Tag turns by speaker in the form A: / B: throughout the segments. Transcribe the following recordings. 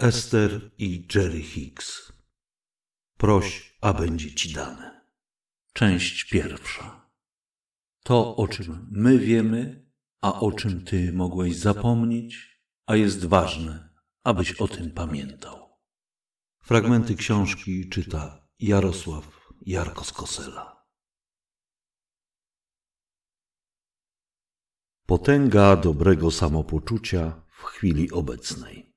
A: Ester i
B: Jerry Hicks. Proś, a będzie ci dane. Część pierwsza. To, o czym my wiemy, a o czym ty mogłeś zapomnieć, a jest ważne, abyś o tym pamiętał. Fragmenty książki czyta Jarosław Jarko z Kosela. Potęga dobrego samopoczucia w chwili obecnej.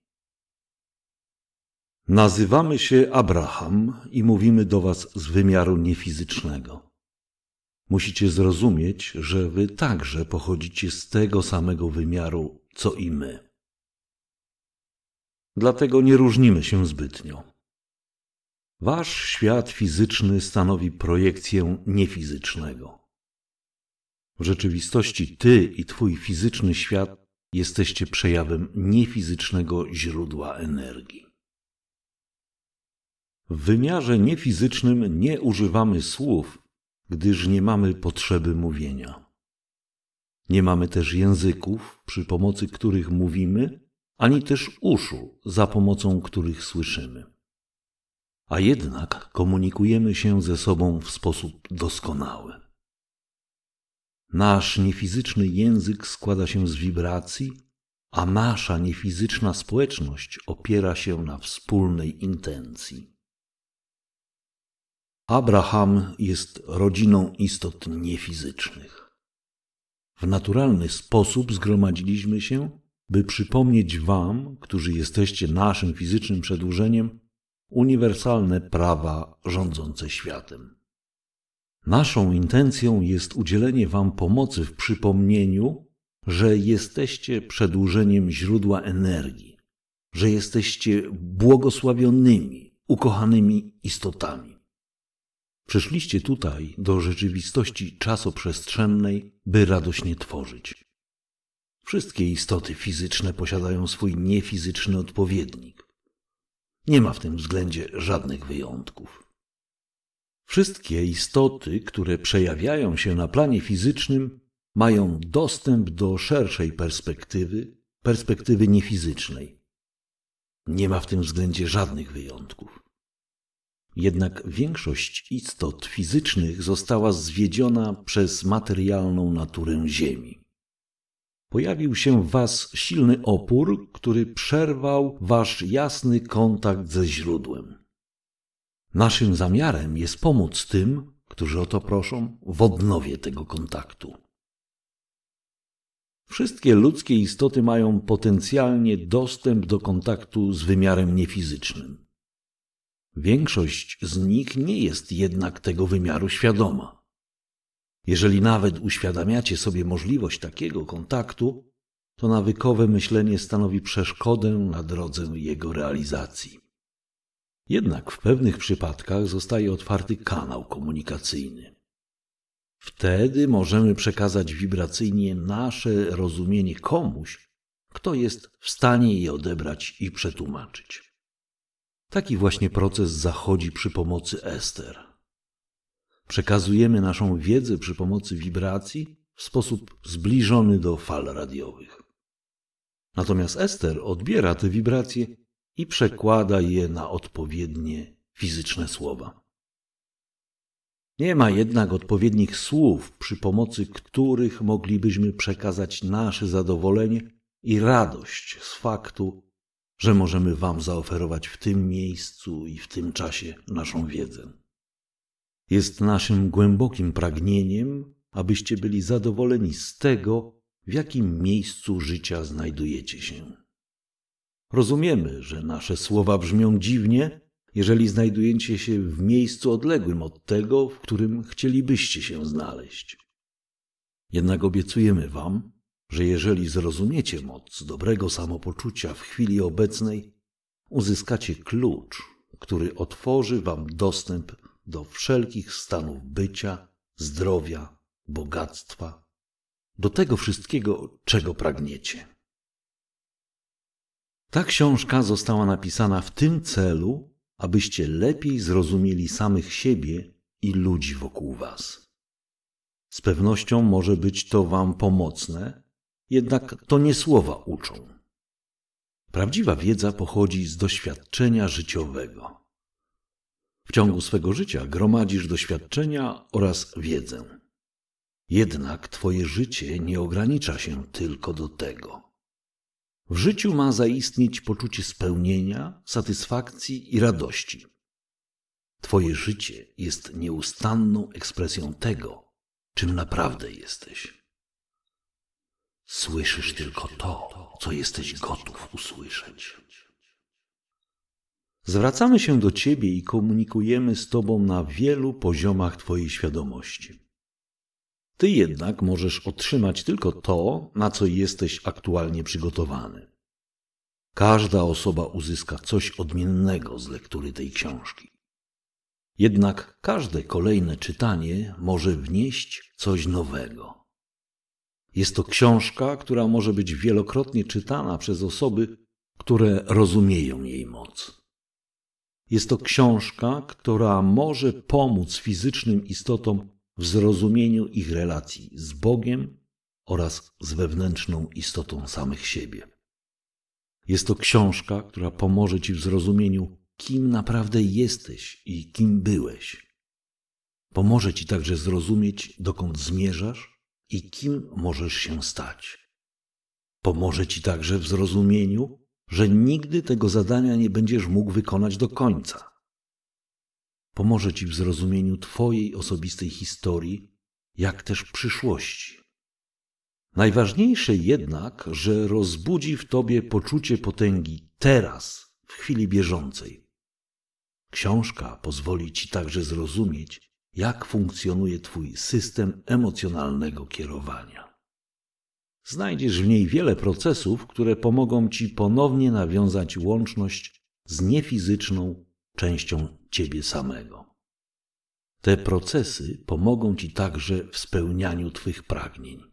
B: Nazywamy się Abraham i mówimy do Was z wymiaru niefizycznego. Musicie zrozumieć, że Wy także pochodzicie z tego samego wymiaru, co i my. Dlatego nie różnimy się zbytnio. Wasz świat fizyczny stanowi projekcję niefizycznego. W rzeczywistości Ty i Twój fizyczny świat jesteście przejawem niefizycznego źródła energii. W wymiarze niefizycznym nie używamy słów, gdyż nie mamy potrzeby mówienia. Nie mamy też języków, przy pomocy których mówimy, ani też uszu, za pomocą których słyszymy. A jednak komunikujemy się ze sobą w sposób doskonały. Nasz niefizyczny język składa się z wibracji, a nasza niefizyczna społeczność opiera się na wspólnej intencji. Abraham jest rodziną istot niefizycznych. W naturalny sposób zgromadziliśmy się, by przypomnieć Wam, którzy jesteście naszym fizycznym przedłużeniem, uniwersalne prawa rządzące światem. Naszą intencją jest udzielenie Wam pomocy w przypomnieniu, że jesteście przedłużeniem źródła energii, że jesteście błogosławionymi, ukochanymi istotami Przyszliście tutaj do rzeczywistości czasoprzestrzennej, by radośnie tworzyć. Wszystkie istoty fizyczne posiadają swój niefizyczny odpowiednik. Nie ma w tym względzie żadnych wyjątków. Wszystkie istoty, które przejawiają się na planie fizycznym, mają dostęp do szerszej perspektywy, perspektywy niefizycznej. Nie ma w tym względzie żadnych wyjątków. Jednak większość istot fizycznych została zwiedziona przez materialną naturę Ziemi. Pojawił się w Was silny opór, który przerwał Wasz jasny kontakt ze źródłem. Naszym zamiarem jest pomóc tym, którzy o to proszą, w odnowie tego kontaktu. Wszystkie ludzkie istoty mają potencjalnie dostęp do kontaktu z wymiarem niefizycznym. Większość z nich nie jest jednak tego wymiaru świadoma. Jeżeli nawet uświadamiacie sobie możliwość takiego kontaktu, to nawykowe myślenie stanowi przeszkodę na drodze jego realizacji. Jednak w pewnych przypadkach zostaje otwarty kanał komunikacyjny. Wtedy możemy przekazać wibracyjnie nasze rozumienie komuś, kto jest w stanie je odebrać i przetłumaczyć. Taki właśnie proces zachodzi przy pomocy ester. Przekazujemy naszą wiedzę przy pomocy wibracji w sposób zbliżony do fal radiowych. Natomiast ester odbiera te wibracje i przekłada je na odpowiednie fizyczne słowa. Nie ma jednak odpowiednich słów, przy pomocy których moglibyśmy przekazać nasze zadowolenie i radość z faktu, że możemy Wam zaoferować w tym miejscu i w tym czasie naszą wiedzę. Jest naszym głębokim pragnieniem, abyście byli zadowoleni z tego, w jakim miejscu życia znajdujecie się. Rozumiemy, że nasze słowa brzmią dziwnie, jeżeli znajdujecie się w miejscu odległym od tego, w którym chcielibyście się znaleźć. Jednak obiecujemy Wam, że jeżeli zrozumiecie moc dobrego samopoczucia w chwili obecnej, uzyskacie klucz, który otworzy wam dostęp do wszelkich stanów bycia, zdrowia, bogactwa, do tego wszystkiego, czego pragniecie. Ta książka została napisana w tym celu, abyście lepiej zrozumieli samych siebie i ludzi wokół Was. Z pewnością może być to Wam pomocne, jednak to nie słowa uczą. Prawdziwa wiedza pochodzi z doświadczenia życiowego. W ciągu swego życia gromadzisz doświadczenia oraz wiedzę. Jednak Twoje życie nie ogranicza się tylko do tego. W życiu ma zaistnieć poczucie spełnienia, satysfakcji i radości. Twoje życie jest nieustanną ekspresją tego, czym naprawdę jesteś. Słyszysz tylko to, co jesteś gotów usłyszeć. Zwracamy się do Ciebie i komunikujemy z Tobą na wielu poziomach Twojej świadomości. Ty jednak możesz otrzymać tylko to, na co jesteś aktualnie przygotowany. Każda osoba uzyska coś odmiennego z lektury tej książki. Jednak każde kolejne czytanie może wnieść coś nowego. Jest to książka, która może być wielokrotnie czytana przez osoby, które rozumieją jej moc. Jest to książka, która może pomóc fizycznym istotom w zrozumieniu ich relacji z Bogiem oraz z wewnętrzną istotą samych siebie. Jest to książka, która pomoże ci w zrozumieniu, kim naprawdę jesteś i kim byłeś. Pomoże ci także zrozumieć, dokąd zmierzasz i kim możesz się stać. Pomoże ci także w zrozumieniu, że nigdy tego zadania nie będziesz mógł wykonać do końca. Pomoże ci w zrozumieniu Twojej osobistej historii, jak też przyszłości. Najważniejsze jednak, że rozbudzi w Tobie poczucie potęgi teraz, w chwili bieżącej. Książka pozwoli Ci także zrozumieć, jak funkcjonuje Twój system emocjonalnego kierowania. Znajdziesz w niej wiele procesów, które pomogą Ci ponownie nawiązać łączność z niefizyczną częścią Ciebie samego. Te procesy pomogą Ci także w spełnianiu Twych pragnień.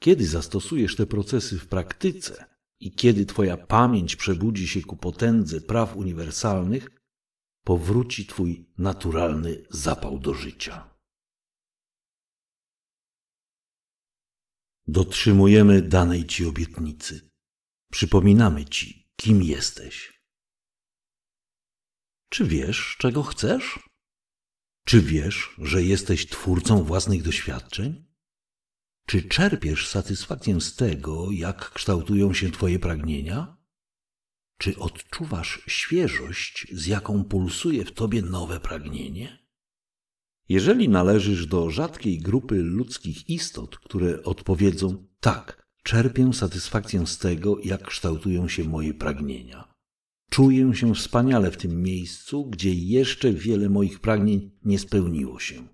B: Kiedy zastosujesz te procesy w praktyce i kiedy Twoja pamięć przebudzi się ku potędze praw uniwersalnych, powróci Twój naturalny zapał do życia. Dotrzymujemy danej Ci obietnicy. Przypominamy Ci, kim jesteś. Czy wiesz, czego chcesz? Czy wiesz, że jesteś twórcą własnych doświadczeń? Czy czerpiesz satysfakcję z tego, jak kształtują się Twoje pragnienia? Czy odczuwasz świeżość, z jaką pulsuje w tobie nowe pragnienie? Jeżeli należysz do rzadkiej grupy ludzkich istot, które odpowiedzą tak, czerpię satysfakcję z tego, jak kształtują się moje pragnienia. Czuję się wspaniale w tym miejscu, gdzie jeszcze wiele moich pragnień nie spełniło się.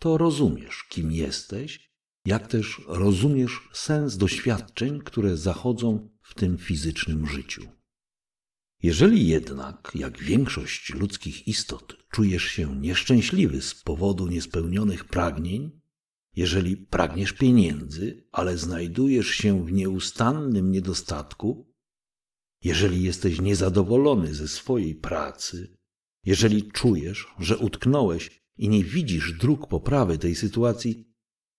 B: To rozumiesz, kim jesteś, jak też rozumiesz sens doświadczeń, które zachodzą w tym fizycznym życiu. Jeżeli jednak, jak większość ludzkich istot, czujesz się nieszczęśliwy z powodu niespełnionych pragnień, jeżeli pragniesz pieniędzy, ale znajdujesz się w nieustannym niedostatku, jeżeli jesteś niezadowolony ze swojej pracy, jeżeli czujesz, że utknąłeś i nie widzisz dróg poprawy tej sytuacji,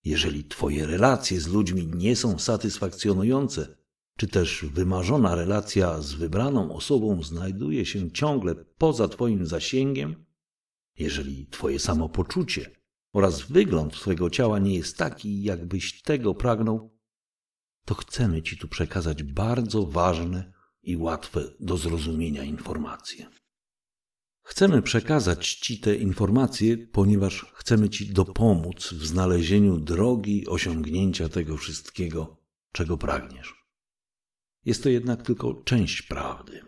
B: jeżeli Twoje relacje z ludźmi nie są satysfakcjonujące, czy też wymarzona relacja z wybraną osobą znajduje się ciągle poza Twoim zasięgiem, jeżeli Twoje samopoczucie oraz wygląd Twojego ciała nie jest taki, jakbyś tego pragnął, to chcemy Ci tu przekazać bardzo ważne i łatwe do zrozumienia informacje. Chcemy przekazać Ci te informacje, ponieważ chcemy Ci dopomóc w znalezieniu drogi osiągnięcia tego wszystkiego, czego pragniesz. Jest to jednak tylko część prawdy.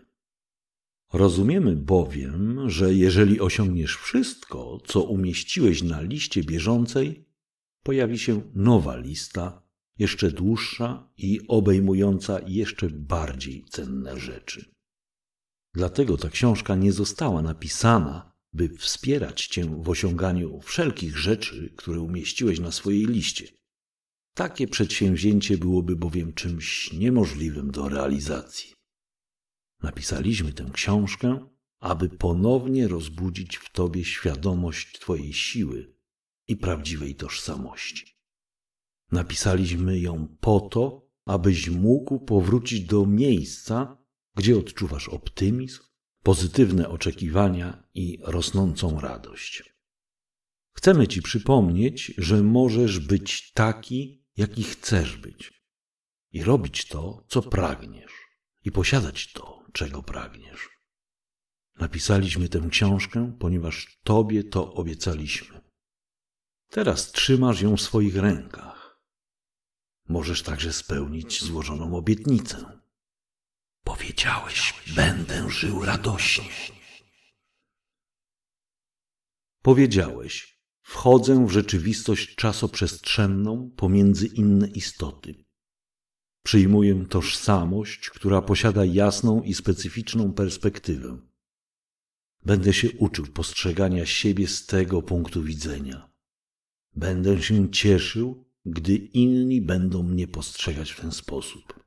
B: Rozumiemy bowiem, że jeżeli osiągniesz wszystko, co umieściłeś na liście bieżącej, pojawi się nowa lista, jeszcze dłuższa i obejmująca jeszcze bardziej cenne rzeczy. Dlatego ta książka nie została napisana, by wspierać cię w osiąganiu wszelkich rzeczy, które umieściłeś na swojej liście. Takie przedsięwzięcie byłoby bowiem czymś niemożliwym do realizacji. Napisaliśmy tę książkę, aby ponownie rozbudzić w Tobie świadomość Twojej siły i prawdziwej tożsamości. Napisaliśmy ją po to, abyś mógł powrócić do miejsca, gdzie odczuwasz optymizm, pozytywne oczekiwania i rosnącą radość. Chcemy Ci przypomnieć, że możesz być taki, jaki chcesz być i robić to, co pragniesz i posiadać to, czego pragniesz. Napisaliśmy tę książkę, ponieważ Tobie to obiecaliśmy. Teraz trzymasz ją w swoich rękach. Możesz także spełnić złożoną obietnicę. Powiedziałeś, będę żył radośnie. Powiedziałeś, wchodzę w rzeczywistość czasoprzestrzenną pomiędzy inne istoty. Przyjmuję tożsamość, która posiada jasną i specyficzną perspektywę. Będę się uczył postrzegania siebie z tego punktu widzenia. Będę się cieszył, gdy inni będą mnie postrzegać w ten sposób.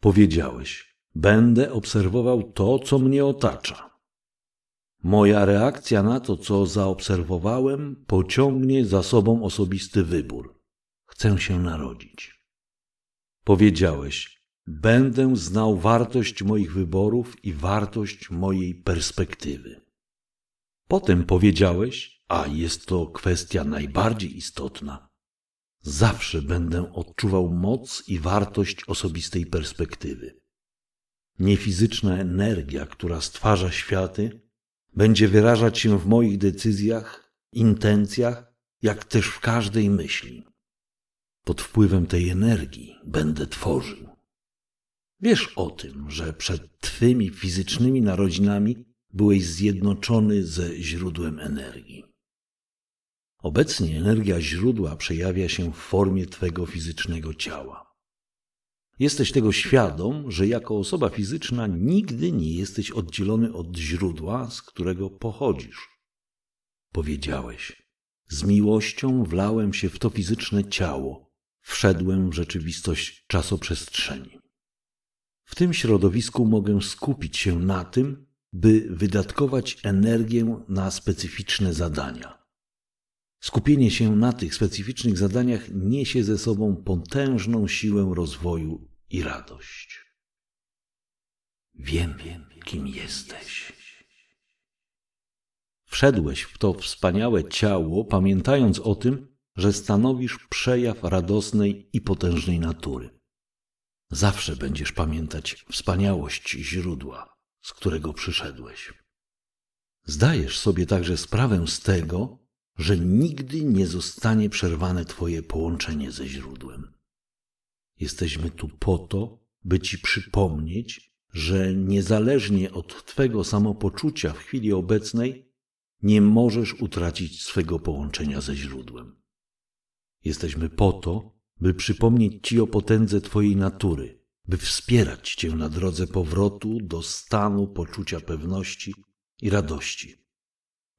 B: Powiedziałeś: Będę obserwował to, co mnie otacza. Moja reakcja na to, co zaobserwowałem, pociągnie za sobą osobisty wybór. Chcę się narodzić. Powiedziałeś, będę znał wartość moich wyborów i wartość mojej perspektywy. Potem powiedziałeś, a jest to kwestia najbardziej istotna, zawsze będę odczuwał moc i wartość osobistej perspektywy. Niefizyczna energia, która stwarza światy, będzie wyrażać się w moich decyzjach, intencjach, jak też w każdej myśli. Pod wpływem tej energii będę tworzył. Wiesz o tym, że przed twymi fizycznymi narodzinami byłeś zjednoczony ze źródłem energii. Obecnie energia źródła przejawia się w formie twego fizycznego ciała. Jesteś tego świadom, że jako osoba fizyczna nigdy nie jesteś oddzielony od źródła, z którego pochodzisz. Powiedziałeś: Z miłością wlałem się w to fizyczne ciało, wszedłem w rzeczywistość czasoprzestrzeni. W tym środowisku mogę skupić się na tym, by wydatkować energię na specyficzne zadania. Skupienie się na tych specyficznych zadaniach niesie ze sobą potężną siłę rozwoju i radość. Wiem, kim jesteś. Wszedłeś w to wspaniałe ciało, pamiętając o tym, że stanowisz przejaw radosnej i potężnej natury. Zawsze będziesz pamiętać wspaniałość źródła, z którego przyszedłeś. Zdajesz sobie także sprawę z tego, że nigdy nie zostanie przerwane Twoje połączenie ze źródłem. Jesteśmy tu po to, by Ci przypomnieć, że niezależnie od Twego samopoczucia w chwili obecnej, nie możesz utracić swego połączenia ze źródłem. Jesteśmy po to, by przypomnieć Ci o potędze Twojej natury, by wspierać Cię na drodze powrotu do stanu poczucia pewności i radości,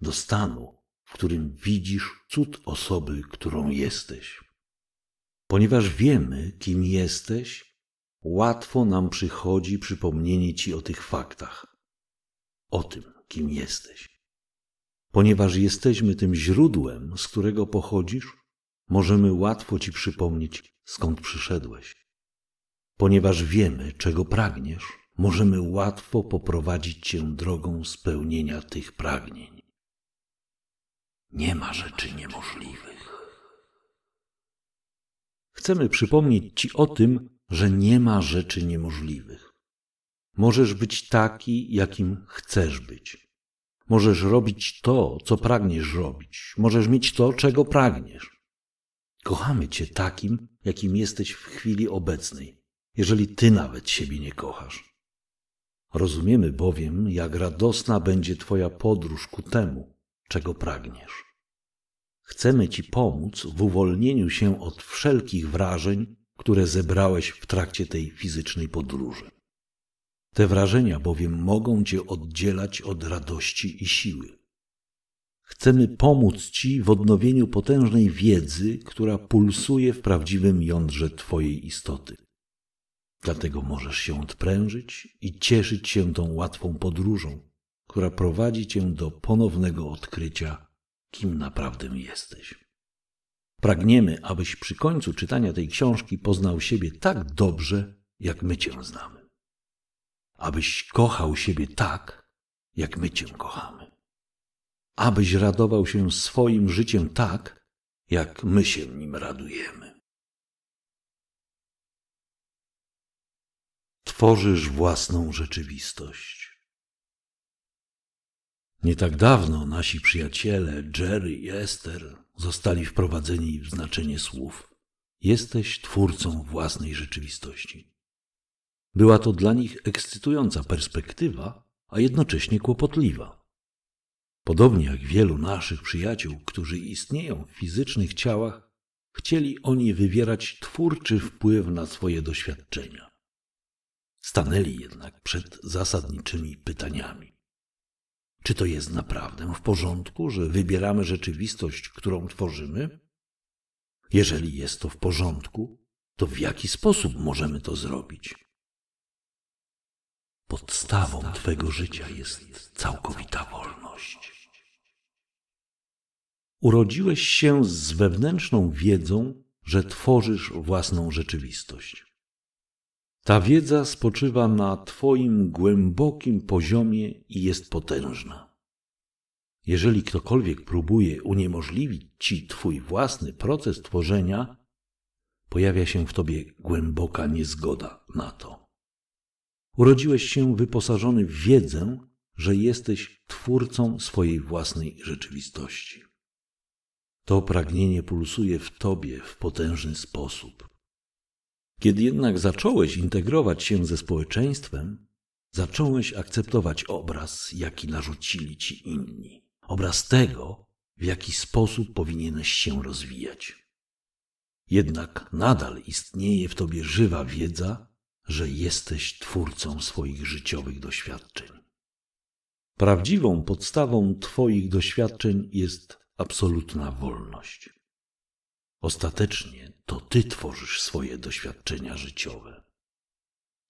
B: do stanu, w którym widzisz cud osoby, którą jesteś. Ponieważ wiemy, kim jesteś, łatwo nam przychodzi przypomnienie Ci o tych faktach, o tym, kim jesteś. Ponieważ jesteśmy tym źródłem, z którego pochodzisz, możemy łatwo Ci przypomnieć, skąd przyszedłeś. Ponieważ wiemy, czego pragniesz, możemy łatwo poprowadzić Cię drogą spełnienia tych pragnień. Nie ma rzeczy niemożliwych chcemy przypomnieć Ci o tym, że nie ma rzeczy niemożliwych. Możesz być taki, jakim chcesz być. Możesz robić to, co pragniesz robić. Możesz mieć to, czego pragniesz. Kochamy Cię takim, jakim jesteś w chwili obecnej, jeżeli Ty nawet siebie nie kochasz. Rozumiemy bowiem, jak radosna będzie Twoja podróż ku temu, czego pragniesz. Chcemy Ci pomóc w uwolnieniu się od wszelkich wrażeń, które zebrałeś w trakcie tej fizycznej podróży. Te wrażenia bowiem mogą Cię oddzielać od radości i siły. Chcemy pomóc Ci w odnowieniu potężnej wiedzy, która pulsuje w prawdziwym jądrze Twojej istoty. Dlatego możesz się odprężyć i cieszyć się tą łatwą podróżą, która prowadzi Cię do ponownego odkrycia kim naprawdę jesteś. Pragniemy, abyś przy końcu czytania tej książki poznał siebie tak dobrze, jak my Cię znamy. Abyś kochał siebie tak, jak my Cię kochamy. Abyś radował się swoim życiem tak, jak my się nim radujemy. Tworzysz własną rzeczywistość. Nie tak dawno nasi przyjaciele Jerry i Esther zostali wprowadzeni w znaczenie słów: Jesteś twórcą własnej rzeczywistości. Była to dla nich ekscytująca perspektywa, a jednocześnie kłopotliwa. Podobnie jak wielu naszych przyjaciół, którzy istnieją w fizycznych ciałach, chcieli oni wywierać twórczy wpływ na swoje doświadczenia. Stanęli jednak przed zasadniczymi pytaniami. Czy to jest naprawdę w porządku, że wybieramy rzeczywistość, którą tworzymy? Jeżeli jest to w porządku, to w jaki sposób możemy to zrobić? Podstawą Twego życia jest całkowita wolność. Urodziłeś się z wewnętrzną wiedzą, że tworzysz własną rzeczywistość. Ta wiedza spoczywa na Twoim głębokim poziomie i jest potężna. Jeżeli ktokolwiek próbuje uniemożliwić Ci Twój własny proces tworzenia, pojawia się w Tobie głęboka niezgoda na to. Urodziłeś się wyposażony w wiedzę, że jesteś twórcą swojej własnej rzeczywistości. To pragnienie pulsuje w Tobie w potężny sposób. Kiedy jednak zacząłeś integrować się ze społeczeństwem, zacząłeś akceptować obraz, jaki narzucili ci inni, obraz tego, w jaki sposób powinieneś się rozwijać. Jednak nadal istnieje w tobie żywa wiedza, że jesteś twórcą swoich życiowych doświadczeń. Prawdziwą podstawą Twoich doświadczeń jest absolutna wolność. Ostatecznie to ty tworzysz swoje doświadczenia życiowe.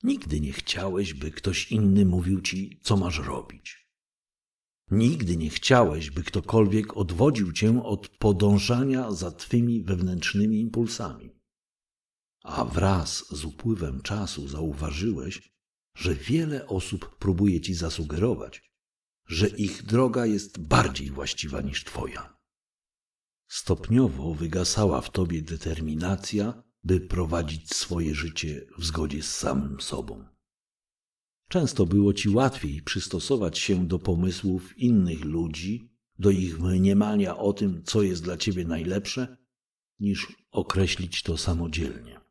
B: Nigdy nie chciałeś, by ktoś inny mówił ci, co masz robić. Nigdy nie chciałeś, by ktokolwiek odwodził cię od podążania za twymi wewnętrznymi impulsami. A wraz z upływem czasu zauważyłeś, że wiele osób próbuje ci zasugerować, że ich droga jest bardziej właściwa niż twoja. Stopniowo wygasała w tobie determinacja, by prowadzić swoje życie w zgodzie z samym sobą. Często było ci łatwiej przystosować się do pomysłów innych ludzi, do ich mniemania o tym, co jest dla ciebie najlepsze, niż określić to samodzielnie.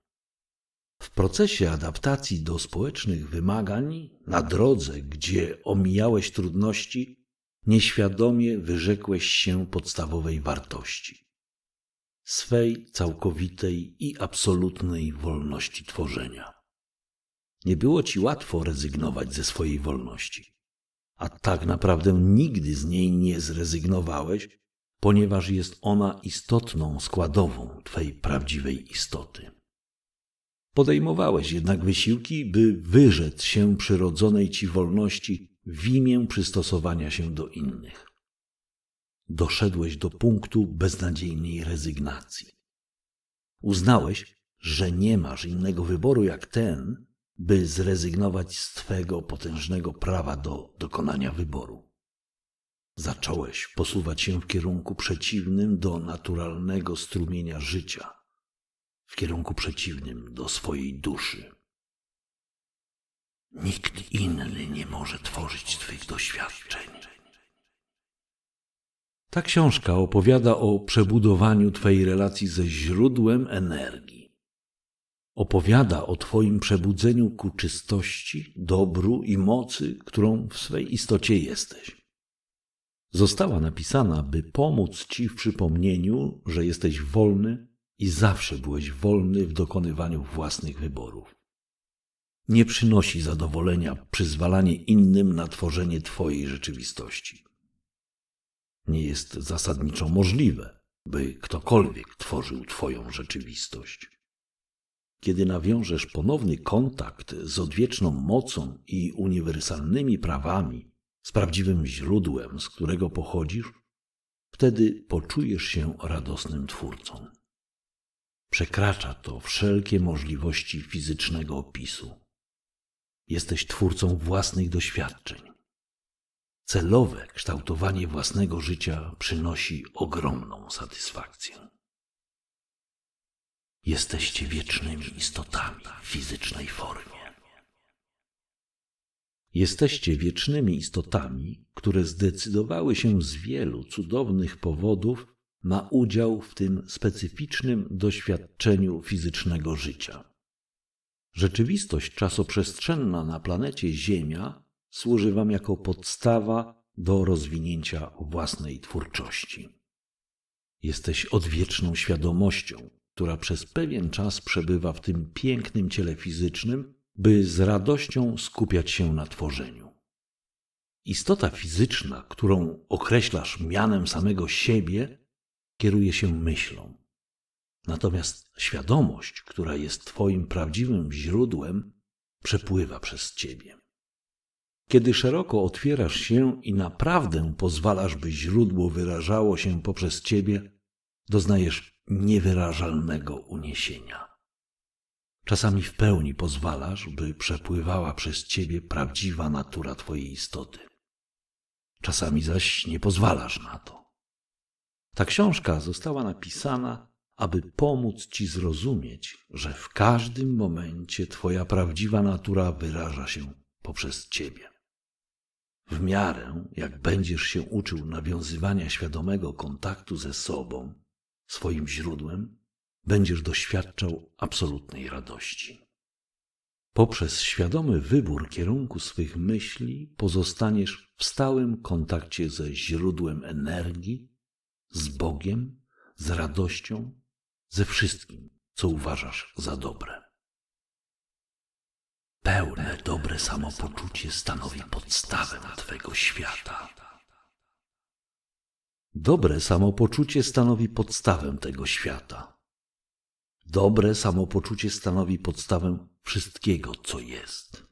B: W procesie adaptacji do społecznych wymagań, na drodze, gdzie omijałeś trudności, Nieświadomie wyrzekłeś się podstawowej wartości swej całkowitej i absolutnej wolności tworzenia. Nie było ci łatwo rezygnować ze swojej wolności, a tak naprawdę nigdy z niej nie zrezygnowałeś, ponieważ jest ona istotną składową twojej prawdziwej istoty. Podejmowałeś jednak wysiłki, by wyrzec się przyrodzonej ci wolności w imię przystosowania się do innych. Doszedłeś do punktu beznadziejnej rezygnacji. Uznałeś, że nie masz innego wyboru jak ten, by zrezygnować z twego potężnego prawa do dokonania wyboru. Zacząłeś posuwać się w kierunku przeciwnym do naturalnego strumienia życia, w kierunku przeciwnym do swojej duszy. Nikt inny nie może tworzyć Twych doświadczeń. Ta książka opowiada o przebudowaniu Twojej relacji ze źródłem energii. Opowiada o Twoim przebudzeniu ku czystości, dobru i mocy, którą w swej istocie jesteś. Została napisana, by pomóc Ci w przypomnieniu, że jesteś wolny i zawsze byłeś wolny w dokonywaniu własnych wyborów nie przynosi zadowolenia przyzwalanie innym na tworzenie Twojej rzeczywistości. Nie jest zasadniczo możliwe, by ktokolwiek tworzył Twoją rzeczywistość. Kiedy nawiążesz ponowny kontakt z odwieczną mocą i uniwersalnymi prawami, z prawdziwym źródłem, z którego pochodzisz, wtedy poczujesz się radosnym twórcą. Przekracza to wszelkie możliwości fizycznego opisu. Jesteś twórcą własnych doświadczeń. Celowe kształtowanie własnego życia przynosi ogromną satysfakcję. Jesteście wiecznymi istotami w fizycznej formie. Jesteście wiecznymi istotami, które zdecydowały się z wielu cudownych powodów na udział w tym specyficznym doświadczeniu fizycznego życia. Rzeczywistość czasoprzestrzenna na planecie Ziemia służy Wam jako podstawa do rozwinięcia własnej twórczości. Jesteś odwieczną świadomością, która przez pewien czas przebywa w tym pięknym ciele fizycznym, by z radością skupiać się na tworzeniu. Istota fizyczna, którą określasz mianem samego siebie, kieruje się myślą. Natomiast świadomość, która jest Twoim prawdziwym źródłem, przepływa przez Ciebie. Kiedy szeroko otwierasz się i naprawdę pozwalasz, by źródło wyrażało się poprzez Ciebie, doznajesz niewyrażalnego uniesienia. Czasami w pełni pozwalasz, by przepływała przez Ciebie prawdziwa natura Twojej istoty. Czasami zaś nie pozwalasz na to. Ta książka została napisana aby pomóc ci zrozumieć, że w każdym momencie Twoja prawdziwa natura wyraża się poprzez Ciebie. W miarę jak będziesz się uczył nawiązywania świadomego kontaktu ze sobą, swoim źródłem, będziesz doświadczał absolutnej radości. Poprzez świadomy wybór kierunku swych myśli pozostaniesz w stałym kontakcie ze źródłem energii, z Bogiem, z radością ze wszystkim, co uważasz za dobre. Pełne dobre samopoczucie stanowi podstawę Twego świata. Dobre samopoczucie stanowi podstawę tego świata. Dobre samopoczucie stanowi podstawę wszystkiego, co jest.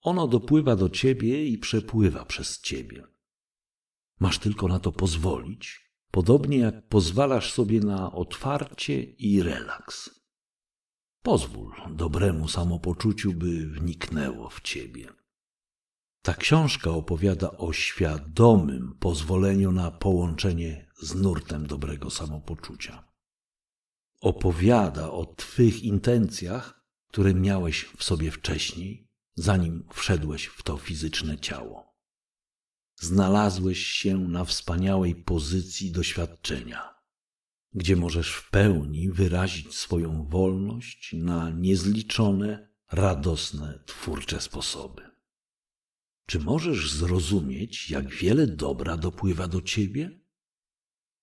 B: Ono dopływa do ciebie i przepływa przez ciebie. Masz tylko na to pozwolić podobnie jak pozwalasz sobie na otwarcie i relaks. Pozwól dobremu samopoczuciu, by wniknęło w ciebie. Ta książka opowiada o świadomym pozwoleniu na połączenie z nurtem dobrego samopoczucia. Opowiada o twych intencjach, które miałeś w sobie wcześniej, zanim wszedłeś w to fizyczne ciało znalazłeś się na wspaniałej pozycji doświadczenia, gdzie możesz w pełni wyrazić swoją wolność na niezliczone, radosne, twórcze sposoby. Czy możesz zrozumieć, jak wiele dobra dopływa do ciebie?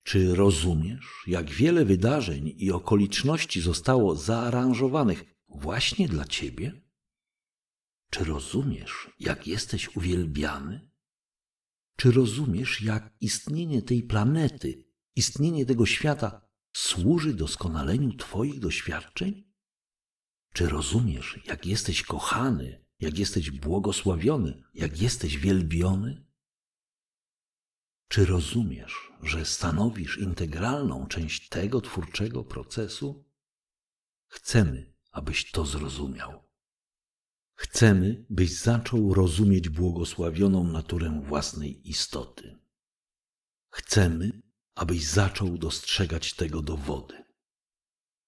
B: Czy rozumiesz, jak wiele wydarzeń i okoliczności zostało zaaranżowanych właśnie dla ciebie? Czy rozumiesz, jak jesteś uwielbiany czy rozumiesz, jak istnienie tej planety, istnienie tego świata służy doskonaleniu Twoich doświadczeń? Czy rozumiesz, jak jesteś kochany, jak jesteś błogosławiony, jak jesteś wielbiony? Czy rozumiesz, że stanowisz integralną część tego twórczego procesu? Chcemy, abyś to zrozumiał. Chcemy, byś zaczął rozumieć błogosławioną naturę własnej istoty. Chcemy, abyś zaczął dostrzegać tego dowody.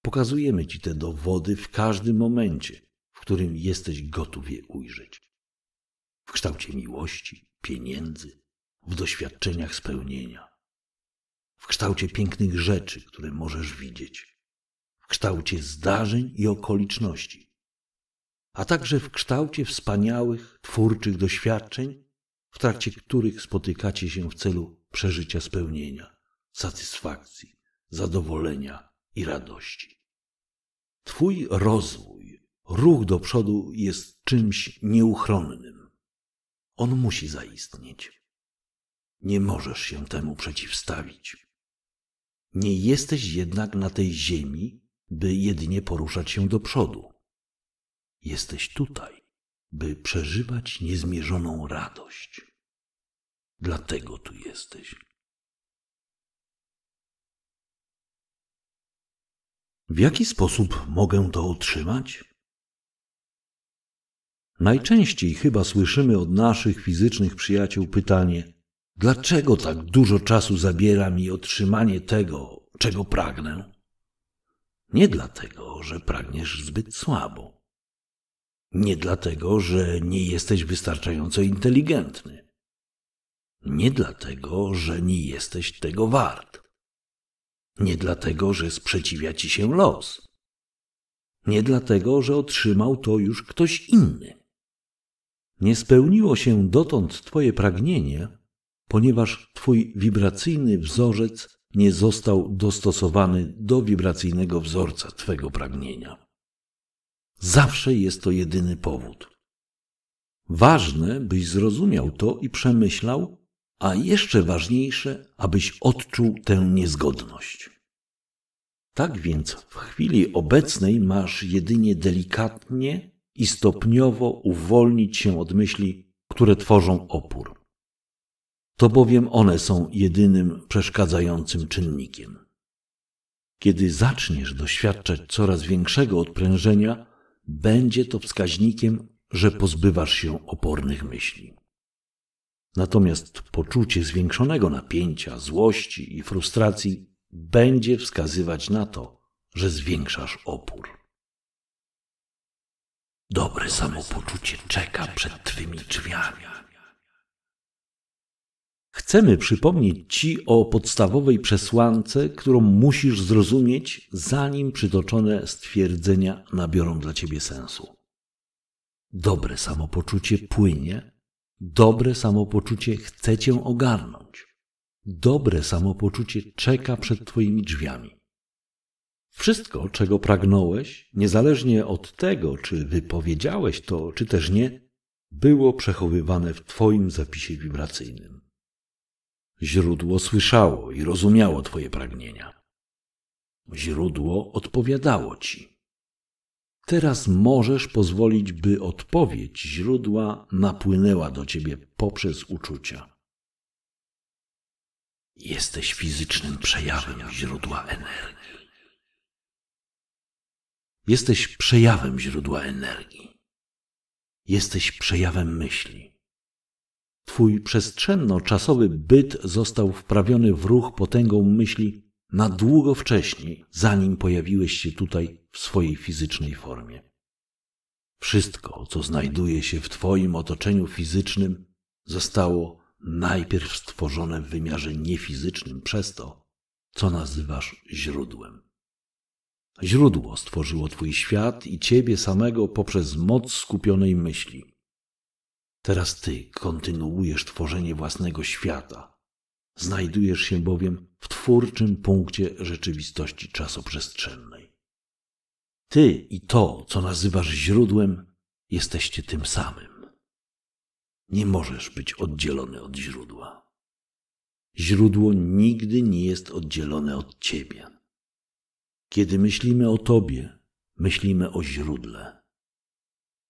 B: Pokazujemy ci te dowody w każdym momencie, w którym jesteś gotów je ujrzeć. W kształcie miłości, pieniędzy, w doświadczeniach spełnienia, w kształcie pięknych rzeczy, które możesz widzieć, w kształcie zdarzeń i okoliczności, a także w kształcie wspaniałych, twórczych doświadczeń, w trakcie których spotykacie się w celu przeżycia spełnienia, satysfakcji, zadowolenia i radości. Twój rozwój, ruch do przodu jest czymś nieuchronnym. On musi zaistnieć. Nie możesz się temu przeciwstawić. Nie jesteś jednak na tej ziemi, by jedynie poruszać się do przodu jesteś tutaj, by przeżywać niezmierzoną radość. Dlatego tu jesteś. W jaki sposób mogę to otrzymać? Najczęściej chyba słyszymy od naszych fizycznych przyjaciół pytanie: Dlaczego tak dużo czasu zabiera mi otrzymanie tego, czego pragnę? Nie dlatego, że pragniesz zbyt słabo. Nie dlatego, że nie jesteś wystarczająco inteligentny. Nie dlatego, że nie jesteś tego wart. Nie dlatego, że sprzeciwia ci się los. Nie dlatego, że otrzymał to już ktoś inny. Nie spełniło się dotąd Twoje pragnienie, ponieważ Twój wibracyjny wzorzec nie został dostosowany do wibracyjnego wzorca Twego pragnienia. Zawsze jest to jedyny powód. Ważne, byś zrozumiał to i przemyślał, a jeszcze ważniejsze, abyś odczuł tę niezgodność. Tak więc w chwili obecnej masz jedynie delikatnie i stopniowo uwolnić się od myśli, które tworzą opór. To bowiem one są jedynym przeszkadzającym czynnikiem. Kiedy zaczniesz doświadczać coraz większego odprężenia, będzie to wskaźnikiem, że pozbywasz się opornych myśli. Natomiast poczucie zwiększonego napięcia, złości i frustracji będzie wskazywać na to, że zwiększasz opór. Dobre samopoczucie czeka przed Twymi drzwiami. Chcemy przypomnieć Ci o podstawowej przesłance, którą musisz zrozumieć, zanim przytoczone stwierdzenia nabiorą dla Ciebie sensu. Dobre samopoczucie płynie, dobre samopoczucie chce Cię ogarnąć, dobre samopoczucie czeka przed Twoimi drzwiami. Wszystko, czego pragnąłeś, niezależnie od tego, czy wypowiedziałeś to, czy też nie, było przechowywane w Twoim zapisie wibracyjnym. Źródło słyszało i rozumiało Twoje pragnienia. Źródło odpowiadało Ci. Teraz możesz pozwolić, by odpowiedź źródła napłynęła do Ciebie poprzez uczucia. Jesteś fizycznym przejawem źródła energii. Jesteś przejawem źródła energii. Jesteś przejawem myśli. Twój przestrzenno-czasowy byt został wprawiony w ruch potęgą myśli na długo wcześniej, zanim pojawiłeś się tutaj w swojej fizycznej formie. Wszystko, co znajduje się w Twoim otoczeniu fizycznym, zostało najpierw stworzone w wymiarze niefizycznym przez to, co nazywasz źródłem. Źródło stworzyło Twój świat i Ciebie samego poprzez moc skupionej myśli. Teraz ty kontynuujesz tworzenie własnego świata. Znajdujesz się bowiem w twórczym punkcie rzeczywistości czasoprzestrzennej. Ty i to, co nazywasz źródłem, jesteście tym samym. Nie możesz być oddzielony od źródła. Źródło nigdy nie jest oddzielone od ciebie. Kiedy myślimy o tobie, myślimy o źródle.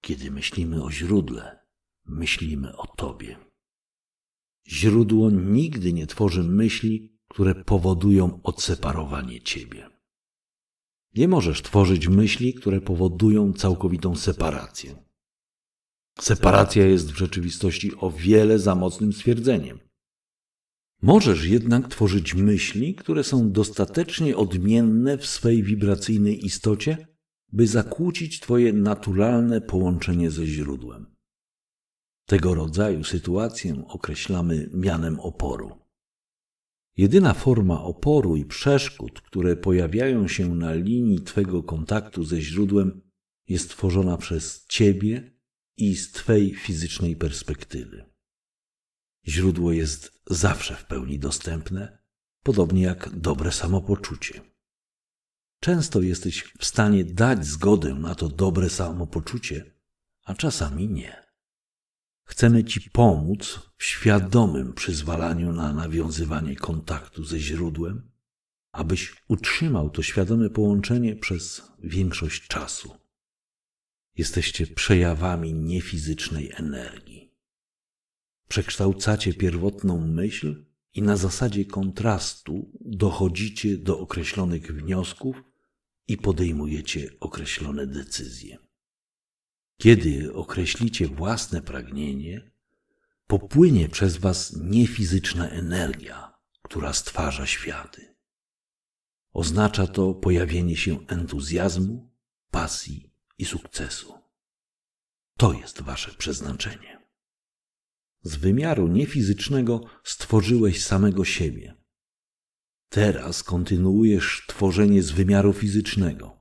B: Kiedy myślimy o źródle, myślimy o Tobie. Źródło nigdy nie tworzy myśli, które powodują odseparowanie Ciebie. Nie możesz tworzyć myśli, które powodują całkowitą separację. Separacja jest w rzeczywistości o wiele za mocnym stwierdzeniem. Możesz jednak tworzyć myśli, które są dostatecznie odmienne w swej wibracyjnej istocie, by zakłócić Twoje naturalne połączenie ze źródłem. Tego rodzaju sytuację określamy mianem oporu. Jedyna forma oporu i przeszkód, które pojawiają się na linii Twego kontaktu ze źródłem, jest tworzona przez Ciebie i z Twej fizycznej perspektywy. Źródło jest zawsze w pełni dostępne, podobnie jak dobre samopoczucie. Często jesteś w stanie dać zgodę na to dobre samopoczucie, a czasami nie. Chcemy Ci pomóc w świadomym przyzwalaniu na nawiązywanie kontaktu ze źródłem, abyś utrzymał to świadome połączenie przez większość czasu. Jesteście przejawami niefizycznej energii. Przekształcacie pierwotną myśl i na zasadzie kontrastu dochodzicie do określonych wniosków i podejmujecie określone decyzje. Kiedy określicie własne pragnienie, popłynie przez Was niefizyczna energia, która stwarza światy. Oznacza to pojawienie się entuzjazmu, pasji i sukcesu. To jest Wasze przeznaczenie. Z wymiaru niefizycznego stworzyłeś samego siebie. Teraz kontynuujesz tworzenie z wymiaru fizycznego.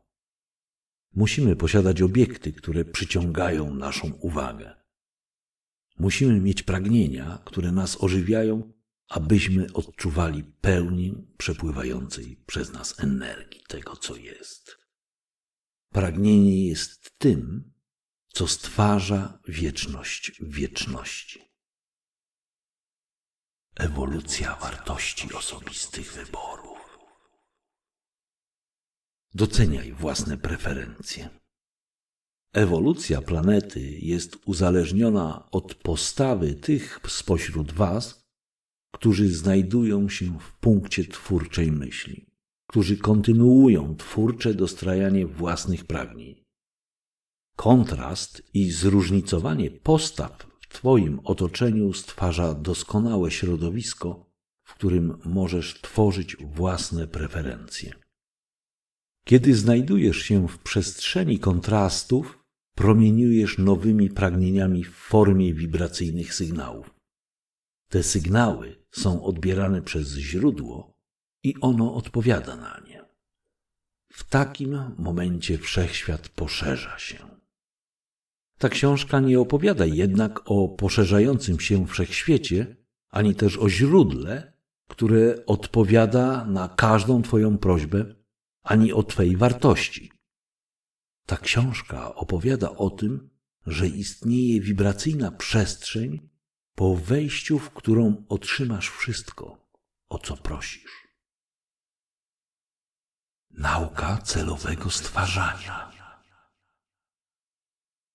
B: Musimy posiadać obiekty, które przyciągają naszą uwagę. Musimy mieć pragnienia, które nas ożywiają, abyśmy odczuwali pełnię przepływającej przez nas energii tego, co jest. Pragnienie jest tym, co stwarza wieczność wieczności. Ewolucja wartości osobistych wyborów. Doceniaj własne preferencje. Ewolucja planety jest uzależniona od postawy tych spośród Was, którzy znajdują się w punkcie twórczej myśli, którzy kontynuują twórcze dostrajanie własnych pragnień. Kontrast i zróżnicowanie postaw w Twoim otoczeniu stwarza doskonałe środowisko, w którym możesz tworzyć własne preferencje. Kiedy znajdujesz się w przestrzeni kontrastów, promieniujesz nowymi pragnieniami w formie wibracyjnych sygnałów. Te sygnały są odbierane przez źródło i ono odpowiada na nie. W takim momencie wszechświat poszerza się. Ta książka nie opowiada jednak o poszerzającym się wszechświecie, ani też o źródle, które odpowiada na każdą Twoją prośbę ani o Twej wartości. Ta książka opowiada o tym, że istnieje wibracyjna przestrzeń, po wejściu, w którą otrzymasz wszystko, o co prosisz. Nauka celowego stwarzania.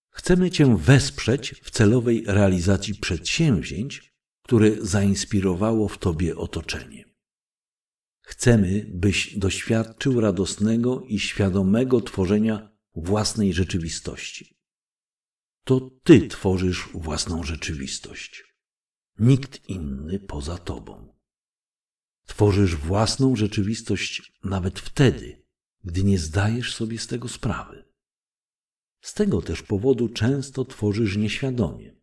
B: Chcemy Cię wesprzeć w celowej realizacji przedsięwzięć, które zainspirowało w Tobie otoczenie. Chcemy, byś doświadczył radosnego i świadomego tworzenia własnej rzeczywistości. To ty tworzysz własną rzeczywistość. Nikt inny poza tobą. Tworzysz własną rzeczywistość nawet wtedy, gdy nie zdajesz sobie z tego sprawy. Z tego też powodu często tworzysz nieświadomie.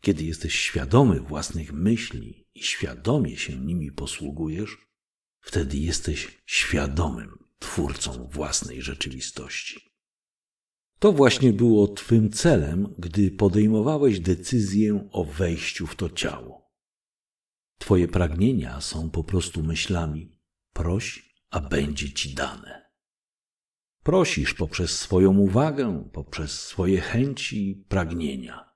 B: Kiedy jesteś świadomy własnych myśli i świadomie się nimi posługujesz, Wtedy jesteś świadomym twórcą własnej rzeczywistości. To właśnie było Twym celem, gdy podejmowałeś decyzję o wejściu w to ciało. Twoje pragnienia są po prostu myślami: proś, a będzie Ci dane. Prosisz poprzez swoją uwagę, poprzez swoje chęci i pragnienia.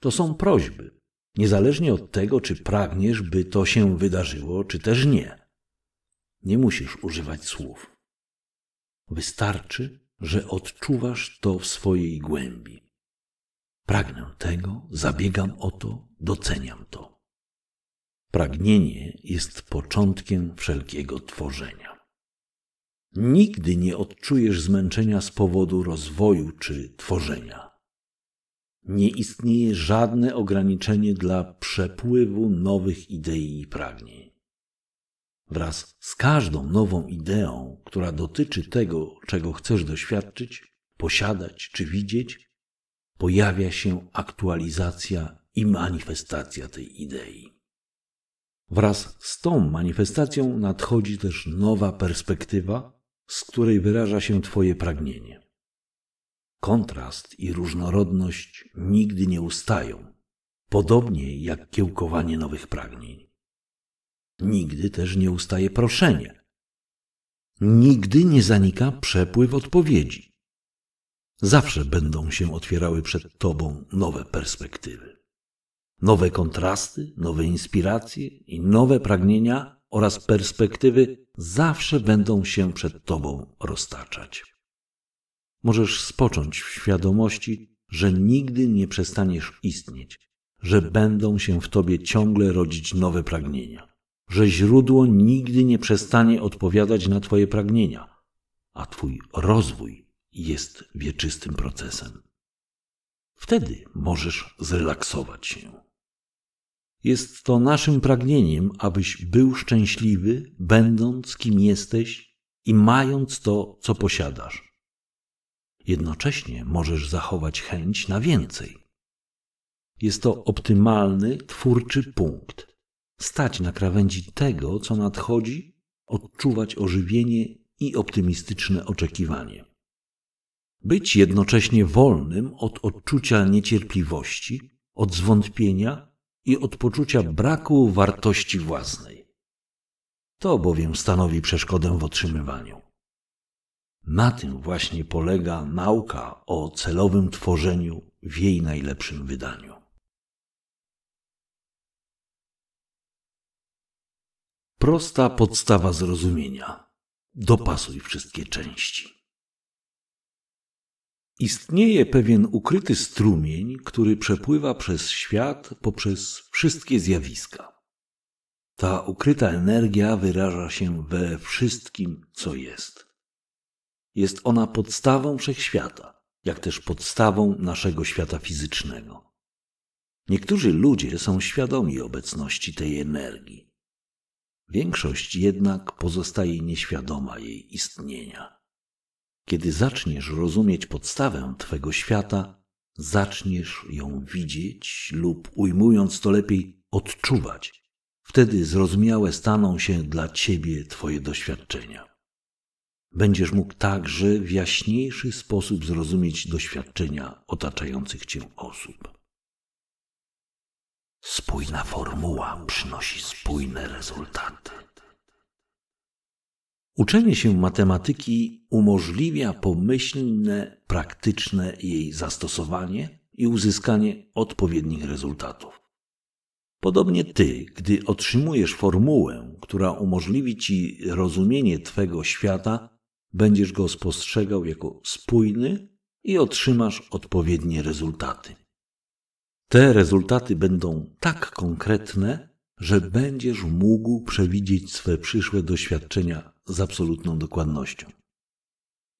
B: To są prośby, niezależnie od tego, czy pragniesz, by to się wydarzyło, czy też nie. Nie musisz używać słów. Wystarczy, że odczuwasz to w swojej głębi. Pragnę tego, zabiegam o to, doceniam to. Pragnienie jest początkiem wszelkiego tworzenia. Nigdy nie odczujesz zmęczenia z powodu rozwoju czy tworzenia. Nie istnieje żadne ograniczenie dla przepływu nowych idei i pragnień. Wraz z każdą nową ideą, która dotyczy tego, czego chcesz doświadczyć, posiadać czy widzieć, pojawia się aktualizacja i manifestacja tej idei. Wraz z tą manifestacją nadchodzi też nowa perspektywa, z której wyraża się Twoje pragnienie. Kontrast i różnorodność nigdy nie ustają, podobnie jak kiełkowanie nowych pragnień. Nigdy też nie ustaje proszenie. Nigdy nie zanika przepływ odpowiedzi. Zawsze będą się otwierały przed Tobą nowe perspektywy, nowe kontrasty, nowe inspiracje i nowe pragnienia oraz perspektywy zawsze będą się przed Tobą roztaczać. Możesz spocząć w świadomości, że nigdy nie przestaniesz istnieć, że będą się w Tobie ciągle rodzić nowe pragnienia, że źródło nigdy nie przestanie odpowiadać na Twoje pragnienia, a Twój rozwój jest wieczystym procesem. Wtedy możesz zrelaksować się. Jest to naszym pragnieniem, abyś był szczęśliwy, będąc kim jesteś i mając to, co posiadasz. Jednocześnie możesz zachować chęć na więcej. Jest to optymalny, twórczy punkt stać na krawędzi tego, co nadchodzi, odczuwać ożywienie i optymistyczne oczekiwanie. Być jednocześnie wolnym od odczucia niecierpliwości, od zwątpienia i od poczucia braku wartości własnej. To bowiem stanowi przeszkodę w otrzymywaniu. Na tym właśnie polega nauka o celowym tworzeniu w jej najlepszym wydaniu. Prosta podstawa zrozumienia. Dopasuj wszystkie części. Istnieje pewien ukryty strumień, który przepływa przez świat poprzez wszystkie zjawiska. Ta ukryta energia wyraża się we wszystkim, co jest. Jest ona podstawą wszechświata, jak też podstawą naszego świata fizycznego. Niektórzy ludzie są świadomi obecności tej energii. Większość jednak pozostaje nieświadoma jej istnienia. Kiedy zaczniesz rozumieć podstawę twego świata, zaczniesz ją widzieć lub ujmując to lepiej odczuwać. Wtedy zrozumiałe staną się dla ciebie twoje doświadczenia. Będziesz mógł także w jaśniejszy sposób zrozumieć doświadczenia otaczających cię osób. Spójna formuła przynosi spójne rezultaty. Uczenie się matematyki umożliwia pomyślne, praktyczne jej zastosowanie i uzyskanie odpowiednich rezultatów. Podobnie ty, gdy otrzymujesz formułę, która umożliwi ci rozumienie Twego świata, będziesz go spostrzegał jako spójny i otrzymasz odpowiednie rezultaty. Te rezultaty będą tak konkretne, że będziesz mógł przewidzieć swe przyszłe doświadczenia z absolutną dokładnością.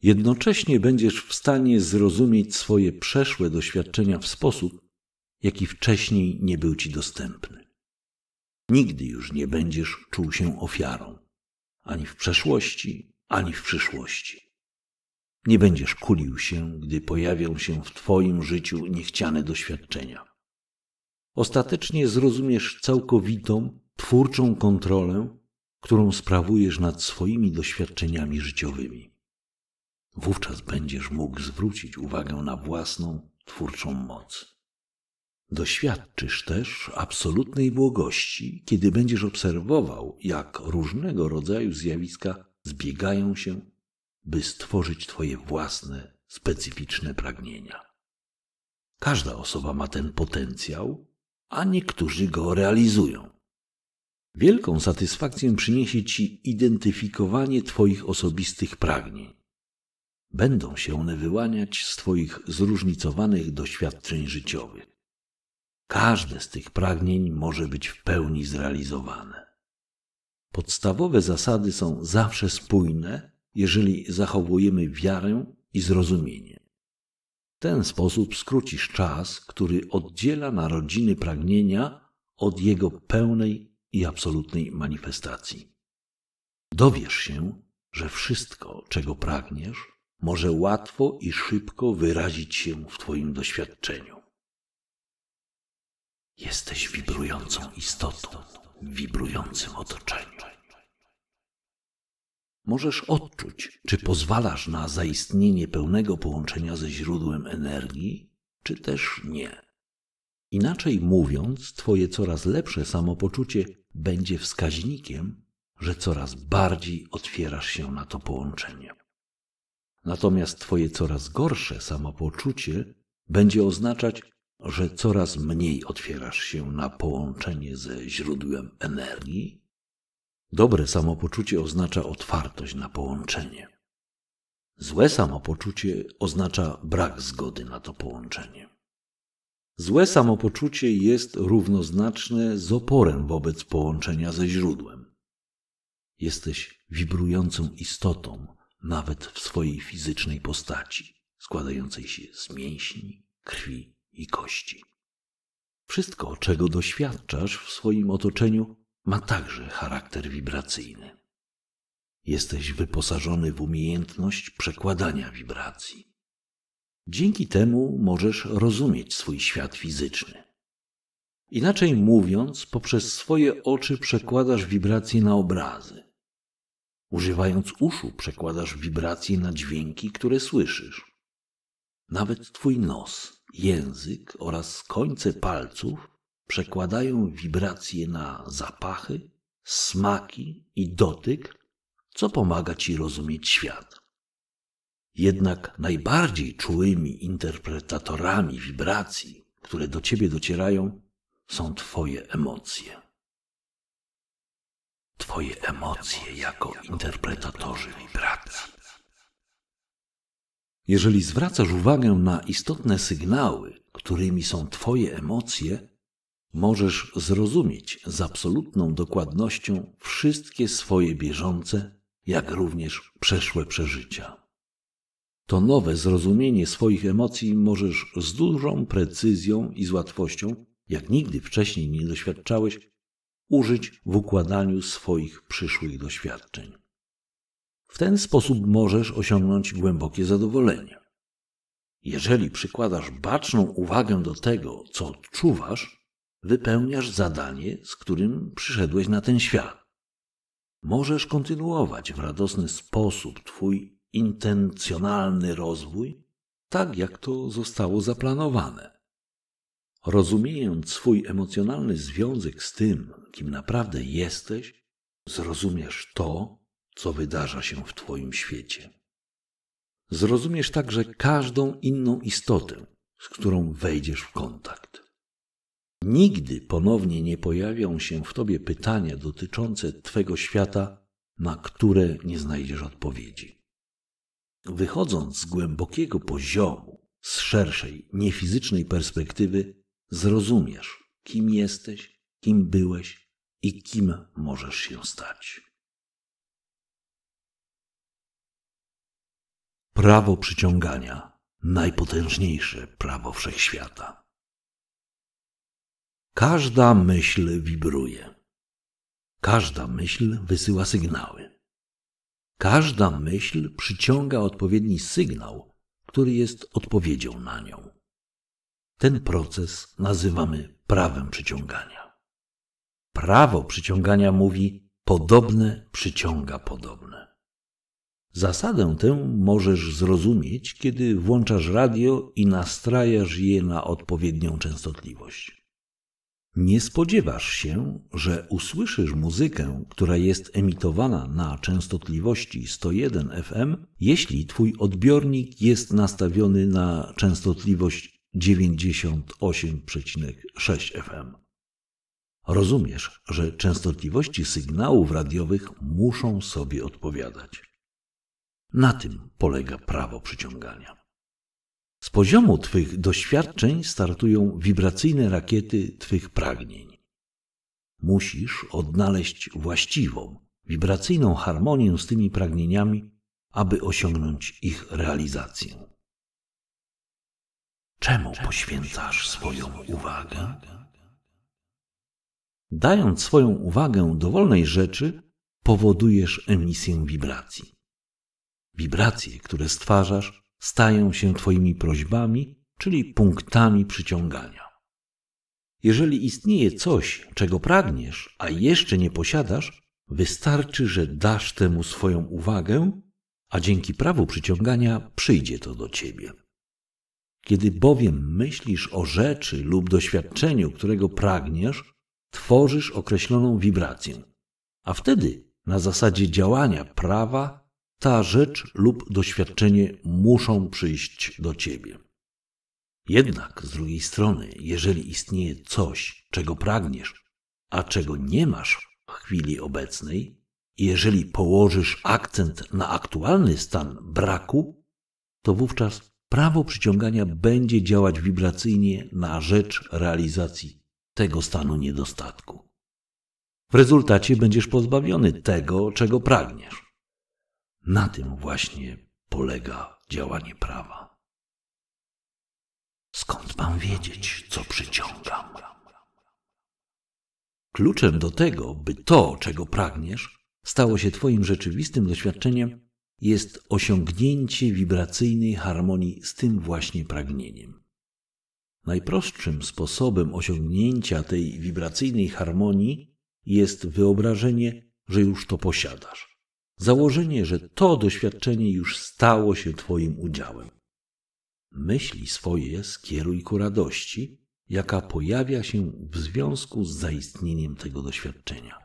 B: Jednocześnie będziesz w stanie zrozumieć swoje przeszłe doświadczenia w sposób, jaki wcześniej nie był ci dostępny. Nigdy już nie będziesz czuł się ofiarą, ani w przeszłości, ani w przyszłości. Nie będziesz kulił się, gdy pojawią się w Twoim życiu niechciane doświadczenia ostatecznie zrozumiesz całkowitą, twórczą kontrolę, którą sprawujesz nad swoimi doświadczeniami życiowymi. Wówczas będziesz mógł zwrócić uwagę na własną, twórczą moc. Doświadczysz też absolutnej błogości, kiedy będziesz obserwował, jak różnego rodzaju zjawiska zbiegają się, by stworzyć Twoje własne, specyficzne pragnienia. Każda osoba ma ten potencjał, a niektórzy go realizują. Wielką satysfakcję przyniesie ci identyfikowanie Twoich osobistych pragnień. Będą się one wyłaniać z Twoich zróżnicowanych doświadczeń życiowych. Każde z tych pragnień może być w pełni zrealizowane. Podstawowe zasady są zawsze spójne, jeżeli zachowujemy wiarę i zrozumienie ten sposób skrócisz czas, który oddziela narodziny pragnienia od jego pełnej i absolutnej manifestacji. Dowiesz się, że wszystko, czego pragniesz, może łatwo i szybko wyrazić się w Twoim doświadczeniu. Jesteś wibrującą istotą w wibrującym otoczeniu możesz odczuć, czy pozwalasz na zaistnienie pełnego połączenia ze źródłem energii, czy też nie. Inaczej mówiąc, Twoje coraz lepsze samopoczucie będzie wskaźnikiem, że coraz bardziej otwierasz się na to połączenie. Natomiast Twoje coraz gorsze samopoczucie będzie oznaczać, że coraz mniej otwierasz się na połączenie ze źródłem energii Dobre samopoczucie oznacza otwartość na połączenie. Złe samopoczucie oznacza brak zgody na to połączenie. Złe samopoczucie jest równoznaczne z oporem wobec połączenia ze źródłem. Jesteś wibrującą istotą, nawet w swojej fizycznej postaci, składającej się z mięśni, krwi i kości. Wszystko, czego doświadczasz w swoim otoczeniu, ma także charakter wibracyjny. Jesteś wyposażony w umiejętność przekładania wibracji. Dzięki temu możesz rozumieć swój świat fizyczny. Inaczej mówiąc, poprzez swoje oczy przekładasz wibracje na obrazy. Używając uszu przekładasz wibracje na dźwięki, które słyszysz. Nawet twój nos, język oraz końce palców przekładają wibracje na zapachy, smaki i dotyk, co pomaga ci rozumieć świat. Jednak najbardziej czułymi interpretatorami wibracji, które do ciebie docierają, są twoje emocje. Twoje emocje jako interpretatorzy wibracji. Jeżeli zwracasz uwagę na istotne sygnały, którymi są Twoje emocje, możesz zrozumieć z absolutną dokładnością wszystkie swoje bieżące, jak również przeszłe przeżycia. To nowe zrozumienie swoich emocji możesz z dużą precyzją i z łatwością, jak nigdy wcześniej nie doświadczałeś, użyć w układaniu swoich przyszłych doświadczeń. W ten sposób możesz osiągnąć głębokie zadowolenie. Jeżeli przykładasz baczną uwagę do tego, co odczuwasz, Wypełniasz zadanie, z którym przyszedłeś na ten świat. Możesz kontynuować w radosny sposób Twój intencjonalny rozwój, tak jak to zostało zaplanowane. Rozumiejąc swój emocjonalny związek z tym, kim naprawdę jesteś, zrozumiesz to, co wydarza się w Twoim świecie. Zrozumiesz także każdą inną istotę, z którą wejdziesz w kontakt. Nigdy ponownie nie pojawią się w tobie pytania dotyczące twego świata, na które nie znajdziesz odpowiedzi. Wychodząc z głębokiego poziomu, z szerszej, niefizycznej perspektywy, zrozumiesz, kim jesteś, kim byłeś i kim możesz się stać. Prawo przyciągania najpotężniejsze prawo wszechświata. Każda myśl wibruje. Każda myśl wysyła sygnały. Każda myśl przyciąga odpowiedni sygnał, który jest odpowiedzią na nią. Ten proces nazywamy prawem przyciągania. Prawo przyciągania mówi: podobne przyciąga podobne. Zasadę tę możesz zrozumieć, kiedy włączasz radio i nastrajasz je na odpowiednią częstotliwość. Nie spodziewasz się, że usłyszysz muzykę, która jest emitowana na częstotliwości 101 FM, jeśli twój odbiornik jest nastawiony na częstotliwość 98,6 FM. Rozumiesz, że częstotliwości sygnałów radiowych muszą sobie odpowiadać. Na tym polega prawo przyciągania. Z poziomu Twych doświadczeń startują wibracyjne rakiety Twych pragnień. Musisz odnaleźć właściwą, wibracyjną harmonię z tymi pragnieniami, aby osiągnąć ich realizację. Czemu poświęcasz swoją uwagę? Dając swoją uwagę dowolnej rzeczy, powodujesz emisję wibracji. Wibracje, które stwarzasz, stają się Twoimi prośbami, czyli punktami przyciągania. Jeżeli istnieje coś, czego pragniesz, a jeszcze nie posiadasz, wystarczy, że dasz temu swoją uwagę, a dzięki prawu przyciągania przyjdzie to do ciebie. Kiedy bowiem myślisz o rzeczy lub doświadczeniu, którego pragniesz, tworzysz określoną wibrację, a wtedy na zasadzie działania prawa ta rzecz lub doświadczenie muszą przyjść do ciebie. Jednak z drugiej strony, jeżeli istnieje coś, czego pragniesz, a czego nie masz w chwili obecnej, jeżeli położysz akcent na aktualny stan braku, to wówczas prawo przyciągania będzie działać wibracyjnie na rzecz realizacji tego stanu niedostatku. W rezultacie będziesz pozbawiony tego, czego pragniesz. Na tym właśnie polega działanie prawa. Skąd mam wiedzieć, co przyciągam? Kluczem do tego, by to, czego pragniesz, stało się Twoim rzeczywistym doświadczeniem, jest osiągnięcie wibracyjnej harmonii z tym właśnie pragnieniem. Najprostszym sposobem osiągnięcia tej wibracyjnej harmonii jest wyobrażenie, że już to posiadasz założenie, że to doświadczenie już stało się Twoim udziałem. Myśli swoje skieruj ku radości, jaka pojawia się w związku z zaistnieniem tego doświadczenia.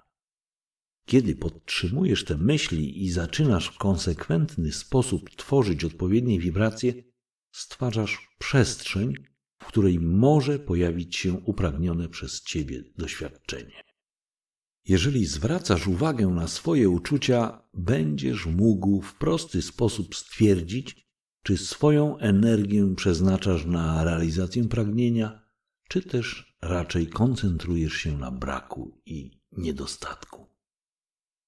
B: Kiedy podtrzymujesz te myśli i zaczynasz w konsekwentny sposób tworzyć odpowiednie wibracje, stwarzasz przestrzeń, w której może pojawić się upragnione przez Ciebie doświadczenie. Jeżeli zwracasz uwagę na swoje uczucia, będziesz mógł w prosty sposób stwierdzić, czy swoją energię przeznaczasz na realizację pragnienia, czy też raczej koncentrujesz się na braku i niedostatku.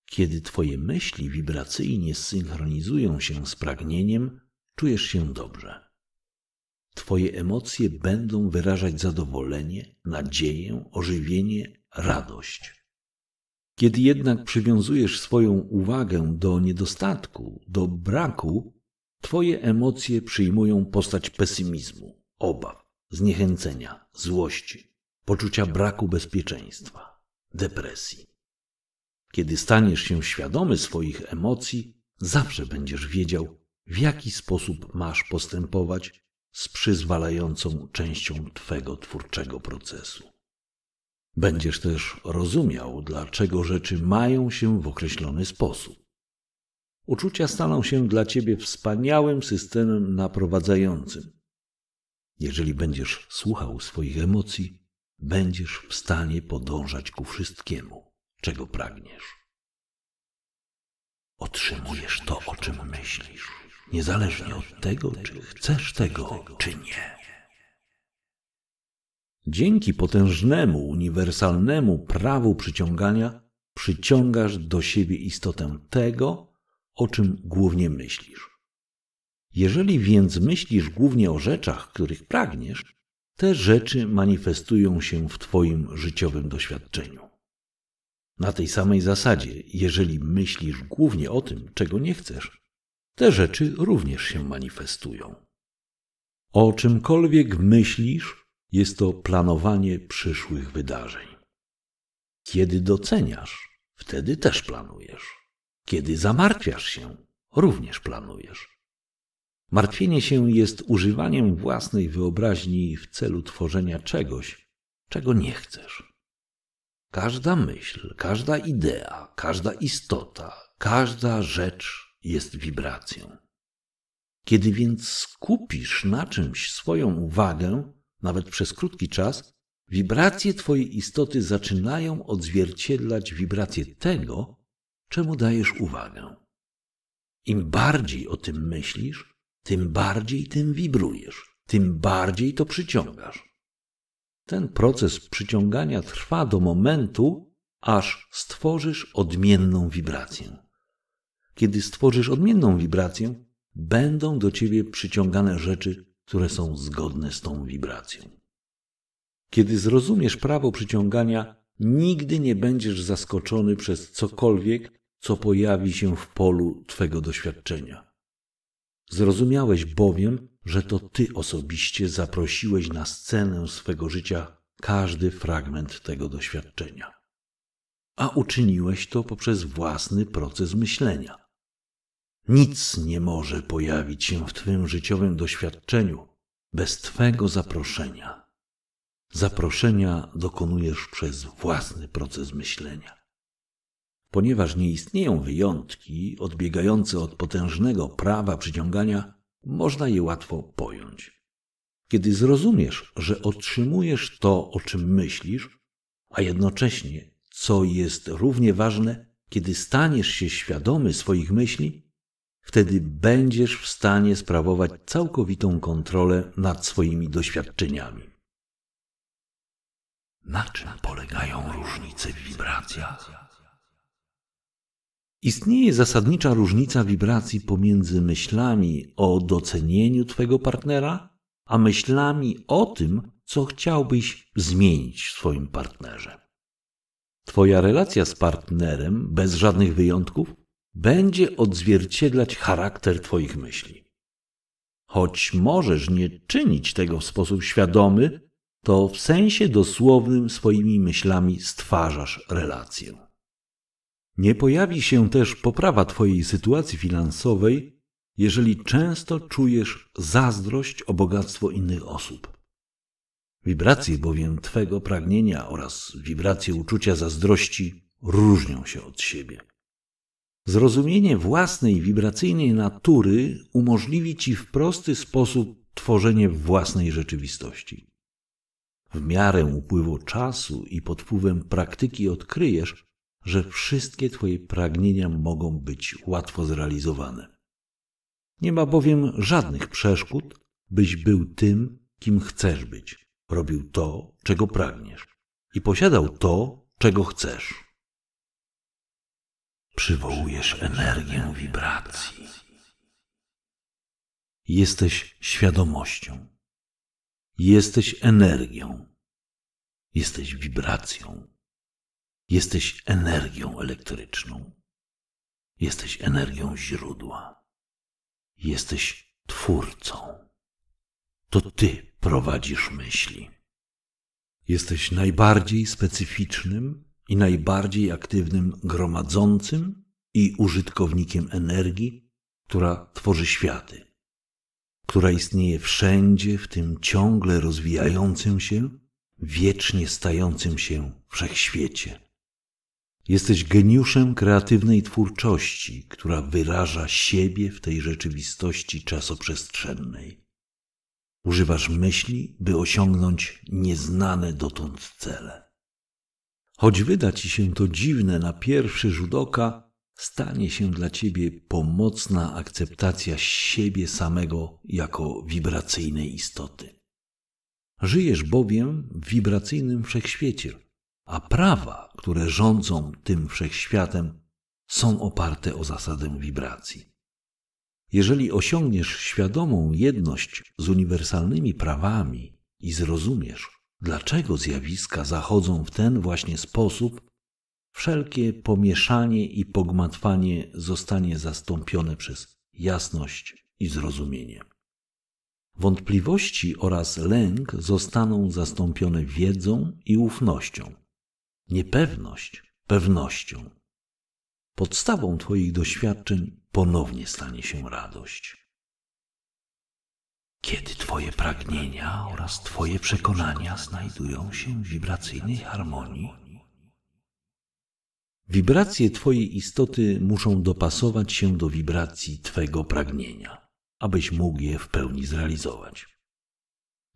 B: Kiedy Twoje myśli wibracyjnie synchronizują się z pragnieniem, czujesz się dobrze. Twoje emocje będą wyrażać zadowolenie, nadzieję, ożywienie, radość. Kiedy jednak przywiązujesz swoją uwagę do niedostatku, do braku, Twoje emocje przyjmują postać pesymizmu, obaw, zniechęcenia, złości, poczucia braku bezpieczeństwa, depresji. Kiedy staniesz się świadomy swoich emocji, zawsze będziesz wiedział, w jaki sposób masz postępować z przyzwalającą częścią Twego twórczego procesu. Będziesz też rozumiał, dlaczego rzeczy mają się w określony sposób. Uczucia staną się dla ciebie wspaniałym systemem naprowadzającym. Jeżeli będziesz słuchał swoich emocji, będziesz w stanie podążać ku wszystkiemu, czego pragniesz. Otrzymujesz to, o czym myślisz, niezależnie od tego, czy chcesz tego, czy nie. Dzięki potężnemu, uniwersalnemu prawu przyciągania przyciągasz do siebie istotę tego, o czym głównie myślisz. Jeżeli więc myślisz głównie o rzeczach, których pragniesz, te rzeczy manifestują się w Twoim życiowym doświadczeniu. Na tej samej zasadzie, jeżeli myślisz głównie o tym, czego nie chcesz, te rzeczy również się manifestują. O czymkolwiek myślisz, jest to planowanie przyszłych wydarzeń. Kiedy doceniasz, wtedy też planujesz. Kiedy zamartwiasz się, również planujesz. Martwienie się jest używaniem własnej wyobraźni w celu tworzenia czegoś, czego nie chcesz. Każda myśl, każda idea, każda istota, każda rzecz jest wibracją. Kiedy więc skupisz na czymś swoją uwagę, nawet przez krótki czas, wibracje Twojej istoty zaczynają odzwierciedlać wibracje tego, czemu dajesz uwagę. Im bardziej o tym myślisz, tym bardziej tym wibrujesz, tym bardziej to przyciągasz. Ten proces przyciągania trwa do momentu, aż stworzysz odmienną wibrację. Kiedy stworzysz odmienną wibrację, będą do ciebie przyciągane rzeczy które są zgodne z tą wibracją. Kiedy zrozumiesz prawo przyciągania, nigdy nie będziesz zaskoczony przez cokolwiek, co pojawi się w polu Twego doświadczenia. Zrozumiałeś bowiem, że to Ty osobiście zaprosiłeś na scenę swego życia każdy fragment tego doświadczenia. A uczyniłeś to poprzez własny proces myślenia. Nic nie może pojawić się w Twym życiowym doświadczeniu bez Twego zaproszenia. Zaproszenia dokonujesz przez własny proces myślenia. Ponieważ nie istnieją wyjątki odbiegające od potężnego prawa przyciągania, można je łatwo pojąć. Kiedy zrozumiesz, że otrzymujesz to, o czym myślisz, a jednocześnie, co jest równie ważne, kiedy staniesz się świadomy swoich myśli, Wtedy będziesz w stanie sprawować całkowitą kontrolę nad swoimi doświadczeniami. Na czym polegają różnice w wibracjach? Istnieje zasadnicza różnica wibracji pomiędzy myślami o docenieniu Twojego partnera, a myślami o tym, co chciałbyś zmienić w swoim partnerze. Twoja relacja z partnerem, bez żadnych wyjątków, będzie odzwierciedlać charakter Twoich myśli. Choć możesz nie czynić tego w sposób świadomy, to w sensie dosłownym swoimi myślami stwarzasz relację. Nie pojawi się też poprawa Twojej sytuacji finansowej, jeżeli często czujesz zazdrość o bogactwo innych osób. Wibracje bowiem Twego pragnienia oraz wibracje uczucia zazdrości różnią się od siebie. Zrozumienie własnej wibracyjnej natury umożliwi ci w prosty sposób tworzenie własnej rzeczywistości. W miarę upływu czasu i pod wpływem praktyki odkryjesz, że wszystkie Twoje pragnienia mogą być łatwo zrealizowane. Nie ma bowiem żadnych przeszkód, byś był tym, kim chcesz być, robił to, czego pragniesz i posiadał to, czego chcesz przywołujesz energię wibracji. Jesteś świadomością. Jesteś energią. Jesteś wibracją. Jesteś energią elektryczną. Jesteś energią źródła. Jesteś twórcą. To ty prowadzisz myśli. Jesteś najbardziej specyficznym i najbardziej aktywnym gromadzącym i użytkownikiem energii, która tworzy światy, która istnieje wszędzie w tym ciągle rozwijającym się, wiecznie stającym się wszechświecie. Jesteś geniuszem kreatywnej twórczości, która wyraża siebie w tej rzeczywistości czasoprzestrzennej. Używasz myśli, by osiągnąć nieznane dotąd cele. Choć wyda ci się to dziwne na pierwszy rzut oka, stanie się dla ciebie pomocna akceptacja siebie samego jako wibracyjnej istoty. Żyjesz bowiem w wibracyjnym wszechświecie, a prawa, które rządzą tym wszechświatem, są oparte o zasadę wibracji. Jeżeli osiągniesz świadomą jedność z uniwersalnymi prawami i zrozumiesz, dlaczego zjawiska zachodzą w ten właśnie sposób, wszelkie pomieszanie i pogmatwanie zostanie zastąpione przez jasność i zrozumienie. Wątpliwości oraz lęk zostaną zastąpione wiedzą i ufnością, niepewność pewnością. Podstawą Twoich doświadczeń ponownie stanie się radość kiedy Twoje pragnienia oraz Twoje przekonania znajdują się w wibracyjnej harmonii. Wibracje Twojej istoty muszą dopasować się do wibracji Twego pragnienia, abyś mógł je w pełni zrealizować.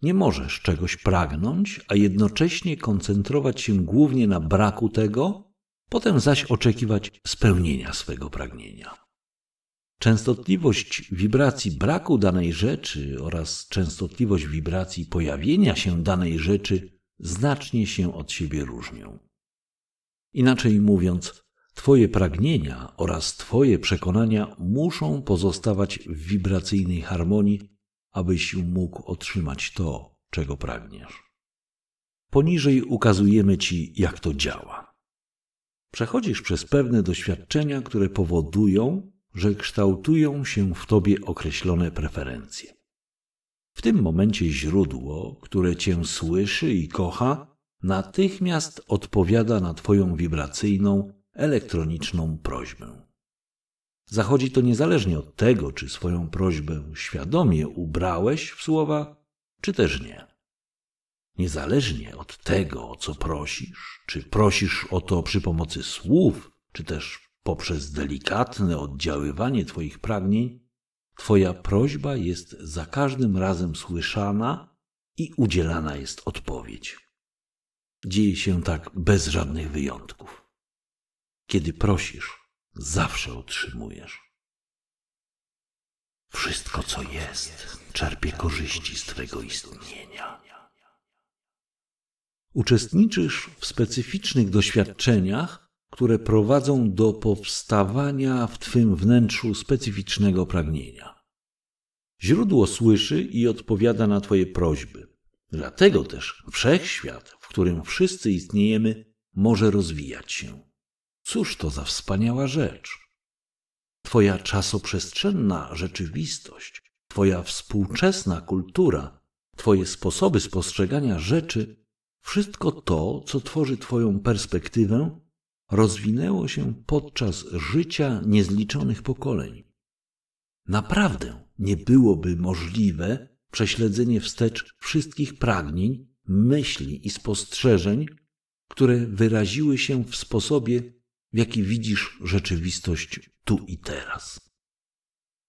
B: Nie możesz czegoś pragnąć, a jednocześnie koncentrować się głównie na braku tego, potem zaś oczekiwać spełnienia swego pragnienia. Częstotliwość wibracji braku danej rzeczy oraz częstotliwość wibracji pojawienia się danej rzeczy znacznie się od siebie różnią. Inaczej mówiąc, Twoje pragnienia oraz Twoje przekonania muszą pozostawać w wibracyjnej harmonii, abyś mógł otrzymać to, czego pragniesz. Poniżej ukazujemy Ci, jak to działa. Przechodzisz przez pewne doświadczenia, które powodują, że kształtują się w tobie określone preferencje. W tym momencie źródło, które cię słyszy i kocha, natychmiast odpowiada na twoją wibracyjną, elektroniczną prośbę. Zachodzi to niezależnie od tego, czy swoją prośbę świadomie ubrałeś w słowa, czy też nie. Niezależnie od tego, o co prosisz, czy prosisz o to przy pomocy słów, czy też Poprzez delikatne oddziaływanie Twoich pragnień, Twoja prośba jest za każdym razem słyszana i udzielana jest odpowiedź. Dzieje się tak bez żadnych wyjątków. Kiedy prosisz, zawsze otrzymujesz. Wszystko, co jest, czerpie korzyści z Twego istnienia. Uczestniczysz w specyficznych doświadczeniach, które prowadzą do powstawania w twym wnętrzu specyficznego pragnienia. Źródło słyszy i odpowiada na Twoje prośby. Dlatego też wszechświat, w którym wszyscy istniejemy, może rozwijać się. Cóż to za wspaniała rzecz! Twoja czasoprzestrzenna rzeczywistość, Twoja współczesna kultura, Twoje sposoby spostrzegania rzeczy wszystko to, co tworzy Twoją perspektywę, rozwinęło się podczas życia niezliczonych pokoleń. Naprawdę nie byłoby możliwe prześledzenie wstecz wszystkich pragnień, myśli i spostrzeżeń, które wyraziły się w sposobie, w jaki widzisz rzeczywistość tu i teraz.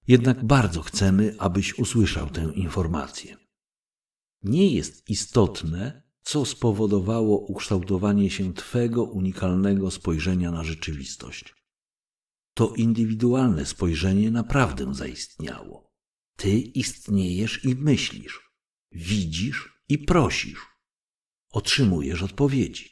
B: Jednak bardzo chcemy, abyś usłyszał tę informację. Nie jest istotne, co spowodowało ukształtowanie się Twego unikalnego spojrzenia na rzeczywistość. To indywidualne spojrzenie naprawdę zaistniało. Ty istniejesz i myślisz, widzisz i prosisz, otrzymujesz odpowiedzi.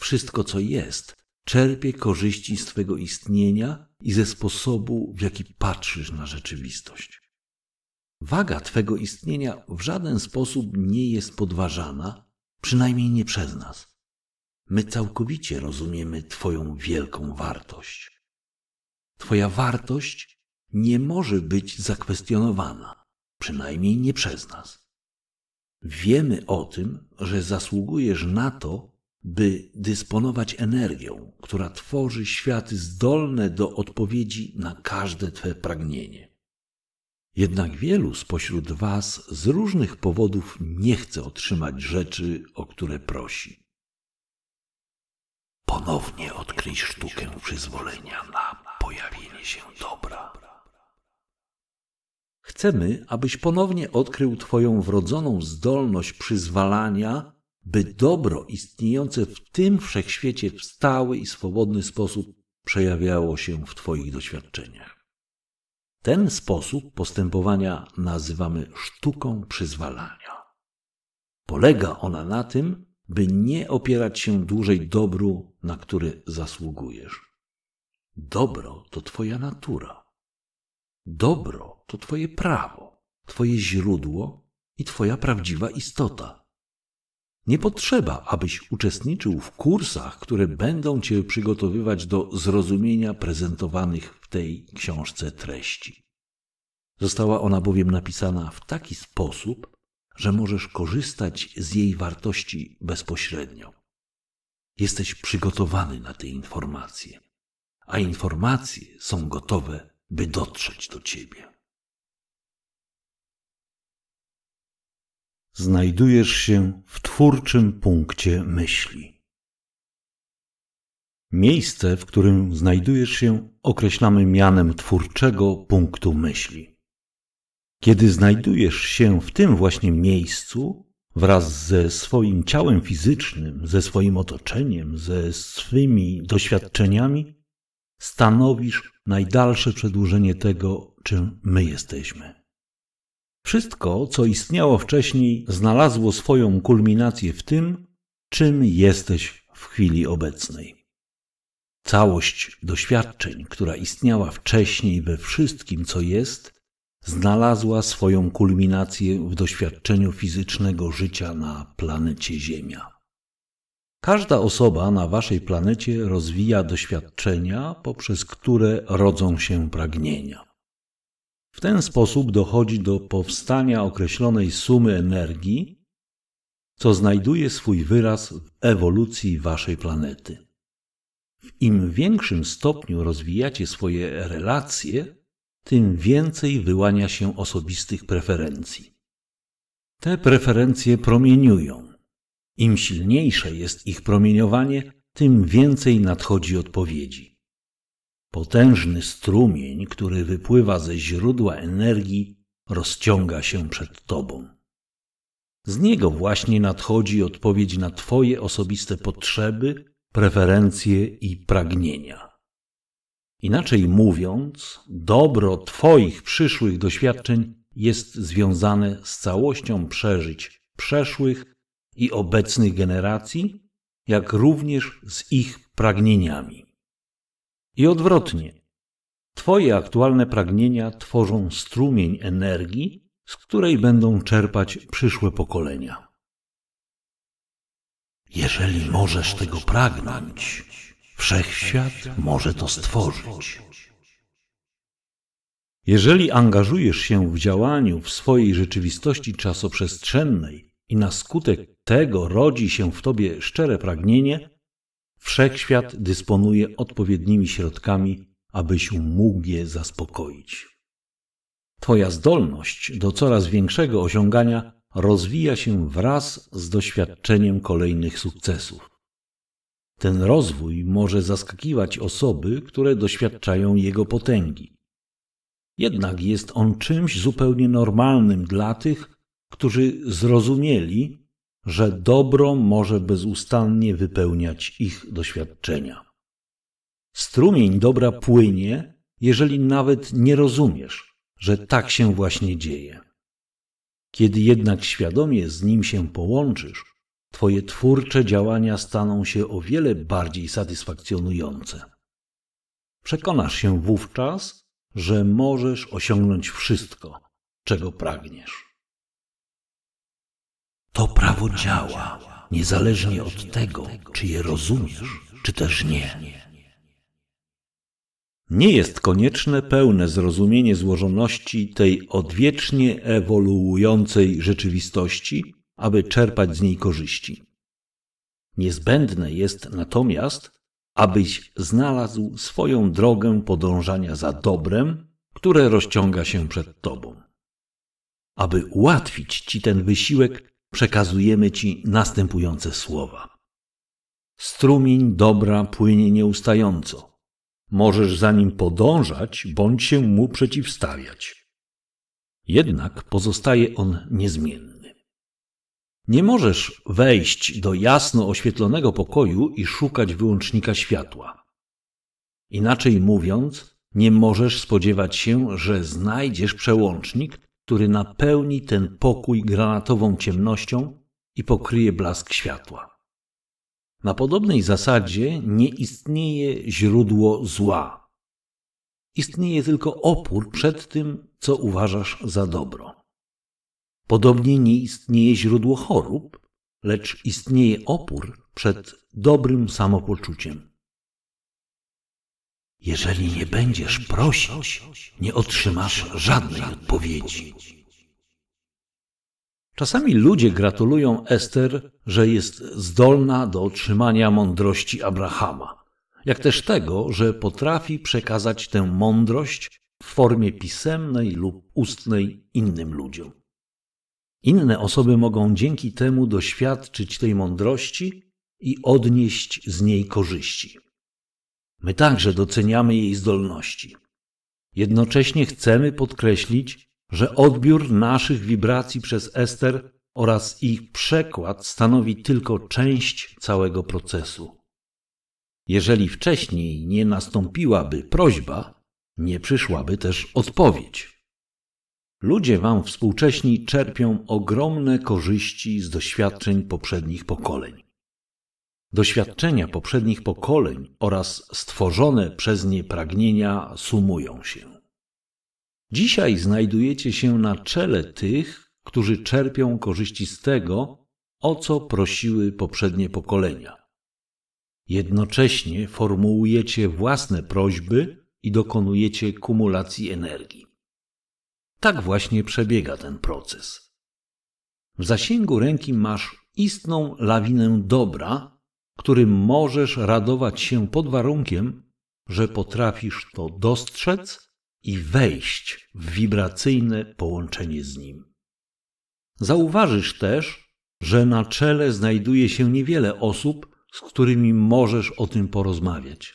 B: Wszystko, co jest, czerpie korzyści z Twego istnienia i ze sposobu, w jaki patrzysz na rzeczywistość. Waga Twego istnienia w żaden sposób nie jest podważana, przynajmniej nie przez nas. My całkowicie rozumiemy Twoją wielką wartość. Twoja wartość nie może być zakwestionowana, przynajmniej nie przez nas. Wiemy o tym, że zasługujesz na to, by dysponować energią, która tworzy światy zdolne do odpowiedzi na każde Twe pragnienie. Jednak wielu spośród Was z różnych powodów nie chce otrzymać rzeczy, o które prosi. Ponownie odkryj sztukę przyzwolenia na pojawienie się dobra. Chcemy, abyś ponownie odkrył Twoją wrodzoną zdolność przyzwalania, by dobro istniejące w tym wszechświecie w stały i swobodny sposób przejawiało się w Twoich doświadczeniach. Ten sposób postępowania nazywamy sztuką przyzwalania. Polega ona na tym, by nie opierać się dłużej dobru, na który zasługujesz. Dobro to Twoja natura. Dobro to Twoje prawo, Twoje źródło i Twoja prawdziwa istota. Nie potrzeba, abyś uczestniczył w kursach, które będą cię przygotowywać do zrozumienia prezentowanych w tej książce treści. Została ona bowiem napisana w taki sposób, że możesz korzystać z jej wartości bezpośrednio. Jesteś przygotowany na te informacje, a informacje są gotowe, by dotrzeć do ciebie. znajdujesz się w twórczym punkcie myśli. Miejsce, w którym znajdujesz się, określamy mianem twórczego punktu myśli. Kiedy znajdujesz się w tym właśnie miejscu, wraz ze swoim ciałem fizycznym, ze swoim otoczeniem, ze swymi doświadczeniami, stanowisz najdalsze przedłużenie tego, czym my jesteśmy. Wszystko, co istniało wcześniej, znalazło swoją kulminację w tym, czym jesteś w chwili obecnej. Całość doświadczeń, która istniała wcześniej we wszystkim, co jest, znalazła swoją kulminację w doświadczeniu fizycznego życia na planecie Ziemia. Każda osoba na waszej planecie rozwija doświadczenia, poprzez które rodzą się pragnienia. W ten sposób dochodzi do powstania określonej sumy energii, co znajduje swój wyraz w ewolucji waszej planety. W im większym stopniu rozwijacie swoje relacje, tym więcej wyłania się osobistych preferencji. Te preferencje promieniują. Im silniejsze jest ich promieniowanie, tym więcej nadchodzi odpowiedzi. Potężny strumień, który wypływa ze źródła energii, rozciąga się przed Tobą. Z niego właśnie nadchodzi odpowiedź na Twoje osobiste potrzeby, preferencje i pragnienia. Inaczej mówiąc, dobro Twoich przyszłych doświadczeń jest związane z całością przeżyć przeszłych i obecnych generacji, jak również z ich pragnieniami i odwrotnie. Twoje aktualne pragnienia tworzą strumień energii, z której będą czerpać przyszłe pokolenia. Jeżeli możesz tego pragnąć, wszechświat może to stworzyć. Jeżeli angażujesz się w działaniu w swojej rzeczywistości czasoprzestrzennej i na skutek tego rodzi się w tobie szczere pragnienie, Wszechświat dysponuje odpowiednimi środkami, abyś mógł je zaspokoić. Twoja zdolność do coraz większego osiągania rozwija się wraz z doświadczeniem kolejnych sukcesów. Ten rozwój może zaskakiwać osoby, które doświadczają jego potęgi. Jednak jest on czymś zupełnie normalnym dla tych, którzy zrozumieli, że dobro może bezustannie wypełniać ich doświadczenia. Strumień dobra płynie, jeżeli nawet nie rozumiesz, że tak się właśnie dzieje. Kiedy jednak świadomie z nim się połączysz, Twoje twórcze działania staną się o wiele bardziej satysfakcjonujące. Przekonasz się wówczas, że możesz osiągnąć wszystko, czego pragniesz. To prawo działa, niezależnie od tego, czy je rozumiesz, czy też nie. Nie jest konieczne pełne zrozumienie złożoności tej odwiecznie ewoluującej rzeczywistości, aby czerpać z niej korzyści. Niezbędne jest natomiast, abyś znalazł swoją drogę podążania za dobrem, które rozciąga się przed tobą. Aby ułatwić ci ten wysiłek, przekazujemy Ci następujące słowa. Strumień dobra płynie nieustająco. Możesz za nim podążać bądź się mu przeciwstawiać. Jednak pozostaje on niezmienny. Nie możesz wejść do jasno oświetlonego pokoju i szukać wyłącznika światła. Inaczej mówiąc, nie możesz spodziewać się, że znajdziesz przełącznik, który napełni ten pokój granatową ciemnością i pokryje blask światła. Na podobnej zasadzie nie istnieje źródło zła. Istnieje tylko opór przed tym, co uważasz za dobro. Podobnie nie istnieje źródło chorób, lecz istnieje opór przed dobrym samopoczuciem. Jeżeli nie będziesz prosić, nie otrzymasz żadnej odpowiedzi. Czasami ludzie gratulują Ester, że jest zdolna do otrzymania mądrości Abrahama, jak też tego, że potrafi przekazać tę mądrość w formie pisemnej lub ustnej innym ludziom. Inne osoby mogą dzięki temu doświadczyć tej mądrości i odnieść z niej korzyści. My także doceniamy jej zdolności. Jednocześnie chcemy podkreślić, że odbiór naszych wibracji przez ester oraz ich przekład stanowi tylko część całego procesu. Jeżeli wcześniej nie nastąpiłaby prośba, nie przyszłaby też odpowiedź. Ludzie Wam współcześni czerpią ogromne korzyści z doświadczeń poprzednich pokoleń. Doświadczenia poprzednich pokoleń oraz stworzone przez nie pragnienia sumują się. Dzisiaj znajdujecie się na czele tych, którzy czerpią korzyści z tego, o co prosiły poprzednie pokolenia. Jednocześnie formułujecie własne prośby i dokonujecie kumulacji energii. Tak właśnie przebiega ten proces. W zasięgu ręki masz istną lawinę dobra, którym możesz radować się pod warunkiem, że potrafisz to dostrzec i wejść w wibracyjne połączenie z nim. Zauważysz też, że na czele znajduje się niewiele osób, z którymi możesz o tym porozmawiać.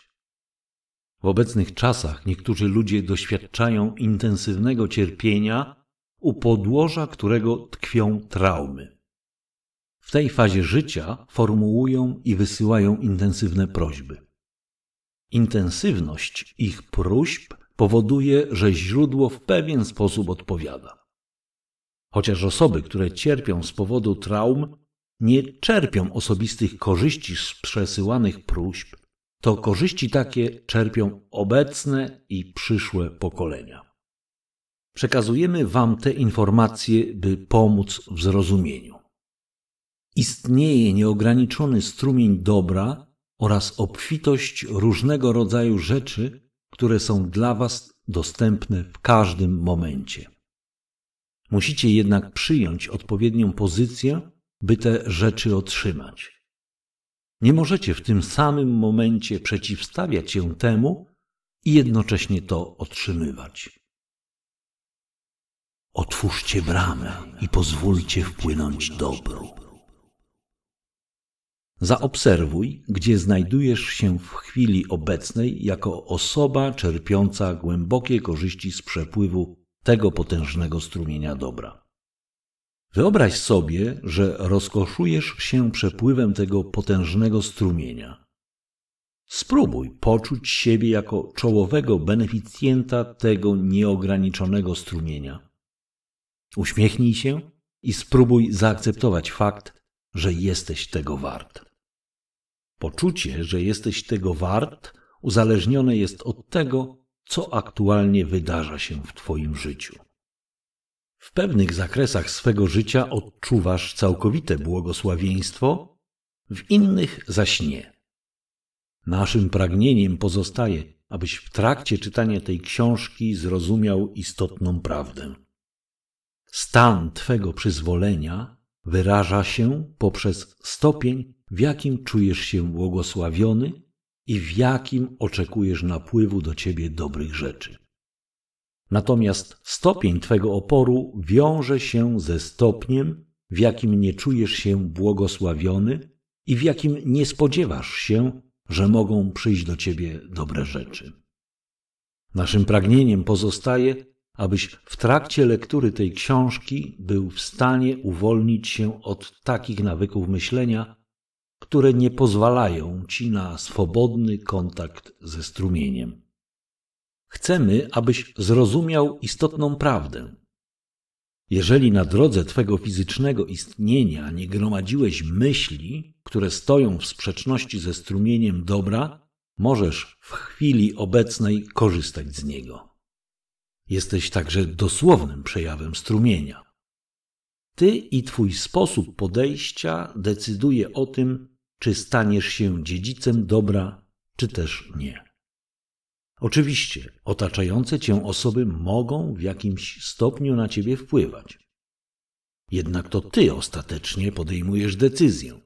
B: W obecnych czasach niektórzy ludzie doświadczają intensywnego cierpienia, u podłoża którego tkwią traumy. W tej fazie życia formułują i wysyłają intensywne prośby. Intensywność ich próśb powoduje, że źródło w pewien sposób odpowiada. Chociaż osoby, które cierpią z powodu traum, nie czerpią osobistych korzyści z przesyłanych próśb, to korzyści takie czerpią obecne i przyszłe pokolenia. Przekazujemy Wam te informacje, by pomóc w zrozumieniu istnieje nieograniczony strumień dobra oraz obfitość różnego rodzaju rzeczy, które są dla Was dostępne w każdym momencie. Musicie jednak przyjąć odpowiednią pozycję, by te rzeczy otrzymać. Nie możecie w tym samym momencie przeciwstawiać się temu i jednocześnie to otrzymywać. Otwórzcie bramę i pozwólcie wpłynąć dobru. Zaobserwuj, gdzie znajdujesz się w chwili obecnej jako osoba czerpiąca głębokie korzyści z przepływu tego potężnego strumienia dobra. Wyobraź sobie, że rozkoszujesz się przepływem tego potężnego strumienia. Spróbuj poczuć siebie jako czołowego beneficjenta tego nieograniczonego strumienia. Uśmiechnij się i spróbuj zaakceptować fakt, że jesteś tego wart. Poczucie, że jesteś tego wart, uzależnione jest od tego, co aktualnie wydarza się w Twoim życiu. W pewnych zakresach swego życia odczuwasz całkowite błogosławieństwo, w innych zaś nie. Naszym pragnieniem pozostaje, abyś w trakcie czytania tej książki zrozumiał istotną prawdę. Stan Twego przyzwolenia wyraża się poprzez stopień w jakim czujesz się błogosławiony i w jakim oczekujesz napływu do ciebie dobrych rzeczy. Natomiast stopień twego oporu wiąże się ze stopniem, w jakim nie czujesz się błogosławiony i w jakim nie spodziewasz się, że mogą przyjść do ciebie dobre rzeczy. Naszym pragnieniem pozostaje, abyś w trakcie lektury tej książki był w stanie uwolnić się od takich nawyków myślenia, które nie pozwalają ci na swobodny kontakt ze strumieniem. Chcemy, abyś zrozumiał istotną prawdę. Jeżeli na drodze twego fizycznego istnienia nie gromadziłeś myśli, które stoją w sprzeczności ze strumieniem dobra, możesz w chwili obecnej korzystać z niego. Jesteś także dosłownym przejawem strumienia. Ty i twój sposób podejścia decyduje o tym, czy staniesz się dziedzicem dobra, czy też nie. Oczywiście, otaczające cię osoby mogą w jakimś stopniu na ciebie wpływać. Jednak to ty ostatecznie podejmujesz decyzję: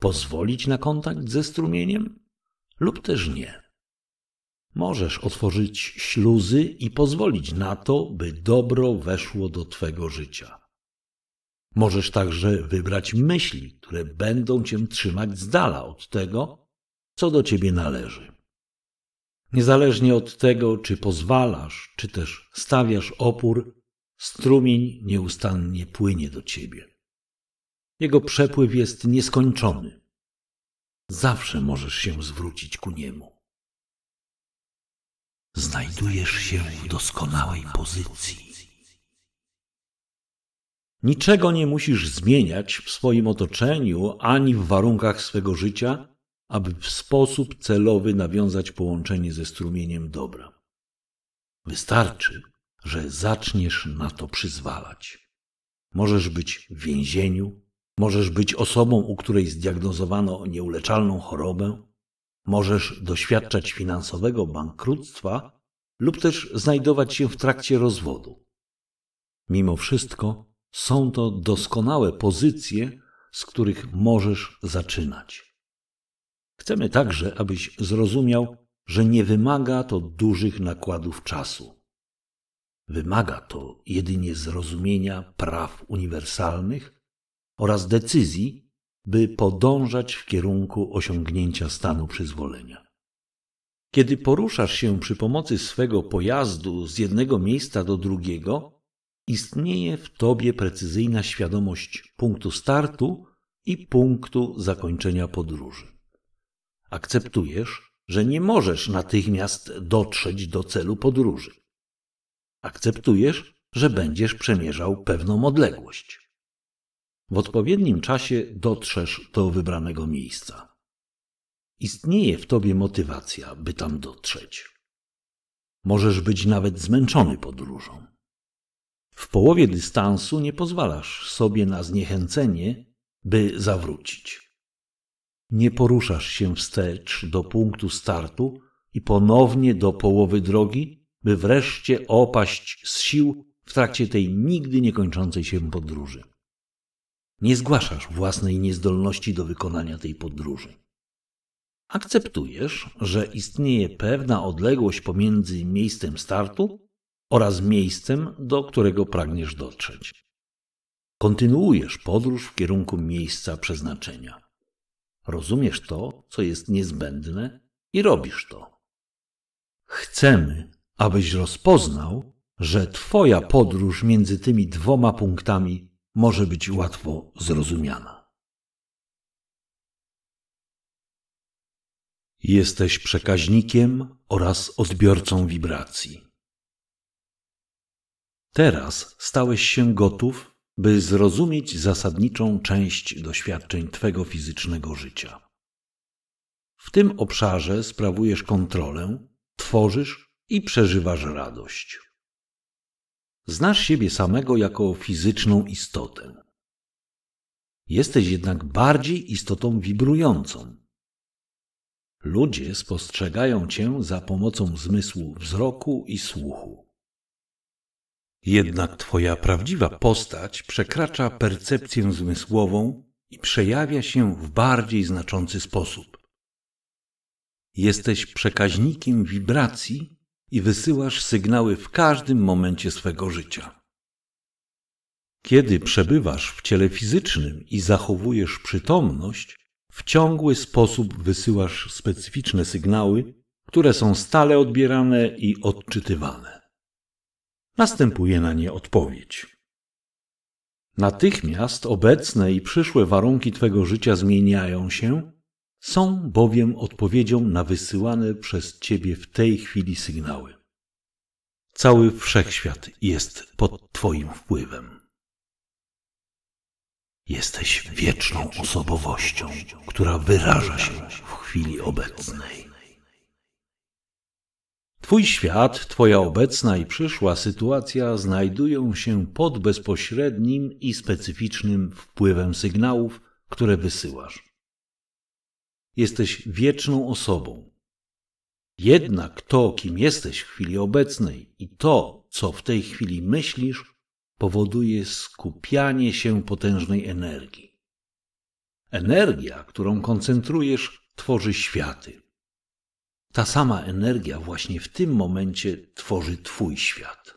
B: pozwolić na kontakt ze strumieniem lub też nie. Możesz otworzyć śluzy i pozwolić na to, by dobro weszło do twego życia. Możesz także wybrać myśli, które będą cię trzymać z dala od tego, co do ciebie należy. Niezależnie od tego, czy pozwalasz, czy też stawiasz opór, strumień nieustannie płynie do ciebie. Jego przepływ jest nieskończony. Zawsze możesz się zwrócić ku niemu. Znajdujesz się w doskonałej pozycji. Niczego nie musisz zmieniać w swoim otoczeniu ani w warunkach swego życia, aby w sposób celowy nawiązać połączenie ze strumieniem dobra. Wystarczy, że zaczniesz na to przyzwalać. Możesz być w więzieniu, możesz być osobą, u której zdiagnozowano nieuleczalną chorobę, możesz doświadczać finansowego bankructwa lub też znajdować się w trakcie rozwodu. Mimo wszystko są to doskonałe pozycje, z których możesz zaczynać. Chcemy także, abyś zrozumiał, że nie wymaga to dużych nakładów czasu. Wymaga to jedynie zrozumienia praw uniwersalnych oraz decyzji, by podążać w kierunku osiągnięcia stanu przyzwolenia. Kiedy poruszasz się przy pomocy swego pojazdu z jednego miejsca do drugiego, istnieje w tobie precyzyjna świadomość punktu startu i punktu zakończenia podróży. Akceptujesz, że nie możesz natychmiast dotrzeć do celu podróży. Akceptujesz, że będziesz przemierzał pewną odległość. W odpowiednim czasie dotrzesz do wybranego miejsca. Istnieje w tobie motywacja, by tam dotrzeć. Możesz być nawet zmęczony podróżą. W połowie dystansu nie pozwalasz sobie na zniechęcenie, by zawrócić. Nie poruszasz się wstecz do punktu startu i ponownie do połowy drogi, by wreszcie opaść z sił w trakcie tej nigdy niekończącej się podróży. Nie zgłaszasz własnej niezdolności do wykonania tej podróży. Akceptujesz, że istnieje pewna odległość pomiędzy miejscem startu oraz miejscem, do którego pragniesz dotrzeć. Kontynuujesz podróż w kierunku miejsca przeznaczenia. Rozumiesz to, co jest niezbędne i robisz to. Chcemy, abyś rozpoznał, że Twoja podróż między tymi dwoma punktami może być łatwo zrozumiana. Jesteś przekaźnikiem oraz odbiorcą wibracji. Teraz stałeś się gotów, by zrozumieć zasadniczą część doświadczeń Twego fizycznego życia. W tym obszarze sprawujesz kontrolę, tworzysz i przeżywasz radość. Znasz siebie samego jako fizyczną istotę. Jesteś jednak bardziej istotą wibrującą. Ludzie spostrzegają cię za pomocą zmysłu wzroku i słuchu. Jednak Twoja prawdziwa postać przekracza percepcję zmysłową i przejawia się w bardziej znaczący sposób. Jesteś przekaźnikiem wibracji i wysyłasz sygnały w każdym momencie swego życia. Kiedy przebywasz w ciele fizycznym i zachowujesz przytomność, w ciągły sposób wysyłasz specyficzne sygnały, które są stale odbierane i odczytywane następuje na nie odpowiedź. Natychmiast obecne i przyszłe warunki Twego życia zmieniają się, są bowiem odpowiedzią na wysyłane przez Ciebie w tej chwili sygnały. Cały wszechświat jest pod Twoim wpływem. Jesteś wieczną osobowością, która wyraża się w chwili obecnej. Twój świat, Twoja obecna i przyszła sytuacja znajdują się pod bezpośrednim i specyficznym wpływem sygnałów, które wysyłasz. Jesteś wieczną osobą. Jednak to, kim jesteś w chwili obecnej i to, co w tej chwili myślisz, powoduje skupianie się potężnej energii. Energia, którą koncentrujesz, tworzy światy. Ta sama energia właśnie w tym momencie tworzy Twój świat.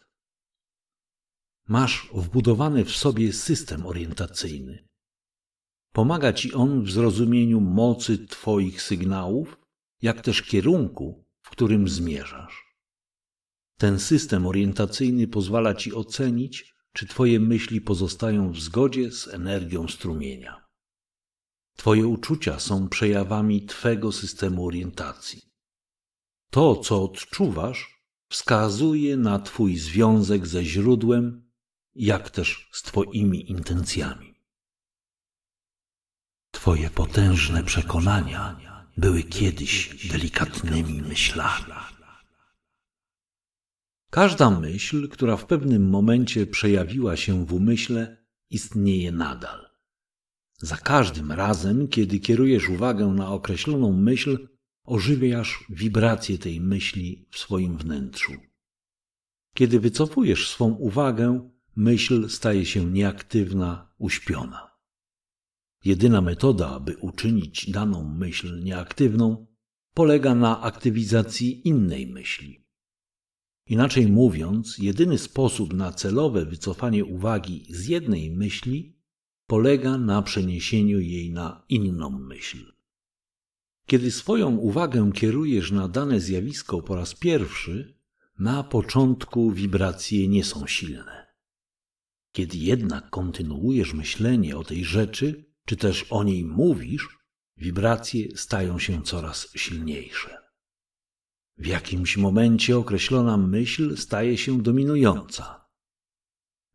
B: Masz wbudowany w sobie system orientacyjny. Pomaga Ci on w zrozumieniu mocy Twoich sygnałów, jak też kierunku, w którym zmierzasz. Ten system orientacyjny pozwala Ci ocenić, czy Twoje myśli pozostają w zgodzie z energią strumienia. Twoje uczucia są przejawami Twego systemu orientacji. To, co odczuwasz, wskazuje na Twój związek ze źródłem, jak też z Twoimi intencjami. Twoje potężne przekonania były kiedyś delikatnymi myślami. Każda myśl, która w pewnym momencie przejawiła się w umyśle, istnieje nadal. Za każdym razem, kiedy kierujesz uwagę na określoną myśl, ożywiasz wibrację tej myśli w swoim wnętrzu. Kiedy wycofujesz swą uwagę, myśl staje się nieaktywna, uśpiona. Jedyna metoda, aby uczynić daną myśl nieaktywną, polega na aktywizacji innej myśli. Inaczej mówiąc, jedyny sposób na celowe wycofanie uwagi z jednej myśli polega na przeniesieniu jej na inną myśl. Kiedy swoją uwagę kierujesz na dane zjawisko po raz pierwszy, na początku wibracje nie są silne. Kiedy jednak kontynuujesz myślenie o tej rzeczy, czy też o niej mówisz, wibracje stają się coraz silniejsze. W jakimś momencie określona myśl staje się dominująca.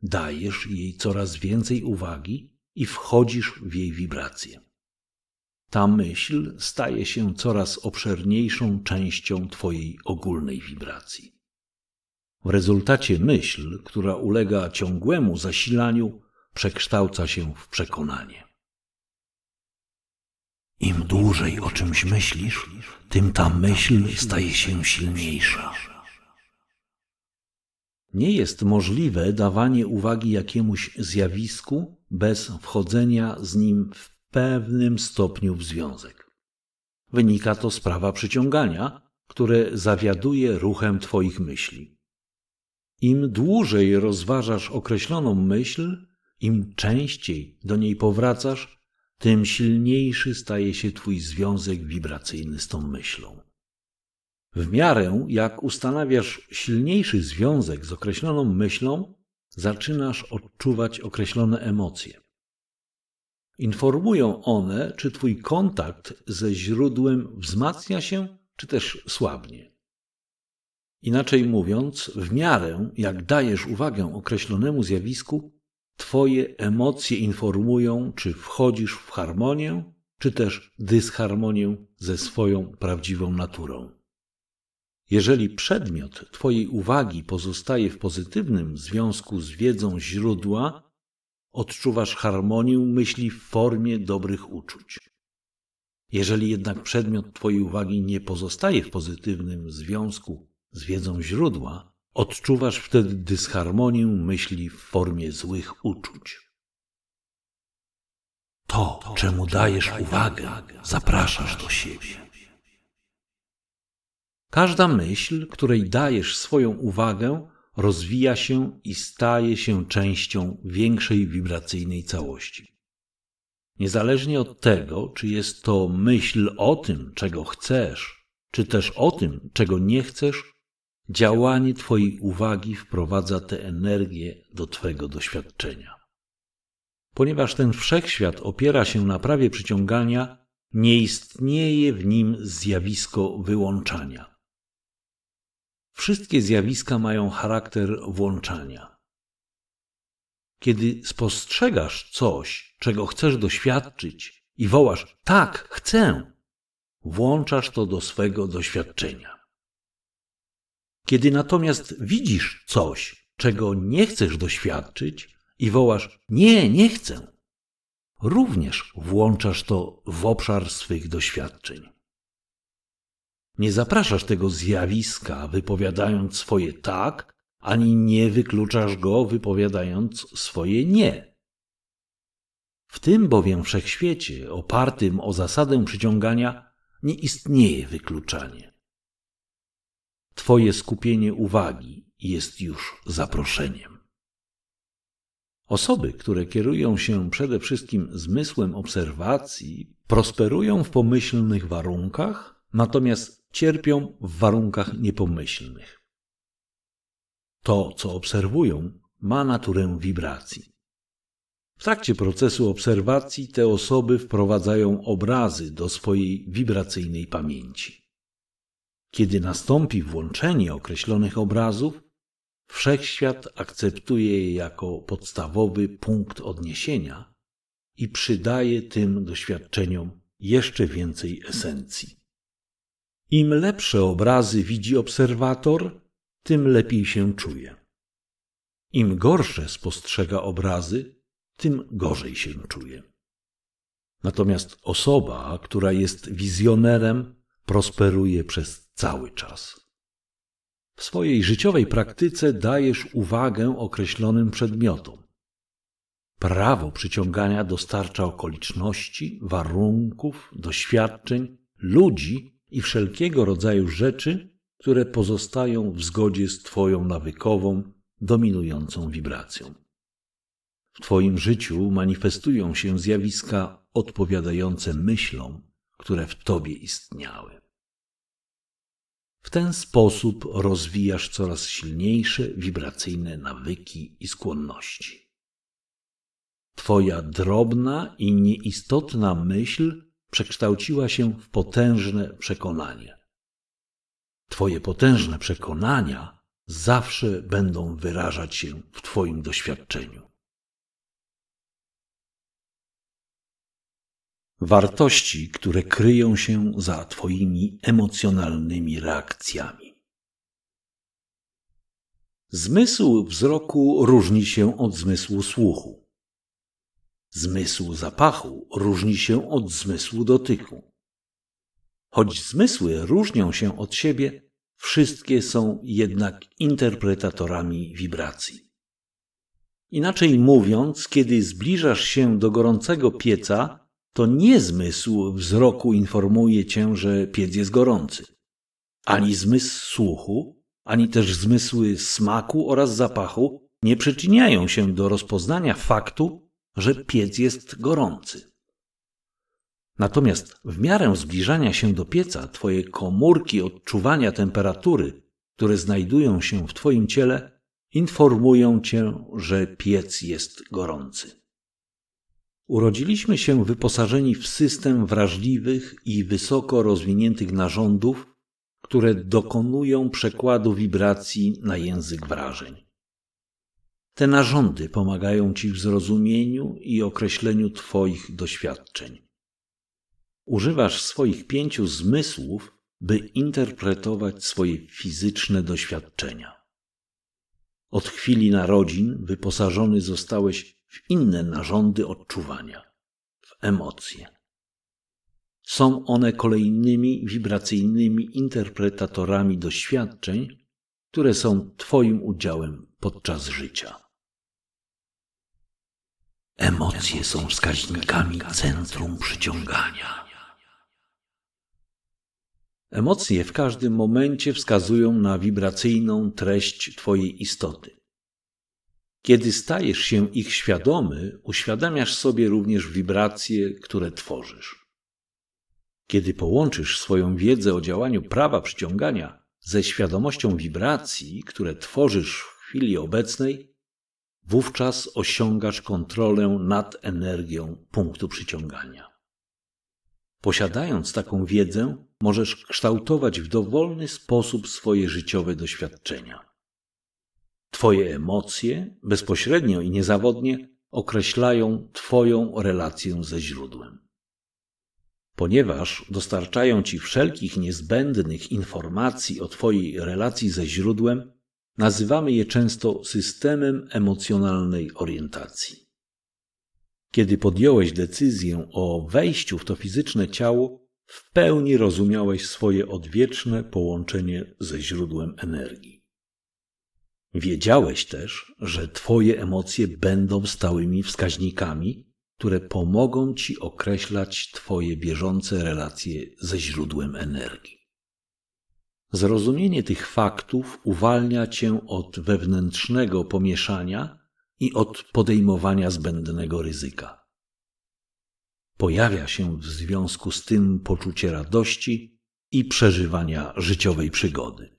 B: Dajesz jej coraz więcej uwagi i wchodzisz w jej wibracje. Ta myśl staje się coraz obszerniejszą częścią Twojej ogólnej wibracji. W rezultacie myśl, która ulega ciągłemu zasilaniu, przekształca się w przekonanie. Im dłużej o czymś myślisz, tym ta myśl staje się silniejsza. Nie jest możliwe dawanie uwagi jakiemuś zjawisku bez wchodzenia z nim w pewnym stopniu w związek. Wynika to z prawa przyciągania, które zawiaduje ruchem Twoich myśli. Im dłużej rozważasz określoną myśl, im częściej do niej powracasz, tym silniejszy staje się Twój związek wibracyjny z tą myślą. W miarę jak ustanawiasz silniejszy związek z określoną myślą, zaczynasz odczuwać określone emocje. Informują one, czy Twój kontakt ze źródłem wzmacnia się, czy też słabnie. Inaczej mówiąc, w miarę jak dajesz uwagę określonemu zjawisku, Twoje emocje informują, czy wchodzisz w harmonię, czy też dysharmonię ze swoją prawdziwą naturą. Jeżeli przedmiot Twojej uwagi pozostaje w pozytywnym związku z wiedzą źródła, odczuwasz harmonię myśli w formie dobrych uczuć. Jeżeli jednak przedmiot Twojej uwagi nie pozostaje w pozytywnym związku z wiedzą źródła, odczuwasz wtedy dysharmonię myśli w formie złych uczuć. To, czemu dajesz uwagę, zapraszasz do siebie. Każda myśl, której dajesz swoją uwagę, rozwija się i staje się częścią większej wibracyjnej całości. Niezależnie od tego, czy jest to myśl o tym, czego chcesz, czy też o tym, czego nie chcesz, działanie Twojej uwagi wprowadza tę energię do Twojego doświadczenia. Ponieważ ten wszechświat opiera się na prawie przyciągania, nie istnieje w nim zjawisko wyłączania. Wszystkie zjawiska mają charakter włączania. Kiedy spostrzegasz coś, czego chcesz doświadczyć i wołasz tak, chcę, włączasz to do swego doświadczenia. Kiedy natomiast widzisz coś, czego nie chcesz doświadczyć i wołasz nie, nie chcę, również włączasz to w obszar swych doświadczeń. Nie zapraszasz tego zjawiska, wypowiadając swoje tak, ani nie wykluczasz go, wypowiadając swoje nie. W tym bowiem wszechświecie, opartym o zasadę przyciągania, nie istnieje wykluczanie. Twoje skupienie uwagi jest już zaproszeniem. Osoby, które kierują się przede wszystkim zmysłem obserwacji, prosperują w pomyślnych warunkach, natomiast cierpią w warunkach niepomyślnych. To, co obserwują, ma naturę wibracji. W trakcie procesu obserwacji te osoby wprowadzają obrazy do swojej wibracyjnej pamięci. Kiedy nastąpi włączenie określonych obrazów, wszechświat akceptuje je jako podstawowy punkt odniesienia i przydaje tym doświadczeniom jeszcze więcej esencji. Im lepsze obrazy widzi obserwator, tym lepiej się czuje. Im gorsze spostrzega obrazy, tym gorzej się czuje. Natomiast osoba, która jest wizjonerem, prosperuje przez cały czas. W swojej życiowej praktyce dajesz uwagę określonym przedmiotom. Prawo przyciągania dostarcza okoliczności, warunków, doświadczeń, ludzi, i wszelkiego rodzaju rzeczy, które pozostają w zgodzie z Twoją nawykową, dominującą wibracją. W Twoim życiu manifestują się zjawiska odpowiadające myślom, które w Tobie istniały. W ten sposób rozwijasz coraz silniejsze wibracyjne nawyki i skłonności. Twoja drobna i nieistotna myśl przekształciła się w potężne przekonanie. Twoje potężne przekonania zawsze będą wyrażać się w Twoim doświadczeniu. Wartości, które kryją się za Twoimi emocjonalnymi reakcjami. Zmysł wzroku różni się od zmysłu słuchu. Zmysł zapachu różni się od zmysłu dotyku. Choć zmysły różnią się od siebie, wszystkie są jednak interpretatorami wibracji. Inaczej mówiąc, kiedy zbliżasz się do gorącego pieca, to nie zmysł wzroku informuje cię, że piec jest gorący, ani zmysł słuchu, ani też zmysły smaku oraz zapachu nie przyczyniają się do rozpoznania faktu, że piec jest gorący. Natomiast w miarę zbliżania się do pieca, Twoje komórki odczuwania temperatury, które znajdują się w Twoim ciele, informują Cię, że piec jest gorący. Urodziliśmy się wyposażeni w system wrażliwych i wysoko rozwiniętych narządów, które dokonują przekładu wibracji na język wrażeń. Te narządy pomagają ci w zrozumieniu i określeniu Twoich doświadczeń. Używasz swoich pięciu zmysłów, by interpretować swoje fizyczne doświadczenia. Od chwili narodzin wyposażony zostałeś w inne narządy odczuwania, w emocje. Są one kolejnymi wibracyjnymi interpretatorami doświadczeń, które są Twoim udziałem podczas życia. Emocje są wskaźnikami centrum przyciągania. Emocje w każdym momencie wskazują na wibracyjną treść Twojej istoty. Kiedy stajesz się ich świadomy, uświadamiasz sobie również wibracje, które tworzysz. Kiedy połączysz swoją wiedzę o działaniu prawa przyciągania ze świadomością wibracji, które tworzysz w chwili obecnej, Wówczas osiągasz kontrolę nad energią punktu przyciągania. Posiadając taką wiedzę, możesz kształtować w dowolny sposób swoje życiowe doświadczenia. Twoje emocje bezpośrednio i niezawodnie określają Twoją relację ze źródłem. Ponieważ dostarczają Ci wszelkich niezbędnych informacji o Twojej relacji ze źródłem, Nazywamy je często systemem emocjonalnej orientacji. Kiedy podjąłeś decyzję o wejściu w to fizyczne ciało, w pełni rozumiałeś swoje odwieczne połączenie ze źródłem energii. Wiedziałeś też, że Twoje emocje będą stałymi wskaźnikami, które pomogą Ci określać Twoje bieżące relacje ze źródłem energii. Zrozumienie tych faktów uwalnia cię od wewnętrznego pomieszania i od podejmowania zbędnego ryzyka. Pojawia się w związku z tym poczucie radości i przeżywania życiowej przygody.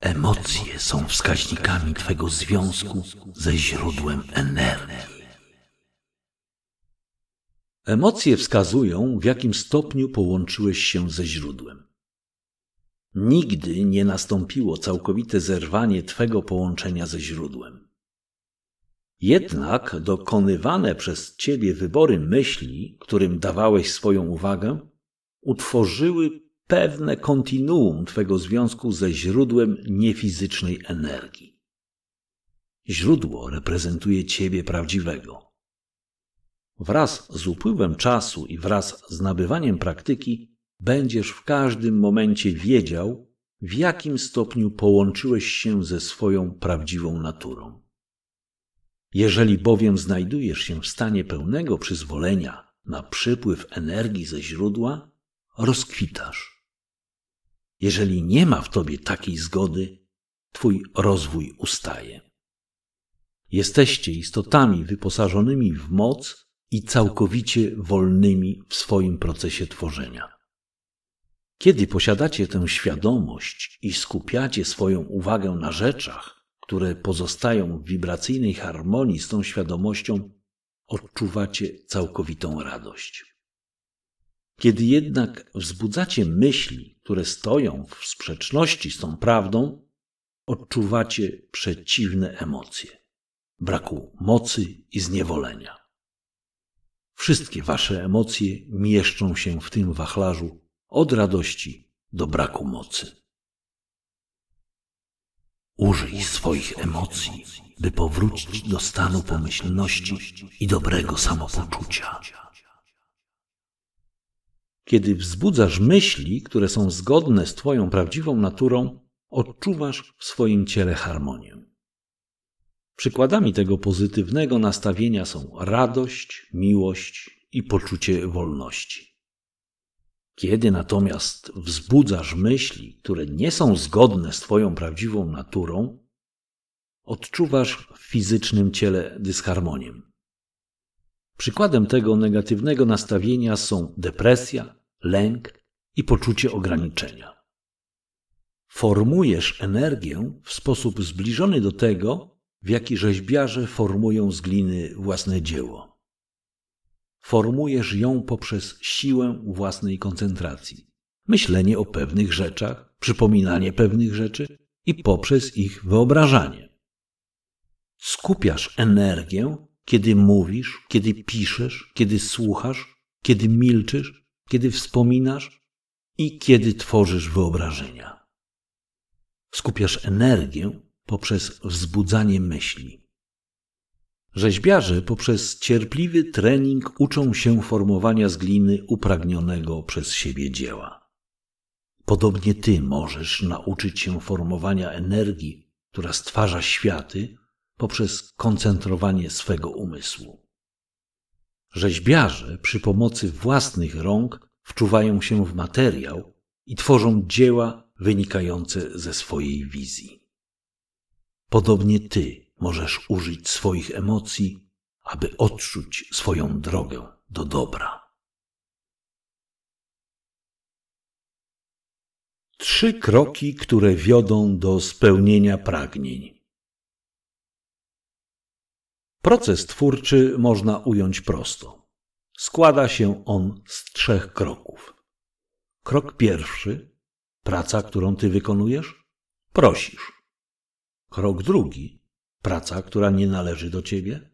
B: Emocje są wskaźnikami Twego związku ze źródłem energii. Emocje wskazują, w jakim stopniu połączyłeś się ze źródłem. Nigdy nie nastąpiło całkowite zerwanie Twego połączenia ze źródłem. Jednak dokonywane przez Ciebie wybory myśli, którym dawałeś swoją uwagę, utworzyły pewne kontinuum Twego związku ze źródłem niefizycznej energii. Źródło reprezentuje Ciebie prawdziwego, Wraz z upływem czasu i wraz z nabywaniem praktyki będziesz w każdym momencie wiedział, w jakim stopniu połączyłeś się ze swoją prawdziwą naturą. Jeżeli bowiem znajdujesz się w stanie pełnego przyzwolenia na przypływ energii ze źródła, rozkwitasz. Jeżeli nie ma w tobie takiej zgody, twój rozwój ustaje. Jesteście istotami wyposażonymi w moc, i całkowicie wolnymi w swoim procesie tworzenia. Kiedy posiadacie tę świadomość i skupiacie swoją uwagę na rzeczach, które pozostają w wibracyjnej harmonii z tą świadomością, odczuwacie całkowitą radość. Kiedy jednak wzbudzacie myśli, które stoją w sprzeczności z tą prawdą, odczuwacie przeciwne emocje braku mocy i zniewolenia. Wszystkie wasze emocje mieszczą się w tym wachlarzu od radości do braku mocy. Użyj swoich emocji, by powrócić do stanu pomyślności i dobrego samopoczucia. Kiedy wzbudzasz myśli, które są zgodne z Twoją prawdziwą naturą, odczuwasz w swoim ciele harmonię. Przykładami tego pozytywnego nastawienia są radość, miłość i poczucie wolności. Kiedy natomiast wzbudzasz myśli, które nie są zgodne z Twoją prawdziwą naturą, odczuwasz w fizycznym ciele dysharmonię. Przykładem tego negatywnego nastawienia są depresja, lęk i poczucie ograniczenia. Formujesz energię w sposób zbliżony do tego, w jaki rzeźbiarze formują z gliny własne dzieło. Formujesz ją poprzez siłę własnej koncentracji, myślenie o pewnych rzeczach, przypominanie pewnych rzeczy i poprzez ich wyobrażanie. Skupiasz energię, kiedy mówisz, kiedy piszesz, kiedy słuchasz, kiedy milczysz, kiedy wspominasz i kiedy tworzysz wyobrażenia. Skupiasz energię, poprzez wzbudzanie myśli. Rzeźbiarze poprzez cierpliwy trening uczą się formowania z gliny upragnionego przez siebie dzieła. Podobnie ty możesz nauczyć się formowania energii, która stwarza światy poprzez koncentrowanie swego umysłu. Rzeźbiarze przy pomocy własnych rąk wczuwają się w materiał i tworzą dzieła wynikające ze swojej wizji. Podobnie ty możesz użyć swoich emocji, aby odczuć swoją drogę do dobra. Trzy kroki, które wiodą do spełnienia pragnień. Proces twórczy można ująć prosto. Składa się on z trzech kroków. Krok pierwszy praca, którą ty wykonujesz? Prosisz. Krok drugi. Praca, która nie należy do ciebie.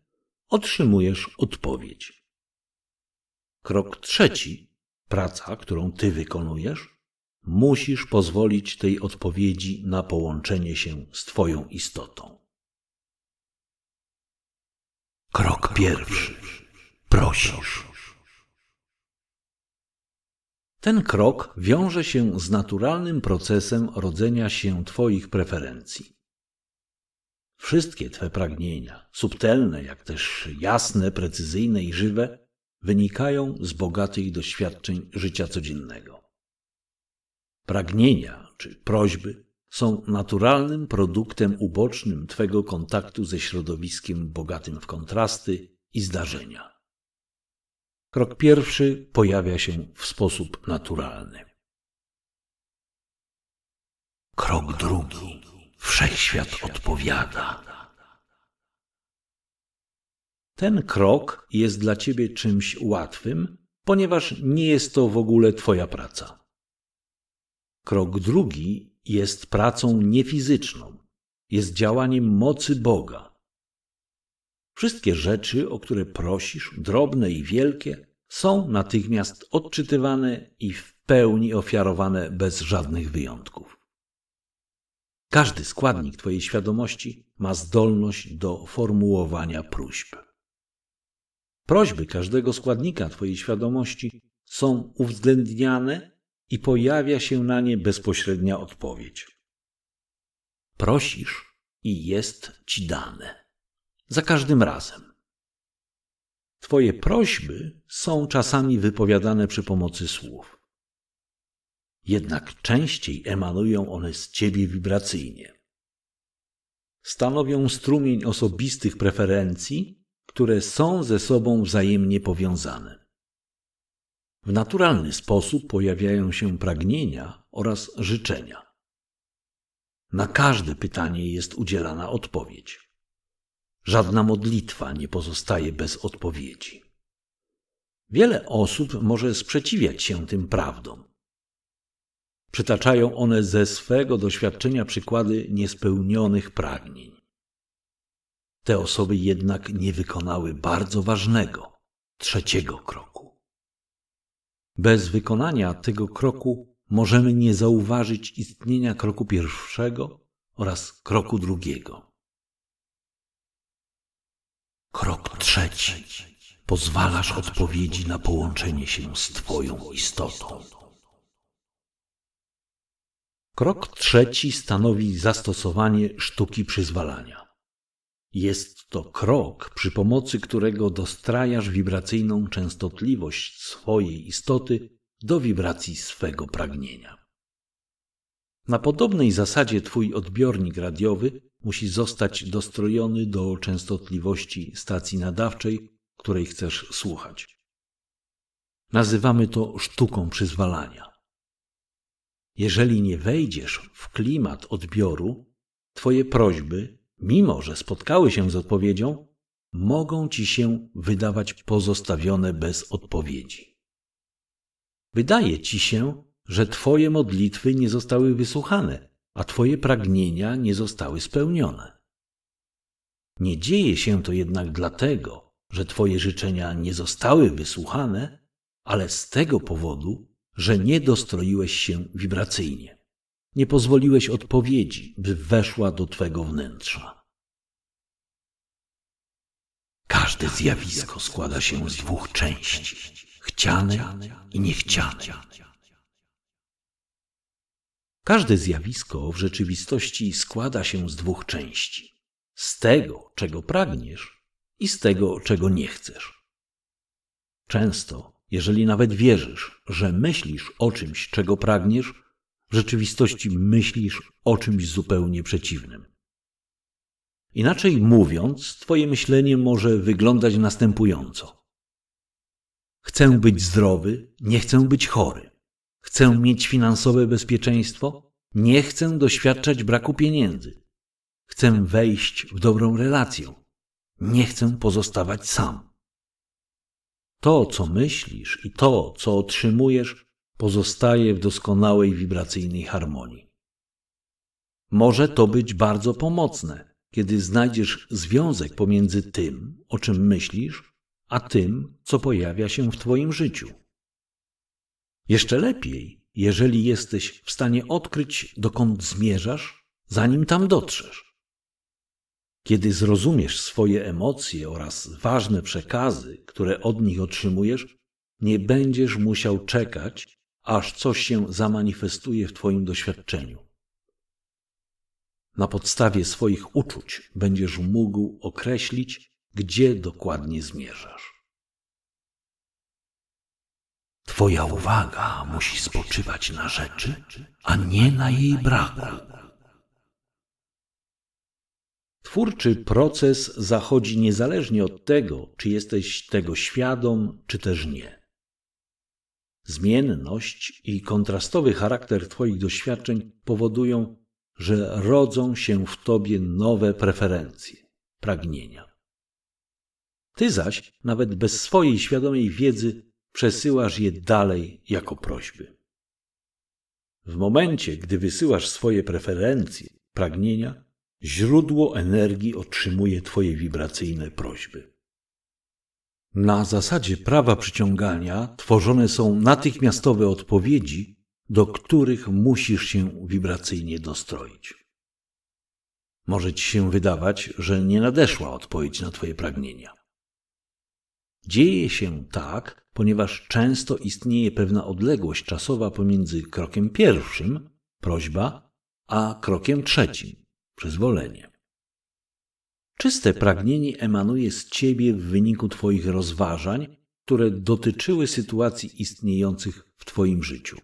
B: Otrzymujesz odpowiedź. Krok trzeci. Praca, którą ty wykonujesz. Musisz pozwolić tej odpowiedzi na połączenie się z twoją istotą. Krok pierwszy. Prosisz. Ten krok wiąże się z naturalnym procesem rodzenia się Twoich preferencji. Wszystkie twe pragnienia, subtelne, jak też jasne, precyzyjne i żywe, wynikają z bogatych doświadczeń życia codziennego. Pragnienia czy prośby są naturalnym produktem ubocznym twego kontaktu ze środowiskiem bogatym w kontrasty i zdarzenia. Krok pierwszy pojawia się w sposób naturalny. Krok drugi wszechświat odpowiada. Ten krok jest dla ciebie czymś łatwym, ponieważ nie jest to w ogóle twoja praca. Krok drugi jest pracą niefizyczną, jest działaniem mocy Boga. Wszystkie rzeczy, o które prosisz, drobne i wielkie, są natychmiast odczytywane i w pełni ofiarowane bez żadnych wyjątków. Każdy składnik Twojej świadomości ma zdolność do formułowania próśb. Prośby każdego składnika Twojej świadomości są uwzględniane i pojawia się na nie bezpośrednia odpowiedź. Prosisz i jest Ci dane. Za każdym razem. Twoje prośby są czasami wypowiadane przy pomocy słów jednak częściej emanują one z ciebie wibracyjnie. Stanowią strumień osobistych preferencji, które są ze sobą wzajemnie powiązane. W naturalny sposób pojawiają się pragnienia oraz życzenia. Na każde pytanie jest udzielana odpowiedź. Żadna modlitwa nie pozostaje bez odpowiedzi. Wiele osób może sprzeciwiać się tym prawdom, Przytaczają one ze swego doświadczenia przykłady niespełnionych pragnień. Te osoby jednak nie wykonały bardzo ważnego, trzeciego kroku. Bez wykonania tego kroku możemy nie zauważyć istnienia kroku pierwszego oraz kroku drugiego. Krok trzeci. Pozwalasz odpowiedzi na połączenie się z Twoją istotą. Krok trzeci stanowi zastosowanie sztuki przyzwalania. Jest to krok, przy pomocy którego dostrajasz wibracyjną częstotliwość swojej istoty do wibracji swego pragnienia. Na podobnej zasadzie twój odbiornik radiowy musi zostać dostrojony do częstotliwości stacji nadawczej, której chcesz słuchać. Nazywamy to sztuką przyzwalania. Jeżeli nie wejdziesz w klimat odbioru, Twoje prośby, mimo że spotkały się z odpowiedzią, mogą ci się wydawać pozostawione bez odpowiedzi. Wydaje ci się, że Twoje modlitwy nie zostały wysłuchane, a Twoje pragnienia nie zostały spełnione. Nie dzieje się to jednak dlatego, że Twoje życzenia nie zostały wysłuchane, ale z tego powodu, że nie dostroiłeś się wibracyjnie. Nie pozwoliłeś odpowiedzi, by weszła do twego wnętrza. Każde zjawisko składa się z dwóch części: chciane i niechciane. Każde zjawisko w rzeczywistości składa się z dwóch części: z tego, czego pragniesz i z tego, czego nie chcesz. Często jeżeli nawet wierzysz, że myślisz o czymś, czego pragniesz, w rzeczywistości myślisz o czymś zupełnie przeciwnym. Inaczej mówiąc, Twoje myślenie może wyglądać następująco: Chcę być zdrowy, nie chcę być chory. Chcę mieć finansowe bezpieczeństwo, nie chcę doświadczać braku pieniędzy. Chcę wejść w dobrą relację, nie chcę pozostawać sam. To, co myślisz i to, co otrzymujesz, pozostaje w doskonałej wibracyjnej harmonii. Może to być bardzo pomocne, kiedy znajdziesz związek pomiędzy tym, o czym myślisz, a tym, co pojawia się w Twoim życiu. Jeszcze lepiej, jeżeli jesteś w stanie odkryć, dokąd zmierzasz, zanim tam dotrzesz. Kiedy zrozumiesz swoje emocje oraz ważne przekazy, które od nich otrzymujesz, nie będziesz musiał czekać, aż coś się zamanifestuje w Twoim doświadczeniu. Na podstawie swoich uczuć będziesz mógł określić, gdzie dokładnie zmierzasz. Twoja uwaga musi spoczywać na rzeczy, a nie na jej braku. Twórczy proces zachodzi niezależnie od tego, czy jesteś tego świadom, czy też nie. Zmienność i kontrastowy charakter Twoich doświadczeń powodują, że rodzą się w Tobie nowe preferencje, pragnienia. Ty zaś, nawet bez swojej świadomej wiedzy, przesyłasz je dalej jako prośby. W momencie, gdy wysyłasz swoje preferencje, pragnienia, źródło energii otrzymuje Twoje wibracyjne prośby. Na zasadzie prawa przyciągania tworzone są natychmiastowe odpowiedzi, do których musisz się wibracyjnie dostroić. Może ci się wydawać, że nie nadeszła odpowiedź na Twoje pragnienia. Dzieje się tak, ponieważ często istnieje pewna odległość czasowa pomiędzy krokiem pierwszym, prośba, a krokiem trzecim, przyzwolenie. Czyste pragnienie emanuje z ciebie w wyniku twoich rozważań, które dotyczyły sytuacji istniejących w twoim życiu.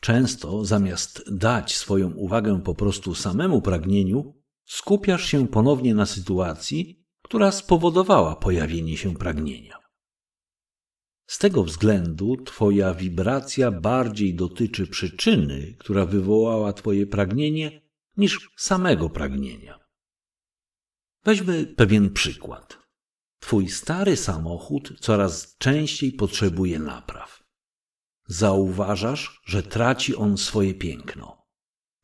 B: Często zamiast dać swoją uwagę po prostu samemu pragnieniu, skupiasz się ponownie na sytuacji, która spowodowała pojawienie się pragnienia. Z tego względu Twoja wibracja bardziej dotyczy przyczyny, która wywołała Twoje pragnienie, niż samego pragnienia. Weźmy pewien przykład. Twój stary samochód coraz częściej potrzebuje napraw. Zauważasz, że traci on swoje piękno.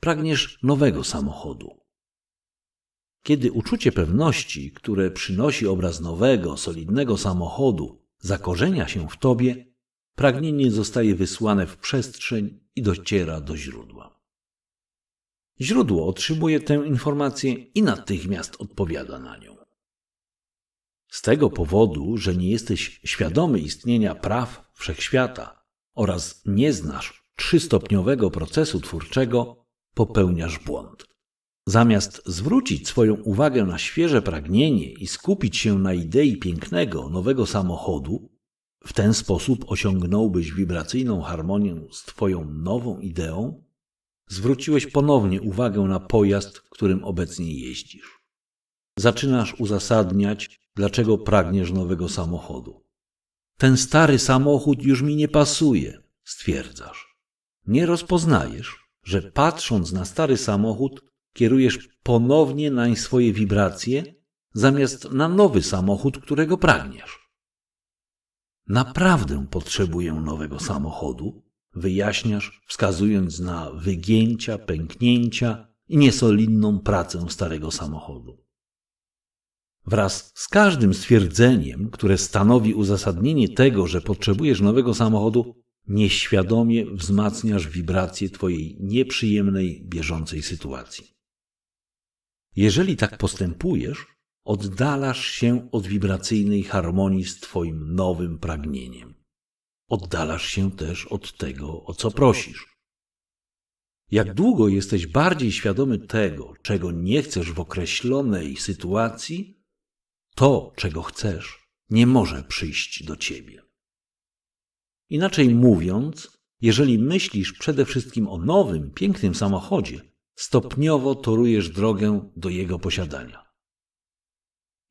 B: Pragniesz nowego samochodu. Kiedy uczucie pewności, które przynosi obraz nowego, solidnego samochodu, zakorzenia się w tobie, pragnienie zostaje wysłane w przestrzeń i dociera do źródła. Źródło otrzymuje tę informację i natychmiast odpowiada na nią. Z tego powodu, że nie jesteś świadomy istnienia praw wszechświata oraz nie znasz trzystopniowego procesu twórczego, popełniasz błąd. Zamiast zwrócić swoją uwagę na świeże pragnienie i skupić się na idei pięknego, nowego samochodu, w ten sposób osiągnąłbyś wibracyjną harmonię z Twoją nową ideą zwróciłeś ponownie uwagę na pojazd, którym obecnie jeździsz. Zaczynasz uzasadniać, dlaczego pragniesz nowego samochodu. Ten stary samochód już mi nie pasuje, stwierdzasz. Nie rozpoznajesz, że patrząc na stary samochód, kierujesz ponownie nań swoje wibracje, zamiast na nowy samochód, którego pragniesz. Naprawdę potrzebuję nowego samochodu? wyjaśniasz, wskazując na wygięcia, pęknięcia i niesolidną pracę starego samochodu. Wraz z każdym stwierdzeniem, które stanowi uzasadnienie tego, że potrzebujesz nowego samochodu, nieświadomie wzmacniasz wibrację Twojej nieprzyjemnej, bieżącej sytuacji. Jeżeli tak postępujesz, oddalasz się od wibracyjnej harmonii z Twoim nowym pragnieniem oddalasz się też od tego, o co prosisz. Jak długo jesteś bardziej świadomy tego, czego nie chcesz w określonej sytuacji, to, czego chcesz, nie może przyjść do ciebie. Inaczej mówiąc, jeżeli myślisz przede wszystkim o nowym, pięknym samochodzie, stopniowo torujesz drogę do jego posiadania.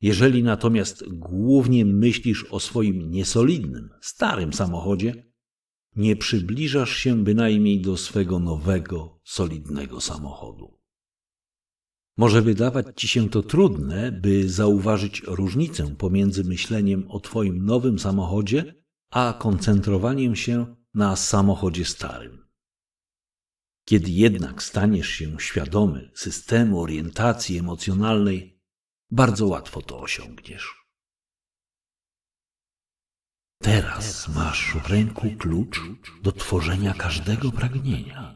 B: Jeżeli natomiast głównie myślisz o swoim niesolidnym, starym samochodzie, nie przybliżasz się bynajmniej do swego nowego, solidnego samochodu. Może wydawać ci się to trudne, by zauważyć różnicę pomiędzy myśleniem o twoim nowym samochodzie, a koncentrowaniem się na samochodzie starym. Kiedy jednak staniesz się świadomy systemu orientacji emocjonalnej bardzo łatwo to osiągniesz. Teraz masz w ręku klucz do tworzenia każdego pragnienia.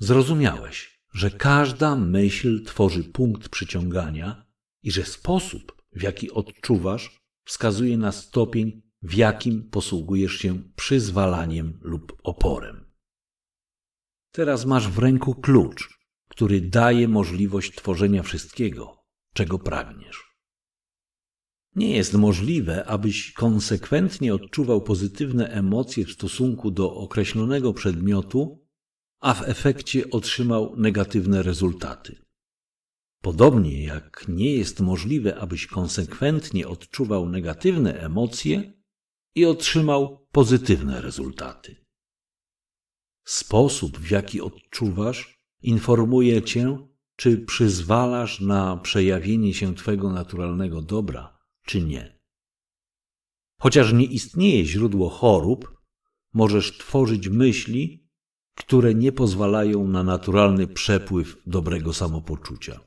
B: Zrozumiałeś, że każda myśl tworzy punkt przyciągania i że sposób, w jaki odczuwasz, wskazuje na stopień, w jakim posługujesz się przyzwalaniem lub oporem. Teraz masz w ręku klucz, który daje możliwość tworzenia wszystkiego, czego pragniesz. Nie jest możliwe, abyś konsekwentnie odczuwał pozytywne emocje w stosunku do określonego przedmiotu, a w efekcie otrzymał negatywne rezultaty. Podobnie jak nie jest możliwe, abyś konsekwentnie odczuwał negatywne emocje i otrzymał pozytywne rezultaty. Sposób, w jaki odczuwasz, informuje cię, czy przyzwalasz na przejawienie się twego naturalnego dobra, czy nie. Chociaż nie istnieje źródło chorób, możesz tworzyć myśli, które nie pozwalają na naturalny przepływ dobrego samopoczucia.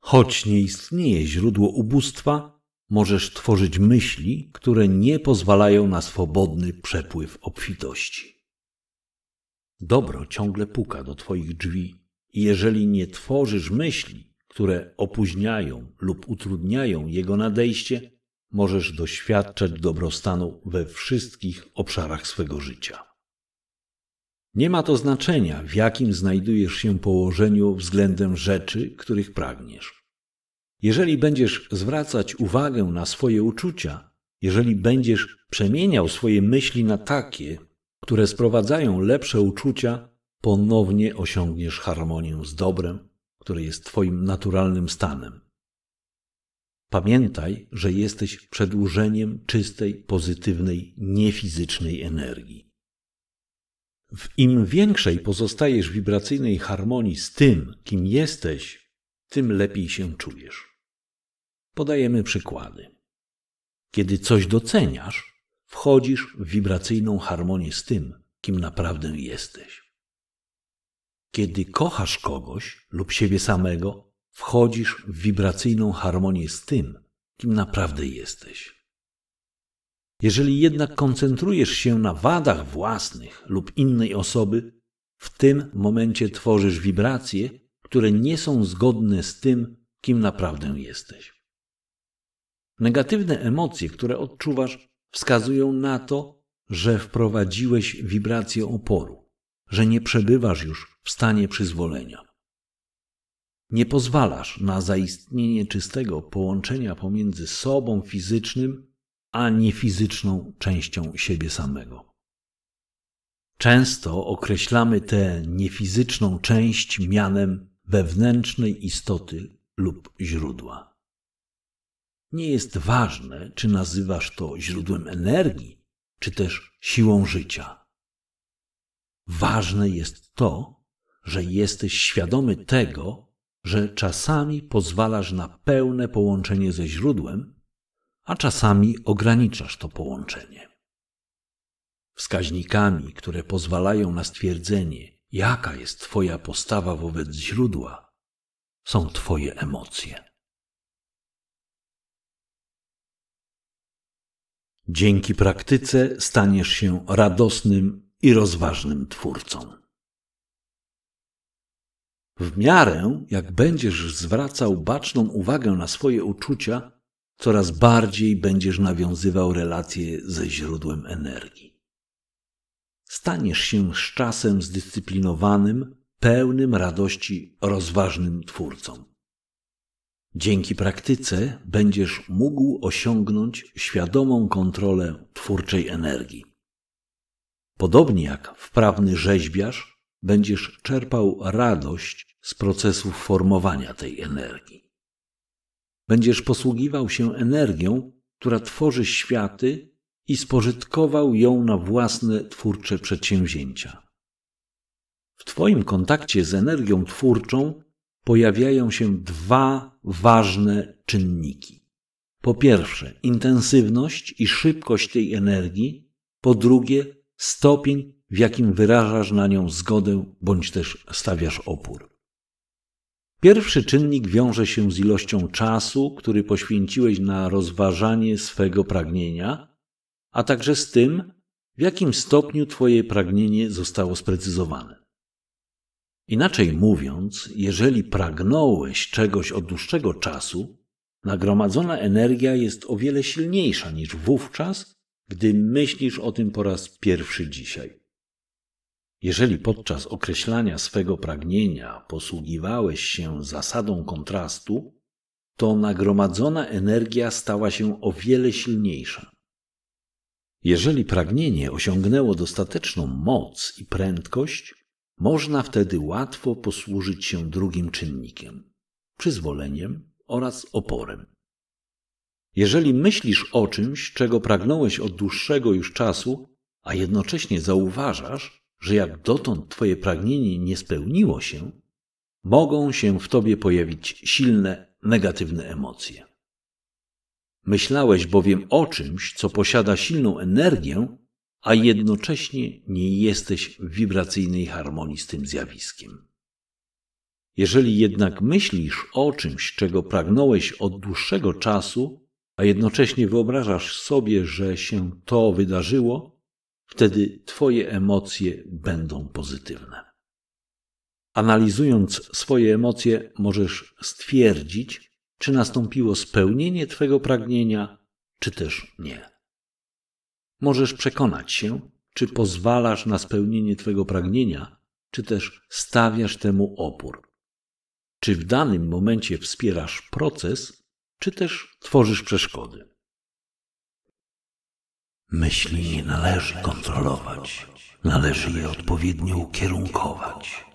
B: Choć nie istnieje źródło ubóstwa, możesz tworzyć myśli, które nie pozwalają na swobodny przepływ obfitości. Dobro ciągle puka do Twoich drzwi i jeżeli nie tworzysz myśli, które opóźniają lub utrudniają jego nadejście, możesz doświadczać dobrostanu we wszystkich obszarach swego życia. Nie ma to znaczenia, w jakim znajdujesz się położeniu względem rzeczy, których pragniesz. Jeżeli będziesz zwracać uwagę na swoje uczucia, jeżeli będziesz przemieniał swoje myśli na takie, które sprowadzają lepsze uczucia, ponownie osiągniesz harmonię z dobrem, które jest Twoim naturalnym stanem. Pamiętaj, że jesteś przedłużeniem czystej, pozytywnej, niefizycznej energii. W im większej pozostajesz wibracyjnej harmonii z tym, kim jesteś, tym lepiej się czujesz. Podajemy przykłady. Kiedy coś doceniasz, wchodzisz w wibracyjną harmonię z tym, kim naprawdę jesteś. Kiedy kochasz kogoś lub siebie samego, wchodzisz w wibracyjną harmonię z tym, kim naprawdę jesteś. Jeżeli jednak koncentrujesz się na wadach własnych lub innej osoby, w tym momencie tworzysz wibracje, które nie są zgodne z tym, kim naprawdę jesteś. Negatywne emocje, które odczuwasz, wskazują na to, że wprowadziłeś wibrację oporu, że nie przebywasz już w stanie przyzwolenia. Nie pozwalasz na zaistnienie czystego połączenia pomiędzy sobą fizycznym a niefizyczną częścią siebie samego. Często określamy tę niefizyczną część mianem wewnętrznej istoty lub źródła. Nie jest ważne, czy nazywasz to źródłem energii, czy też siłą życia. Ważne jest to, że jesteś świadomy tego, że czasami pozwalasz na pełne połączenie ze źródłem, a czasami ograniczasz to połączenie. Wskaźnikami, które pozwalają na stwierdzenie, jaka jest Twoja postawa wobec źródła, są Twoje emocje. Dzięki praktyce staniesz się radosnym i rozważnym twórcą. W miarę jak będziesz zwracał baczną uwagę na swoje uczucia, coraz bardziej będziesz nawiązywał relacje ze źródłem energii. Staniesz się z czasem zdyscyplinowanym, pełnym radości, rozważnym twórcą. Dzięki praktyce będziesz mógł osiągnąć świadomą kontrolę twórczej energii. Podobnie jak wprawny rzeźbiarz, będziesz czerpał radość z procesów formowania tej energii. Będziesz posługiwał się energią, która tworzy światy i spożytkował ją na własne twórcze przedsięwzięcia. W Twoim kontakcie z energią twórczą pojawiają się dwa ważne czynniki. Po pierwsze, intensywność i szybkość tej energii, po drugie, stopień, w jakim wyrażasz na nią zgodę bądź też stawiasz opór. Pierwszy czynnik wiąże się z ilością czasu, który poświęciłeś na rozważanie swego pragnienia, a także z tym, w jakim stopniu Twoje pragnienie zostało sprecyzowane. Inaczej mówiąc, jeżeli pragnąłeś czegoś od dłuższego czasu, nagromadzona energia jest o wiele silniejsza niż wówczas, gdy myślisz o tym po raz pierwszy dzisiaj. Jeżeli podczas określania swego pragnienia posługiwałeś się zasadą kontrastu, to nagromadzona energia stała się o wiele silniejsza. Jeżeli pragnienie osiągnęło dostateczną moc i prędkość, można wtedy łatwo posłużyć się drugim czynnikiem przyzwoleniem oraz oporem. Jeżeli myślisz o czymś, czego pragnąłeś od dłuższego już czasu, a jednocześnie zauważasz, że jak dotąd Twoje pragnienie nie spełniło się, mogą się w Tobie pojawić silne, negatywne emocje. Myślałeś bowiem o czymś, co posiada silną energię, a jednocześnie nie jesteś w wibracyjnej harmonii z tym zjawiskiem. Jeżeli jednak myślisz o czymś, czego pragnąłeś od dłuższego czasu, a jednocześnie wyobrażasz sobie, że się to wydarzyło, wtedy Twoje emocje będą pozytywne. Analizując swoje emocje, możesz stwierdzić, czy nastąpiło spełnienie Twojego pragnienia, czy też nie. Możesz przekonać się, czy pozwalasz na spełnienie Twego pragnienia, czy też stawiasz temu opór. Czy w danym momencie wspierasz proces, czy też tworzysz przeszkody. Myśli nie należy kontrolować, należy je odpowiednio ukierunkować.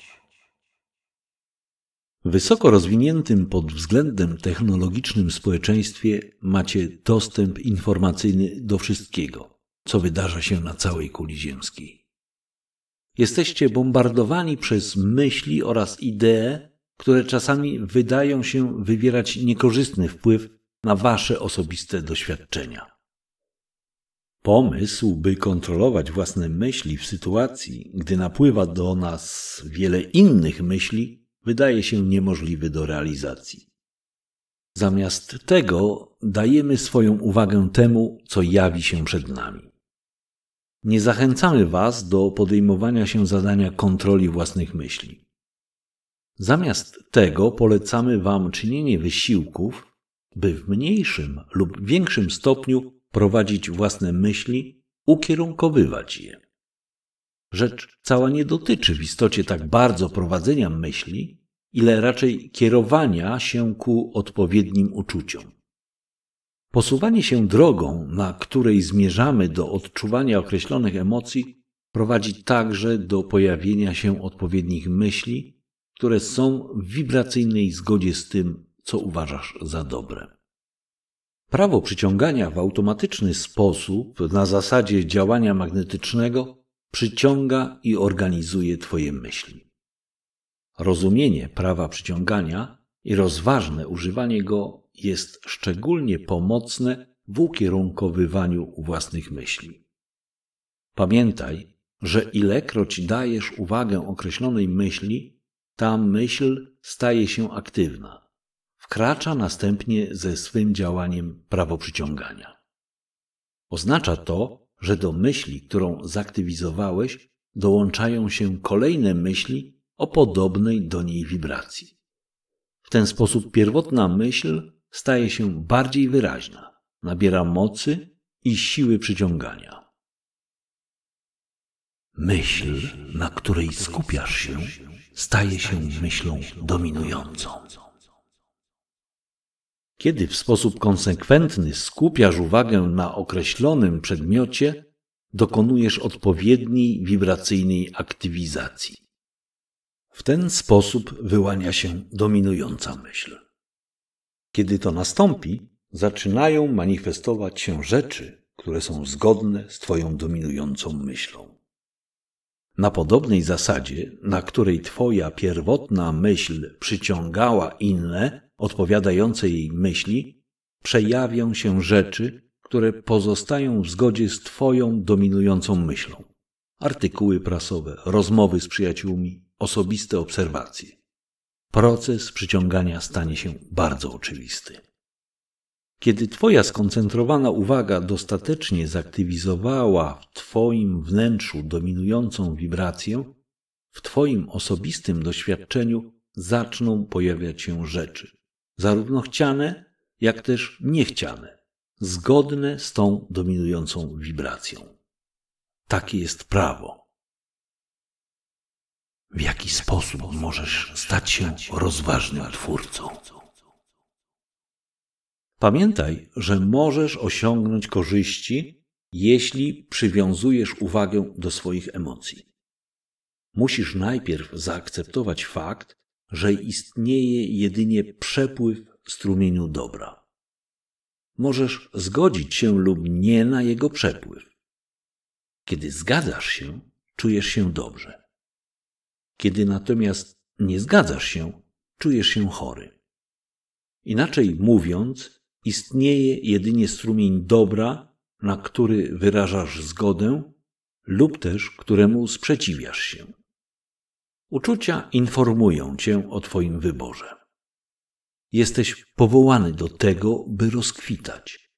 B: W wysoko rozwiniętym pod względem technologicznym społeczeństwie macie dostęp informacyjny do wszystkiego co wydarza się na całej kuli ziemskiej. Jesteście bombardowani przez myśli oraz idee, które czasami wydają się wywierać niekorzystny wpływ na wasze osobiste doświadczenia. Pomysł, by kontrolować własne myśli w sytuacji, gdy napływa do nas wiele innych myśli, wydaje się niemożliwy do realizacji. Zamiast tego dajemy swoją uwagę temu, co jawi się przed nami. Nie zachęcamy Was do podejmowania się zadania kontroli własnych myśli. Zamiast tego polecamy Wam czynienie wysiłków, by w mniejszym lub większym stopniu prowadzić własne myśli, ukierunkowywać je. Rzecz cała nie dotyczy w istocie tak bardzo prowadzenia myśli, ile raczej kierowania się ku odpowiednim uczuciom. Posuwanie się drogą, na której zmierzamy do odczuwania określonych emocji, prowadzi także do pojawienia się odpowiednich myśli, które są w wibracyjnej zgodzie z tym, co uważasz za dobre. Prawo przyciągania w automatyczny sposób, na zasadzie działania magnetycznego, przyciąga i organizuje Twoje myśli. Rozumienie prawa przyciągania i rozważne używanie go jest szczególnie pomocne w ukierunkowywaniu własnych myśli. Pamiętaj, że ilekroć dajesz uwagę określonej myśli, ta myśl staje się aktywna. Wkracza następnie ze swym działaniem prawo przyciągania. Oznacza to, że do myśli, którą zaktywizowałeś, dołączają się kolejne myśli o podobnej do niej wibracji. W ten sposób pierwotna myśl staje się bardziej wyraźna, nabiera mocy i siły przyciągania. Myśl, na której skupiasz się, staje się myślą dominującą. Kiedy w sposób konsekwentny skupiasz uwagę na określonym przedmiocie, dokonujesz odpowiedniej wibracyjnej aktywizacji. W ten sposób wyłania się dominująca myśl. Kiedy to nastąpi, zaczynają manifestować się rzeczy, które są zgodne z Twoją dominującą myślą. Na podobnej zasadzie, na której Twoja pierwotna myśl przyciągała inne, odpowiadające jej myśli, przejawią się rzeczy, które pozostają w zgodzie z Twoją dominującą myślą. Artykuły prasowe, rozmowy z przyjaciółmi, osobiste obserwacje proces przyciągania stanie się bardzo oczywisty. Kiedy Twoja skoncentrowana uwaga dostatecznie zaktywizowała w Twoim wnętrzu dominującą wibrację, w Twoim osobistym doświadczeniu zaczną pojawiać się rzeczy, zarówno chciane, jak też niechciane, zgodne z tą dominującą wibracją. Takie jest prawo w jaki sposób możesz stać się rozważnym twórcą. Pamiętaj, że możesz osiągnąć korzyści, jeśli przywiązujesz uwagę do swoich emocji. Musisz najpierw zaakceptować fakt, że istnieje jedynie przepływ strumieniu dobra. Możesz zgodzić się lub nie na jego przepływ. Kiedy zgadzasz się, czujesz się dobrze. Kiedy natomiast nie zgadzasz się, czujesz się chory. Inaczej mówiąc, istnieje jedynie strumień dobra, na który wyrażasz zgodę lub też któremu sprzeciwiasz się. Uczucia informują cię o Twoim wyborze. Jesteś powołany do tego, by rozkwitać.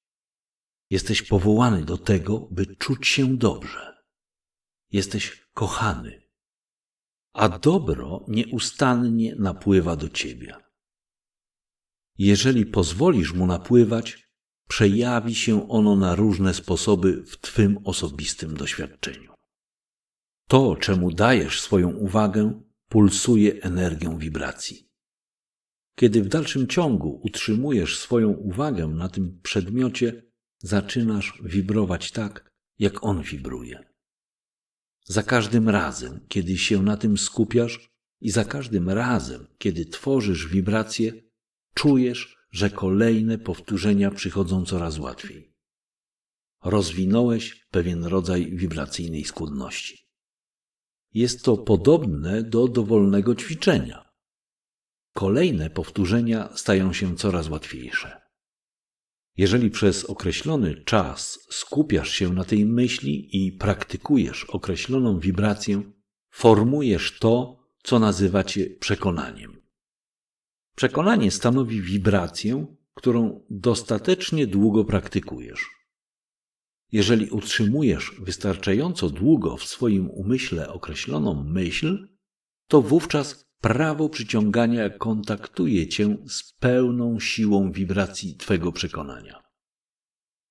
B: Jesteś powołany do tego, by czuć się dobrze. Jesteś kochany a dobro nieustannie napływa do ciebie. Jeżeli pozwolisz mu napływać, przejawi się ono na różne sposoby w twym osobistym doświadczeniu. To, czemu dajesz swoją uwagę, pulsuje energią wibracji. Kiedy w dalszym ciągu utrzymujesz swoją uwagę na tym przedmiocie, zaczynasz wibrować tak, jak on wibruje. Za każdym razem, kiedy się na tym skupiasz i za każdym razem, kiedy tworzysz wibracje, czujesz, że kolejne powtórzenia przychodzą coraz łatwiej. Rozwinąłeś pewien rodzaj wibracyjnej skłonności. Jest to podobne do dowolnego ćwiczenia. Kolejne powtórzenia stają się coraz łatwiejsze. Jeżeli przez określony czas skupiasz się na tej myśli i praktykujesz określoną wibrację, formujesz to, co nazywacie przekonaniem. Przekonanie stanowi wibrację, którą dostatecznie długo praktykujesz. Jeżeli utrzymujesz wystarczająco długo w swoim umyśle określoną myśl, to wówczas prawo przyciągania kontaktuje cię z pełną siłą wibracji twego przekonania.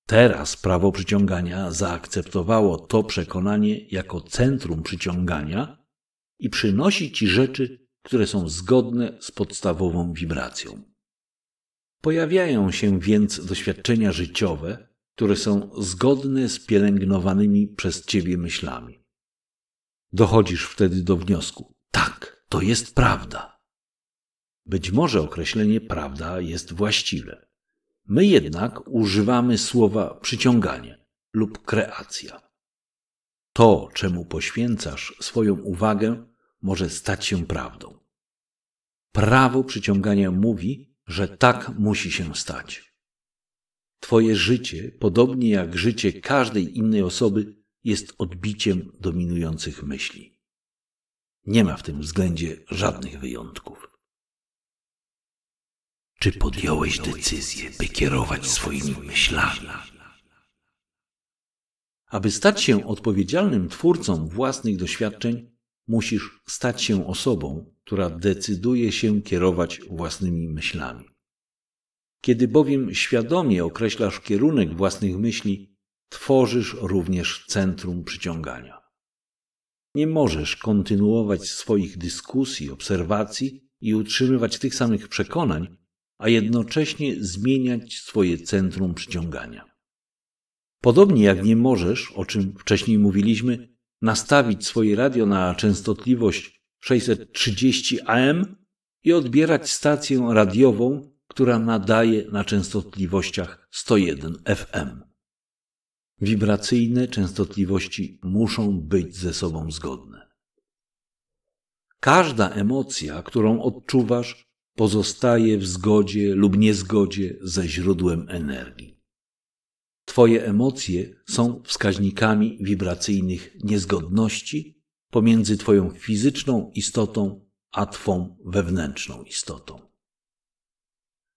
B: Teraz prawo przyciągania zaakceptowało to przekonanie jako centrum przyciągania i przynosi ci rzeczy, które są zgodne z podstawową wibracją. Pojawiają się więc doświadczenia życiowe, które są zgodne z pielęgnowanymi przez ciebie myślami. Dochodzisz wtedy do wniosku: tak, to jest prawda. Być może określenie prawda jest właściwe. My jednak używamy słowa przyciąganie lub kreacja. To, czemu poświęcasz swoją uwagę, może stać się prawdą. Prawo przyciągania mówi, że tak musi się stać. Twoje życie, podobnie jak życie każdej innej osoby, jest odbiciem dominujących myśli. Nie ma w tym względzie żadnych wyjątków. Czy podjąłeś decyzję, by kierować swoimi myślami? Aby stać się odpowiedzialnym twórcą własnych doświadczeń, musisz stać się osobą, która decyduje się kierować własnymi myślami. Kiedy bowiem świadomie określasz kierunek własnych myśli, tworzysz również centrum przyciągania. Nie możesz kontynuować swoich dyskusji, obserwacji i utrzymywać tych samych przekonań, a jednocześnie zmieniać swoje centrum przyciągania. Podobnie jak nie możesz, o czym wcześniej mówiliśmy, nastawić swoje radio na częstotliwość 630 AM i odbierać stację radiową, która nadaje na częstotliwościach 101 FM. Wibracyjne częstotliwości muszą być ze sobą zgodne. Każda emocja, którą odczuwasz, pozostaje w zgodzie lub niezgodzie ze źródłem energii. Twoje emocje są wskaźnikami wibracyjnych niezgodności pomiędzy Twoją fizyczną istotą a Twą wewnętrzną istotą.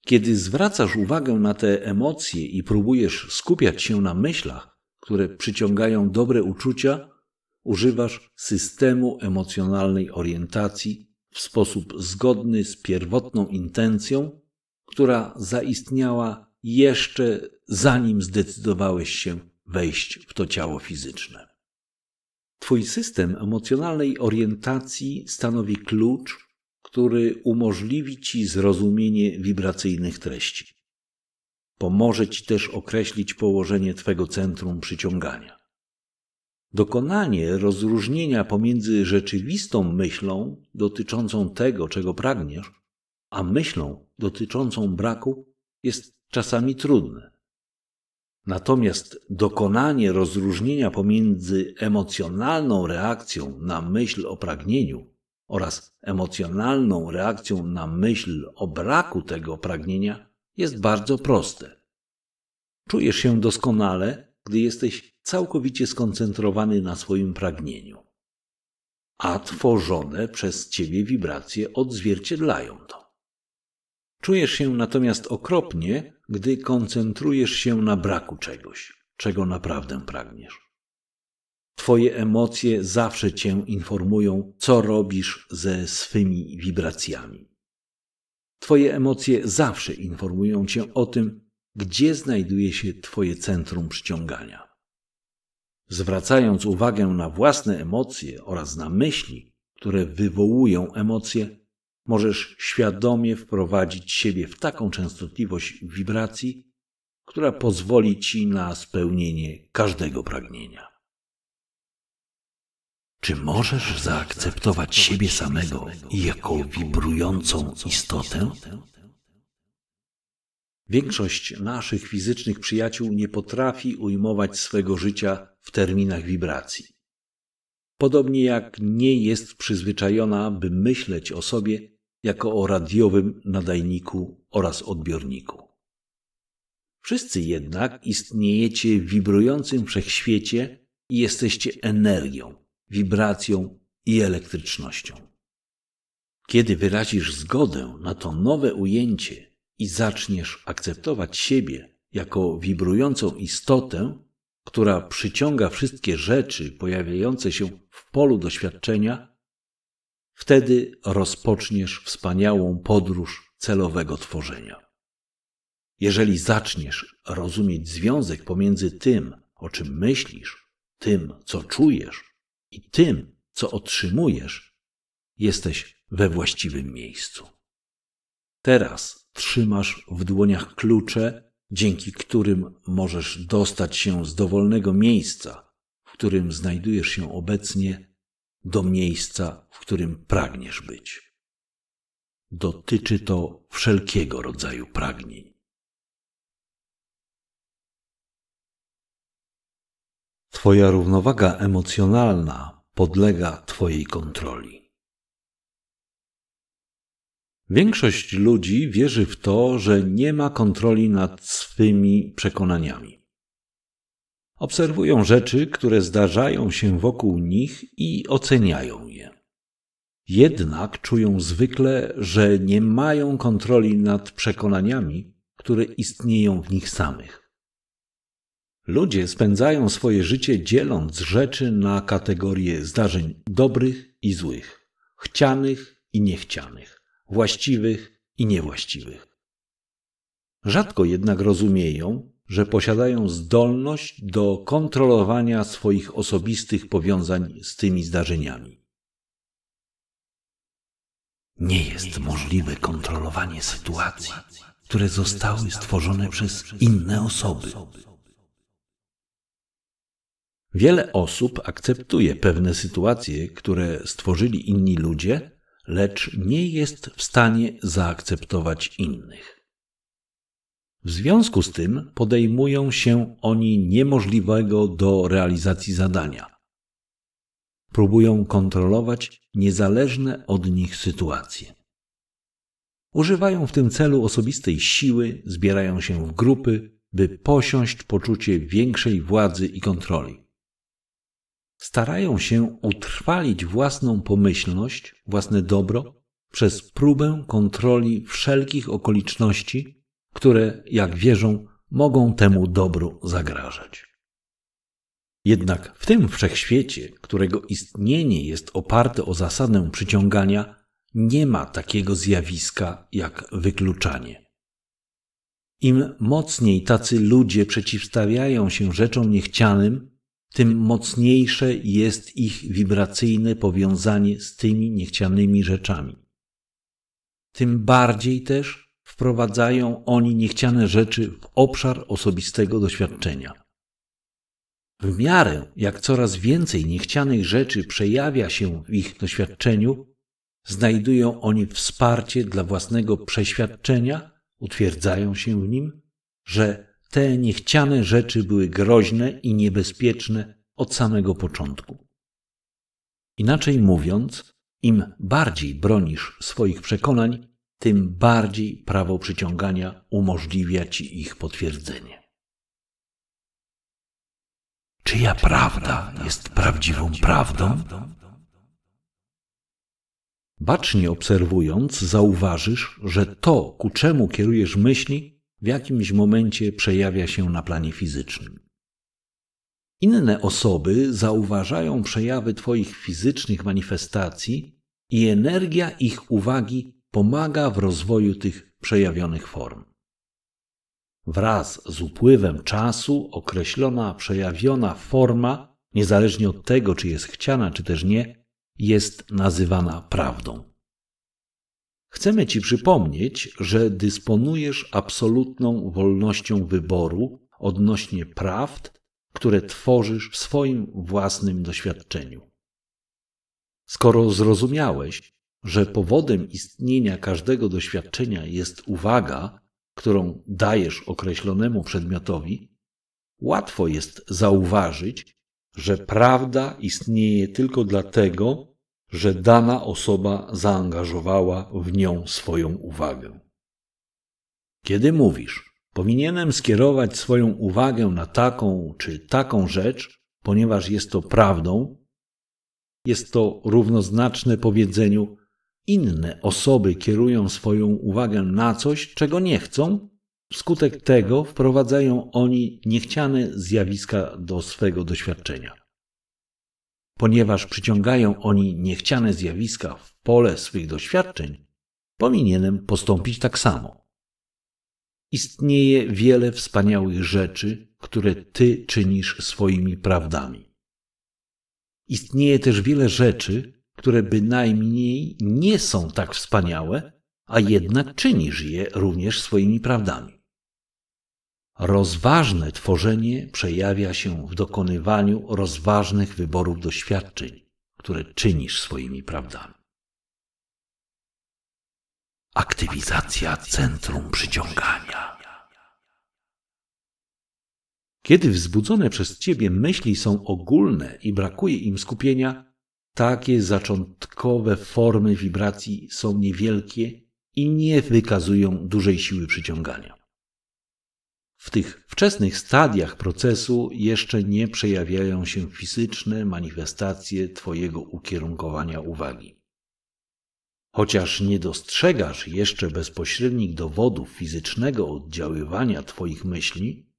B: Kiedy zwracasz uwagę na te emocje i próbujesz skupiać się na myślach, które przyciągają dobre uczucia, używasz systemu emocjonalnej orientacji w sposób zgodny z pierwotną intencją, która zaistniała jeszcze zanim zdecydowałeś się wejść w to ciało fizyczne. Twój system emocjonalnej orientacji stanowi klucz, który umożliwi ci zrozumienie wibracyjnych treści. Pomoże Ci też określić położenie Twego centrum przyciągania. Dokonanie rozróżnienia pomiędzy rzeczywistą myślą dotyczącą tego, czego pragniesz, a myślą dotyczącą braku jest czasami trudne. Natomiast dokonanie rozróżnienia pomiędzy emocjonalną reakcją na myśl o pragnieniu oraz emocjonalną reakcją na myśl o braku tego pragnienia jest bardzo proste. Czujesz się doskonale, gdy jesteś całkowicie skoncentrowany na swoim pragnieniu, a tworzone przez ciebie wibracje odzwierciedlają to. Czujesz się natomiast okropnie, gdy koncentrujesz się na braku czegoś, czego naprawdę pragniesz. Twoje emocje zawsze cię informują, co robisz ze swymi wibracjami. Twoje emocje zawsze informują cię o tym, gdzie znajduje się Twoje centrum przyciągania. Zwracając uwagę na własne emocje oraz na myśli, które wywołują emocje, możesz świadomie wprowadzić siebie w taką częstotliwość wibracji, która pozwoli ci na spełnienie każdego pragnienia. Czy możesz zaakceptować siebie samego jako wibrującą istotę? Większość naszych fizycznych przyjaciół nie potrafi ujmować swego życia w terminach wibracji. Podobnie jak nie jest przyzwyczajona, by myśleć o sobie jako o radiowym nadajniku oraz odbiorniku. Wszyscy jednak istniejecie w wibrującym wszechświecie i jesteście energią, wibracją i elektrycznością. Kiedy wyrazisz zgodę na to nowe ujęcie i zaczniesz akceptować siebie jako wibrującą istotę, która przyciąga wszystkie rzeczy pojawiające się w polu doświadczenia, wtedy rozpoczniesz wspaniałą podróż celowego tworzenia. Jeżeli zaczniesz rozumieć związek pomiędzy tym, o czym myślisz, tym, co czujesz i tym, co otrzymujesz, jesteś we właściwym miejscu. Teraz trzymasz w dłoniach klucze, dzięki którym możesz dostać się z dowolnego miejsca, w którym znajdujesz się obecnie, do miejsca, w którym pragniesz być. Dotyczy to wszelkiego rodzaju pragnień. Twoja równowaga emocjonalna podlega Twojej kontroli. Większość ludzi wierzy w to, że nie ma kontroli nad swymi przekonaniami. Obserwują rzeczy, które zdarzają się wokół nich i oceniają je. Jednak czują zwykle, że nie mają kontroli nad przekonaniami, które istnieją w nich samych. Ludzie spędzają swoje życie dzieląc rzeczy na kategorie zdarzeń dobrych i złych, chcianych i niechcianych, właściwych i niewłaściwych. Rzadko jednak rozumieją, że posiadają zdolność do kontrolowania swoich osobistych powiązań z tymi zdarzeniami. Nie jest możliwe kontrolowanie sytuacji, które zostały stworzone przez inne osoby Wiele osób akceptuje pewne sytuacje, które stworzyli inni ludzie, lecz nie jest w stanie zaakceptować innych. W związku z tym podejmują się oni niemożliwego do realizacji zadania. Próbują kontrolować niezależne od nich sytuacje. Używają w tym celu osobistej siły, zbierają się w grupy, by posiąść poczucie większej władzy i kontroli starają się utrwalić własną pomyślność, własne dobro przez próbę kontroli wszelkich okoliczności, które, jak wierzą, mogą temu dobru zagrażać. Jednak w tym wszechświecie, którego istnienie jest oparte o zasadę przyciągania, nie ma takiego zjawiska jak wykluczanie. Im mocniej tacy ludzie przeciwstawiają się rzeczom niechcianym, tym mocniejsze jest ich wibracyjne powiązanie z tymi niechcianymi rzeczami. Tym bardziej też wprowadzają oni niechciane rzeczy w obszar osobistego doświadczenia. W miarę jak coraz więcej niechcianych rzeczy przejawia się w ich doświadczeniu, znajdują oni wsparcie dla własnego przeświadczenia, utwierdzają się w nim, że te niechciane rzeczy były groźne i niebezpieczne od samego początku. Inaczej mówiąc, im bardziej bronisz swoich przekonań, tym bardziej prawo przyciągania umożliwia ci ich potwierdzenie. Czyja prawda jest prawdziwą prawdą? Bacznie obserwując, zauważysz, że to, ku czemu kierujesz myśli, w jakimś momencie przejawia się na planie fizycznym. Inne osoby zauważają przejawy Twoich fizycznych manifestacji i energia ich uwagi pomaga w rozwoju tych przejawionych form. Wraz z upływem czasu określona przejawiona forma, niezależnie od tego, czy jest chciana, czy też nie, jest nazywana prawdą. Chcemy Ci przypomnieć, że dysponujesz absolutną wolnością wyboru odnośnie prawd, które tworzysz w swoim własnym doświadczeniu. Skoro zrozumiałeś, że powodem istnienia każdego doświadczenia jest uwaga, którą dajesz określonemu przedmiotowi, łatwo jest zauważyć, że prawda istnieje tylko dlatego, że dana osoba zaangażowała w nią swoją uwagę. Kiedy mówisz, powinienem skierować swoją uwagę na taką czy taką rzecz, ponieważ jest to prawdą, jest to równoznaczne powiedzeniu: inne osoby kierują swoją uwagę na coś, czego nie chcą, wskutek tego wprowadzają oni niechciane zjawiska do swego doświadczenia ponieważ przyciągają oni niechciane zjawiska w pole swych doświadczeń, powinienem postąpić tak samo. Istnieje wiele wspaniałych rzeczy, które ty czynisz swoimi prawdami. Istnieje też wiele rzeczy, które bynajmniej nie są tak wspaniałe, a jednak czynisz je również swoimi prawdami. Rozważne tworzenie przejawia się w dokonywaniu rozważnych wyborów doświadczeń, które czynisz swoimi prawdami. Aktywizacja centrum przyciągania. Kiedy wzbudzone przez ciebie myśli są ogólne i brakuje im skupienia, takie zaczątkowe formy wibracji są niewielkie i nie wykazują dużej siły przyciągania. W tych wczesnych stadiach procesu jeszcze nie przejawiają się fizyczne manifestacje Twojego ukierunkowania uwagi. Chociaż nie dostrzegasz jeszcze bezpośrednich dowodów fizycznego oddziaływania Twoich myśli,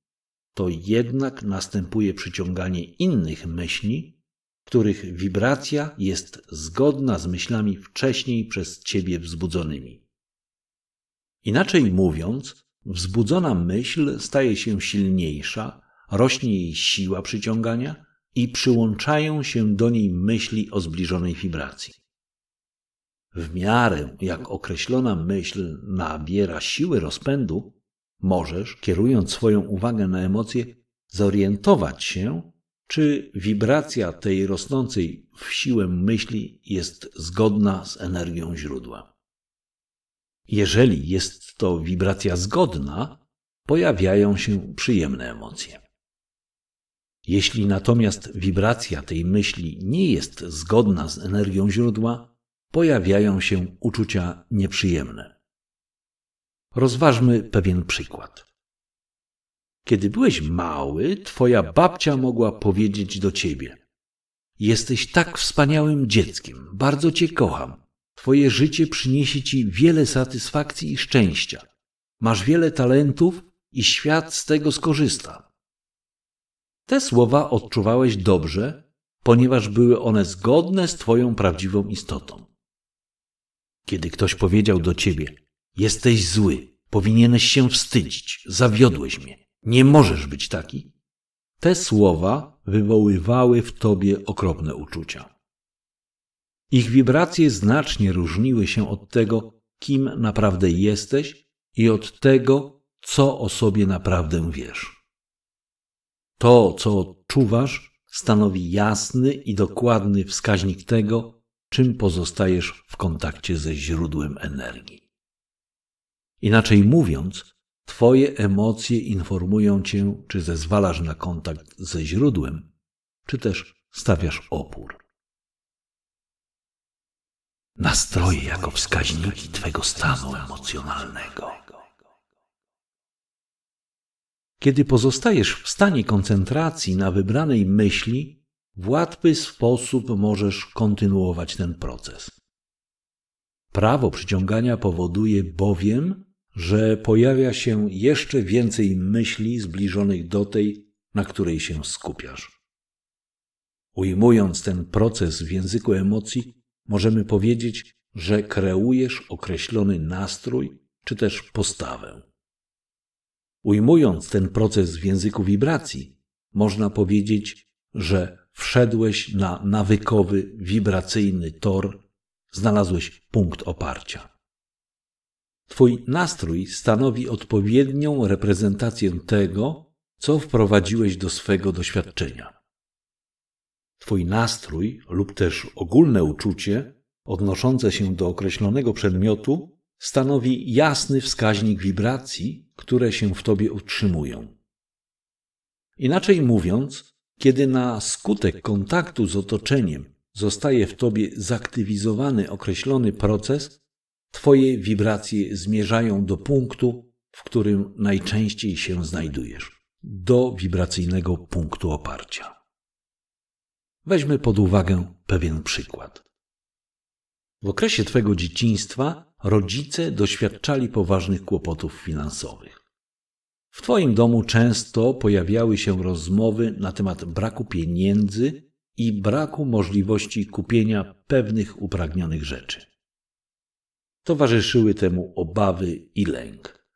B: to jednak następuje przyciąganie innych myśli, których wibracja jest zgodna z myślami wcześniej przez Ciebie wzbudzonymi. Inaczej mówiąc, Wzbudzona myśl staje się silniejsza, rośnie jej siła przyciągania i przyłączają się do niej myśli o zbliżonej wibracji. W miarę jak określona myśl nabiera siły rozpędu, możesz, kierując swoją uwagę na emocje, zorientować się, czy wibracja tej rosnącej w siłę myśli jest zgodna z energią źródła. Jeżeli jest to wibracja zgodna, pojawiają się przyjemne emocje. Jeśli natomiast wibracja tej myśli nie jest zgodna z energią źródła, pojawiają się uczucia nieprzyjemne. Rozważmy pewien przykład. Kiedy byłeś mały, twoja babcia mogła powiedzieć do ciebie: Jesteś tak wspaniałym dzieckiem, bardzo cię kocham. Twoje życie przyniesie ci wiele satysfakcji i szczęścia. Masz wiele talentów i świat z tego skorzysta. Te słowa odczuwałeś dobrze, ponieważ były one zgodne z Twoją prawdziwą istotą. Kiedy ktoś powiedział do ciebie: Jesteś zły, powinieneś się wstydzić, zawiodłeś mnie, nie możesz być taki, te słowa wywoływały w tobie okropne uczucia. Ich wibracje znacznie różniły się od tego, kim naprawdę jesteś i od tego, co o sobie naprawdę wiesz. To, co odczuwasz, stanowi jasny i dokładny wskaźnik tego, czym pozostajesz w kontakcie ze źródłem energii. Inaczej mówiąc, Twoje emocje informują cię, czy zezwalasz na kontakt ze źródłem, czy też stawiasz opór nastroje jako wskaźniki Twego stanu emocjonalnego. Kiedy pozostajesz w stanie koncentracji na wybranej myśli, w łatwy sposób możesz kontynuować ten proces. Prawo przyciągania powoduje bowiem, że pojawia się jeszcze więcej myśli zbliżonych do tej, na której się skupiasz. Ujmując ten proces w języku emocji, możemy powiedzieć, że kreujesz określony nastrój czy też postawę. Ujmując ten proces w języku wibracji, można powiedzieć, że wszedłeś na nawykowy wibracyjny tor, znalazłeś punkt oparcia. Twój nastrój stanowi odpowiednią reprezentację tego, co wprowadziłeś do swego doświadczenia. Twój nastrój lub też ogólne uczucie odnoszące się do określonego przedmiotu stanowi jasny wskaźnik wibracji, które się w Tobie utrzymują. Inaczej mówiąc, kiedy na skutek kontaktu z otoczeniem zostaje w Tobie zaktywizowany określony proces, Twoje wibracje zmierzają do punktu, w którym najczęściej się znajdujesz do wibracyjnego punktu oparcia. Weźmy pod uwagę pewien przykład. W okresie Twego dzieciństwa rodzice doświadczali poważnych kłopotów finansowych. W Twoim domu często pojawiały się rozmowy na temat braku pieniędzy i braku możliwości kupienia pewnych upragnionych rzeczy. Towarzyszyły temu obawy i lęk.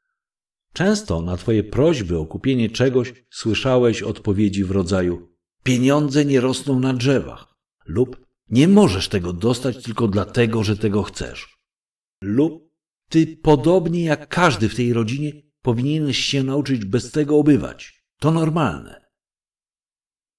B: Często na Twoje prośby o kupienie czegoś słyszałeś odpowiedzi w rodzaju: Pieniądze nie rosną na drzewach. Lub nie możesz tego dostać tylko dlatego, że tego chcesz. Lub ty, podobnie jak każdy w tej rodzinie, powinieneś się nauczyć bez tego obywać. To normalne.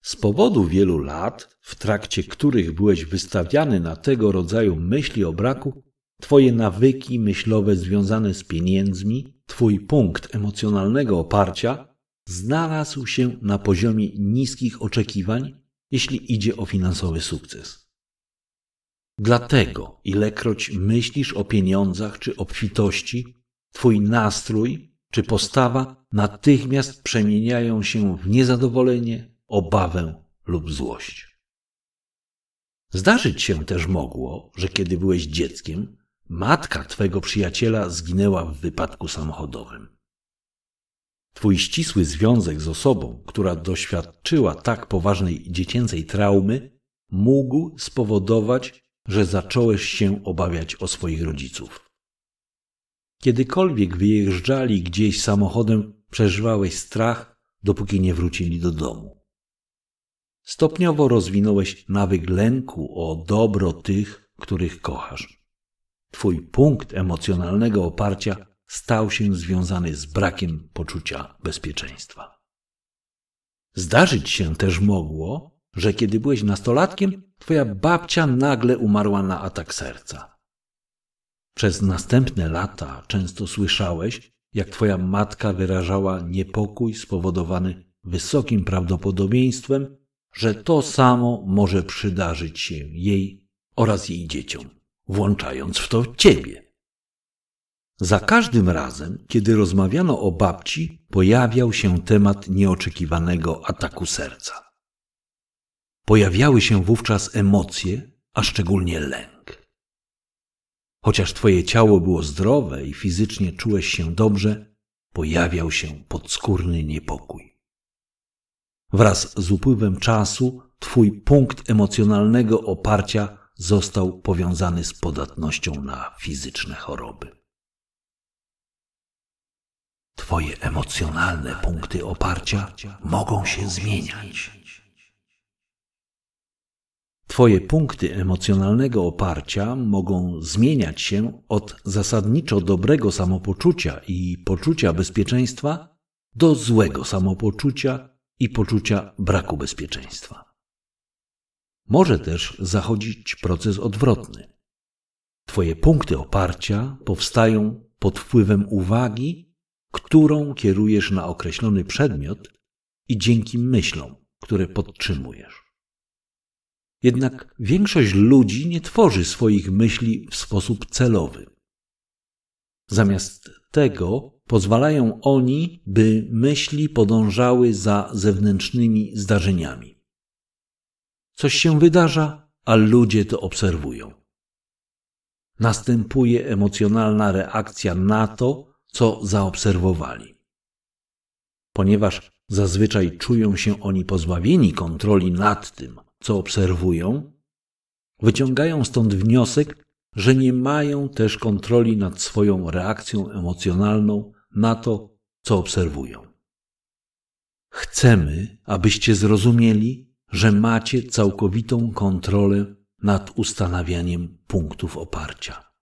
B: Z powodu wielu lat, w trakcie których byłeś wystawiany na tego rodzaju myśli o braku, twoje nawyki myślowe związane z pieniędzmi, twój punkt emocjonalnego oparcia znalazł się na poziomie niskich oczekiwań, jeśli idzie o finansowy sukces. Dlatego, ilekroć myślisz o pieniądzach czy obfitości, twój nastrój czy postawa natychmiast przemieniają się w niezadowolenie, obawę lub złość. Zdarzyć się też mogło, że kiedy byłeś dzieckiem, matka twego przyjaciela zginęła w wypadku samochodowym. Twój ścisły związek z osobą, która doświadczyła tak poważnej dziecięcej traumy, mógł spowodować, że zacząłeś się obawiać o swoich rodziców. Kiedykolwiek wyjeżdżali gdzieś samochodem, przeżywałeś strach, dopóki nie wrócili do domu. Stopniowo rozwinąłeś nawyk lęku o dobro tych, których kochasz. Twój punkt emocjonalnego oparcia stał się związany z brakiem poczucia bezpieczeństwa. Zdarzyć się też mogło, że kiedy byłeś nastolatkiem, twoja babcia nagle umarła na atak serca. Przez następne lata często słyszałeś, jak twoja matka wyrażała niepokój spowodowany wysokim prawdopodobieństwem, że to samo może przydarzyć się jej oraz jej dzieciom, włączając w to ciebie. Za każdym razem, kiedy rozmawiano o babci, pojawiał się temat nieoczekiwanego ataku serca. Pojawiały się wówczas emocje, a szczególnie lęk. Chociaż twoje ciało było zdrowe i fizycznie czułeś się dobrze, pojawiał się podskórny niepokój. Wraz z upływem czasu twój punkt emocjonalnego oparcia został powiązany z podatnością na fizyczne choroby. Twoje emocjonalne punkty oparcia mogą się zmieniać. Twoje punkty emocjonalnego oparcia mogą zmieniać się od zasadniczo dobrego samopoczucia i poczucia bezpieczeństwa do złego samopoczucia i poczucia braku bezpieczeństwa. Może też zachodzić proces odwrotny. Twoje punkty oparcia powstają pod wpływem uwagi którą kierujesz na określony przedmiot i dzięki myślom, które podtrzymujesz. Jednak większość ludzi nie tworzy swoich myśli w sposób celowy. Zamiast tego pozwalają oni, by myśli podążały za zewnętrznymi zdarzeniami. Coś się wydarza, a ludzie to obserwują. Następuje emocjonalna reakcja na to, co zaobserwowali. Ponieważ zazwyczaj czują się oni pozbawieni kontroli nad tym, co obserwują, wyciągają stąd wniosek, że nie mają też kontroli nad swoją reakcją emocjonalną na to, co obserwują. Chcemy, abyście zrozumieli, że macie całkowitą kontrolę nad ustanawianiem punktów oparcia.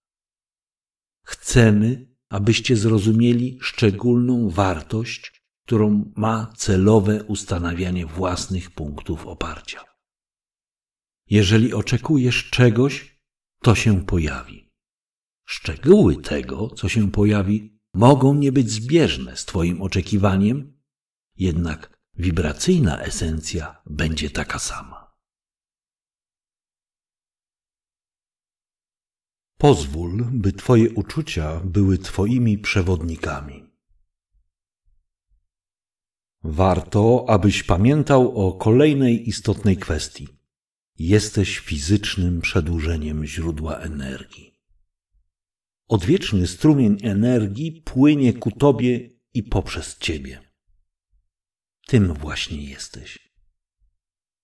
B: Chcemy, abyście zrozumieli szczególną wartość, którą ma celowe ustanawianie własnych punktów oparcia. Jeżeli oczekujesz czegoś, to się pojawi. Szczegóły tego, co się pojawi, mogą nie być zbieżne z Twoim oczekiwaniem, jednak wibracyjna esencja będzie taka sama. Pozwól, by Twoje uczucia były Twoimi przewodnikami. Warto, abyś pamiętał o kolejnej istotnej kwestii. Jesteś fizycznym przedłużeniem źródła energii. Odwieczny strumień energii płynie ku Tobie i poprzez Ciebie. Tym właśnie jesteś.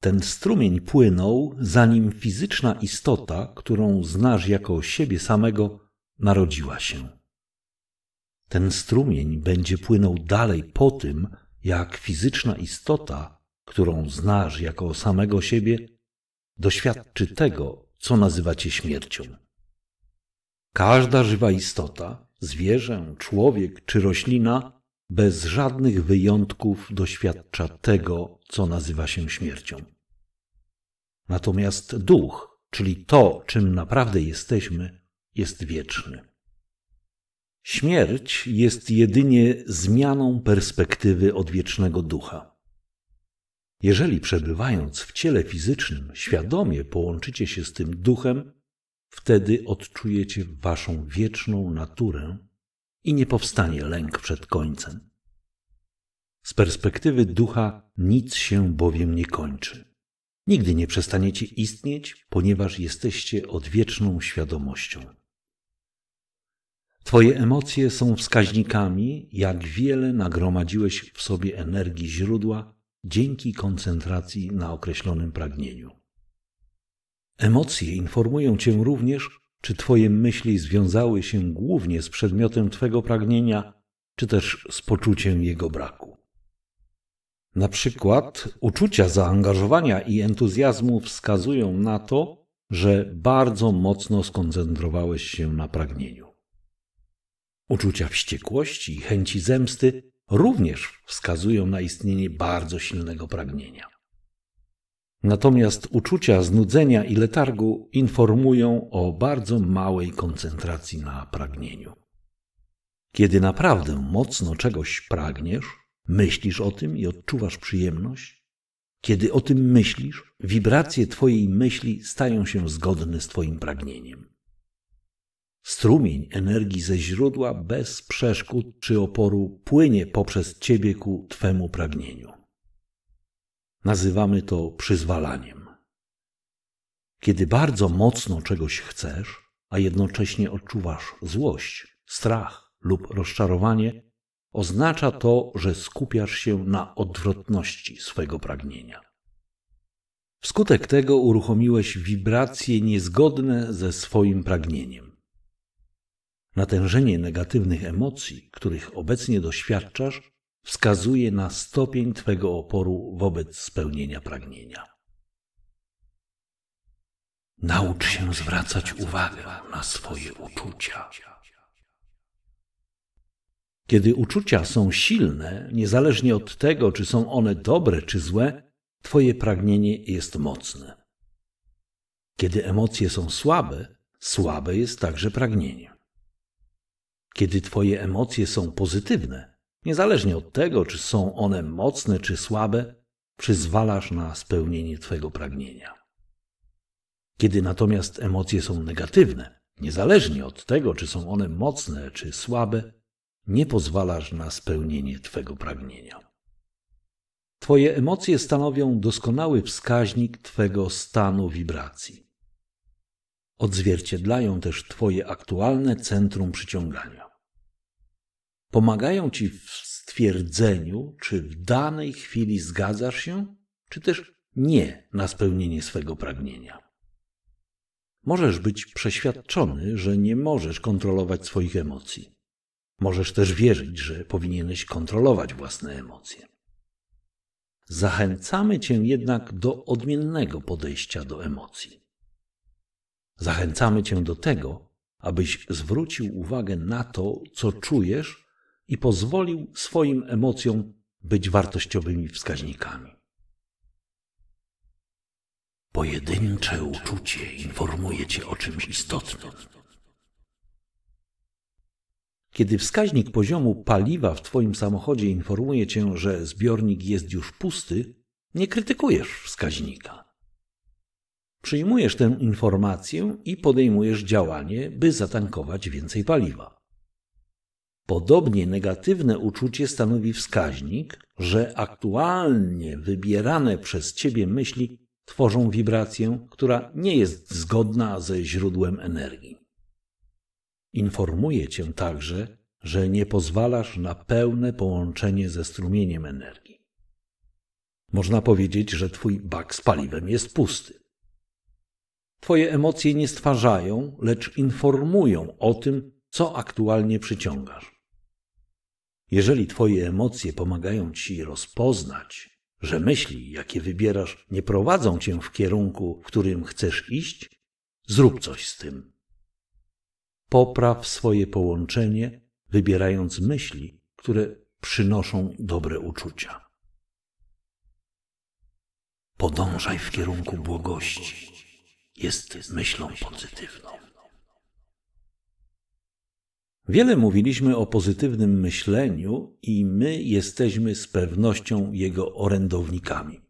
B: Ten strumień płynął, zanim fizyczna istota, którą znasz jako siebie samego, narodziła się. Ten strumień będzie płynął dalej po tym, jak fizyczna istota, którą znasz jako samego siebie, doświadczy tego, co nazywacie śmiercią. Każda żywa istota, zwierzę, człowiek czy roślina, bez żadnych wyjątków doświadcza tego, co nazywa się śmiercią. Natomiast duch, czyli to, czym naprawdę jesteśmy, jest wieczny. Śmierć jest jedynie zmianą perspektywy odwiecznego ducha. Jeżeli przebywając w ciele fizycznym świadomie połączycie się z tym duchem, wtedy odczujecie waszą wieczną naturę i nie powstanie lęk przed końcem. Z perspektywy ducha nic się bowiem nie kończy. Nigdy nie przestaniecie istnieć, ponieważ jesteście odwieczną świadomością. Twoje emocje są wskaźnikami, jak wiele nagromadziłeś w sobie energii źródła dzięki koncentracji na określonym pragnieniu. Emocje informują cię również, czy Twoje myśli związały się głównie z przedmiotem Twego pragnienia, czy też z poczuciem jego braku. Na przykład uczucia zaangażowania i entuzjazmu wskazują na to, że bardzo mocno skoncentrowałeś się na pragnieniu. Uczucia wściekłości i chęci zemsty również wskazują na istnienie bardzo silnego pragnienia. Natomiast uczucia znudzenia i letargu informują o bardzo małej koncentracji na pragnieniu. Kiedy naprawdę mocno czegoś pragniesz, Myślisz o tym i odczuwasz przyjemność? Kiedy o tym myślisz, wibracje Twojej myśli stają się zgodne z Twoim pragnieniem. Strumień energii ze źródła bez przeszkód czy oporu płynie poprzez Ciebie ku Twemu pragnieniu. Nazywamy to przyzwalaniem. Kiedy bardzo mocno czegoś chcesz, a jednocześnie odczuwasz złość, strach lub rozczarowanie, oznacza to, że skupiasz się na odwrotności swego pragnienia. Wskutek tego uruchomiłeś wibracje niezgodne ze swoim pragnieniem. Natężenie negatywnych emocji, których obecnie doświadczasz, wskazuje na stopień Twego oporu wobec spełnienia pragnienia. Naucz się zwracać uwagę na swoje uczucia. Kiedy uczucia są silne, niezależnie od tego, czy są one dobre czy złe, Twoje pragnienie jest mocne. Kiedy emocje są słabe, słabe jest także pragnienie. Kiedy Twoje emocje są pozytywne, niezależnie od tego, czy są one mocne czy słabe, przyzwalasz na spełnienie Twojego pragnienia. Kiedy natomiast emocje są negatywne, niezależnie od tego, czy są one mocne czy słabe, nie pozwalasz na spełnienie Twego pragnienia. Twoje emocje stanowią doskonały wskaźnik Twego stanu wibracji. Odzwierciedlają też Twoje aktualne centrum przyciągania. Pomagają Ci w stwierdzeniu, czy w danej chwili zgadzasz się, czy też nie na spełnienie swego pragnienia. Możesz być przeświadczony, że nie możesz kontrolować swoich emocji Możesz też wierzyć, że powinieneś kontrolować własne emocje. Zachęcamy cię jednak do odmiennego podejścia do emocji. Zachęcamy cię do tego, abyś zwrócił uwagę na to, co czujesz i pozwolił swoim emocjom być wartościowymi wskaźnikami. Pojedyncze uczucie informuje cię o czymś
A: istotnym.
B: Kiedy wskaźnik poziomu paliwa w Twoim samochodzie informuje Cię, że zbiornik jest już pusty, nie krytykujesz wskaźnika. Przyjmujesz tę informację i podejmujesz działanie, by zatankować więcej paliwa. Podobnie negatywne uczucie stanowi wskaźnik, że aktualnie wybierane przez Ciebie myśli tworzą wibrację, która nie jest zgodna ze źródłem energii. Informuje cię także, że nie pozwalasz na pełne połączenie ze strumieniem energii. Można powiedzieć, że twój bak z paliwem jest pusty. Twoje emocje nie stwarzają, lecz informują o tym, co aktualnie przyciągasz. Jeżeli Twoje emocje pomagają Ci rozpoznać, że myśli, jakie wybierasz, nie prowadzą Cię w kierunku, w którym chcesz iść, zrób coś z tym. Popraw swoje połączenie, wybierając myśli, które przynoszą dobre uczucia. Podążaj w kierunku błogości. Jest myślą pozytywną. Wiele mówiliśmy o pozytywnym myśleniu i my jesteśmy z pewnością jego orędownikami.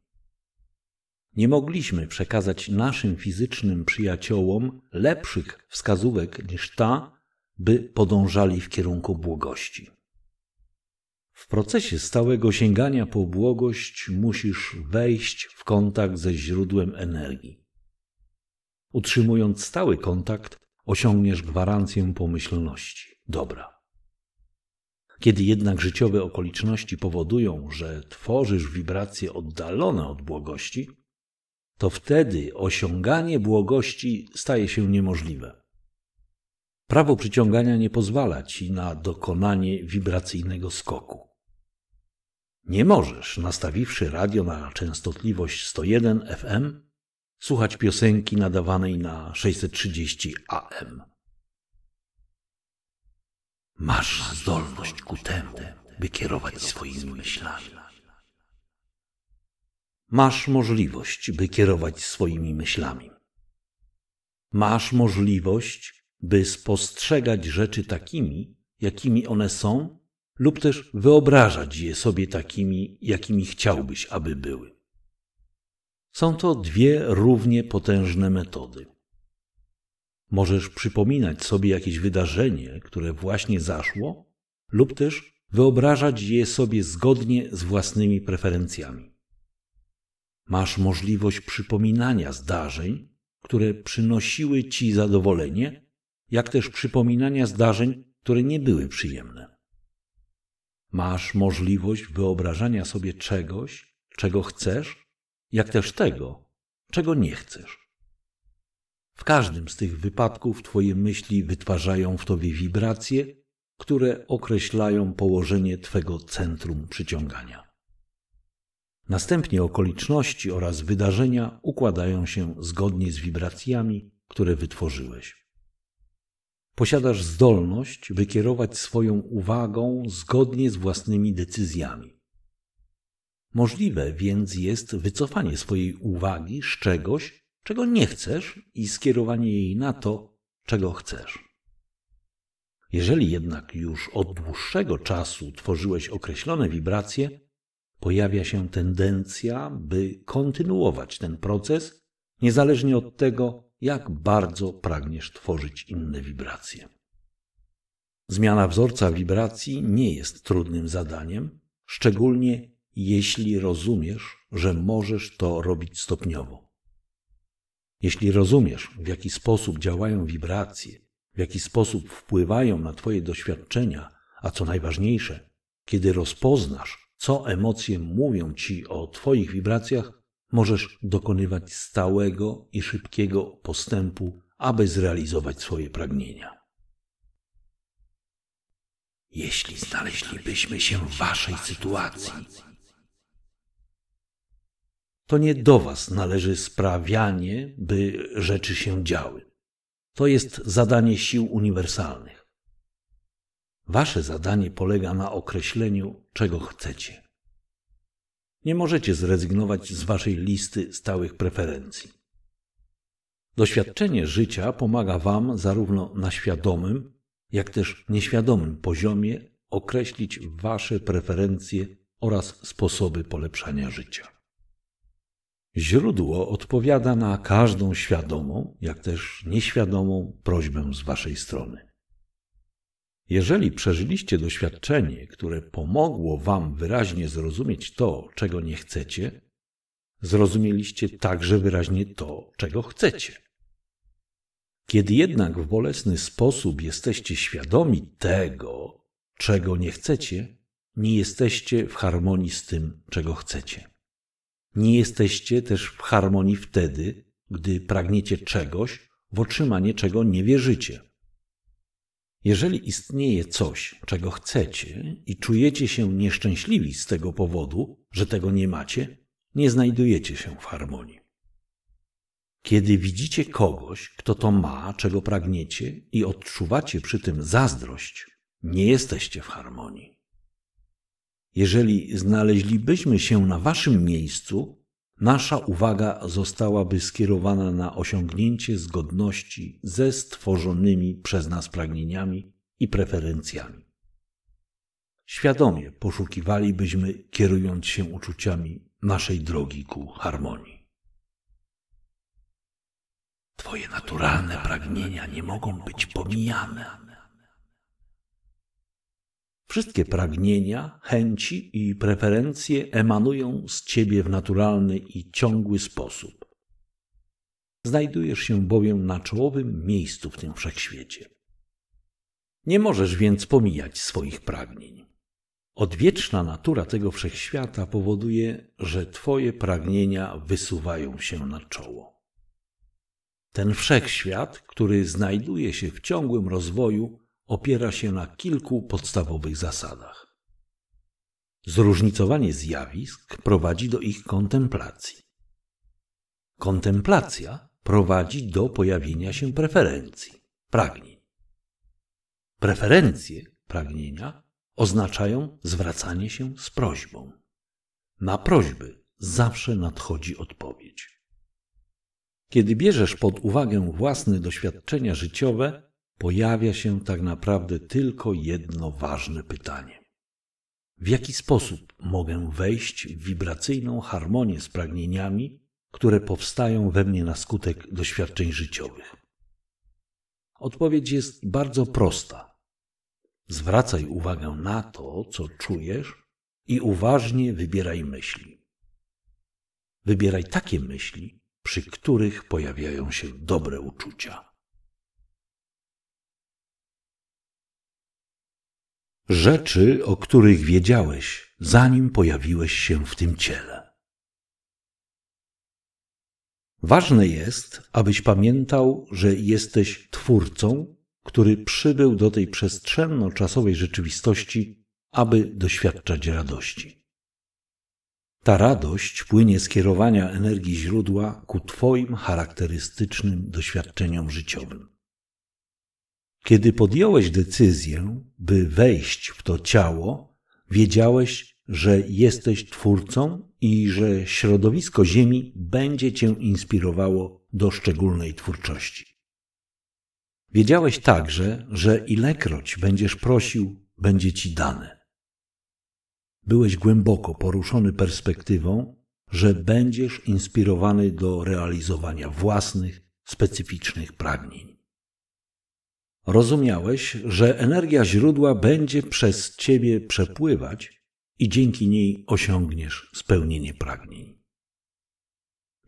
B: Nie mogliśmy przekazać naszym fizycznym przyjaciołom lepszych wskazówek niż ta, by podążali w kierunku błogości. W procesie stałego sięgania po błogość musisz wejść w kontakt ze źródłem energii. Utrzymując stały kontakt, osiągniesz gwarancję pomyślności, dobra. Kiedy jednak życiowe okoliczności powodują, że tworzysz wibracje oddalone od błogości, to wtedy osiąganie błogości staje się niemożliwe. Prawo przyciągania nie pozwala ci na dokonanie wibracyjnego skoku. Nie możesz, nastawiwszy radio na częstotliwość 101 FM, słuchać piosenki nadawanej na 630 AM. Masz zdolność ku temu, by kierować swoimi myślami. Masz możliwość, by kierować swoimi myślami. Masz możliwość, by spostrzegać rzeczy takimi, jakimi one są, lub też wyobrażać je sobie takimi, jakimi chciałbyś, aby były. Są to dwie równie potężne metody. Możesz przypominać sobie jakieś wydarzenie, które właśnie zaszło, lub też wyobrażać je sobie zgodnie z własnymi preferencjami. Masz możliwość przypominania zdarzeń, które przynosiły ci zadowolenie, jak też przypominania zdarzeń, które nie były przyjemne. Masz możliwość wyobrażania sobie czegoś, czego chcesz, jak też tego, czego nie chcesz. W każdym z tych wypadków Twoje myśli wytwarzają w Tobie wibracje, które określają położenie Twego centrum przyciągania. Następnie okoliczności oraz wydarzenia układają się zgodnie z wibracjami, które wytworzyłeś. Posiadasz zdolność wykierować swoją uwagą zgodnie z własnymi decyzjami. Możliwe więc jest wycofanie swojej uwagi z czegoś, czego nie chcesz i skierowanie jej na to, czego chcesz. Jeżeli jednak już od dłuższego czasu tworzyłeś określone wibracje, pojawia się tendencja, by kontynuować ten proces, niezależnie od tego, jak bardzo pragniesz tworzyć inne wibracje. Zmiana wzorca wibracji nie jest trudnym zadaniem, szczególnie jeśli rozumiesz, że możesz to robić stopniowo. Jeśli rozumiesz, w jaki sposób działają wibracje, w jaki sposób wpływają na Twoje doświadczenia, a co najważniejsze, kiedy rozpoznasz, co emocje mówią ci o Twoich wibracjach, możesz dokonywać stałego i szybkiego postępu, aby zrealizować swoje pragnienia. Jeśli znaleźlibyśmy się w Waszej sytuacji, to nie do Was należy sprawianie, by rzeczy się działy. To jest zadanie sił uniwersalnych. Wasze zadanie polega na określeniu, czego chcecie. Nie możecie zrezygnować z waszej listy stałych preferencji. Doświadczenie życia pomaga wam zarówno na świadomym, jak też nieświadomym poziomie określić wasze preferencje oraz sposoby polepszania życia. Źródło odpowiada na każdą świadomą, jak też nieświadomą prośbę z waszej strony. Jeżeli przeżyliście doświadczenie, które pomogło Wam wyraźnie zrozumieć to, czego nie chcecie, zrozumieliście także wyraźnie to, czego chcecie. Kiedy jednak w bolesny sposób jesteście świadomi tego, czego nie chcecie, nie jesteście w harmonii z tym, czego chcecie. Nie jesteście też w harmonii wtedy, gdy pragniecie czegoś, w otrzymanie czego nie wierzycie. Jeżeli istnieje coś, czego chcecie i czujecie się nieszczęśliwi z tego powodu, że tego nie macie, nie znajdujecie się w harmonii. Kiedy widzicie kogoś, kto to ma, czego pragniecie i odczuwacie przy tym zazdrość, nie jesteście w harmonii. Jeżeli znaleźlibyśmy się na waszym miejscu, nasza uwaga zostałaby skierowana na osiągnięcie zgodności ze stworzonymi przez nas pragnieniami i preferencjami. Świadomie poszukiwalibyśmy, kierując się uczuciami naszej drogi ku harmonii. Twoje naturalne pragnienia nie mogą być pomijane Wszystkie pragnienia, chęci i preferencje emanują z ciebie w naturalny i ciągły sposób. Znajdujesz się bowiem na czołowym miejscu w tym wszechświecie. Nie możesz więc pomijać swoich pragnień. Odwieczna natura tego wszechświata powoduje, że Twoje pragnienia wysuwają się na czoło. Ten wszechświat, który znajduje się w ciągłym rozwoju, opiera się na kilku podstawowych zasadach. Zróżnicowanie zjawisk prowadzi do ich kontemplacji. Kontemplacja prowadzi do pojawienia się preferencji, pragnień. Preferencje, pragnienia oznaczają zwracanie się z prośbą. Na prośby zawsze nadchodzi odpowiedź. Kiedy bierzesz pod uwagę własne doświadczenia życiowe, pojawia się tak naprawdę tylko jedno ważne pytanie. W jaki sposób mogę wejść w wibracyjną harmonię z pragnieniami, które powstają we mnie na skutek doświadczeń życiowych? Odpowiedź jest bardzo prosta. Zwracaj uwagę na to, co czujesz i uważnie wybieraj myśli. Wybieraj takie myśli, przy których pojawiają się dobre uczucia. rzeczy, o których wiedziałeś, zanim pojawiłeś się w tym ciele. Ważne jest, abyś pamiętał, że jesteś twórcą, który przybył do tej przestrzenno-czasowej rzeczywistości, aby doświadczać radości. Ta radość płynie z kierowania energii źródła ku Twoim charakterystycznym doświadczeniom życiowym. Kiedy podjąłeś decyzję, by wejść w to ciało, wiedziałeś, że jesteś twórcą i że środowisko Ziemi będzie cię inspirowało do szczególnej twórczości. Wiedziałeś także, że ilekroć będziesz prosił, będzie ci dane. Byłeś głęboko poruszony perspektywą, że będziesz inspirowany do realizowania własnych, specyficznych pragnień rozumiałeś, że energia źródła będzie przez ciebie przepływać i dzięki niej osiągniesz spełnienie pragnień.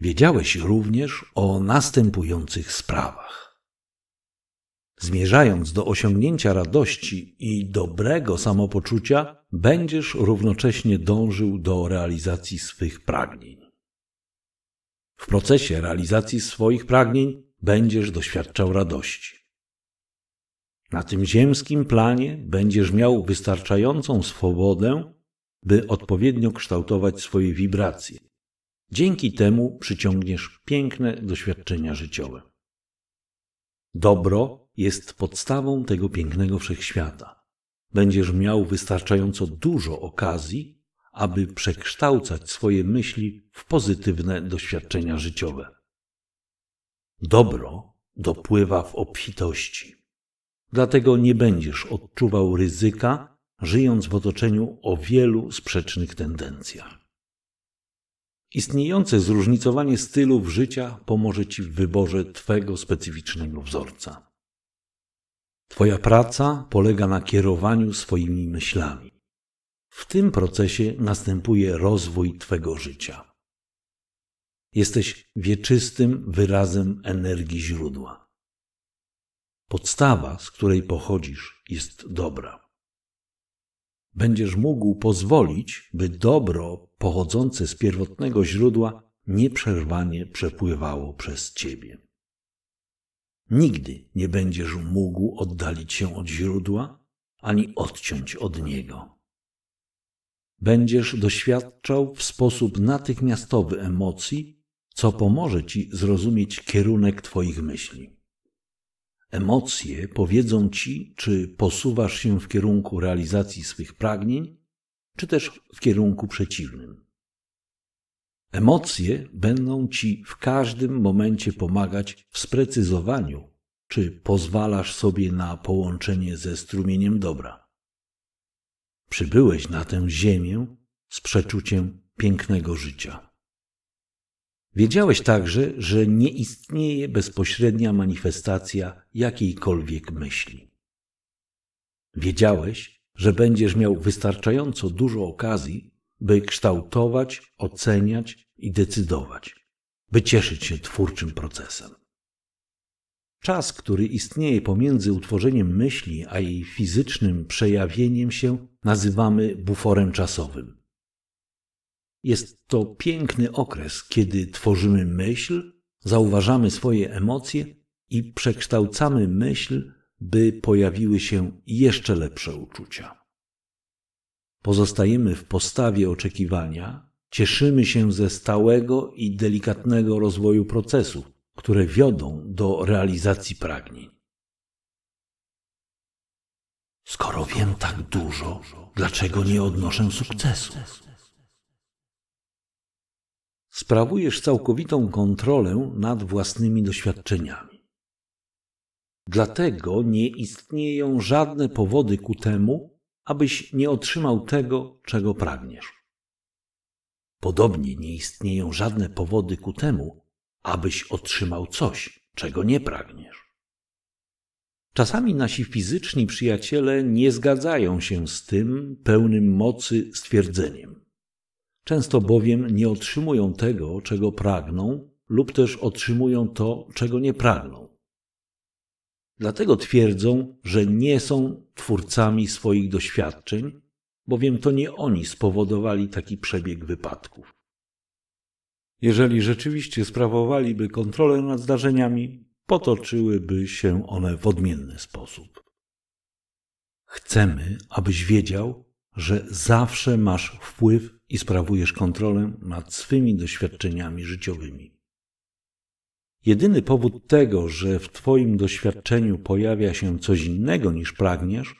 B: Wiedziałeś również o następujących sprawach. Zmierzając do osiągnięcia radości i dobrego samopoczucia, będziesz równocześnie dążył do realizacji swych pragnień. W procesie realizacji swoich pragnień będziesz doświadczał radości. Na tym ziemskim planie będziesz miał wystarczającą swobodę, by odpowiednio kształtować swoje wibracje. Dzięki temu przyciągniesz piękne doświadczenia życiowe. Dobro jest podstawą tego pięknego wszechświata. Będziesz miał wystarczająco dużo okazji, aby przekształcać swoje myśli w pozytywne doświadczenia życiowe. Dobro dopływa w obfitości. Dlatego nie będziesz odczuwał ryzyka, żyjąc w otoczeniu o wielu sprzecznych tendencjach. Istniejące zróżnicowanie stylów życia pomoże Ci w wyborze Twego specyficznego wzorca. Twoja praca polega na kierowaniu swoimi myślami. W tym procesie następuje rozwój Twego życia. Jesteś wieczystym wyrazem energii źródła. Podstawa, z której pochodzisz, jest dobra. Będziesz mógł pozwolić, by dobro pochodzące z pierwotnego źródła nieprzerwanie przepływało przez ciebie. Nigdy nie będziesz mógł oddalić się od źródła ani odciąć od niego. Będziesz doświadczał w sposób natychmiastowy emocji, co pomoże ci zrozumieć kierunek Twoich myśli. Emocje powiedzą ci, czy posuwasz się w kierunku realizacji swych pragnień, czy też w kierunku przeciwnym. Emocje będą ci w każdym momencie pomagać w sprecyzowaniu, czy pozwalasz sobie na połączenie ze strumieniem dobra. Przybyłeś na tę ziemię z przeczuciem pięknego życia. Wiedziałeś także, że nie istnieje bezpośrednia manifestacja jakiejkolwiek myśli. Wiedziałeś, że będziesz miał wystarczająco dużo okazji, by kształtować, oceniać i decydować, by cieszyć się twórczym procesem. Czas, który istnieje pomiędzy utworzeniem myśli a jej fizycznym przejawieniem się, nazywamy buforem czasowym. Jest to piękny okres, kiedy tworzymy myśl, zauważamy swoje emocje i przekształcamy myśl, by pojawiły się jeszcze lepsze uczucia. Pozostajemy w postawie oczekiwania, cieszymy się ze stałego i delikatnego rozwoju procesów, które wiodą do realizacji pragnień. Skoro wiem tak dużo, dlaczego nie odnoszę sukcesu? sprawujesz całkowitą kontrolę nad własnymi doświadczeniami. Dlatego nie istnieją żadne powody ku temu, abyś nie otrzymał tego, czego pragniesz. Podobnie nie istnieją żadne powody ku temu, abyś otrzymał coś, czego nie pragniesz. Czasami nasi fizyczni przyjaciele nie zgadzają się z tym pełnym mocy stwierdzeniem. Często bowiem nie otrzymują tego, czego pragną, lub też otrzymują to, czego nie pragną. Dlatego twierdzą, że nie są twórcami swoich doświadczeń, bowiem to nie oni spowodowali taki przebieg wypadków. Jeżeli rzeczywiście sprawowaliby kontrolę nad zdarzeniami, potoczyłyby się one w odmienny sposób. Chcemy, abyś wiedział, że zawsze masz wpływ i sprawujesz kontrolę nad swymi doświadczeniami życiowymi. Jedyny powód tego, że w Twoim doświadczeniu pojawia się coś innego niż pragniesz,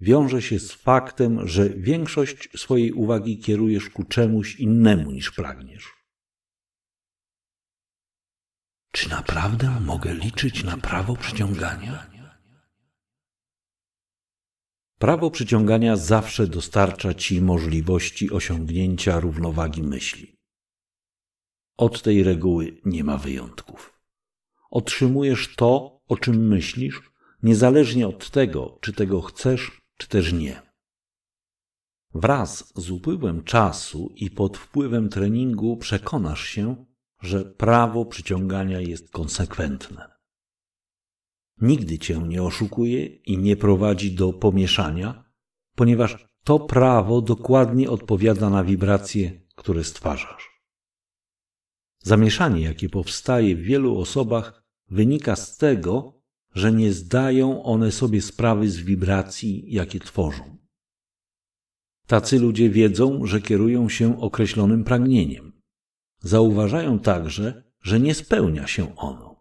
B: wiąże się z faktem, że większość swojej uwagi kierujesz ku czemuś innemu niż pragniesz. Czy naprawdę mogę liczyć na prawo przyciągania? Prawo przyciągania zawsze dostarcza ci możliwości osiągnięcia równowagi myśli. Od tej reguły nie ma wyjątków. Otrzymujesz to, o czym myślisz, niezależnie od tego, czy tego chcesz, czy też nie. Wraz z upływem czasu i pod wpływem treningu przekonasz się, że prawo przyciągania jest konsekwentne nigdy cię nie oszukuje i nie prowadzi do pomieszania, ponieważ to prawo dokładnie odpowiada na wibracje, które stwarzasz. Zamieszanie, jakie powstaje w wielu osobach, wynika z tego, że nie zdają one sobie sprawy z wibracji, jakie tworzą. Tacy ludzie wiedzą, że kierują się określonym pragnieniem. Zauważają także, że nie spełnia się ono.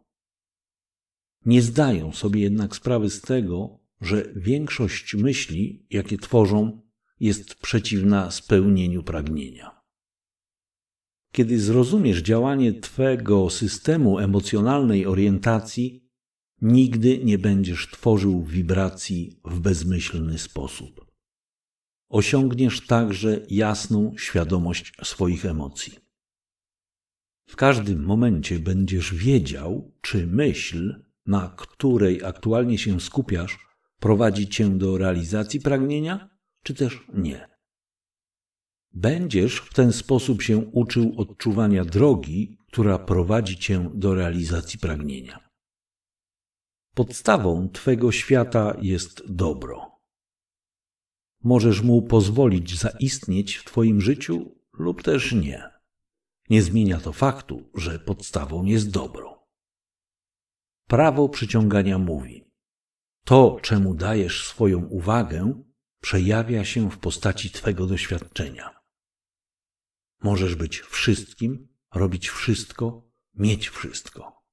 B: Nie zdają sobie jednak sprawy z tego, że większość myśli, jakie tworzą, jest przeciwna spełnieniu pragnienia. Kiedy zrozumiesz działanie Twego systemu emocjonalnej orientacji, nigdy nie będziesz tworzył wibracji w bezmyślny sposób. Osiągniesz także jasną świadomość swoich emocji. W każdym momencie będziesz wiedział, czy myśl na której aktualnie się skupiasz, prowadzi cię do realizacji pragnienia, czy też nie. Będziesz w ten sposób się uczył odczuwania drogi, która prowadzi cię do realizacji pragnienia. Podstawą twego świata jest dobro. Możesz mu pozwolić zaistnieć w twoim życiu lub też nie. Nie zmienia to faktu, że podstawą jest dobro. Prawo przyciągania mówi: To, czemu dajesz swoją uwagę, przejawia się w postaci twego doświadczenia. Możesz być wszystkim, robić wszystko, mieć wszystko.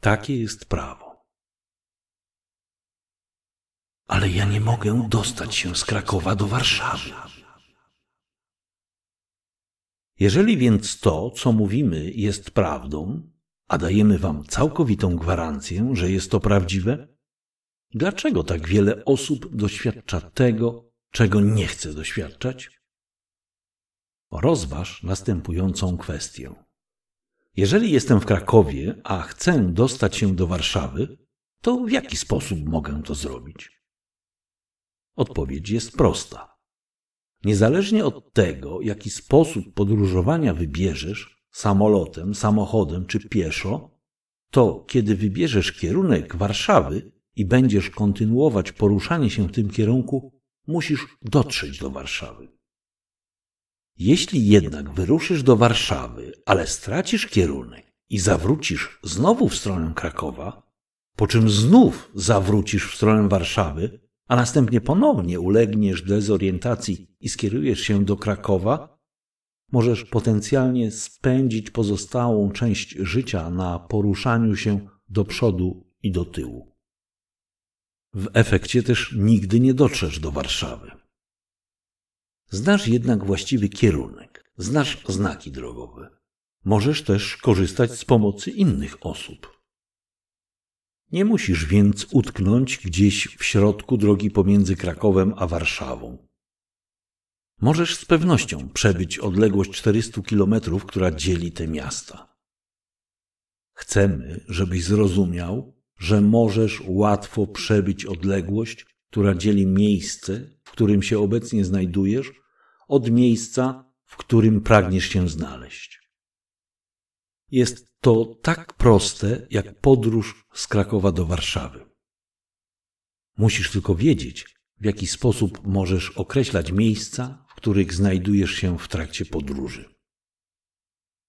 B: Takie jest prawo. Ale ja nie mogę dostać się z Krakowa do Warszawy. Jeżeli więc to, co mówimy, jest prawdą, a dajemy wam całkowitą gwarancję, że jest to prawdziwe? Dlaczego tak wiele osób doświadcza tego, czego nie chce doświadczać? Rozważ następującą kwestię. Jeżeli jestem w Krakowie, a chcę dostać się do Warszawy, to w jaki sposób mogę to zrobić? Odpowiedź jest prosta. Niezależnie od tego, jaki sposób podróżowania wybierzesz, samolotem, samochodem czy pieszo, to kiedy wybierzesz kierunek Warszawy i będziesz kontynuować poruszanie się w tym kierunku, musisz dotrzeć do Warszawy. Jeśli jednak wyruszysz do Warszawy, ale stracisz kierunek i zawrócisz znowu w stronę Krakowa, po czym znów zawrócisz w stronę Warszawy, a następnie ponownie ulegniesz dezorientacji i skierujesz się do Krakowa, możesz potencjalnie spędzić pozostałą część życia na poruszaniu się do przodu i do tyłu. W efekcie też nigdy nie dotrzesz do Warszawy. Znasz jednak właściwy kierunek, znasz znaki drogowe. Możesz też korzystać z pomocy innych osób. Nie musisz więc utknąć gdzieś w środku drogi pomiędzy Krakowem a Warszawą możesz z pewnością przebyć odległość 400 kilometrów, która dzieli te miasta. Chcemy, żebyś zrozumiał, że możesz łatwo przebyć odległość, która dzieli miejsce, w którym się obecnie znajdujesz, od miejsca, w którym pragniesz się znaleźć. Jest to tak proste, jak podróż z Krakowa do Warszawy. Musisz tylko wiedzieć, w jaki sposób możesz określać miejsca, których znajdujesz się w trakcie podróży.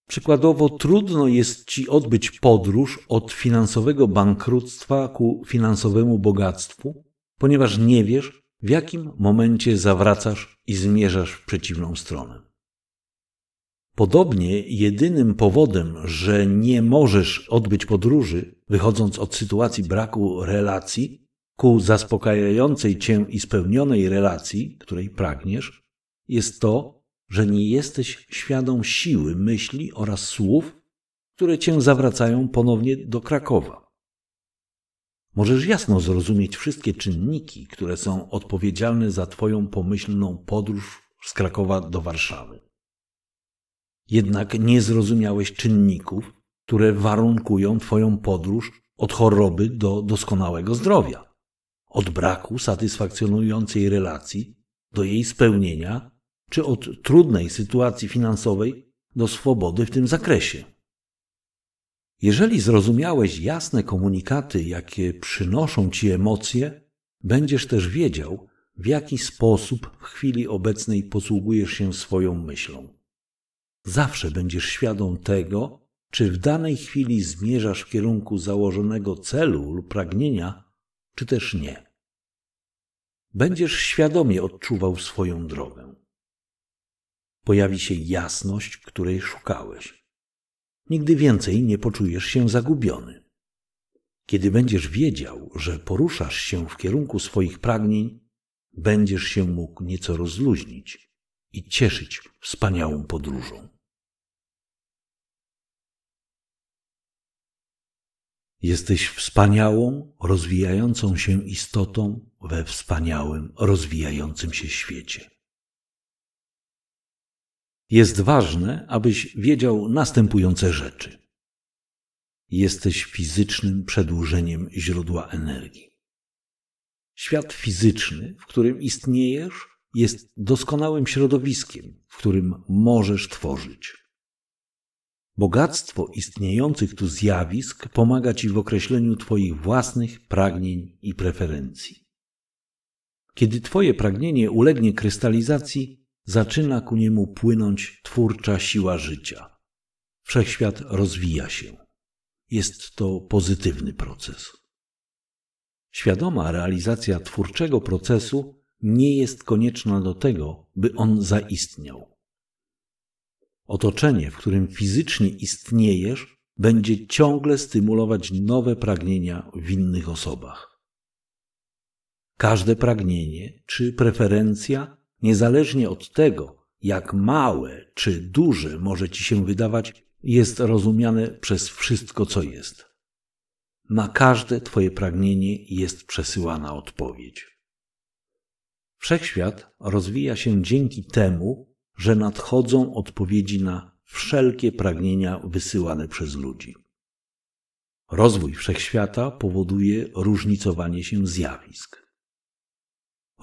B: Przykładowo, trudno jest ci odbyć podróż od finansowego bankructwa ku finansowemu bogactwu, ponieważ nie wiesz, w jakim momencie zawracasz i zmierzasz w przeciwną stronę. Podobnie jedynym powodem, że nie możesz odbyć podróży, wychodząc od sytuacji braku relacji, ku zaspokajającej cię i spełnionej relacji, której pragniesz, jest to, że nie jesteś świadom siły myśli oraz słów, które cię zawracają ponownie do Krakowa. Możesz jasno zrozumieć wszystkie czynniki, które są odpowiedzialne za Twoją pomyślną podróż z Krakowa do Warszawy. Jednak nie zrozumiałeś czynników, które warunkują Twoją podróż od choroby do doskonałego zdrowia, od braku satysfakcjonującej relacji do jej spełnienia czy od trudnej sytuacji finansowej do swobody w tym zakresie. Jeżeli zrozumiałeś jasne komunikaty, jakie przynoszą ci emocje, będziesz też wiedział, w jaki sposób w chwili obecnej posługujesz się swoją myślą. Zawsze będziesz świadom tego, czy w danej chwili zmierzasz w kierunku założonego celu lub pragnienia, czy też nie. Będziesz świadomie odczuwał swoją drogę pojawi się jasność, której szukałeś. Nigdy więcej nie poczujesz się zagubiony. Kiedy będziesz wiedział, że poruszasz się w kierunku swoich pragnień, będziesz się mógł nieco rozluźnić i cieszyć wspaniałą podróżą. Jesteś wspaniałą, rozwijającą się istotą we wspaniałym, rozwijającym się świecie. Jest ważne, abyś wiedział następujące rzeczy. Jesteś fizycznym przedłużeniem źródła energii. Świat fizyczny, w którym istniejesz, jest doskonałym środowiskiem, w którym możesz tworzyć. Bogactwo istniejących tu zjawisk pomaga ci w określeniu Twoich własnych pragnień i preferencji. Kiedy Twoje pragnienie ulegnie krystalizacji, zaczyna ku niemu płynąć twórcza siła życia. Wszechświat rozwija się. Jest to pozytywny proces. Świadoma realizacja twórczego procesu nie jest konieczna do tego, by on zaistniał. Otoczenie, w którym fizycznie istniejesz, będzie ciągle stymulować nowe pragnienia w innych osobach. Każde pragnienie czy preferencja Niezależnie od tego, jak małe czy duże może ci się wydawać, jest rozumiane przez wszystko, co jest. Na każde Twoje pragnienie jest przesyłana odpowiedź. Wszechświat rozwija się dzięki temu, że nadchodzą odpowiedzi na wszelkie pragnienia wysyłane przez ludzi. Rozwój wszechświata powoduje różnicowanie się zjawisk.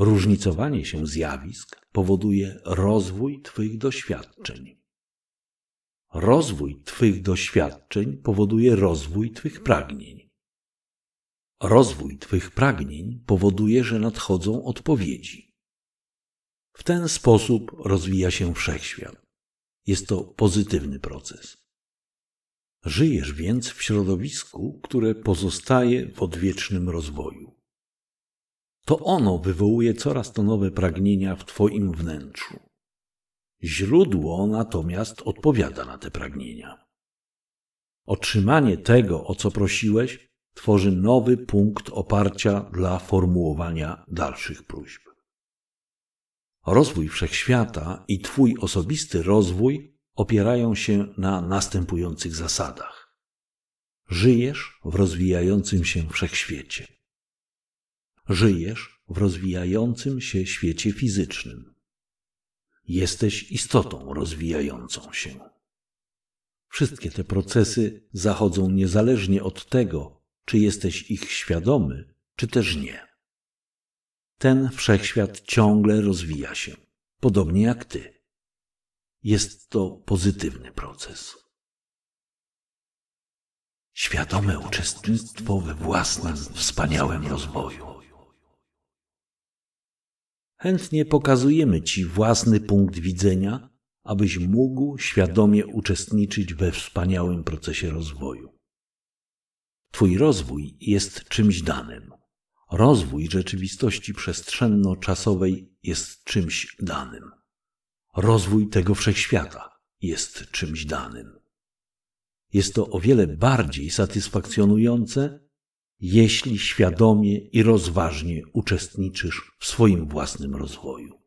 B: Różnicowanie się zjawisk powoduje rozwój Twych doświadczeń. Rozwój Twych doświadczeń powoduje rozwój Twych pragnień. Rozwój Twych pragnień powoduje, że nadchodzą odpowiedzi. W ten sposób rozwija się wszechświat. Jest to pozytywny proces. Żyjesz więc w środowisku, które pozostaje w odwiecznym rozwoju to ono wywołuje coraz to nowe pragnienia w Twoim wnętrzu. Źródło natomiast odpowiada na te pragnienia. Otrzymanie tego, o co prosiłeś, tworzy nowy punkt oparcia dla formułowania dalszych próśb. Rozwój wszechświata i Twój osobisty rozwój opierają się na następujących zasadach. Żyjesz w rozwijającym się wszechświecie. Żyjesz w rozwijającym się świecie fizycznym. Jesteś istotą rozwijającą się. Wszystkie te procesy zachodzą niezależnie od tego, czy jesteś ich świadomy, czy też nie. Ten wszechświat ciągle rozwija się, podobnie jak ty. Jest to pozytywny proces. Świadome uczestnictwo we własnym wspaniałym rozwoju. Chętnie pokazujemy Ci własny punkt widzenia, abyś mógł świadomie uczestniczyć we wspaniałym procesie rozwoju. Twój rozwój jest czymś danym. Rozwój rzeczywistości przestrzenno-czasowej jest czymś danym. Rozwój tego wszechświata jest czymś danym. Jest to o wiele bardziej satysfakcjonujące jeśli świadomie i rozważnie uczestniczysz w swoim własnym rozwoju.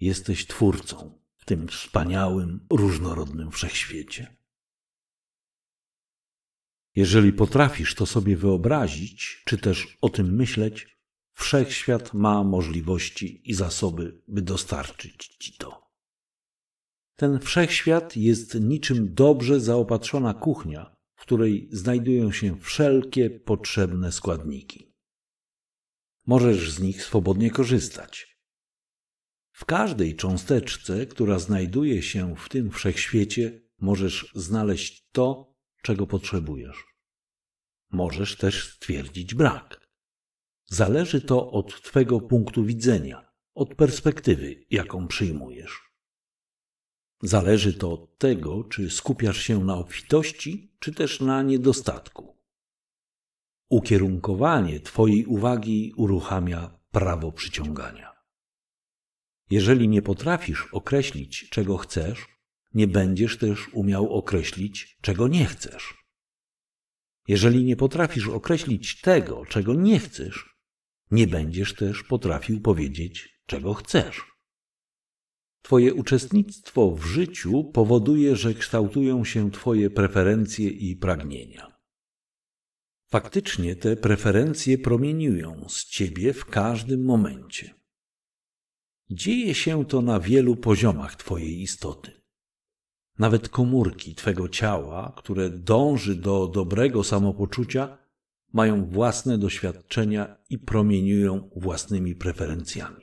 B: Jesteś twórcą w tym wspaniałym, różnorodnym wszechświecie. Jeżeli potrafisz to sobie wyobrazić, czy też o tym myśleć, wszechświat ma możliwości i zasoby, by dostarczyć ci to. Ten wszechświat jest niczym dobrze zaopatrzona kuchnia, w której znajdują się wszelkie potrzebne składniki. Możesz z nich swobodnie korzystać. W każdej cząsteczce, która znajduje się w tym wszechświecie, możesz znaleźć to, czego potrzebujesz. Możesz też stwierdzić brak. Zależy to od Twego punktu widzenia, od perspektywy, jaką przyjmujesz. Zależy to od tego, czy skupiasz się na obfitości, czy też na niedostatku. Ukierunkowanie Twojej uwagi uruchamia prawo przyciągania. Jeżeli nie potrafisz określić, czego chcesz, nie będziesz też umiał określić, czego nie chcesz. Jeżeli nie potrafisz określić tego, czego nie chcesz, nie będziesz też potrafił powiedzieć, czego chcesz. Twoje uczestnictwo w życiu powoduje, że kształtują się Twoje preferencje i pragnienia. Faktycznie te preferencje promieniują z Ciebie w każdym momencie. Dzieje się to na wielu poziomach Twojej istoty. Nawet komórki Twego ciała, które dąży do dobrego samopoczucia, mają własne doświadczenia i promieniują własnymi preferencjami.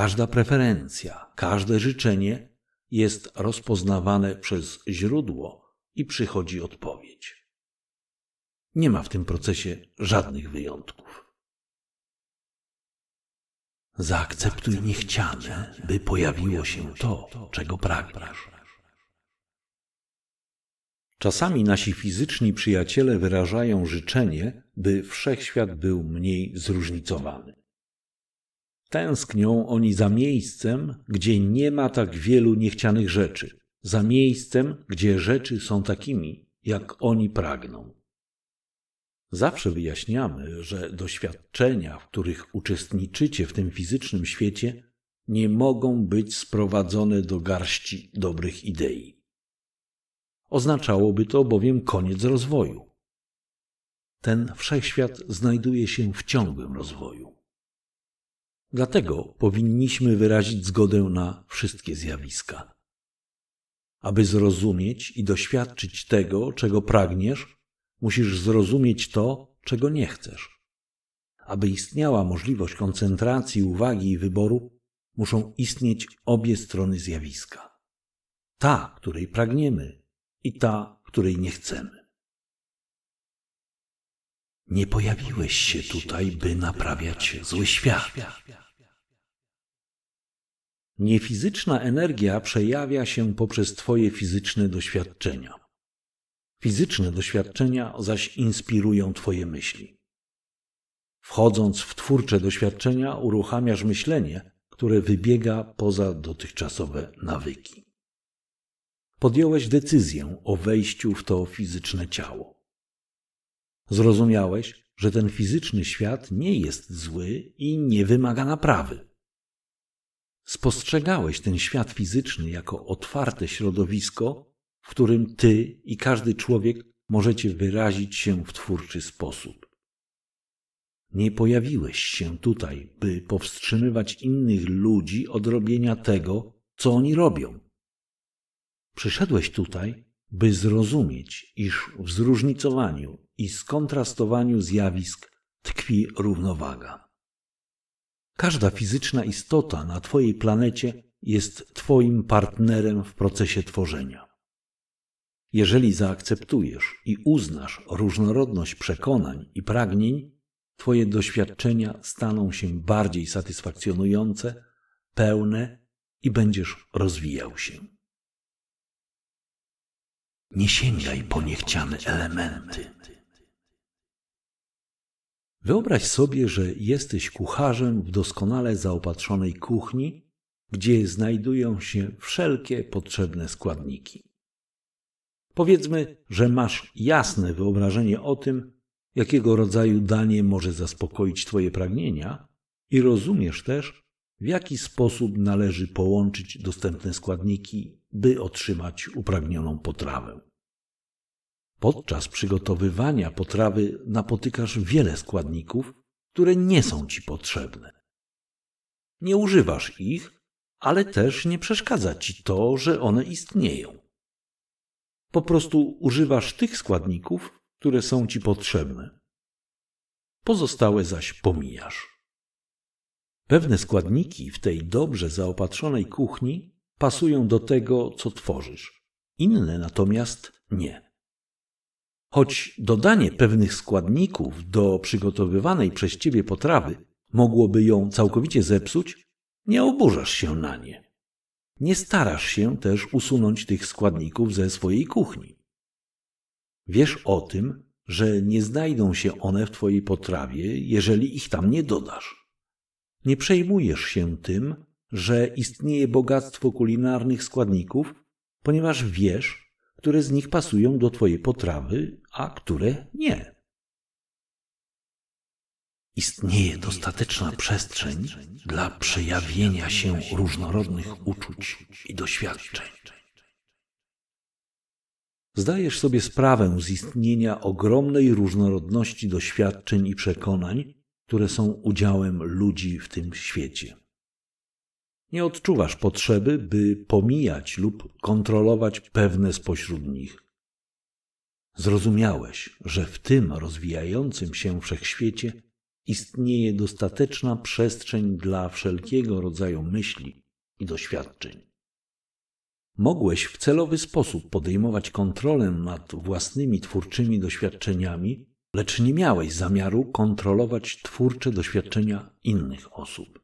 B: Każda preferencja, każde życzenie jest rozpoznawane przez źródło i przychodzi odpowiedź. Nie ma w tym procesie żadnych wyjątków. Zaakceptuj niechciane, by pojawiło się to, czego pragniesz. Czasami nasi fizyczni przyjaciele wyrażają życzenie, by wszechświat był mniej zróżnicowany. Tęsknią oni za miejscem, gdzie nie ma tak wielu niechcianych rzeczy, za miejscem, gdzie rzeczy są takimi, jak oni pragną. Zawsze wyjaśniamy, że doświadczenia, w których uczestniczycie w tym fizycznym świecie, nie mogą być sprowadzone do garści dobrych idei. Oznaczałoby to bowiem koniec rozwoju. Ten wszechświat znajduje się w ciągłym rozwoju. Dlatego powinniśmy wyrazić zgodę na wszystkie zjawiska. Aby zrozumieć i doświadczyć tego, czego pragniesz, musisz zrozumieć to, czego nie chcesz. Aby istniała możliwość koncentracji uwagi i wyboru, muszą istnieć obie strony zjawiska: ta, której pragniemy, i ta, której nie chcemy. Nie pojawiłeś się tutaj, by naprawiać zły świat. Niefizyczna energia przejawia się poprzez Twoje fizyczne doświadczenia. Fizyczne doświadczenia zaś inspirują Twoje myśli. Wchodząc w twórcze doświadczenia, uruchamiasz myślenie, które wybiega poza dotychczasowe nawyki. Podjąłeś decyzję o wejściu w to fizyczne ciało. Zrozumiałeś, że ten fizyczny świat nie jest zły i nie wymaga naprawy spostrzegałeś ten świat fizyczny jako otwarte środowisko, w którym ty i każdy człowiek możecie wyrazić się w twórczy sposób. Nie pojawiłeś się tutaj, by powstrzymywać innych ludzi od robienia tego, co oni robią. Przyszedłeś tutaj, by zrozumieć, iż w zróżnicowaniu i skontrastowaniu zjawisk tkwi równowaga. Każda fizyczna istota na Twojej planecie jest Twoim partnerem w procesie tworzenia. Jeżeli zaakceptujesz i uznasz różnorodność przekonań i pragnień, Twoje doświadczenia staną się bardziej satysfakcjonujące, pełne i będziesz rozwijał się. Nie sięgaj po niechciane elementy. Wyobraź sobie, że jesteś kucharzem w doskonale zaopatrzonej kuchni, gdzie znajdują się wszelkie potrzebne składniki. Powiedzmy, że masz jasne wyobrażenie o tym, jakiego rodzaju danie może zaspokoić Twoje pragnienia i rozumiesz też, w jaki sposób należy połączyć dostępne składniki, by otrzymać upragnioną potrawę. Podczas przygotowywania potrawy napotykasz wiele składników, które nie są ci potrzebne. Nie używasz ich, ale też nie przeszkadza ci to, że one istnieją. Po prostu używasz tych składników, które są ci potrzebne. Pozostałe zaś pomijasz. Pewne składniki w tej dobrze zaopatrzonej kuchni pasują do tego, co tworzysz, inne natomiast nie. Choć dodanie pewnych składników do przygotowywanej przez ciebie potrawy mogłoby ją całkowicie zepsuć, nie oburzasz się na nie. Nie starasz się też usunąć tych składników ze swojej kuchni. Wiesz o tym, że nie znajdą się one w twojej potrawie, jeżeli ich tam nie dodasz. Nie przejmujesz się tym, że istnieje bogactwo kulinarnych składników, ponieważ wiesz, które z nich pasują do Twojej potrawy, a które nie. Istnieje dostateczna przestrzeń dla przejawienia się różnorodnych uczuć i doświadczeń. Zdajesz sobie sprawę z istnienia ogromnej różnorodności doświadczeń i przekonań, które są udziałem ludzi w tym świecie. Nie odczuwasz potrzeby, by pomijać lub kontrolować pewne spośród nich. Zrozumiałeś, że w tym rozwijającym się wszechświecie istnieje dostateczna przestrzeń dla wszelkiego rodzaju myśli i doświadczeń. Mogłeś w celowy sposób podejmować kontrolę nad własnymi twórczymi doświadczeniami, lecz nie miałeś zamiaru kontrolować twórcze doświadczenia innych osób.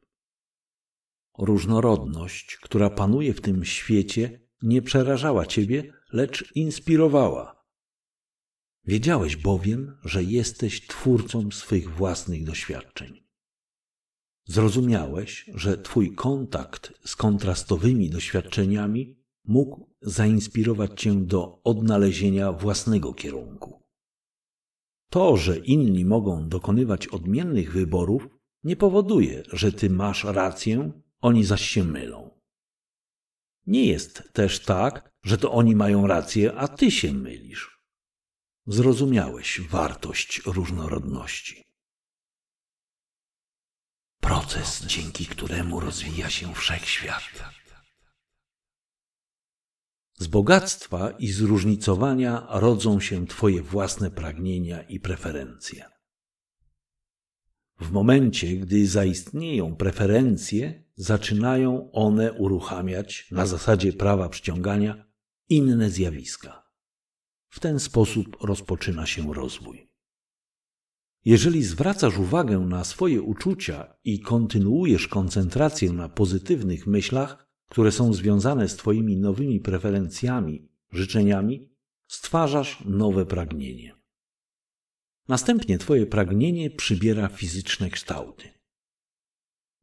B: Różnorodność, która panuje w tym świecie, nie przerażała ciebie, lecz inspirowała. Wiedziałeś bowiem, że jesteś twórcą swych własnych doświadczeń. Zrozumiałeś, że twój kontakt z kontrastowymi doświadczeniami mógł zainspirować cię do odnalezienia własnego kierunku. To, że inni mogą dokonywać odmiennych wyborów, nie powoduje, że ty masz rację oni zaś się mylą. Nie jest też tak, że to oni mają rację, a ty się mylisz. Zrozumiałeś wartość różnorodności. Proces, dzięki któremu rozwija się wszechświat. Z bogactwa i zróżnicowania rodzą się Twoje własne pragnienia i preferencje. W momencie, gdy zaistnieją preferencje, zaczynają one uruchamiać na zasadzie prawa przyciągania inne zjawiska. W ten sposób rozpoczyna się rozwój. Jeżeli zwracasz uwagę na swoje uczucia i kontynuujesz koncentrację na pozytywnych myślach, które są związane z Twoimi nowymi preferencjami, życzeniami, stwarzasz nowe pragnienie. Następnie Twoje pragnienie przybiera fizyczne kształty.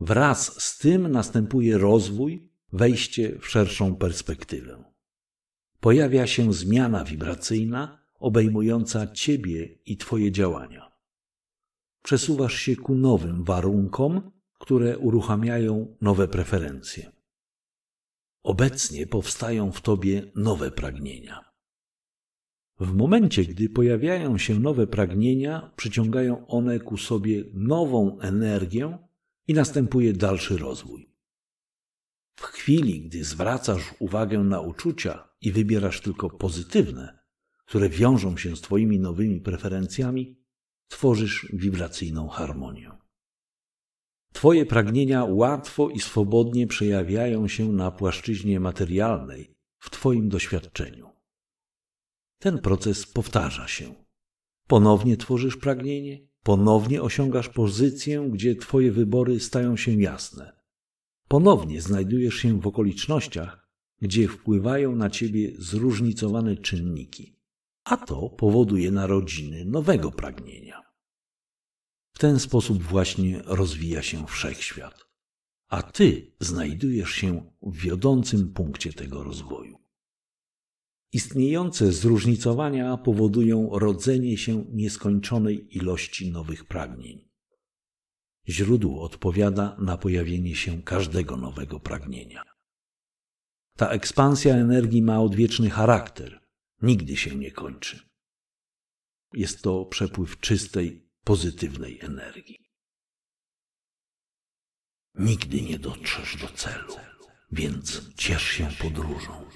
B: Wraz z tym następuje rozwój, wejście w szerszą perspektywę. Pojawia się zmiana wibracyjna obejmująca Ciebie i Twoje działania. Przesuwasz się ku nowym warunkom, które uruchamiają nowe preferencje. Obecnie powstają w Tobie nowe pragnienia. W momencie, gdy pojawiają się nowe pragnienia, przyciągają one ku sobie nową energię, i następuje dalszy rozwój. W chwili, gdy zwracasz uwagę na uczucia i wybierasz tylko pozytywne, które wiążą się z Twoimi nowymi preferencjami, tworzysz wibracyjną harmonię. Twoje pragnienia łatwo i swobodnie przejawiają się na płaszczyźnie materialnej w Twoim doświadczeniu. Ten proces powtarza się. Ponownie tworzysz pragnienie, Ponownie osiągasz pozycję, gdzie Twoje wybory stają się jasne. Ponownie znajdujesz się w okolicznościach, gdzie wpływają na Ciebie zróżnicowane czynniki, a to powoduje narodziny nowego pragnienia. W ten sposób właśnie rozwija się wszechświat, a Ty znajdujesz się w wiodącym punkcie tego rozwoju. Istniejące zróżnicowania powodują rodzenie się nieskończonej ilości nowych pragnień. Źródło odpowiada na pojawienie się każdego nowego pragnienia. Ta ekspansja energii ma odwieczny charakter, nigdy się nie kończy. Jest to przepływ czystej, pozytywnej energii. Nigdy nie dotrzesz do celu, więc ciesz się podróżą.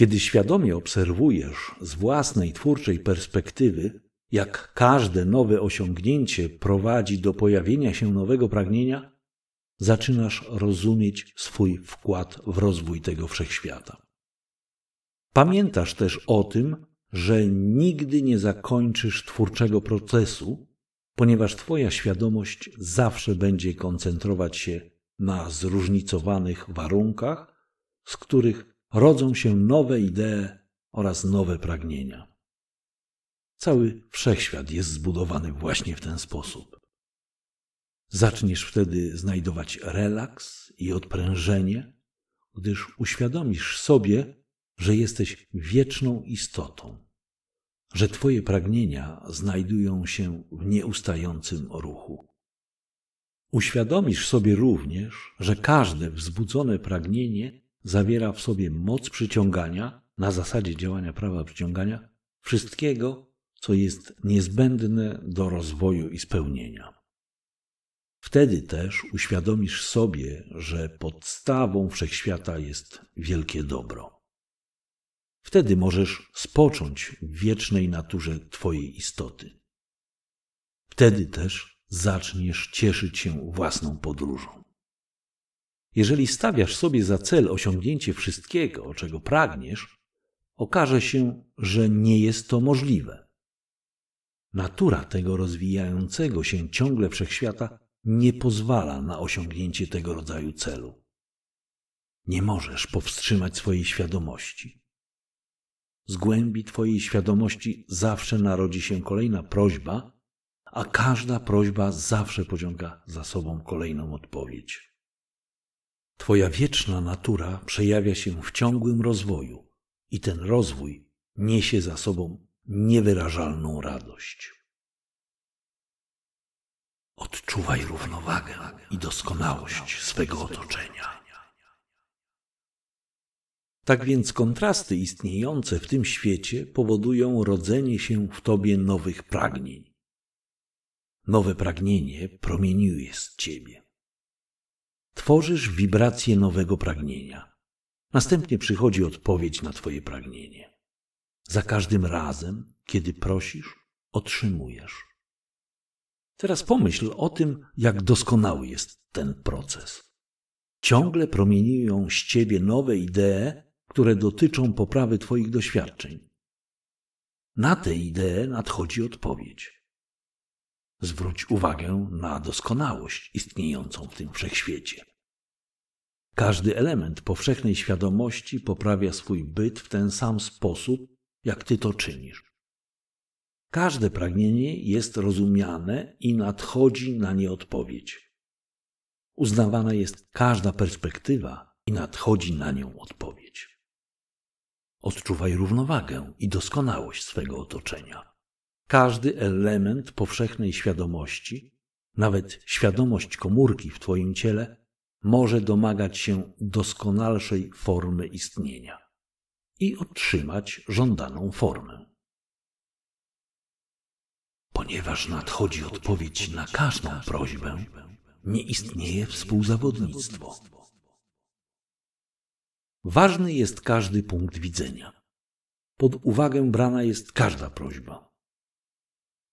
B: Kiedy świadomie obserwujesz z własnej twórczej perspektywy, jak każde nowe osiągnięcie prowadzi do pojawienia się nowego pragnienia, zaczynasz rozumieć swój wkład w rozwój tego wszechświata. Pamiętasz też o tym, że nigdy nie zakończysz twórczego procesu, ponieważ Twoja świadomość zawsze będzie koncentrować się na zróżnicowanych warunkach, z których rodzą się nowe idee oraz nowe pragnienia. Cały wszechświat jest zbudowany właśnie w ten sposób. Zaczniesz wtedy znajdować relaks i odprężenie, gdyż uświadomisz sobie, że jesteś wieczną istotą, że Twoje pragnienia znajdują się w nieustającym ruchu. Uświadomisz sobie również, że każde wzbudzone pragnienie zawiera w sobie moc przyciągania, na zasadzie działania prawa przyciągania, wszystkiego, co jest niezbędne do rozwoju i spełnienia. Wtedy też uświadomisz sobie, że podstawą wszechświata jest wielkie dobro. Wtedy możesz spocząć w wiecznej naturze Twojej istoty. Wtedy też zaczniesz cieszyć się własną podróżą. Jeżeli stawiasz sobie za cel osiągnięcie wszystkiego, czego pragniesz, okaże się, że nie jest to możliwe. Natura tego rozwijającego się ciągle wszechświata nie pozwala na osiągnięcie tego rodzaju celu. Nie możesz powstrzymać swojej świadomości. Z głębi twojej świadomości zawsze narodzi się kolejna prośba, a każda prośba zawsze pociąga za sobą kolejną odpowiedź. Twoja wieczna natura przejawia się w ciągłym rozwoju i ten rozwój niesie za sobą niewyrażalną radość. Odczuwaj równowagę i doskonałość swego otoczenia. Tak więc kontrasty istniejące w tym świecie powodują rodzenie się w tobie nowych pragnień. Nowe pragnienie promieniuje z ciebie tworzysz wibrację nowego pragnienia. Następnie przychodzi odpowiedź na Twoje pragnienie. Za każdym razem, kiedy prosisz, otrzymujesz. Teraz pomyśl o tym, jak doskonały jest ten proces. Ciągle promieniują z ciebie nowe idee, które dotyczą poprawy Twoich doświadczeń. Na te idee nadchodzi odpowiedź. Zwróć uwagę na doskonałość istniejącą w tym wszechświecie. Każdy element powszechnej świadomości poprawia swój byt w ten sam sposób, jak ty to czynisz. Każde pragnienie jest rozumiane i nadchodzi na nie odpowiedź. Uznawana jest każda perspektywa i nadchodzi na nią odpowiedź. Odczuwaj równowagę i doskonałość swego otoczenia. Każdy element powszechnej świadomości, nawet świadomość komórki w Twoim ciele, może domagać się doskonalszej formy istnienia i otrzymać żądaną formę. Ponieważ nadchodzi odpowiedź na każdą prośbę, nie istnieje współzawodnictwo. Ważny jest każdy punkt widzenia. Pod uwagę brana jest każda prośba.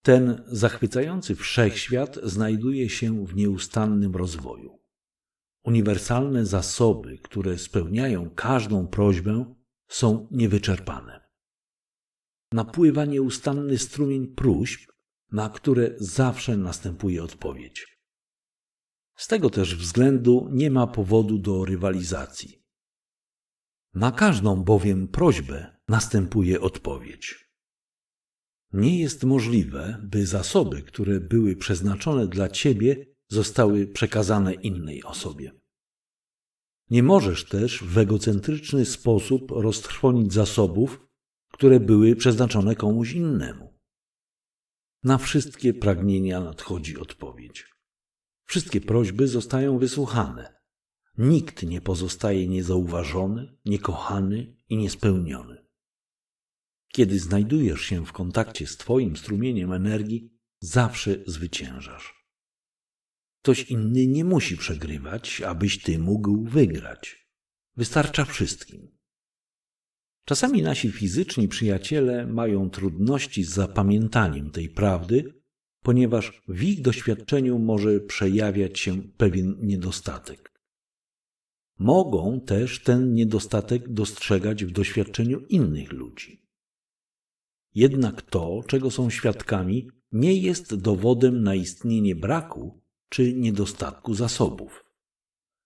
B: Ten zachwycający wszechświat znajduje się w nieustannym rozwoju uniwersalne zasoby, które spełniają każdą prośbę, są niewyczerpane. Napływa nieustanny strumień próśb, na które zawsze następuje odpowiedź. Z tego też względu nie ma powodu do rywalizacji. Na każdą bowiem prośbę następuje odpowiedź. Nie jest możliwe, by zasoby, które były przeznaczone dla ciebie, zostały przekazane innej osobie. Nie możesz też w egocentryczny sposób roztrwonić zasobów, które były przeznaczone komuś innemu. Na wszystkie pragnienia nadchodzi odpowiedź. Wszystkie prośby zostają wysłuchane. Nikt nie pozostaje niezauważony, niekochany i niespełniony. Kiedy znajdujesz się w kontakcie z Twoim strumieniem energii, zawsze zwyciężasz. Ktoś inny nie musi przegrywać, abyś ty mógł wygrać. Wystarcza wszystkim. Czasami nasi fizyczni przyjaciele mają trudności z zapamiętaniem tej prawdy, ponieważ w ich doświadczeniu może przejawiać się pewien niedostatek. Mogą też ten niedostatek dostrzegać w doświadczeniu innych ludzi. Jednak to, czego są świadkami, nie jest dowodem na istnienie braku, czy niedostatku zasobów.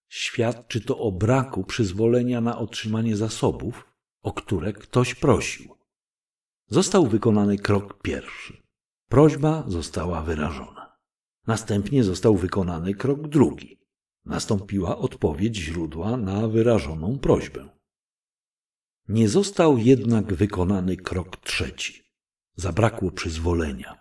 B: Świadczy to o braku przyzwolenia na otrzymanie zasobów, o które ktoś prosił. Został wykonany krok pierwszy. Prośba została wyrażona. Następnie został wykonany krok drugi. Nastąpiła odpowiedź źródła na wyrażoną prośbę. Nie został jednak wykonany krok trzeci. Zabrakło przyzwolenia.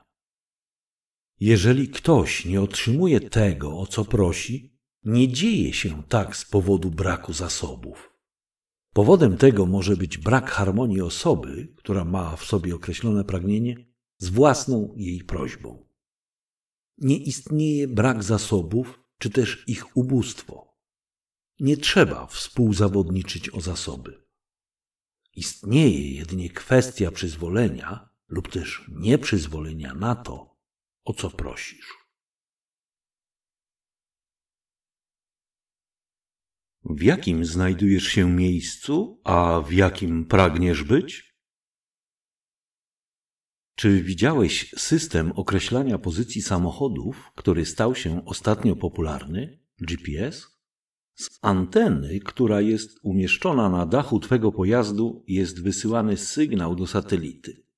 B: Jeżeli ktoś nie otrzymuje tego, o co prosi, nie dzieje się tak z powodu braku zasobów. Powodem tego może być brak harmonii osoby, która ma w sobie określone pragnienie, z własną jej prośbą. Nie istnieje brak zasobów czy też ich ubóstwo. Nie trzeba współzawodniczyć o zasoby. Istnieje jedynie kwestia przyzwolenia lub też nieprzyzwolenia na to, o co prosisz. W jakim znajdujesz się miejscu, a w jakim pragniesz być? Czy widziałeś system określania pozycji samochodów, który stał się ostatnio popularny, GPS? Z anteny, która jest umieszczona na dachu twego pojazdu, jest wysyłany sygnał do satelity.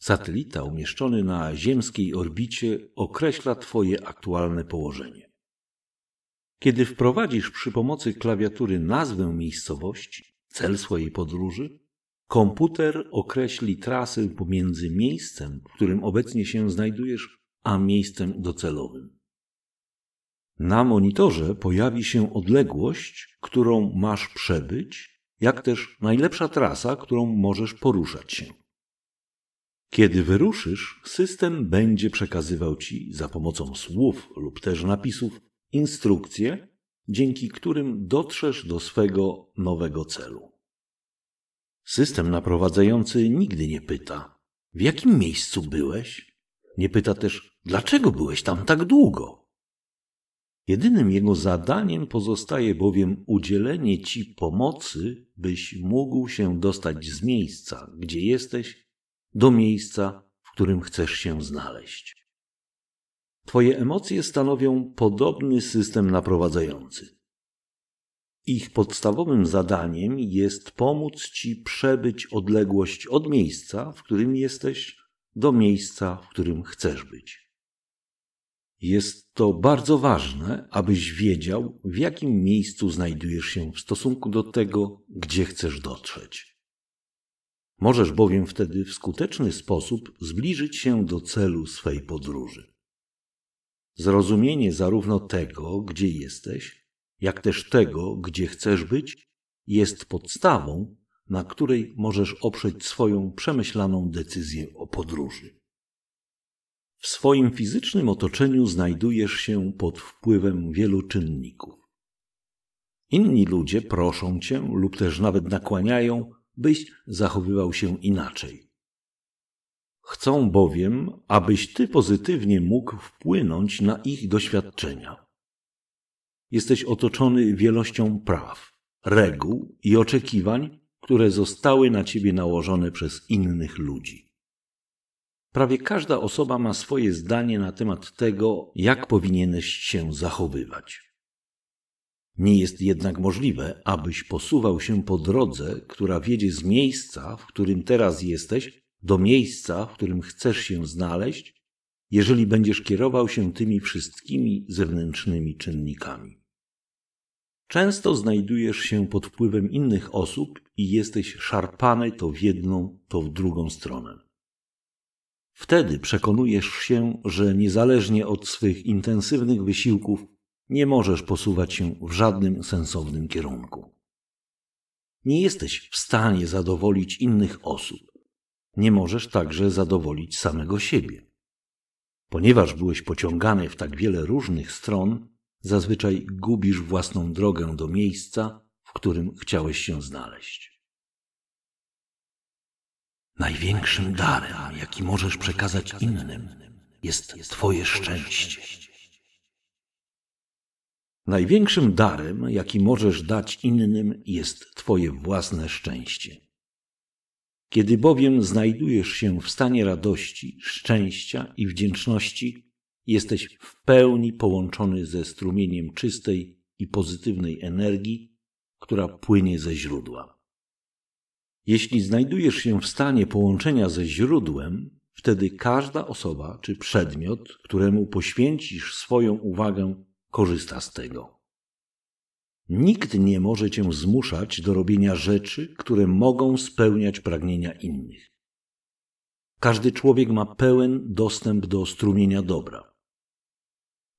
B: Satelita umieszczony na ziemskiej orbicie określa Twoje aktualne położenie. Kiedy wprowadzisz przy pomocy klawiatury nazwę miejscowości, cel swojej podróży, komputer określi trasę pomiędzy miejscem, w którym obecnie się znajdujesz, a miejscem docelowym. Na monitorze pojawi się odległość, którą masz przebyć, jak też najlepsza trasa, którą możesz poruszać się. Kiedy wyruszysz, system będzie przekazywał ci za pomocą słów lub też napisów instrukcje, dzięki którym dotrzesz do swego nowego celu. System naprowadzający nigdy nie pyta, w jakim miejscu byłeś? Nie pyta też, dlaczego byłeś tam tak długo? Jedynym jego zadaniem pozostaje bowiem udzielenie ci pomocy, byś mógł się dostać z miejsca, gdzie jesteś, do miejsca, w którym chcesz się znaleźć. Twoje emocje stanowią podobny system naprowadzający. Ich podstawowym zadaniem jest pomóc ci przebyć odległość od miejsca, w którym jesteś, do miejsca, w którym chcesz być. Jest to bardzo ważne, abyś wiedział, w jakim miejscu znajdujesz się w stosunku do tego, gdzie chcesz dotrzeć. Możesz bowiem wtedy w skuteczny sposób zbliżyć się do celu swej podróży. Zrozumienie zarówno tego, gdzie jesteś, jak też tego, gdzie chcesz być, jest podstawą, na której możesz oprzeć swoją przemyślaną decyzję o podróży. W swoim fizycznym otoczeniu znajdujesz się pod wpływem wielu czynników. Inni ludzie proszą cię lub też nawet nakłaniają, byś zachowywał się inaczej. Chcą bowiem, abyś ty pozytywnie mógł wpłynąć na ich doświadczenia. Jesteś otoczony wielością praw, reguł i oczekiwań, które zostały na ciebie nałożone przez innych ludzi. Prawie każda osoba ma swoje zdanie na temat tego, jak powinieneś się zachowywać. Nie jest jednak możliwe, abyś posuwał się po drodze, która wiedzie z miejsca, w którym teraz jesteś, do miejsca, w którym chcesz się znaleźć, jeżeli będziesz kierował się tymi wszystkimi zewnętrznymi czynnikami. Często znajdujesz się pod wpływem innych osób i jesteś szarpany to w jedną, to w drugą stronę. Wtedy przekonujesz się, że niezależnie od swych intensywnych wysiłków nie możesz posuwać się w żadnym sensownym kierunku. Nie jesteś w stanie zadowolić innych osób. Nie możesz także zadowolić samego siebie. Ponieważ byłeś pociągany w tak wiele różnych stron, zazwyczaj gubisz własną drogę do miejsca, w którym chciałeś się znaleźć. Największym darem, jaki możesz przekazać innym, jest Twoje szczęście. Największym darem, jaki możesz dać innym, jest Twoje własne szczęście. Kiedy bowiem znajdujesz się w stanie radości, szczęścia i wdzięczności, jesteś w pełni połączony ze strumieniem czystej i pozytywnej energii, która płynie ze źródła. Jeśli znajdujesz się w stanie połączenia ze źródłem, wtedy każda osoba czy przedmiot, któremu poświęcisz swoją uwagę, korzysta z tego. Nikt nie może cię zmuszać do robienia rzeczy, które mogą spełniać pragnienia innych. Każdy człowiek ma pełen dostęp do strumienia dobra.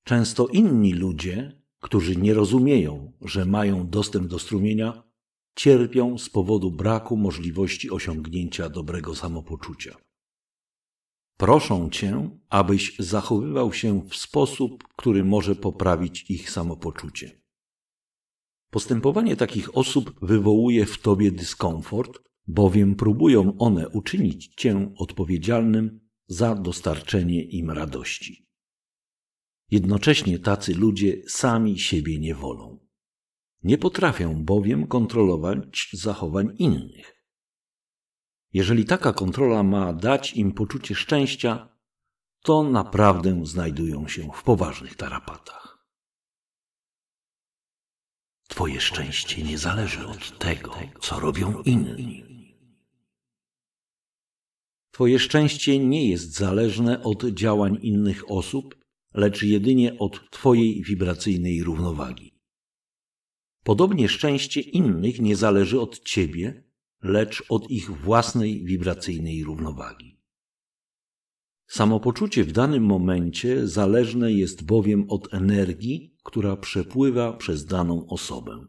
B: Często inni ludzie, którzy nie rozumieją, że mają dostęp do strumienia, cierpią z powodu braku możliwości osiągnięcia dobrego samopoczucia. Proszą cię, abyś zachowywał się w sposób, który może poprawić ich samopoczucie. Postępowanie takich osób wywołuje w tobie dyskomfort, bowiem próbują one uczynić cię odpowiedzialnym za dostarczenie im radości. Jednocześnie tacy ludzie sami siebie nie wolą. Nie potrafią bowiem kontrolować zachowań innych. Jeżeli taka kontrola ma dać im poczucie szczęścia, to naprawdę znajdują się w poważnych tarapatach. Twoje szczęście nie zależy od tego, co robią inni. Twoje szczęście nie jest zależne od działań innych osób, lecz jedynie od Twojej wibracyjnej równowagi. Podobnie szczęście innych nie zależy od Ciebie, lecz od ich własnej wibracyjnej równowagi. Samopoczucie w danym momencie zależne jest bowiem od energii, która przepływa przez daną osobę.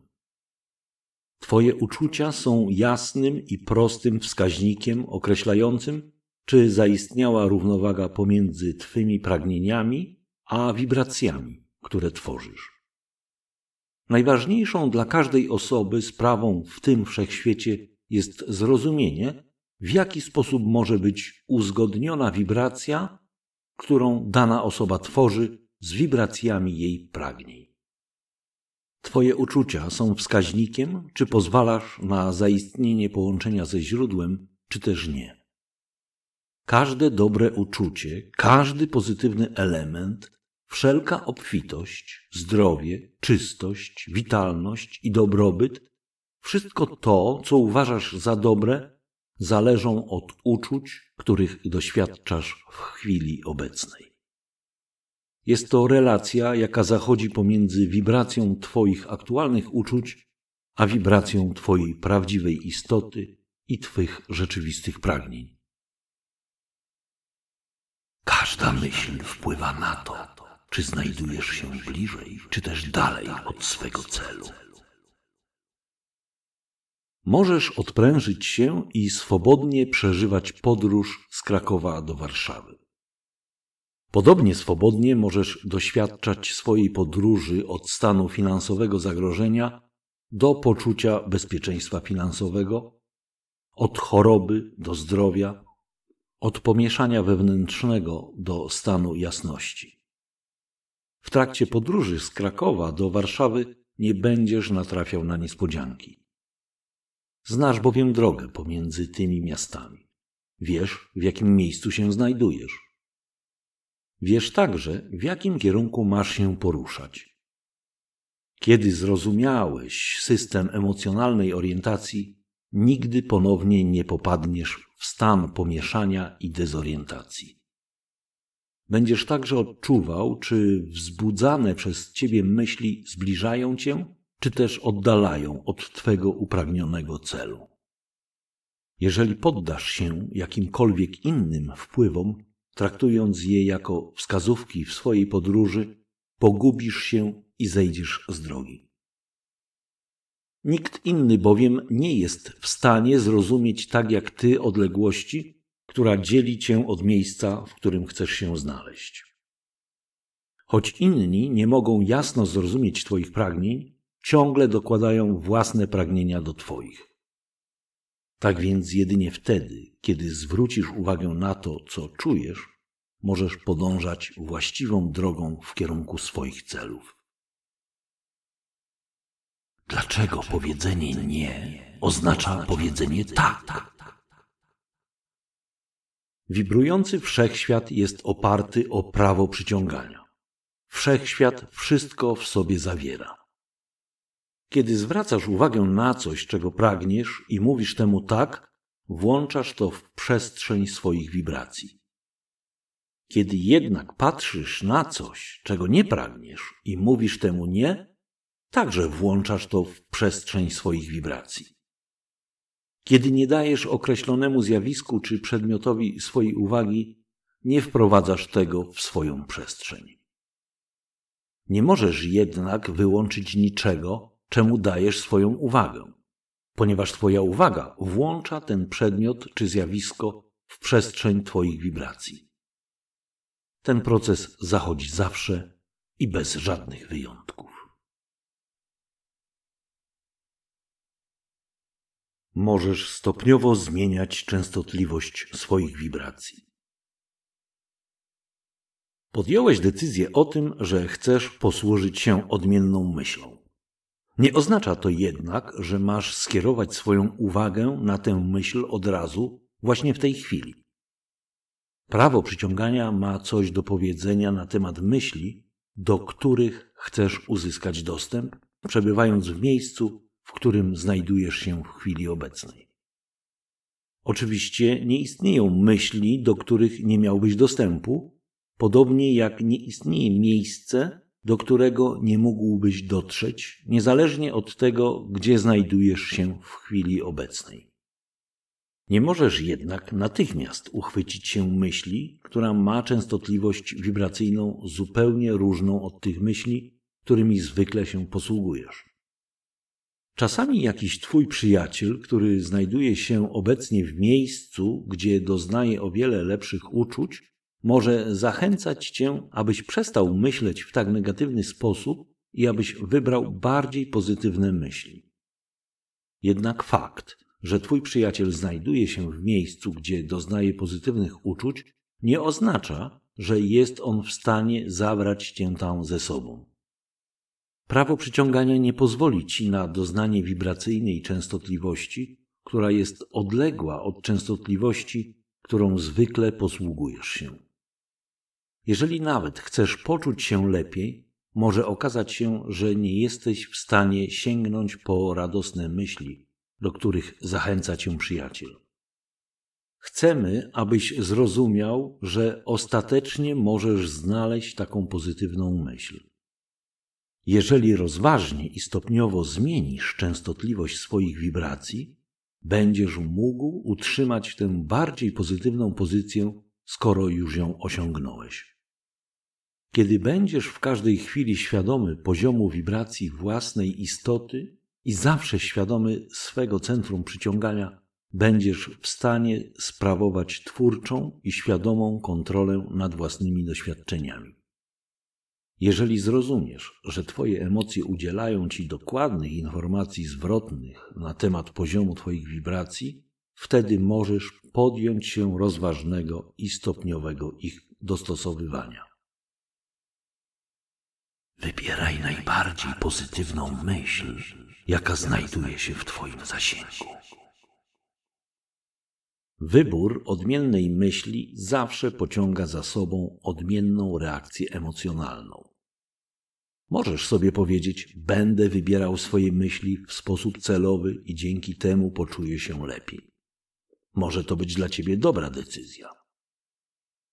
B: Twoje uczucia są jasnym i prostym wskaźnikiem określającym, czy zaistniała równowaga pomiędzy Twymi pragnieniami a wibracjami, które tworzysz. Najważniejszą dla każdej osoby sprawą w tym wszechświecie jest zrozumienie, w jaki sposób może być uzgodniona wibracja, którą dana osoba tworzy z wibracjami jej pragnień. Twoje uczucia są wskaźnikiem, czy pozwalasz na zaistnienie połączenia ze źródłem, czy też nie. Każde dobre uczucie, każdy pozytywny element, wszelka obfitość, zdrowie, czystość, witalność i dobrobyt wszystko to, co uważasz za dobre, zależą od uczuć, których doświadczasz w chwili obecnej. Jest to relacja, jaka zachodzi pomiędzy wibracją Twoich aktualnych uczuć, a wibracją Twojej prawdziwej istoty i Twych rzeczywistych pragnień. Każda myśl wpływa na to, czy znajdujesz się bliżej, czy też dalej od swego celu możesz odprężyć się i swobodnie przeżywać podróż z Krakowa do Warszawy. Podobnie swobodnie możesz doświadczać swojej podróży od stanu finansowego zagrożenia do poczucia bezpieczeństwa finansowego, od choroby do zdrowia, od pomieszania wewnętrznego do stanu jasności. W trakcie podróży z Krakowa do Warszawy nie będziesz natrafiał na niespodzianki. Znasz bowiem drogę pomiędzy tymi miastami. Wiesz, w jakim miejscu się znajdujesz. Wiesz także, w jakim kierunku masz się poruszać. Kiedy zrozumiałeś system emocjonalnej orientacji, nigdy ponownie nie popadniesz w stan pomieszania i dezorientacji. Będziesz także odczuwał, czy wzbudzane przez ciebie myśli zbliżają cię czy też oddalają od twego upragnionego celu. Jeżeli poddasz się jakimkolwiek innym wpływom, traktując je jako wskazówki w swojej podróży, pogubisz się i zejdziesz z drogi. Nikt inny bowiem nie jest w stanie zrozumieć tak jak ty odległości, która dzieli cię od miejsca, w którym chcesz się znaleźć. Choć inni nie mogą jasno zrozumieć Twoich pragnień, ciągle dokładają własne pragnienia do Twoich. Tak więc jedynie wtedy, kiedy zwrócisz uwagę na to, co czujesz, możesz podążać właściwą drogą w kierunku swoich celów. Dlaczego powiedzenie nie oznacza powiedzenie tak? tak? Wibrujący wszechświat jest oparty o prawo przyciągania. Wszechświat wszystko w sobie zawiera. Kiedy zwracasz uwagę na coś, czego pragniesz i mówisz temu tak, włączasz to w przestrzeń swoich wibracji. Kiedy jednak patrzysz na coś, czego nie pragniesz i mówisz temu nie, także włączasz to w przestrzeń swoich wibracji. Kiedy nie dajesz określonemu zjawisku czy przedmiotowi swojej uwagi, nie wprowadzasz tego w swoją przestrzeń. Nie możesz jednak wyłączyć niczego, czemu dajesz swoją uwagę, ponieważ Twoja uwaga włącza ten przedmiot czy zjawisko w przestrzeń Twoich wibracji. Ten proces zachodzi zawsze i bez żadnych wyjątków. Możesz stopniowo zmieniać częstotliwość swoich wibracji. Podjąłeś decyzję o tym, że chcesz posłużyć się odmienną myślą. Nie oznacza to jednak, że masz skierować swoją uwagę na tę myśl od razu, właśnie w tej chwili. Prawo przyciągania ma coś do powiedzenia na temat myśli, do których chcesz uzyskać dostęp, przebywając w miejscu, w którym znajdujesz się w chwili obecnej. Oczywiście nie istnieją myśli, do których nie miałbyś dostępu, podobnie jak nie istnieje miejsce, do którego nie mógłbyś dotrzeć, niezależnie od tego, gdzie znajdujesz się w chwili obecnej. Nie możesz jednak natychmiast uchwycić się myśli, która ma częstotliwość wibracyjną zupełnie różną od tych myśli, którymi zwykle się posługujesz. Czasami jakiś twój przyjaciel, który znajduje się obecnie w miejscu, gdzie doznaje o wiele lepszych uczuć, może zachęcać cię, abyś przestał myśleć w tak negatywny sposób i abyś wybrał bardziej pozytywne myśli. Jednak fakt, że twój przyjaciel znajduje się w miejscu, gdzie doznaje pozytywnych uczuć, nie oznacza, że jest on w stanie zabrać cię tam ze sobą. Prawo przyciągania nie pozwoli ci na doznanie wibracyjnej częstotliwości, która jest odległa od częstotliwości, którą zwykle posługujesz się. Jeżeli nawet chcesz poczuć się lepiej, może okazać się, że nie jesteś w stanie sięgnąć po radosne myśli, do których zachęca cię przyjaciel. Chcemy, abyś zrozumiał, że ostatecznie możesz znaleźć taką pozytywną myśl. Jeżeli rozważnie i stopniowo zmienisz częstotliwość swoich wibracji, będziesz mógł utrzymać tę bardziej pozytywną pozycję skoro już ją osiągnąłeś. Kiedy będziesz w każdej chwili świadomy poziomu wibracji własnej istoty i zawsze świadomy swego centrum przyciągania, będziesz w stanie sprawować twórczą i świadomą kontrolę nad własnymi doświadczeniami. Jeżeli zrozumiesz, że Twoje emocje udzielają Ci dokładnych informacji zwrotnych na temat poziomu Twoich wibracji, wtedy możesz podjąć się rozważnego i stopniowego ich dostosowywania. Wybieraj najbardziej pozytywną myśl, jaka znajduje się w Twoim zasięgu. Wybór odmiennej myśli zawsze pociąga za sobą odmienną reakcję emocjonalną. Możesz sobie powiedzieć: Będę wybierał swoje myśli w sposób celowy i dzięki temu poczuję się lepiej. Może to być dla ciebie dobra decyzja.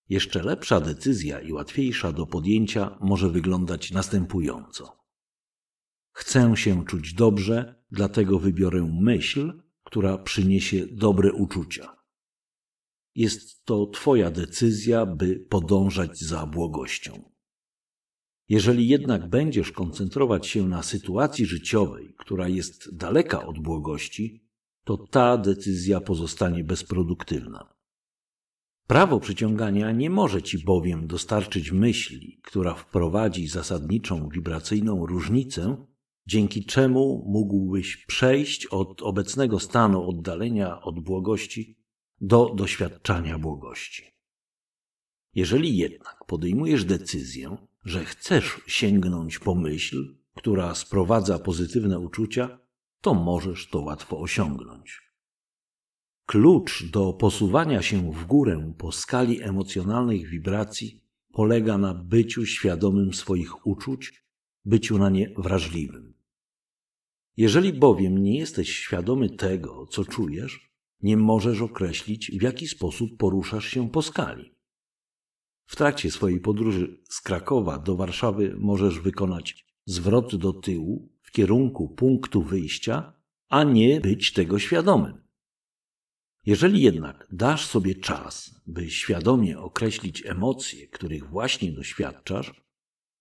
B: Jeszcze lepsza decyzja i łatwiejsza do podjęcia może wyglądać następująco. Chcę się czuć dobrze, dlatego wybiorę myśl, która przyniesie dobre uczucia. Jest to Twoja decyzja, by podążać za błogością. Jeżeli jednak będziesz koncentrować się na sytuacji życiowej, która jest daleka od błogości, to ta decyzja pozostanie bezproduktywna. Prawo przyciągania nie może ci bowiem dostarczyć myśli, która wprowadzi zasadniczą wibracyjną różnicę, dzięki czemu mógłbyś przejść od obecnego stanu oddalenia od błogości do doświadczania błogości. Jeżeli jednak podejmujesz decyzję, że chcesz sięgnąć po myśl, która sprowadza pozytywne uczucia, to możesz to łatwo osiągnąć. Klucz do posuwania się w górę po skali emocjonalnych wibracji polega na byciu świadomym swoich uczuć, byciu na nie wrażliwym. Jeżeli bowiem nie jesteś świadomy tego, co czujesz, nie możesz określić, w jaki sposób poruszasz się po skali. W trakcie swojej podróży z Krakowa do Warszawy możesz wykonać zwrot do tyłu kierunku punktu wyjścia, a nie być tego świadomym. Jeżeli jednak dasz sobie czas, by świadomie określić emocje, których właśnie doświadczasz,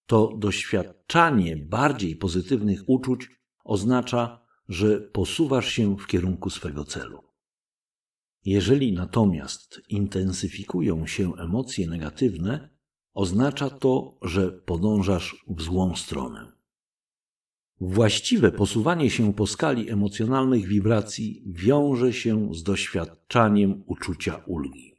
B: to doświadczanie bardziej pozytywnych uczuć oznacza, że posuwasz się w kierunku swego celu. Jeżeli natomiast intensyfikują się emocje negatywne, oznacza to, że podążasz w złą stronę. Właściwe posuwanie się po skali emocjonalnych wibracji wiąże się z doświadczaniem uczucia ulgi.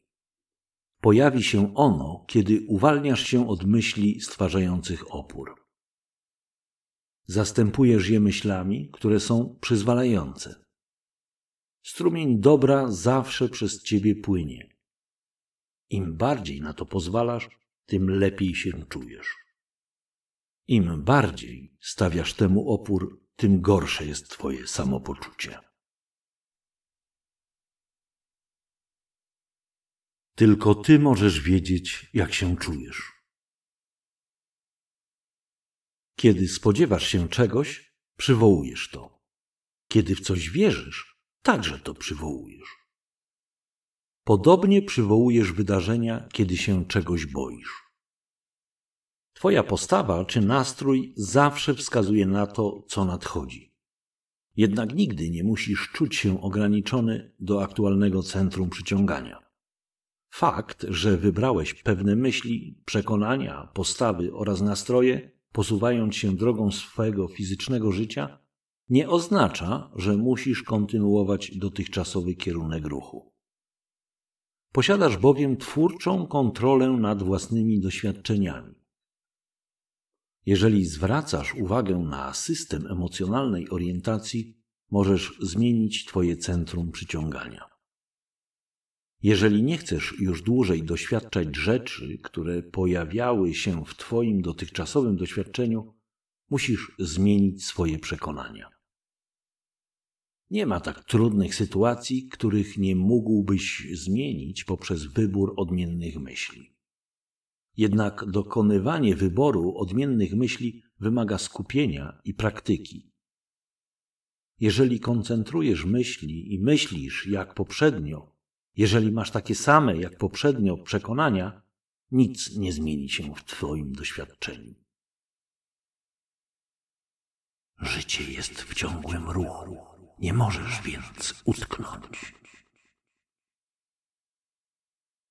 B: Pojawi się ono, kiedy uwalniasz się od myśli stwarzających opór. Zastępujesz je myślami, które są przyzwalające. Strumień dobra zawsze przez ciebie płynie. Im bardziej na to pozwalasz, tym lepiej się czujesz. Im bardziej stawiasz temu opór, tym gorsze jest Twoje samopoczucie. Tylko Ty możesz wiedzieć, jak się czujesz. Kiedy spodziewasz się czegoś, przywołujesz to. Kiedy w coś wierzysz, także to przywołujesz. Podobnie przywołujesz wydarzenia, kiedy się czegoś boisz. Twoja postawa czy nastrój zawsze wskazuje na to, co nadchodzi. Jednak nigdy nie musisz czuć się ograniczony do aktualnego centrum przyciągania. Fakt, że wybrałeś pewne myśli, przekonania, postawy oraz nastroje, posuwając się drogą swego fizycznego życia, nie oznacza, że musisz kontynuować dotychczasowy kierunek ruchu. Posiadasz bowiem twórczą kontrolę nad własnymi doświadczeniami. Jeżeli zwracasz uwagę na system emocjonalnej orientacji, możesz zmienić Twoje centrum przyciągania. Jeżeli nie chcesz już dłużej doświadczać rzeczy, które pojawiały się w Twoim dotychczasowym doświadczeniu, musisz zmienić swoje przekonania. Nie ma tak trudnych sytuacji, których nie mógłbyś zmienić poprzez wybór odmiennych myśli. Jednak dokonywanie wyboru odmiennych myśli wymaga skupienia i praktyki. Jeżeli koncentrujesz myśli i myślisz jak poprzednio, jeżeli masz takie same jak poprzednio przekonania, nic nie zmieni się w Twoim doświadczeniu. Życie jest w ciągłym ruchu. Nie możesz więc utknąć.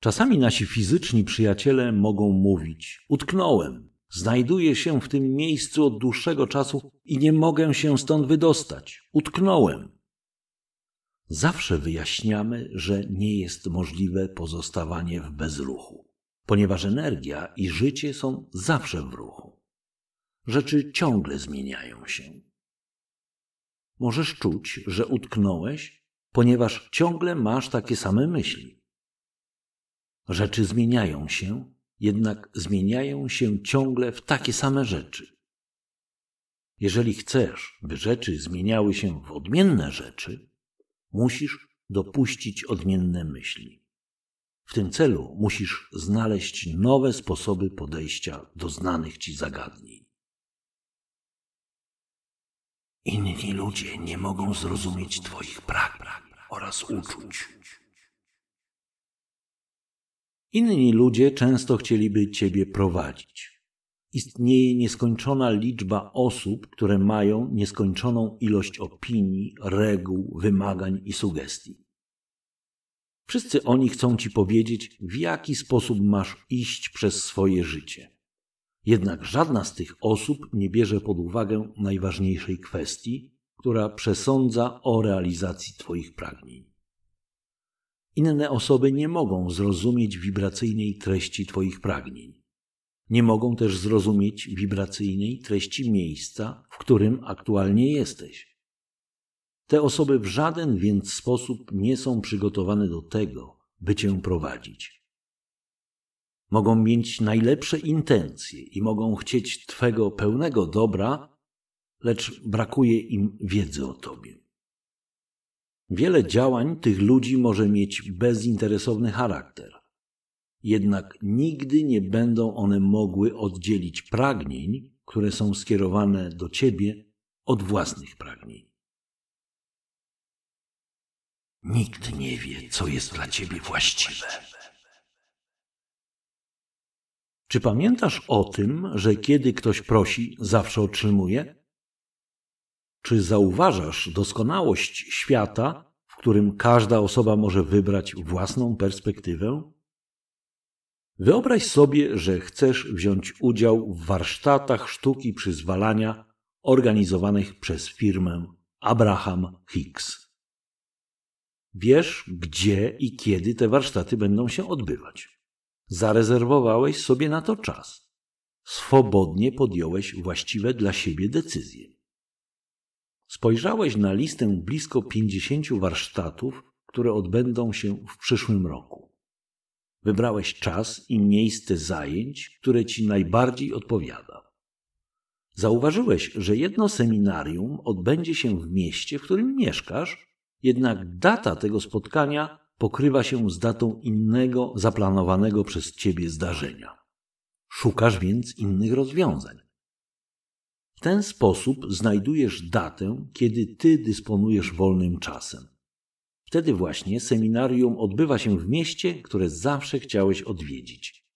B: Czasami nasi fizyczni przyjaciele mogą mówić: Utknąłem, znajduję się w tym miejscu od dłuższego czasu i nie mogę się stąd wydostać. Utknąłem. Zawsze wyjaśniamy, że nie jest możliwe pozostawanie w bezruchu, ponieważ energia i życie są zawsze w ruchu. Rzeczy ciągle zmieniają się. Możesz czuć, że utknąłeś, ponieważ ciągle masz takie same myśli Rzeczy zmieniają się, jednak zmieniają się ciągle w takie same rzeczy. Jeżeli chcesz, by rzeczy zmieniały się w odmienne rzeczy, musisz dopuścić odmienne myśli. W tym celu musisz znaleźć nowe sposoby podejścia do znanych ci zagadnień. Inni ludzie nie mogą zrozumieć Twoich pragnień oraz uczuć. Inni ludzie często chcieliby Ciebie prowadzić. Istnieje nieskończona liczba osób, które mają nieskończoną ilość opinii, reguł, wymagań i sugestii. Wszyscy oni chcą Ci powiedzieć, w jaki sposób masz iść przez swoje życie. Jednak żadna z tych osób nie bierze pod uwagę najważniejszej kwestii, która przesądza o realizacji Twoich pragnień. Inne osoby nie mogą zrozumieć wibracyjnej treści Twoich pragnień. Nie mogą też zrozumieć wibracyjnej treści miejsca, w którym aktualnie jesteś. Te osoby w żaden więc sposób nie są przygotowane do tego, by Cię prowadzić. Mogą mieć najlepsze intencje i mogą chcieć Twego pełnego dobra, lecz brakuje im wiedzy o Tobie. Wiele działań tych ludzi może mieć bezinteresowny charakter. Jednak nigdy nie będą one mogły oddzielić pragnień, które są skierowane do ciebie, od własnych pragnień. Nikt nie wie, co jest dla ciebie właściwe. Czy pamiętasz o tym, że kiedy ktoś prosi, zawsze otrzymuje? Czy zauważasz doskonałość świata, w którym każda osoba może wybrać własną perspektywę? Wyobraź sobie, że chcesz wziąć udział w warsztatach sztuki przyzwalania organizowanych przez firmę Abraham Hicks. Wiesz, gdzie i kiedy te warsztaty będą się odbywać. Zarezerwowałeś sobie na to czas. Swobodnie podjąłeś właściwe dla siebie decyzje. Spojrzałeś na listę blisko 50 warsztatów, które odbędą się w przyszłym roku. Wybrałeś czas i miejsce zajęć, które ci najbardziej odpowiada. Zauważyłeś, że jedno seminarium odbędzie się w mieście, w którym mieszkasz, jednak data tego spotkania pokrywa się z datą innego zaplanowanego przez ciebie zdarzenia. Szukasz więc innych rozwiązań. W ten sposób znajdujesz datę, kiedy ty dysponujesz wolnym czasem. Wtedy właśnie seminarium odbywa się w mieście, które zawsze chciałeś odwiedzić.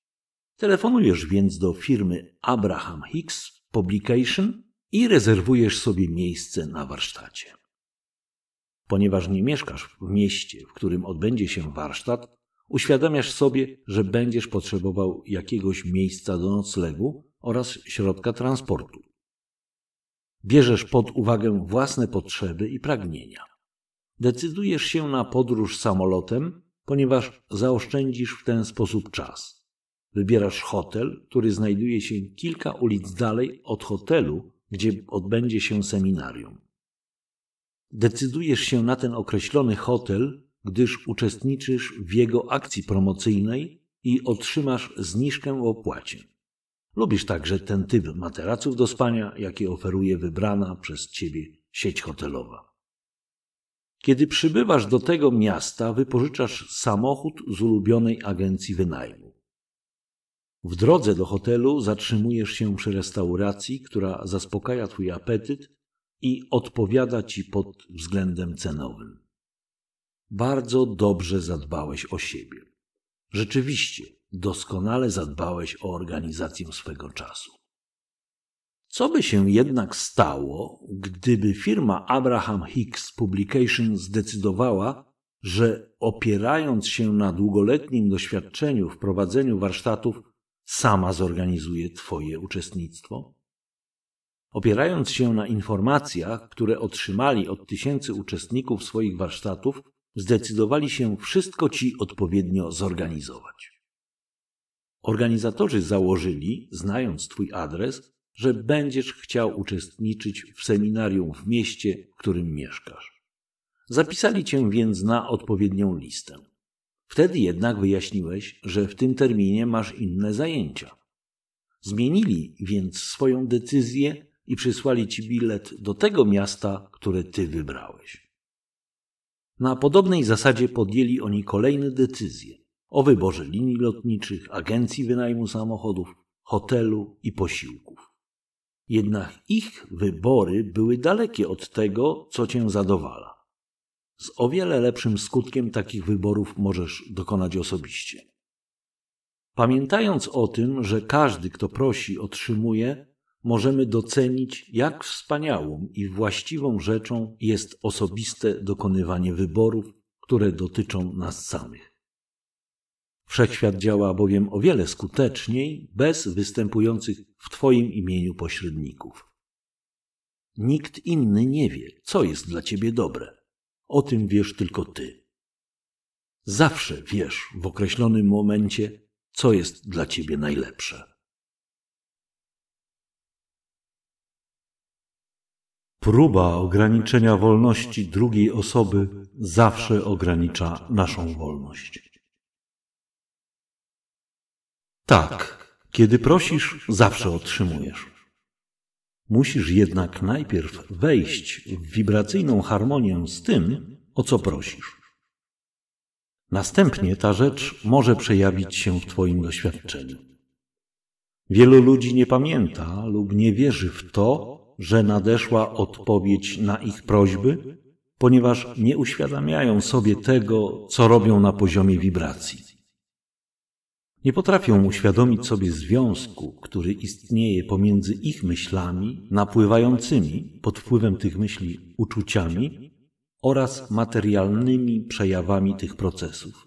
B: Telefonujesz więc do firmy Abraham Hicks Publication i rezerwujesz sobie miejsce na warsztacie. Ponieważ nie mieszkasz w mieście, w którym odbędzie się warsztat, uświadamiasz sobie, że będziesz potrzebował jakiegoś miejsca do noclegu oraz środka transportu. Bierzesz pod uwagę własne potrzeby i pragnienia. Decydujesz się na podróż samolotem, ponieważ zaoszczędzisz w ten sposób czas. Wybierasz hotel, który znajduje się kilka ulic dalej od hotelu, gdzie odbędzie się seminarium. Decydujesz się na ten określony hotel, gdyż uczestniczysz w jego akcji promocyjnej i otrzymasz zniżkę w opłacie. Lubisz także ten typ materaców do spania, jaki oferuje wybrana przez ciebie sieć hotelowa. Kiedy przybywasz do tego miasta, wypożyczasz samochód z ulubionej agencji wynajmu. W drodze do hotelu zatrzymujesz się przy restauracji, która zaspokaja Twój apetyt i odpowiada Ci pod względem cenowym. Bardzo dobrze zadbałeś o siebie. Rzeczywiście, doskonale zadbałeś o organizację swego czasu. Co by się jednak stało, gdyby firma Abraham Hicks Publication zdecydowała, że opierając się na długoletnim doświadczeniu w prowadzeniu warsztatów, sama zorganizuje Twoje uczestnictwo? Opierając się na informacjach, które otrzymali od tysięcy uczestników swoich warsztatów, zdecydowali się wszystko Ci odpowiednio zorganizować. Organizatorzy założyli, znając Twój adres, że będziesz chciał uczestniczyć w seminarium w mieście, w którym mieszkasz. Zapisali Cię więc na odpowiednią listę. Wtedy jednak wyjaśniłeś, że w tym terminie masz inne zajęcia. Zmienili więc swoją decyzję i przysłali Ci bilet do tego miasta, które Ty wybrałeś. Na podobnej zasadzie podjęli oni kolejne decyzje o wyborze linii lotniczych, agencji wynajmu samochodów, hotelu i posiłków. Jednak ich wybory były dalekie od tego, co cię zadowala. Z o wiele lepszym skutkiem takich wyborów możesz dokonać osobiście. Pamiętając o tym, że każdy, kto prosi, otrzymuje, możemy docenić, jak wspaniałą i właściwą rzeczą jest osobiste dokonywanie wyborów, które dotyczą nas samych. Wszechświat działa bowiem o wiele skuteczniej bez występujących w Twoim imieniu pośredników. Nikt inny nie wie, co jest dla Ciebie dobre. O tym wiesz tylko Ty. Zawsze wiesz w określonym momencie, co jest dla Ciebie najlepsze. Próba ograniczenia wolności drugiej osoby zawsze ogranicza naszą wolność. Tak, kiedy prosisz, zawsze otrzymujesz. Musisz jednak najpierw wejść w wibracyjną harmonię z tym, o co prosisz. Następnie ta rzecz może przejawić się w Twoim doświadczeniu. Wielu ludzi nie pamięta lub nie wierzy w to, że nadeszła odpowiedź na ich prośby, ponieważ nie uświadamiają sobie tego, co robią na poziomie wibracji. Nie potrafią uświadomić sobie związku, który istnieje pomiędzy ich myślami, napływającymi pod wpływem tych myśli uczuciami oraz materialnymi przejawami tych procesów.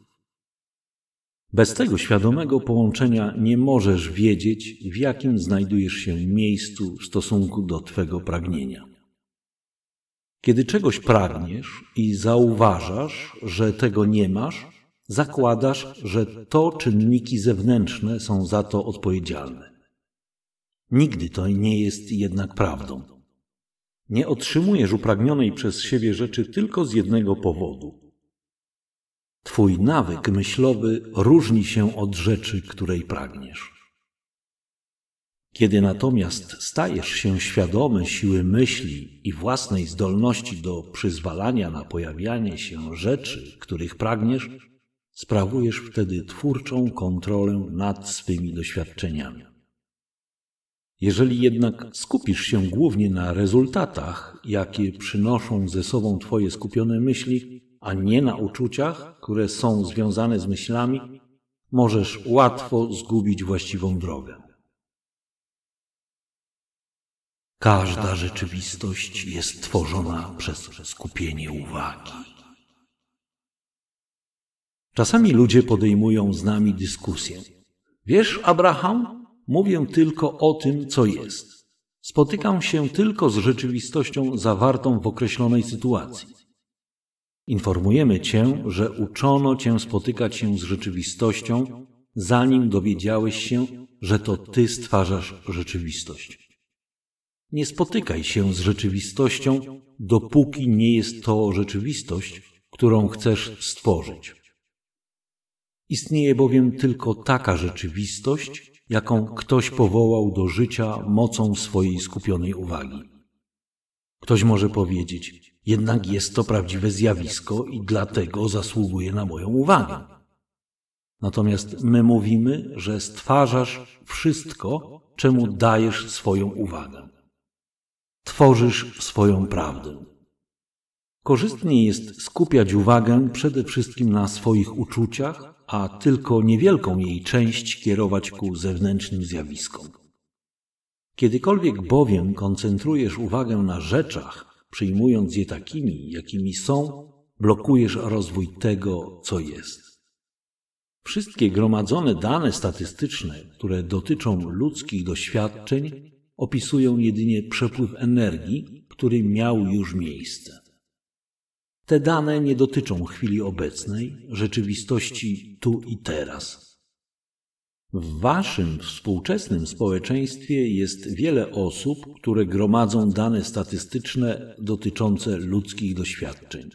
B: Bez tego świadomego połączenia nie możesz wiedzieć, w jakim znajdujesz się miejscu w stosunku do Twego pragnienia. Kiedy czegoś pragniesz i zauważasz, że tego nie masz, zakładasz, że to czynniki zewnętrzne są za to odpowiedzialne. Nigdy to nie jest jednak prawdą. Nie otrzymujesz upragnionej przez siebie rzeczy tylko z jednego powodu. Twój nawyk myślowy różni się od rzeczy, której pragniesz. Kiedy natomiast stajesz się świadomy siły myśli i własnej zdolności do przyzwalania na pojawianie się rzeczy, których pragniesz, Sprawujesz wtedy twórczą kontrolę nad swymi doświadczeniami. Jeżeli jednak skupisz się głównie na rezultatach, jakie przynoszą ze sobą Twoje skupione myśli, a nie na uczuciach, które są związane z myślami, możesz łatwo zgubić właściwą drogę. Każda rzeczywistość jest tworzona przez skupienie uwagi. Czasami ludzie podejmują z nami dyskusję. Wiesz, Abraham, mówię tylko o tym, co jest. Spotykam się tylko z rzeczywistością zawartą w określonej sytuacji. Informujemy Cię, że uczono Cię spotykać się z rzeczywistością, zanim dowiedziałeś się, że to Ty stwarzasz rzeczywistość. Nie spotykaj się z rzeczywistością, dopóki nie jest to rzeczywistość, którą chcesz stworzyć. Istnieje bowiem tylko taka rzeczywistość, jaką ktoś powołał do życia mocą swojej skupionej uwagi. Ktoś może powiedzieć, jednak jest to prawdziwe zjawisko i dlatego zasługuje na moją uwagę. Natomiast my mówimy, że stwarzasz wszystko, czemu dajesz swoją uwagę. Tworzysz swoją prawdę. Korzystniej jest skupiać uwagę przede wszystkim na swoich uczuciach, a tylko niewielką jej część kierować ku zewnętrznym zjawiskom. Kiedykolwiek bowiem koncentrujesz uwagę na rzeczach, przyjmując je takimi, jakimi są, blokujesz rozwój tego, co jest. Wszystkie gromadzone dane statystyczne, które dotyczą ludzkich doświadczeń, opisują jedynie przepływ energii, który miał już miejsce. Te dane nie dotyczą chwili obecnej, rzeczywistości tu i teraz. W waszym współczesnym społeczeństwie jest wiele osób, które gromadzą dane statystyczne dotyczące ludzkich doświadczeń.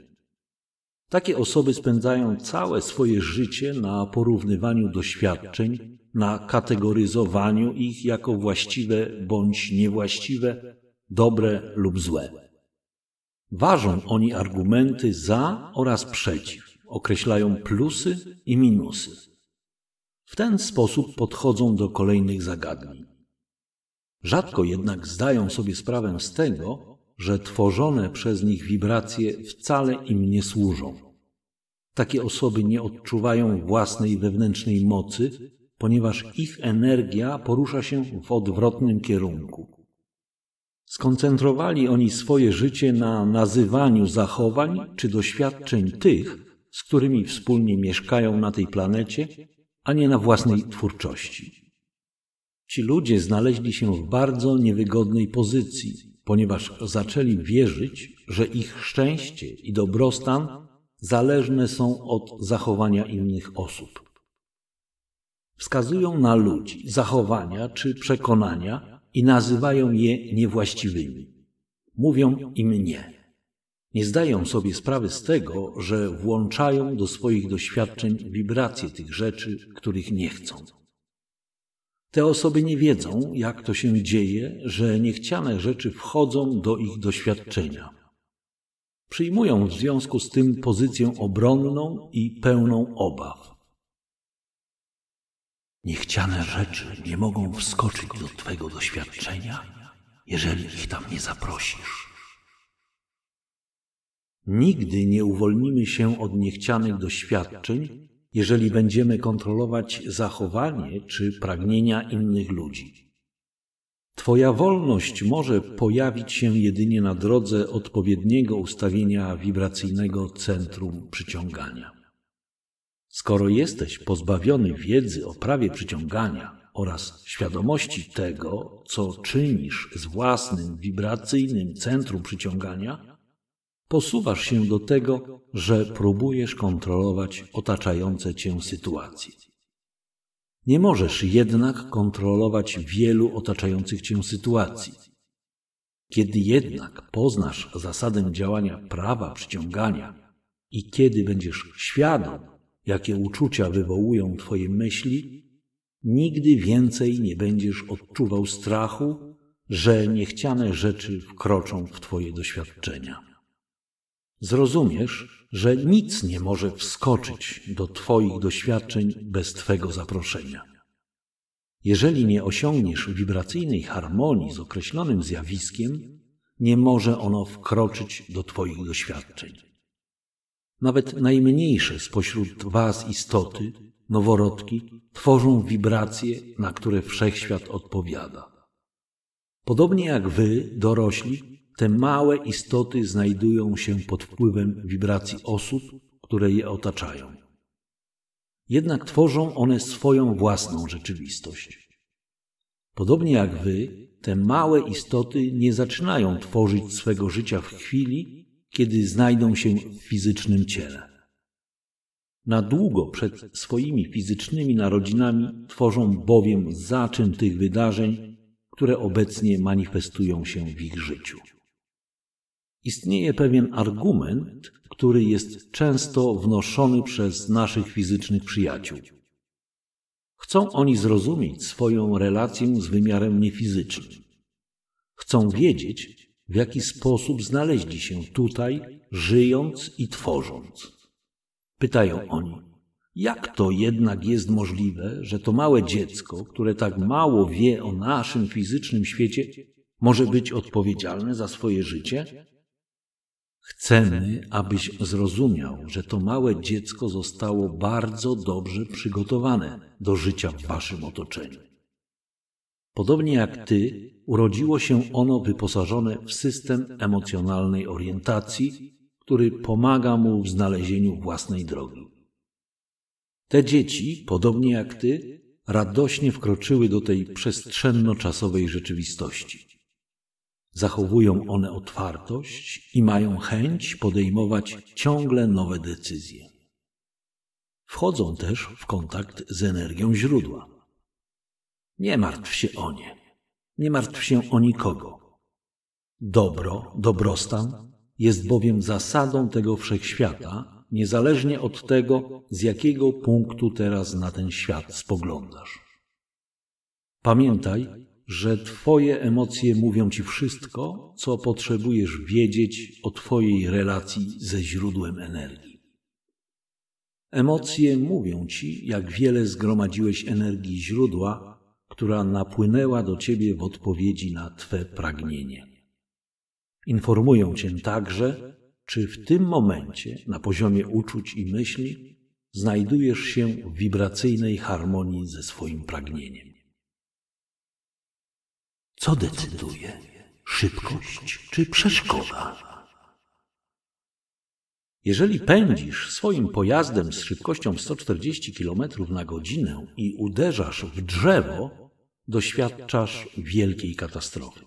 B: Takie osoby spędzają całe swoje życie na porównywaniu doświadczeń, na kategoryzowaniu ich jako właściwe bądź niewłaściwe, dobre lub złe. Ważą oni argumenty za oraz przeciw, określają plusy i minusy. W ten sposób podchodzą do kolejnych zagadnień. Rzadko jednak zdają sobie sprawę z tego, że tworzone przez nich wibracje wcale im nie służą. Takie osoby nie odczuwają własnej wewnętrznej mocy, ponieważ ich energia porusza się w odwrotnym kierunku. Skoncentrowali oni swoje życie na nazywaniu zachowań czy doświadczeń tych, z którymi wspólnie mieszkają na tej planecie, a nie na własnej twórczości. Ci ludzie znaleźli się w bardzo niewygodnej pozycji, ponieważ zaczęli wierzyć, że ich szczęście i dobrostan zależne są od zachowania innych osób. Wskazują na ludzi, zachowania czy przekonania, i nazywają je niewłaściwymi. Mówią im nie. Nie zdają sobie sprawy z tego, że włączają do swoich doświadczeń wibracje tych rzeczy, których nie chcą. Te osoby nie wiedzą, jak to się dzieje, że niechciane rzeczy wchodzą do ich doświadczenia. Przyjmują w związku z tym pozycję obronną i pełną obaw. Niechciane rzeczy nie mogą wskoczyć do Twego doświadczenia, jeżeli ich tam nie zaprosisz. Nigdy nie uwolnimy się od niechcianych doświadczeń, jeżeli będziemy kontrolować zachowanie czy pragnienia innych ludzi. Twoja wolność może pojawić się jedynie na drodze odpowiedniego ustawienia wibracyjnego centrum przyciągania. Skoro jesteś pozbawiony wiedzy o prawie przyciągania oraz świadomości tego, co czynisz z własnym wibracyjnym centrum przyciągania, posuwasz się do tego, że próbujesz kontrolować otaczające cię sytuacje. Nie możesz jednak kontrolować wielu otaczających cię sytuacji. Kiedy jednak poznasz zasadę działania prawa przyciągania i kiedy będziesz świadom jakie uczucia wywołują Twoje myśli, nigdy więcej nie będziesz odczuwał strachu, że niechciane rzeczy wkroczą w Twoje doświadczenia. Zrozumiesz, że nic nie może wskoczyć do Twoich doświadczeń bez Twego zaproszenia. Jeżeli nie osiągniesz wibracyjnej harmonii z określonym zjawiskiem, nie może ono wkroczyć do Twoich doświadczeń. Nawet najmniejsze spośród Was istoty, noworodki, tworzą wibracje, na które wszechświat odpowiada. Podobnie jak Wy, dorośli, te małe istoty znajdują się pod wpływem wibracji osób, które je otaczają. Jednak tworzą one swoją własną rzeczywistość. Podobnie jak Wy, te małe istoty nie zaczynają tworzyć swego życia w chwili, kiedy znajdą się w fizycznym ciele. Na długo przed swoimi fizycznymi narodzinami tworzą bowiem zaczyn tych wydarzeń, które obecnie manifestują się w ich życiu. Istnieje pewien argument, który jest często wnoszony przez naszych fizycznych przyjaciół. Chcą oni zrozumieć swoją relację z wymiarem niefizycznym. Chcą wiedzieć, w jaki sposób znaleźli się tutaj, żyjąc i tworząc. Pytają oni, jak to jednak jest możliwe, że to małe dziecko, które tak mało wie o naszym fizycznym świecie, może być odpowiedzialne za swoje życie? Chcemy, abyś zrozumiał, że to małe dziecko zostało bardzo dobrze przygotowane do życia w waszym otoczeniu. Podobnie jak ty, urodziło się ono wyposażone w system emocjonalnej orientacji, który pomaga mu w znalezieniu własnej drogi. Te dzieci, podobnie jak ty, radośnie wkroczyły do tej przestrzenno-czasowej rzeczywistości. Zachowują one otwartość i mają chęć podejmować ciągle nowe decyzje. Wchodzą też w kontakt z energią źródła. Nie martw się o nie. Nie martw się o nikogo. Dobro, dobrostan jest bowiem zasadą tego wszechświata, niezależnie od tego, z jakiego punktu teraz na ten świat spoglądasz. Pamiętaj, że Twoje emocje mówią Ci wszystko, co potrzebujesz wiedzieć o Twojej relacji ze źródłem energii. Emocje mówią Ci, jak wiele zgromadziłeś energii źródła która napłynęła do Ciebie w odpowiedzi na Twe pragnienie. Informują Cię także, czy w tym momencie, na poziomie uczuć i myśli, znajdujesz się w wibracyjnej harmonii ze swoim pragnieniem. Co decyduje? Szybkość czy przeszkoda? Jeżeli pędzisz swoim pojazdem z szybkością 140 km na godzinę i uderzasz w drzewo, doświadczasz wielkiej katastrofy.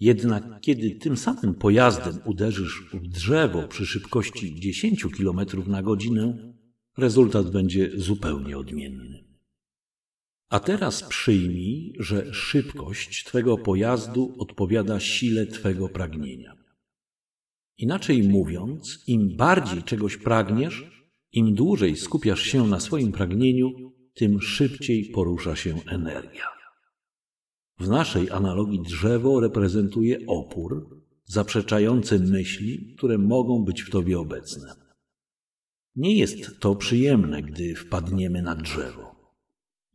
B: Jednak kiedy tym samym pojazdem uderzysz w drzewo przy szybkości 10 km na godzinę, rezultat będzie zupełnie odmienny. A teraz przyjmij, że szybkość Twego pojazdu odpowiada sile Twego pragnienia. Inaczej mówiąc, im bardziej czegoś pragniesz, im dłużej skupiasz się na swoim pragnieniu, tym szybciej porusza się energia. W naszej analogii drzewo reprezentuje opór zaprzeczający myśli, które mogą być w tobie obecne. Nie jest to przyjemne, gdy wpadniemy na drzewo.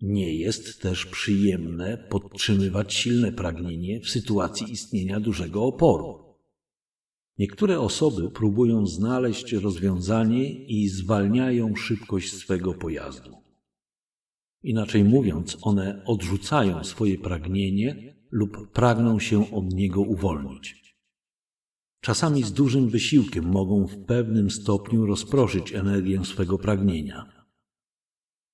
B: Nie jest też przyjemne podtrzymywać silne pragnienie w sytuacji istnienia dużego oporu. Niektóre osoby próbują znaleźć rozwiązanie i zwalniają szybkość swego pojazdu. Inaczej mówiąc, one odrzucają swoje pragnienie lub pragną się od niego uwolnić. Czasami z dużym wysiłkiem mogą w pewnym stopniu rozproszyć energię swego pragnienia.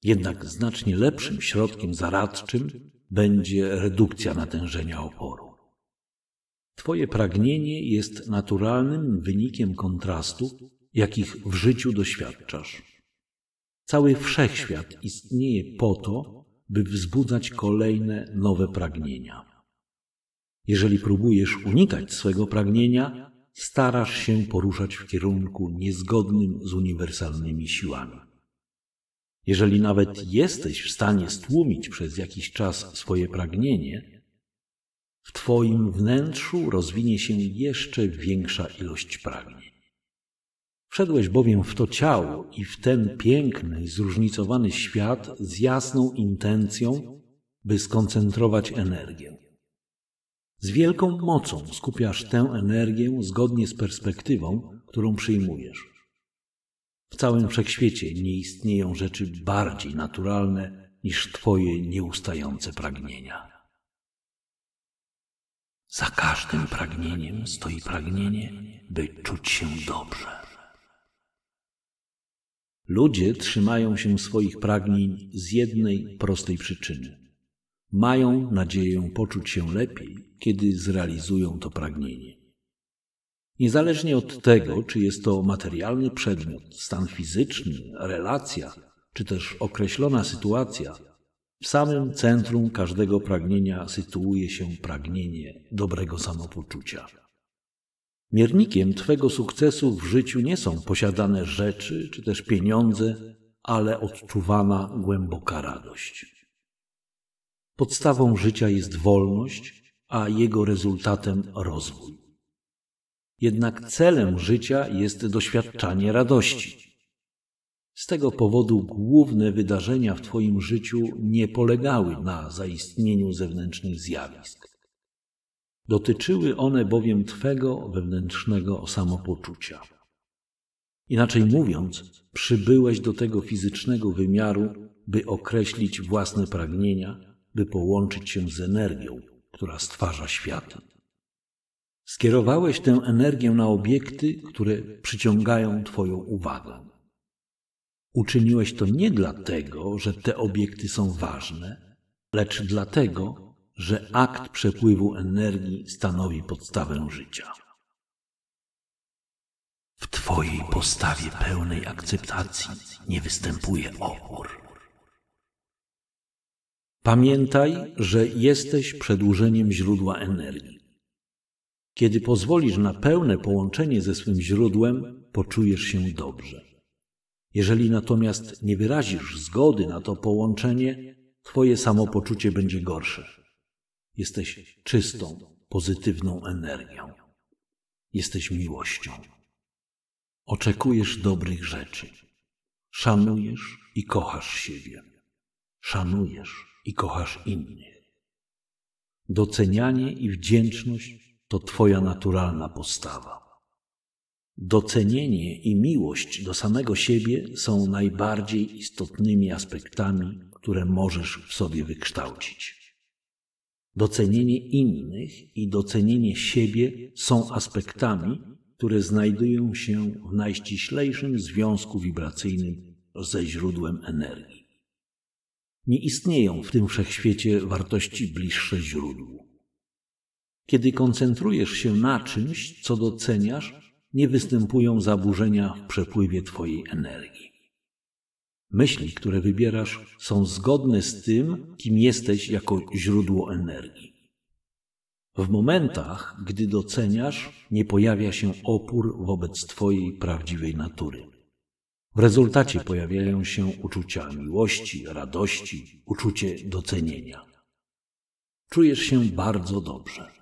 B: Jednak znacznie lepszym środkiem zaradczym będzie redukcja natężenia oporu. Twoje pragnienie jest naturalnym wynikiem kontrastu, jakich w życiu doświadczasz. Cały wszechświat istnieje po to, by wzbudzać kolejne nowe pragnienia. Jeżeli próbujesz unikać swego pragnienia, starasz się poruszać w kierunku niezgodnym z uniwersalnymi siłami. Jeżeli nawet jesteś w stanie stłumić przez jakiś czas swoje pragnienie, w Twoim wnętrzu rozwinie się jeszcze większa ilość pragnień. Wszedłeś bowiem w to ciało i w ten piękny, zróżnicowany świat z jasną intencją, by skoncentrować energię. Z wielką mocą skupiasz tę energię zgodnie z perspektywą, którą przyjmujesz. W całym wszechświecie nie istnieją rzeczy bardziej naturalne niż Twoje nieustające pragnienia. Za każdym pragnieniem stoi pragnienie, by czuć się dobrze. Ludzie trzymają się swoich pragnień z jednej prostej przyczyny. Mają nadzieję poczuć się lepiej, kiedy zrealizują to pragnienie. Niezależnie od tego, czy jest to materialny przedmiot, stan fizyczny, relacja, czy też określona sytuacja, w samym centrum każdego pragnienia sytuuje się pragnienie dobrego samopoczucia. Miernikiem Twego sukcesu w życiu nie są posiadane rzeczy czy też pieniądze, ale odczuwana głęboka radość. Podstawą życia jest wolność, a jego rezultatem rozwój. Jednak celem życia jest doświadczanie radości. Z tego powodu główne wydarzenia w Twoim życiu nie polegały na zaistnieniu zewnętrznych zjawisk. Dotyczyły one bowiem Twego wewnętrznego samopoczucia. Inaczej mówiąc, przybyłeś do tego fizycznego wymiaru, by określić własne pragnienia, by połączyć się z energią, która stwarza świat. Skierowałeś tę energię na obiekty, które przyciągają Twoją uwagę. Uczyniłeś to nie dlatego, że te obiekty są ważne, lecz dlatego, że akt przepływu energii stanowi podstawę życia. W Twojej postawie pełnej akceptacji nie występuje opór. Pamiętaj, że jesteś przedłużeniem źródła energii. Kiedy pozwolisz na pełne połączenie ze swym źródłem, poczujesz się dobrze. Jeżeli natomiast nie wyrazisz zgody na to połączenie, Twoje samopoczucie będzie gorsze. Jesteś czystą, pozytywną energią. Jesteś miłością. Oczekujesz dobrych rzeczy. Szanujesz i kochasz siebie. Szanujesz i kochasz innych. Docenianie i wdzięczność to Twoja naturalna postawa. Docenienie i miłość do samego siebie są najbardziej istotnymi aspektami, które możesz w sobie wykształcić. Docenienie innych i docenienie siebie są aspektami, które znajdują się w najściślejszym związku wibracyjnym ze źródłem energii. Nie istnieją w tym wszechświecie wartości bliższe źródłu. Kiedy koncentrujesz się na czymś, co doceniasz, nie występują zaburzenia w przepływie Twojej energii. Myśli, które wybierasz, są zgodne z tym, kim jesteś jako źródło energii. W momentach, gdy doceniasz, nie pojawia się opór wobec Twojej prawdziwej natury. W rezultacie pojawiają się uczucia miłości, radości, uczucie docenienia. Czujesz się bardzo dobrze.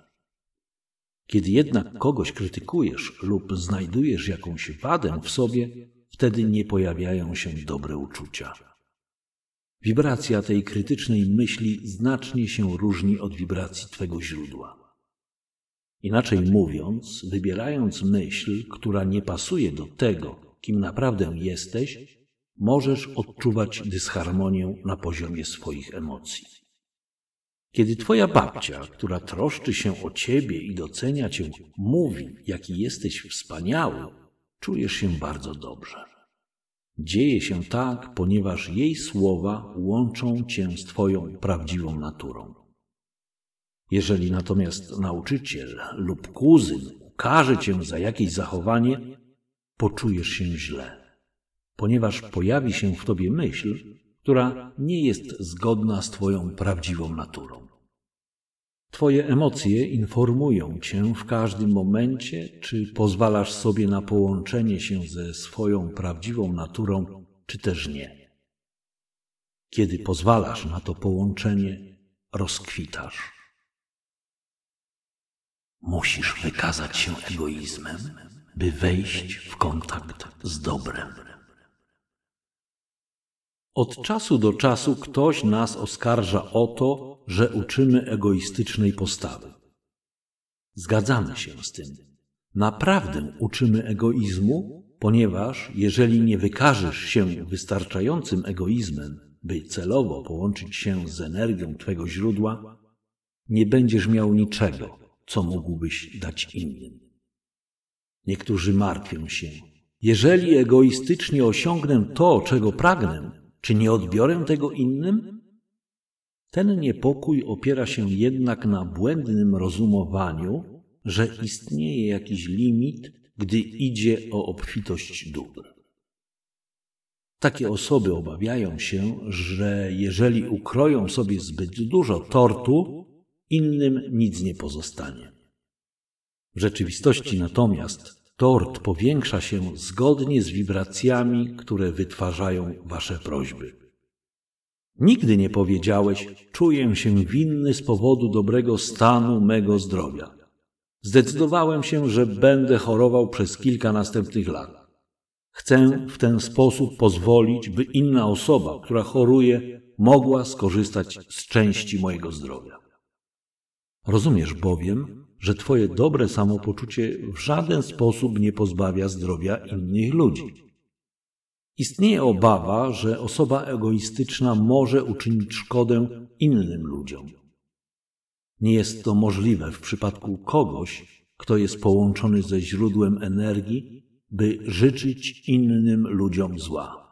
B: Kiedy jednak kogoś krytykujesz lub znajdujesz jakąś wadę w sobie, wtedy nie pojawiają się dobre uczucia. Wibracja tej krytycznej myśli znacznie się różni od wibracji twego źródła. Inaczej mówiąc, wybierając myśl, która nie pasuje do tego, kim naprawdę jesteś, możesz odczuwać dysharmonię na poziomie swoich emocji. Kiedy twoja babcia, która troszczy się o ciebie i docenia cię, mówi, jaki jesteś wspaniały, czujesz się bardzo dobrze. Dzieje się tak, ponieważ jej słowa łączą cię z twoją prawdziwą naturą. Jeżeli natomiast nauczyciel lub kuzyn ukaże cię za jakieś zachowanie, poczujesz się źle, ponieważ pojawi się w tobie myśl, która nie jest zgodna z Twoją prawdziwą naturą. Twoje emocje informują Cię w każdym momencie, czy pozwalasz sobie na połączenie się ze swoją prawdziwą naturą, czy też nie. Kiedy pozwalasz na to połączenie, rozkwitasz. Musisz wykazać się egoizmem, by wejść w kontakt z dobrem. Od czasu do czasu ktoś nas oskarża o to, że uczymy egoistycznej postawy. Zgadzamy się z tym. Naprawdę uczymy egoizmu, ponieważ jeżeli nie wykażesz się wystarczającym egoizmem, by celowo połączyć się z energią twego źródła, nie będziesz miał niczego, co mógłbyś dać innym. Niektórzy martwią się. Jeżeli egoistycznie osiągnę to, czego pragnę, czy nie odbiorę tego innym? Ten niepokój opiera się jednak na błędnym rozumowaniu, że istnieje jakiś limit, gdy idzie o obfitość dóbr. Takie osoby obawiają się, że jeżeli ukroją sobie zbyt dużo tortu, innym nic nie pozostanie. W rzeczywistości natomiast Tort powiększa się zgodnie z wibracjami, które wytwarzają Wasze prośby. Nigdy nie powiedziałeś, czuję się winny z powodu dobrego stanu mego zdrowia. Zdecydowałem się, że będę chorował przez kilka następnych lat. Chcę w ten sposób pozwolić, by inna osoba, która choruje, mogła skorzystać z części mojego zdrowia. Rozumiesz bowiem, że Twoje dobre samopoczucie w żaden sposób nie pozbawia zdrowia innych ludzi. Istnieje obawa, że osoba egoistyczna może uczynić szkodę innym ludziom. Nie jest to możliwe w przypadku kogoś, kto jest połączony ze źródłem energii, by życzyć innym ludziom zła.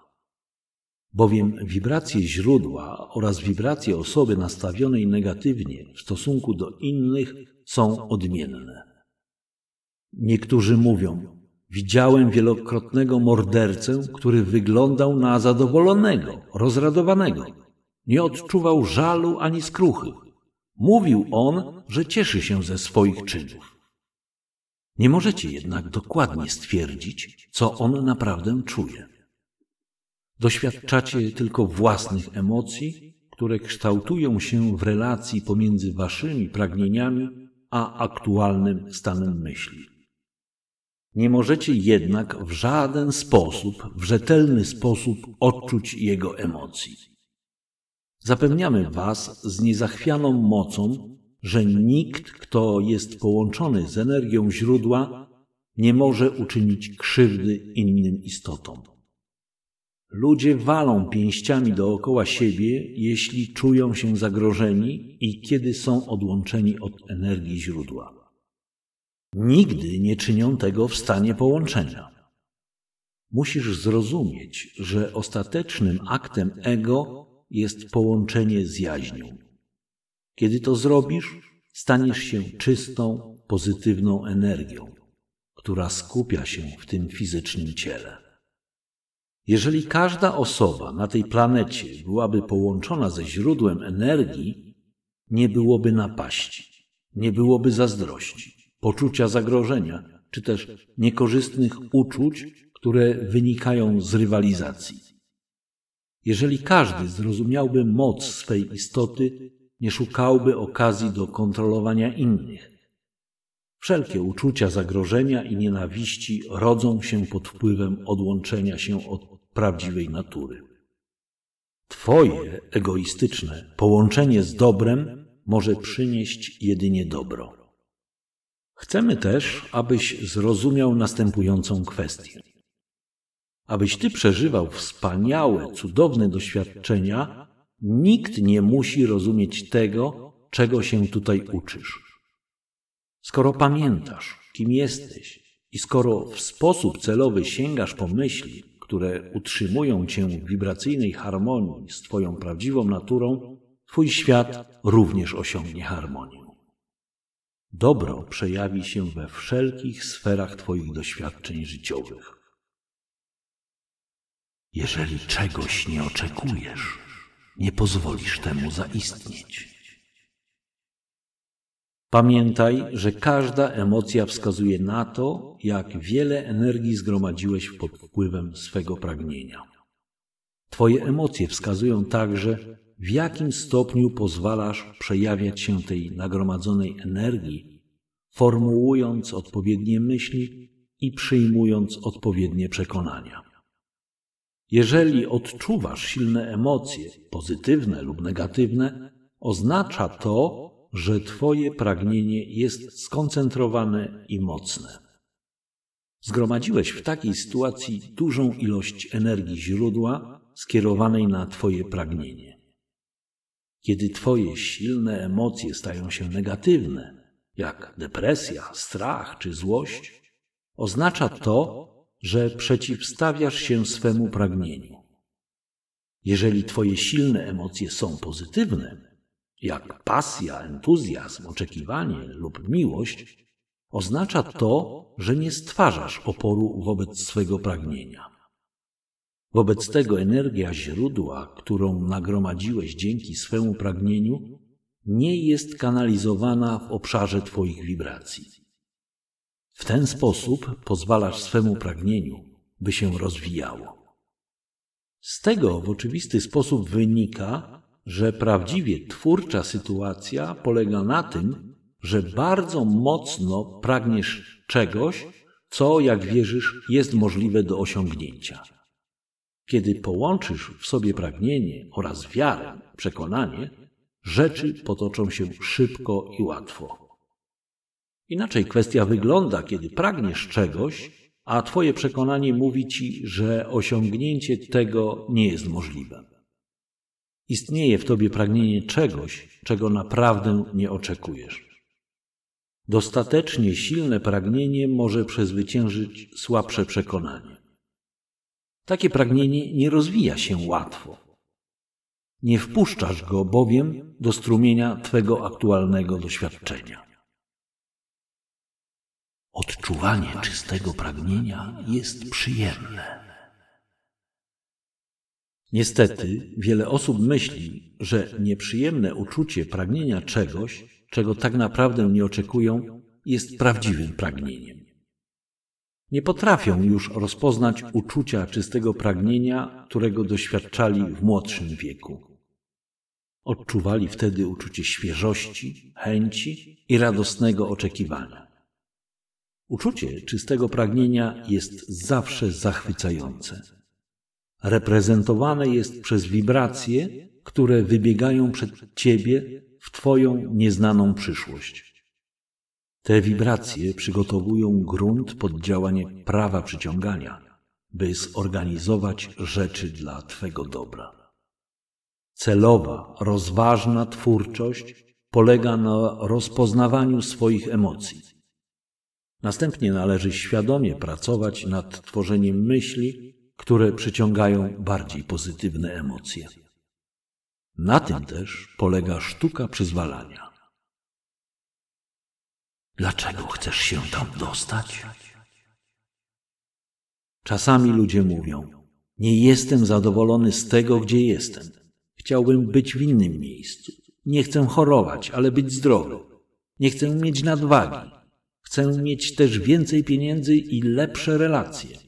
B: Bowiem wibracje źródła oraz wibracje osoby nastawionej negatywnie w stosunku do innych są odmienne. Niektórzy mówią: Widziałem wielokrotnego mordercę, który wyglądał na zadowolonego, rozradowanego. Nie odczuwał żalu ani skruchy. Mówił on, że cieszy się ze swoich czynów. Nie możecie jednak dokładnie stwierdzić, co on naprawdę czuje. Doświadczacie tylko własnych emocji, które kształtują się w relacji pomiędzy waszymi pragnieniami a aktualnym stanem myśli. Nie możecie jednak w żaden sposób, w rzetelny sposób odczuć jego emocji. Zapewniamy Was z niezachwianą mocą, że nikt, kto jest połączony z energią źródła, nie może uczynić krzywdy innym istotom. Ludzie walą pięściami dookoła siebie, jeśli czują się zagrożeni i kiedy są odłączeni od energii źródła. Nigdy nie czynią tego w stanie połączenia. Musisz zrozumieć, że ostatecznym aktem ego jest połączenie z jaźnią. Kiedy to zrobisz, staniesz się czystą, pozytywną energią, która skupia się w tym fizycznym ciele. Jeżeli każda osoba na tej planecie byłaby połączona ze źródłem energii, nie byłoby napaści, nie byłoby zazdrości, poczucia zagrożenia, czy też niekorzystnych uczuć, które wynikają z rywalizacji. Jeżeli każdy zrozumiałby moc swej istoty, nie szukałby okazji do kontrolowania innych. Wszelkie uczucia zagrożenia i nienawiści rodzą się pod wpływem odłączenia się od prawdziwej natury. Twoje egoistyczne połączenie z dobrem może przynieść jedynie dobro. Chcemy też, abyś zrozumiał następującą kwestię. Abyś ty przeżywał wspaniałe, cudowne doświadczenia, nikt nie musi rozumieć tego, czego się tutaj uczysz. Skoro pamiętasz, kim jesteś i skoro w sposób celowy sięgasz po myśli, które utrzymują cię w wibracyjnej harmonii z Twoją prawdziwą naturą, Twój świat również osiągnie harmonię. Dobro przejawi się we wszelkich sferach Twoich doświadczeń życiowych. Jeżeli czegoś nie oczekujesz, nie pozwolisz temu zaistnieć. Pamiętaj, że każda emocja wskazuje na to, jak wiele energii zgromadziłeś pod wpływem swego pragnienia. Twoje emocje wskazują także, w jakim stopniu pozwalasz przejawiać się tej nagromadzonej energii, formułując odpowiednie myśli i przyjmując odpowiednie przekonania. Jeżeli odczuwasz silne emocje, pozytywne lub negatywne, oznacza to, że Twoje pragnienie jest skoncentrowane i mocne. Zgromadziłeś w takiej sytuacji dużą ilość energii źródła skierowanej na Twoje pragnienie. Kiedy Twoje silne emocje stają się negatywne, jak depresja, strach czy złość, oznacza to, że przeciwstawiasz się swemu pragnieniu. Jeżeli Twoje silne emocje są pozytywne, jak pasja, entuzjazm, oczekiwanie lub miłość, Oznacza to, że nie stwarzasz oporu wobec swego pragnienia. Wobec tego energia źródła, którą nagromadziłeś dzięki swemu pragnieniu, nie jest kanalizowana w obszarze Twoich wibracji. W ten sposób pozwalasz swemu pragnieniu, by się rozwijało. Z tego w oczywisty sposób wynika, że prawdziwie twórcza sytuacja polega na tym, że bardzo mocno pragniesz czegoś, co, jak wierzysz, jest możliwe do osiągnięcia. Kiedy połączysz w sobie pragnienie oraz wiarę, przekonanie, rzeczy potoczą się szybko i łatwo. Inaczej kwestia wygląda, kiedy pragniesz czegoś, a Twoje przekonanie mówi Ci, że osiągnięcie tego nie jest możliwe. Istnieje w Tobie pragnienie czegoś, czego naprawdę nie oczekujesz. Dostatecznie silne pragnienie może przezwyciężyć słabsze przekonanie. Takie pragnienie nie rozwija się łatwo. Nie wpuszczasz go bowiem do strumienia Twego aktualnego doświadczenia. Odczuwanie czystego pragnienia jest przyjemne. Niestety, wiele osób myśli, że nieprzyjemne uczucie pragnienia czegoś czego tak naprawdę nie oczekują, jest prawdziwym pragnieniem. Nie potrafią już rozpoznać uczucia czystego pragnienia, którego doświadczali w młodszym wieku. Odczuwali wtedy uczucie świeżości, chęci i radosnego oczekiwania. Uczucie czystego pragnienia jest zawsze zachwycające. Reprezentowane jest przez wibracje, które wybiegają przed ciebie w Twoją nieznaną przyszłość. Te wibracje przygotowują grunt pod działanie prawa przyciągania, by zorganizować rzeczy dla Twego dobra. Celowa, rozważna twórczość polega na rozpoznawaniu swoich emocji. Następnie należy świadomie pracować nad tworzeniem myśli, które przyciągają bardziej pozytywne emocje. Na tym też polega sztuka przyzwalania. Dlaczego chcesz się tam dostać? Czasami ludzie mówią: Nie jestem zadowolony z tego, gdzie jestem. Chciałbym być w innym miejscu. Nie chcę chorować, ale być zdrowy. Nie chcę mieć nadwagi. Chcę mieć też więcej pieniędzy i lepsze relacje.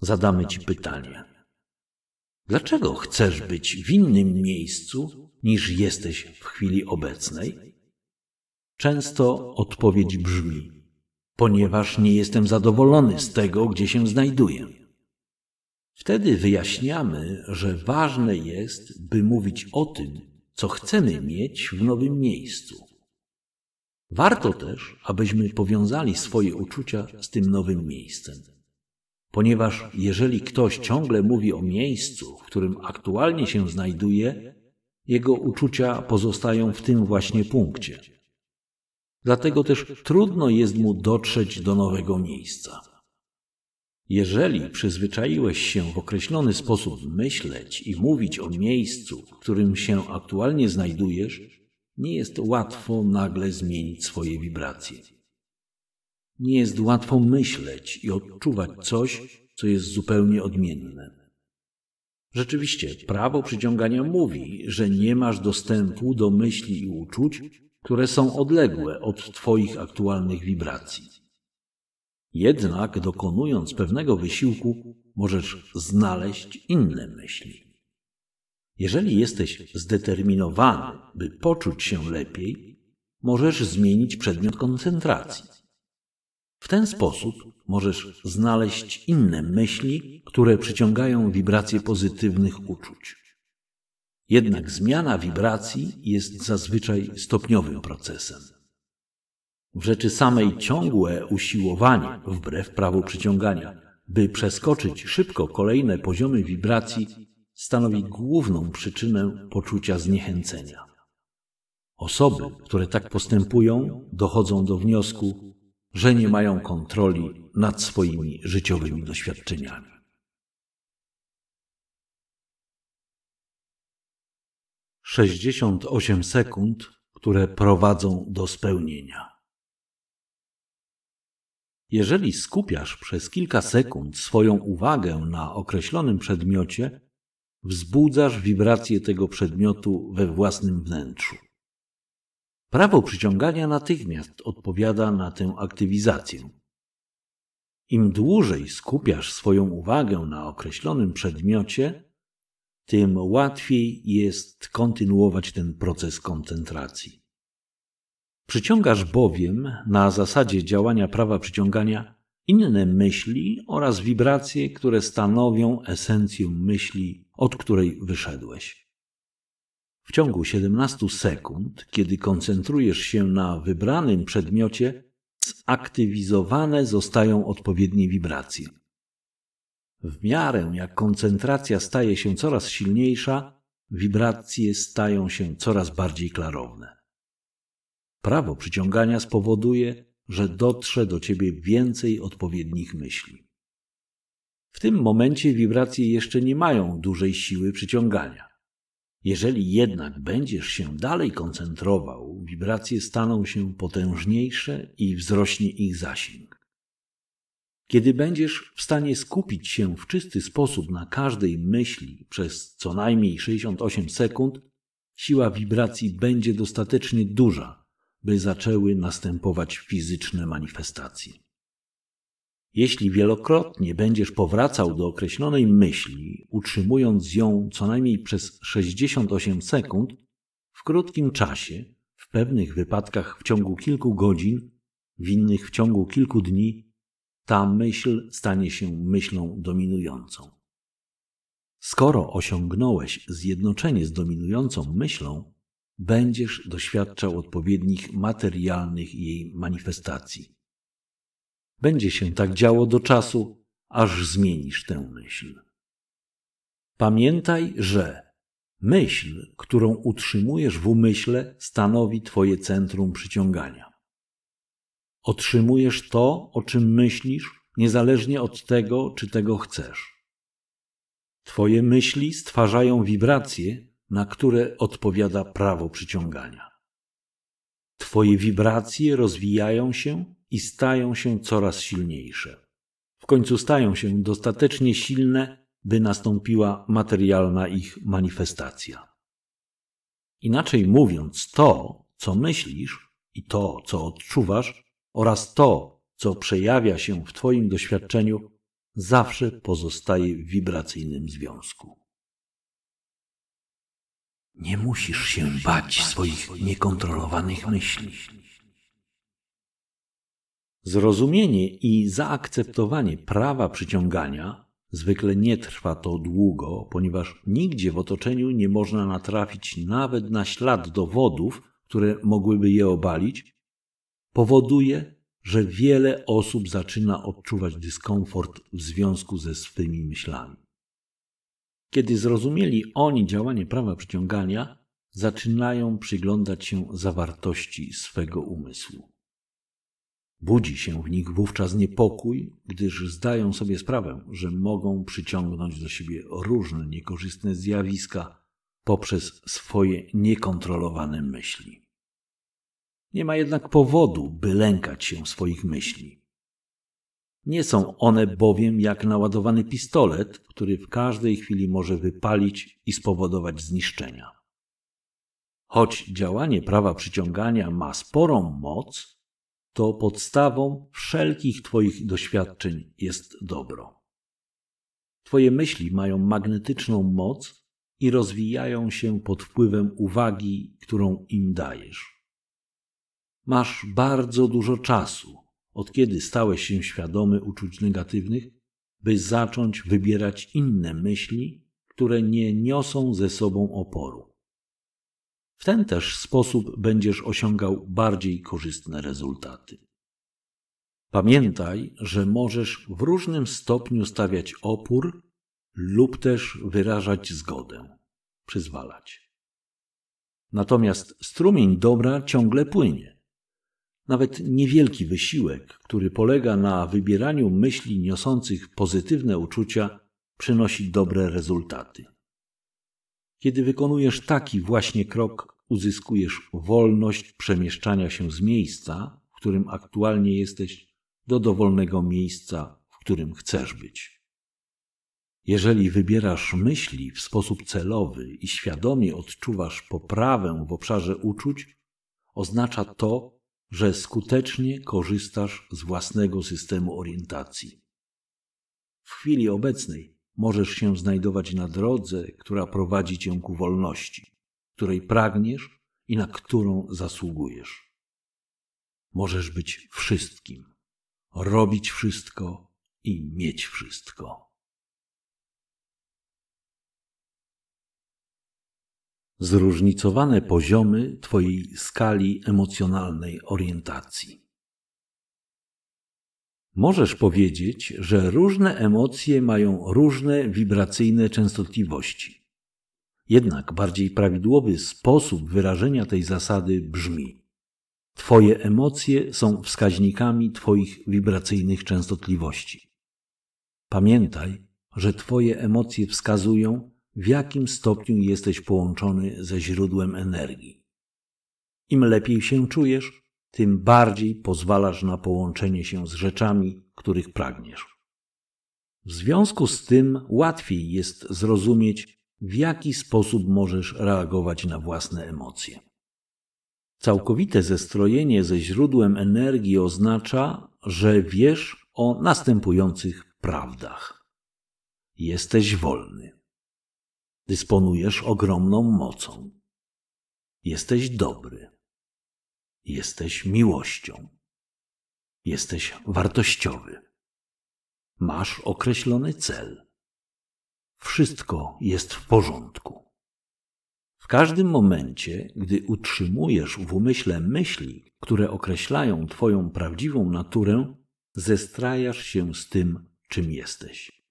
B: Zadamy ci pytanie Dlaczego chcesz być w innym miejscu niż jesteś w chwili obecnej? Często odpowiedź brzmi: Ponieważ nie jestem zadowolony z tego, gdzie się znajduję. Wtedy wyjaśniamy, że ważne jest, by mówić o tym, co chcemy mieć w nowym miejscu. Warto też, abyśmy powiązali swoje uczucia z tym nowym miejscem ponieważ jeżeli ktoś ciągle mówi o miejscu, w którym aktualnie się znajduje, jego uczucia pozostają w tym właśnie punkcie. Dlatego też trudno jest mu dotrzeć do nowego miejsca. Jeżeli przyzwyczaiłeś się w określony sposób myśleć i mówić o miejscu, w którym się aktualnie znajdujesz, nie jest łatwo nagle zmienić swoje wibracje nie jest łatwo myśleć i odczuwać coś, co jest zupełnie odmienne. Rzeczywiście, prawo przyciągania mówi, że nie masz dostępu do myśli i uczuć, które są odległe od Twoich aktualnych wibracji. Jednak dokonując pewnego wysiłku, możesz znaleźć inne myśli. Jeżeli jesteś zdeterminowany, by poczuć się lepiej, możesz zmienić przedmiot koncentracji. W ten sposób możesz znaleźć inne myśli, które przyciągają wibracje pozytywnych uczuć. Jednak zmiana wibracji jest zazwyczaj stopniowym procesem. W rzeczy samej ciągłe usiłowanie, wbrew prawu przyciągania, by przeskoczyć szybko kolejne poziomy wibracji, stanowi główną przyczynę poczucia zniechęcenia. Osoby, które tak postępują, dochodzą do wniosku, że nie mają kontroli nad swoimi życiowymi doświadczeniami. Sześćdziesiąt osiem sekund, które prowadzą do spełnienia. Jeżeli skupiasz przez kilka sekund swoją uwagę na określonym przedmiocie, wzbudzasz wibrację tego przedmiotu we własnym wnętrzu. Prawo przyciągania natychmiast odpowiada na tę aktywizację. Im dłużej skupiasz swoją uwagę na określonym przedmiocie, tym łatwiej jest kontynuować ten proces koncentracji. Przyciągasz bowiem na zasadzie działania prawa przyciągania inne myśli oraz wibracje, które stanowią esencję myśli, od której wyszedłeś. W ciągu 17 sekund, kiedy koncentrujesz się na wybranym przedmiocie, zaktywizowane zostają odpowiednie wibracje. W miarę jak koncentracja staje się coraz silniejsza, wibracje stają się coraz bardziej klarowne. Prawo przyciągania spowoduje, że dotrze do ciebie więcej odpowiednich myśli. W tym momencie wibracje jeszcze nie mają dużej siły przyciągania. Jeżeli jednak będziesz się dalej koncentrował, wibracje staną się potężniejsze i wzrośnie ich zasięg. Kiedy będziesz w stanie skupić się w czysty sposób na każdej myśli przez co najmniej 68 sekund, siła wibracji będzie dostatecznie duża, by zaczęły następować fizyczne manifestacje. Jeśli wielokrotnie będziesz powracał do określonej myśli, utrzymując ją co najmniej przez 68 sekund, w krótkim czasie, w pewnych wypadkach w ciągu kilku godzin, w innych w ciągu kilku dni, ta myśl stanie się myślą dominującą. Skoro osiągnąłeś zjednoczenie z dominującą myślą, będziesz doświadczał odpowiednich materialnych jej manifestacji. Będzie się tak działo do czasu, aż zmienisz tę myśl. Pamiętaj, że myśl, którą utrzymujesz w umyśle, stanowi Twoje centrum przyciągania. Otrzymujesz to, o czym myślisz, niezależnie od tego, czy tego chcesz. Twoje myśli stwarzają wibracje, na które odpowiada prawo przyciągania. Twoje wibracje rozwijają się i stają się coraz silniejsze. W końcu stają się dostatecznie silne, by nastąpiła materialna ich manifestacja. Inaczej mówiąc, to, co myślisz i to, co odczuwasz, oraz to, co przejawia się w Twoim doświadczeniu, zawsze pozostaje w wibracyjnym związku. Nie musisz się bać swoich niekontrolowanych myśli. Zrozumienie i zaakceptowanie prawa przyciągania zwykle nie trwa to długo, ponieważ nigdzie w otoczeniu nie można natrafić nawet na ślad dowodów, które mogłyby je obalić, powoduje, że wiele osób zaczyna odczuwać dyskomfort w związku ze swymi myślami. Kiedy zrozumieli oni działanie prawa przyciągania, zaczynają przyglądać się zawartości swego umysłu. Budzi się w nich wówczas niepokój, gdyż zdają sobie sprawę, że mogą przyciągnąć do siebie różne niekorzystne zjawiska poprzez swoje niekontrolowane myśli. Nie ma jednak powodu, by lękać się swoich myśli. Nie są one bowiem jak naładowany pistolet, który w każdej chwili może wypalić i spowodować zniszczenia. Choć działanie prawa przyciągania ma sporą moc, to podstawą wszelkich Twoich doświadczeń jest dobro. Twoje myśli mają magnetyczną moc i rozwijają się pod wpływem uwagi, którą im dajesz. Masz bardzo dużo czasu, od kiedy stałeś się świadomy uczuć negatywnych, by zacząć wybierać inne myśli, które nie niosą ze sobą oporu. W ten też sposób będziesz osiągał bardziej korzystne rezultaty. Pamiętaj, że możesz w różnym stopniu stawiać opór lub też wyrażać zgodę, przyzwalać. Natomiast strumień dobra ciągle płynie. Nawet niewielki wysiłek, który polega na wybieraniu myśli niosących pozytywne uczucia, przynosi dobre rezultaty. Kiedy wykonujesz taki właśnie krok, uzyskujesz wolność przemieszczania się z miejsca, w którym aktualnie jesteś, do dowolnego miejsca, w którym chcesz być. Jeżeli wybierasz myśli w sposób celowy i świadomie odczuwasz poprawę w obszarze uczuć, oznacza to, że skutecznie korzystasz z własnego systemu orientacji. W chwili obecnej możesz się znajdować na drodze, która prowadzi cię ku wolności, której pragniesz i na którą zasługujesz. Możesz być wszystkim, robić wszystko i mieć wszystko. Zróżnicowane poziomy Twojej skali emocjonalnej orientacji. Możesz powiedzieć, że różne emocje mają różne wibracyjne częstotliwości. Jednak bardziej prawidłowy sposób wyrażenia tej zasady brzmi: Twoje emocje są wskaźnikami Twoich wibracyjnych częstotliwości. Pamiętaj, że Twoje emocje wskazują, w jakim stopniu jesteś połączony ze źródłem energii. Im lepiej się czujesz, tym bardziej pozwalasz na połączenie się z rzeczami, których pragniesz. W związku z tym łatwiej jest zrozumieć, w jaki sposób możesz reagować na własne emocje. Całkowite zestrojenie ze źródłem energii oznacza, że wiesz o następujących prawdach. Jesteś wolny. Dysponujesz ogromną mocą. Jesteś dobry. Jesteś miłością. Jesteś wartościowy. Masz określony cel. Wszystko jest w porządku. W każdym momencie, gdy utrzymujesz w umyśle myśli, które określają Twoją prawdziwą naturę, zestrajasz się z tym, czym jesteś.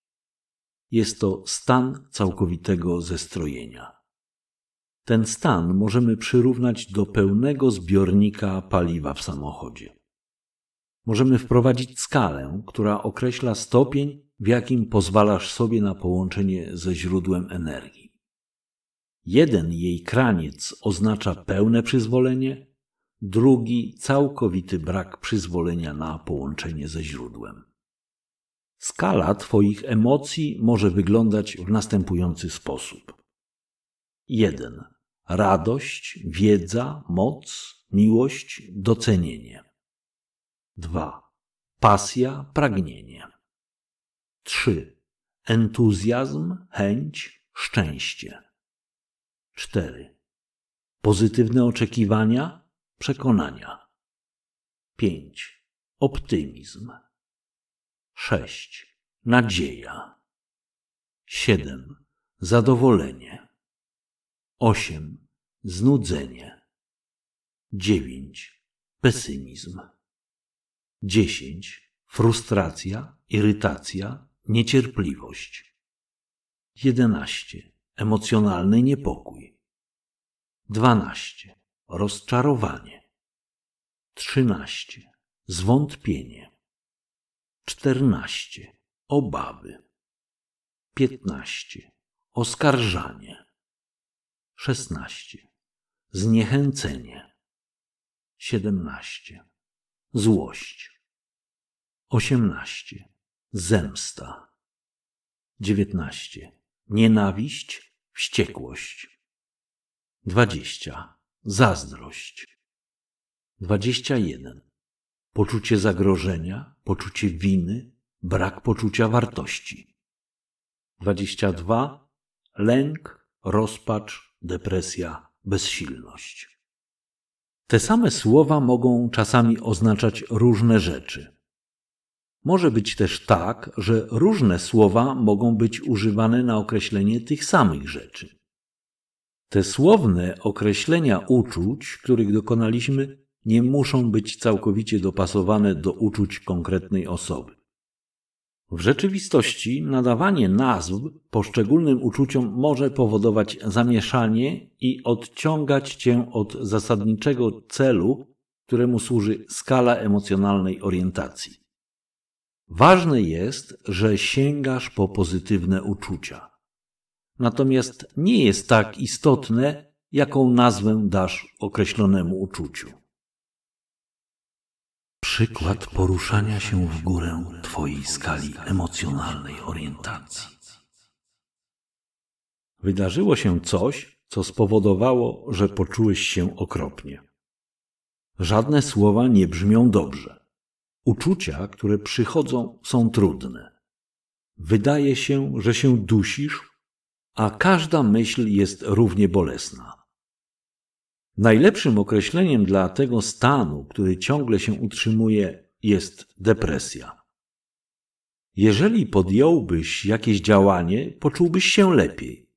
B: Jest to stan całkowitego zestrojenia. Ten stan możemy przyrównać do pełnego zbiornika paliwa w samochodzie. Możemy wprowadzić skalę, która określa stopień, w jakim pozwalasz sobie na połączenie ze źródłem energii. Jeden jej kraniec oznacza pełne przyzwolenie, drugi całkowity brak przyzwolenia na połączenie ze źródłem. Skala Twoich emocji może wyglądać w następujący sposób jeden. Radość, wiedza, moc, miłość, docenienie. 2. Pasja, pragnienie. 3. Entuzjazm, chęć, szczęście. 4. Pozytywne oczekiwania, przekonania. 5. Optymizm. 6. Nadzieja. 7. Zadowolenie. 8. Znudzenie. 9. Pesymizm. 10. Frustracja, irytacja, niecierpliwość. 11. Emocjonalny niepokój. 12. Rozczarowanie. 13. Zwątpienie. 14. Obawy. 15. Oskarżanie. 16. Zniechęcenie 17. Złość 18. Zemsta 19. Nienawiść, wściekłość 20. Zazdrość 21. Poczucie zagrożenia, poczucie winy, brak poczucia wartości 22. Lęk, rozpacz, depresja, bezsilność. Te same słowa mogą czasami oznaczać różne rzeczy. Może być też tak, że różne słowa mogą być używane na określenie tych samych rzeczy. Te słowne określenia uczuć, których dokonaliśmy, nie muszą być całkowicie dopasowane do uczuć konkretnej osoby. W rzeczywistości nadawanie nazw poszczególnym uczuciom może powodować zamieszanie i odciągać cię od zasadniczego celu, któremu służy skala emocjonalnej orientacji. Ważne jest, że sięgasz po pozytywne uczucia. Natomiast nie jest tak istotne, jaką nazwę dasz określonemu uczuciu. Przykład poruszania się w górę Twojej skali emocjonalnej orientacji. Wydarzyło się coś, co spowodowało, że poczułeś się okropnie. Żadne słowa nie brzmią dobrze. Uczucia, które przychodzą, są trudne. Wydaje się, że się dusisz, a każda myśl jest równie bolesna. Najlepszym określeniem dla tego stanu, który ciągle się utrzymuje, jest depresja. Jeżeli podjąłbyś jakieś działanie, poczułbyś się lepiej.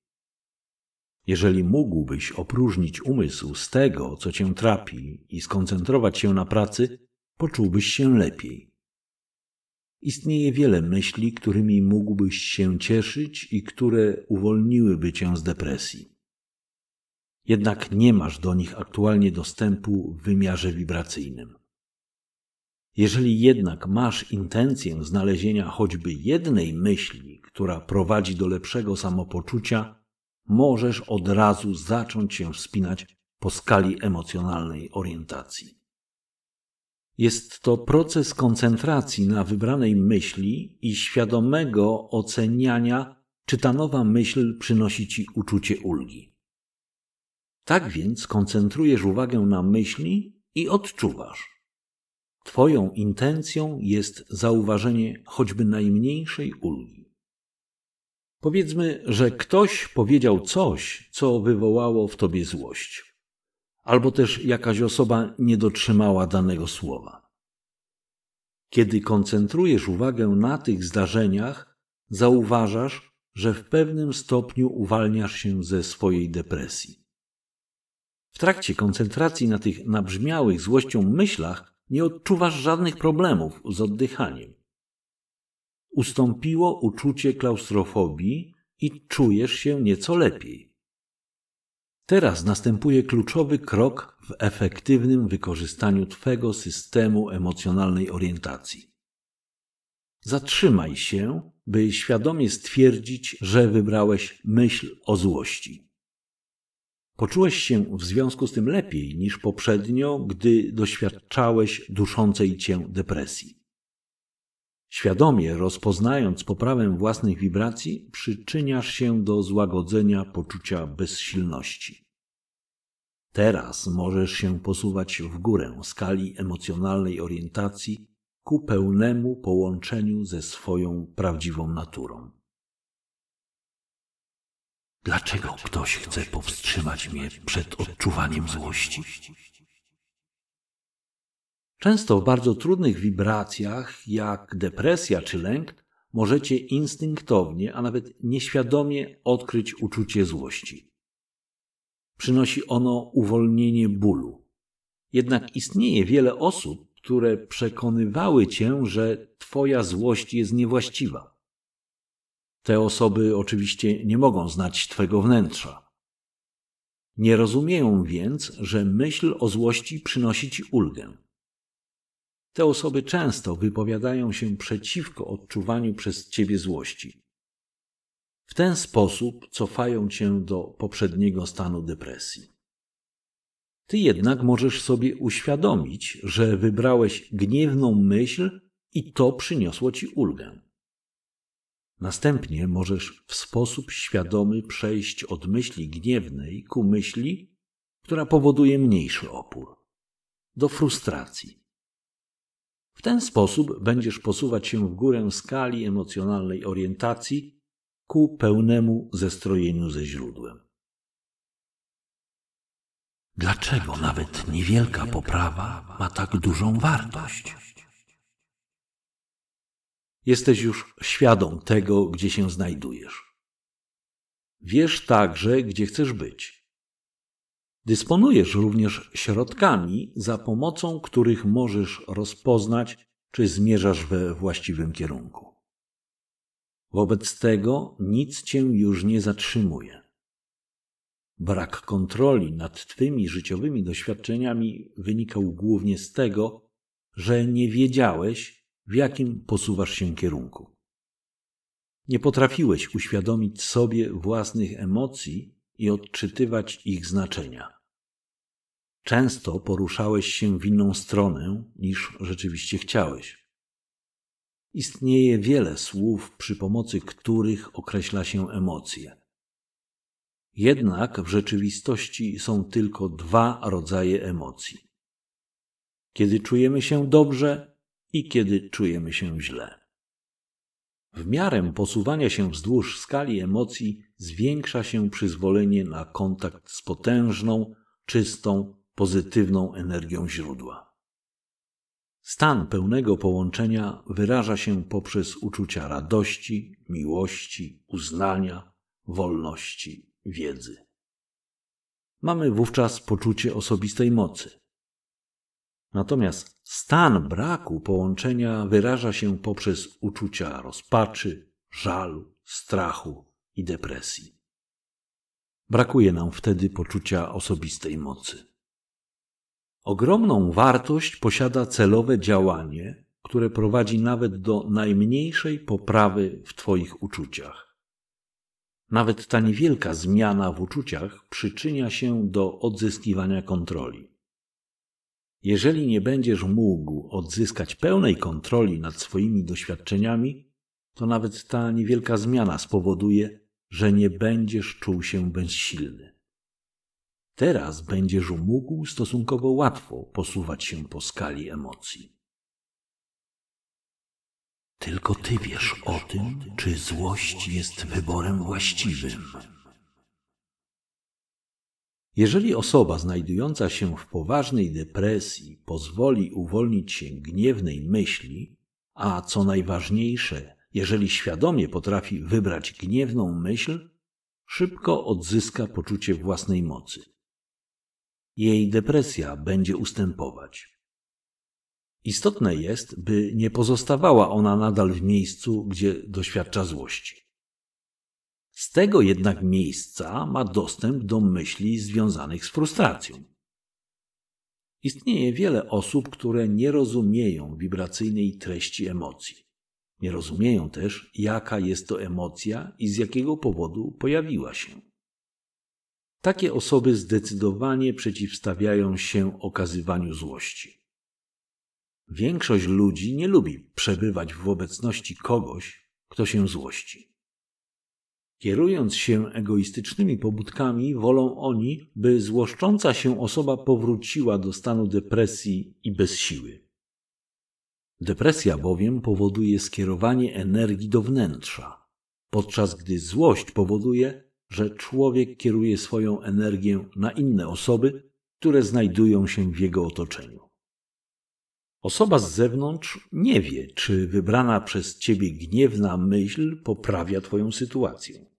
B: Jeżeli mógłbyś opróżnić umysł z tego, co cię trapi, i skoncentrować się na pracy, poczułbyś się lepiej. Istnieje wiele myśli, którymi mógłbyś się cieszyć i które uwolniłyby cię z depresji jednak nie masz do nich aktualnie dostępu w wymiarze wibracyjnym. Jeżeli jednak masz intencję znalezienia choćby jednej myśli, która prowadzi do lepszego samopoczucia, możesz od razu zacząć się wspinać po skali emocjonalnej orientacji. Jest to proces koncentracji na wybranej myśli i świadomego oceniania, czy ta nowa myśl przynosi ci uczucie ulgi. Tak więc koncentrujesz uwagę na myśli i odczuwasz. Twoją intencją jest zauważenie choćby najmniejszej ulgi. Powiedzmy, że ktoś powiedział coś, co wywołało w tobie złość, albo też jakaś osoba nie dotrzymała danego słowa. Kiedy koncentrujesz uwagę na tych zdarzeniach, zauważasz, że w pewnym stopniu uwalniasz się ze swojej depresji. W trakcie koncentracji na tych nabrzmiałych złością myślach nie odczuwasz żadnych problemów z oddychaniem. Ustąpiło uczucie klaustrofobii i czujesz się nieco lepiej. Teraz następuje kluczowy krok w efektywnym wykorzystaniu Twego systemu emocjonalnej orientacji. Zatrzymaj się, by świadomie stwierdzić, że wybrałeś myśl o złości. Poczułeś się w związku z tym lepiej niż poprzednio, gdy doświadczałeś duszącej cię depresji. Świadomie rozpoznając poprawę własnych wibracji, przyczyniasz się do złagodzenia poczucia bezsilności. Teraz możesz się posuwać w górę skali emocjonalnej orientacji ku pełnemu połączeniu ze swoją prawdziwą naturą. Dlaczego ktoś chce powstrzymać mnie przed odczuwaniem złości? Często w bardzo trudnych wibracjach, jak depresja czy lęk, możecie instynktownie, a nawet nieświadomie odkryć uczucie złości. Przynosi ono uwolnienie bólu. Jednak istnieje wiele osób, które przekonywały cię, że twoja złość jest niewłaściwa. Te osoby oczywiście nie mogą znać Twego wnętrza. Nie rozumieją więc, że myśl o złości przynosi Ci ulgę. Te osoby często wypowiadają się przeciwko odczuwaniu przez Ciebie złości. W ten sposób cofają Cię do poprzedniego stanu depresji. Ty jednak możesz sobie uświadomić, że wybrałeś gniewną myśl i to przyniosło Ci ulgę. Następnie możesz w sposób świadomy przejść od myśli gniewnej ku myśli, która powoduje mniejszy opór, do frustracji. W ten sposób będziesz posuwać się w górę skali emocjonalnej orientacji ku pełnemu zestrojeniu ze źródłem. Dlaczego nawet niewielka poprawa ma tak dużą wartość? jesteś już świadom tego, gdzie się znajdujesz. Wiesz także, gdzie chcesz być. Dysponujesz również środkami, za pomocą których możesz rozpoznać, czy zmierzasz we właściwym kierunku. Wobec tego nic cię już nie zatrzymuje. Brak kontroli nad twymi życiowymi doświadczeniami wynikał głównie z tego, że nie wiedziałeś, w jakim posuwasz się kierunku. Nie potrafiłeś uświadomić sobie własnych emocji i odczytywać ich znaczenia. Często poruszałeś się w inną stronę niż rzeczywiście chciałeś. Istnieje wiele słów, przy pomocy których określa się emocje. Jednak w rzeczywistości są tylko dwa rodzaje emocji. Kiedy czujemy się dobrze, i kiedy czujemy się źle. W miarę posuwania się wzdłuż skali emocji zwiększa się przyzwolenie na kontakt z potężną, czystą, pozytywną energią źródła. Stan pełnego połączenia wyraża się poprzez uczucia radości, miłości, uznania, wolności, wiedzy. Mamy wówczas poczucie osobistej mocy. Natomiast stan braku połączenia wyraża się poprzez uczucia rozpaczy, żalu, strachu i depresji. Brakuje nam wtedy poczucia osobistej mocy. Ogromną wartość posiada celowe działanie, które prowadzi nawet do najmniejszej poprawy w Twoich uczuciach. Nawet ta niewielka zmiana w uczuciach przyczynia się do odzyskiwania kontroli. Jeżeli nie będziesz mógł odzyskać pełnej kontroli nad swoimi doświadczeniami, to nawet ta niewielka zmiana spowoduje, że nie będziesz czuł się bezsilny. Teraz będziesz mógł stosunkowo łatwo posuwać się po skali emocji. Tylko ty wiesz o tym, czy złość jest wyborem właściwym. Jeżeli osoba znajdująca się w poważnej depresji pozwoli uwolnić się gniewnej myśli, a co najważniejsze, jeżeli świadomie potrafi wybrać gniewną myśl, szybko odzyska poczucie własnej mocy. Jej depresja będzie ustępować. Istotne jest, by nie pozostawała ona nadal w miejscu, gdzie doświadcza złości. Z tego jednak miejsca ma dostęp do myśli związanych z frustracją. Istnieje wiele osób, które nie rozumieją wibracyjnej treści emocji. Nie rozumieją też, jaka jest to emocja i z jakiego powodu pojawiła się. Takie osoby zdecydowanie przeciwstawiają się okazywaniu złości. Większość ludzi nie lubi przebywać w obecności kogoś, kto się złości. Kierując się egoistycznymi pobudkami, wolą oni, by złoszcząca się osoba powróciła do stanu depresji i bezsiły. Depresja bowiem powoduje skierowanie energii do wnętrza, podczas gdy złość powoduje, że człowiek kieruje swoją energię na inne osoby, które znajdują się w jego otoczeniu. Osoba z zewnątrz nie wie, czy wybrana przez ciebie gniewna myśl poprawia twoją sytuację.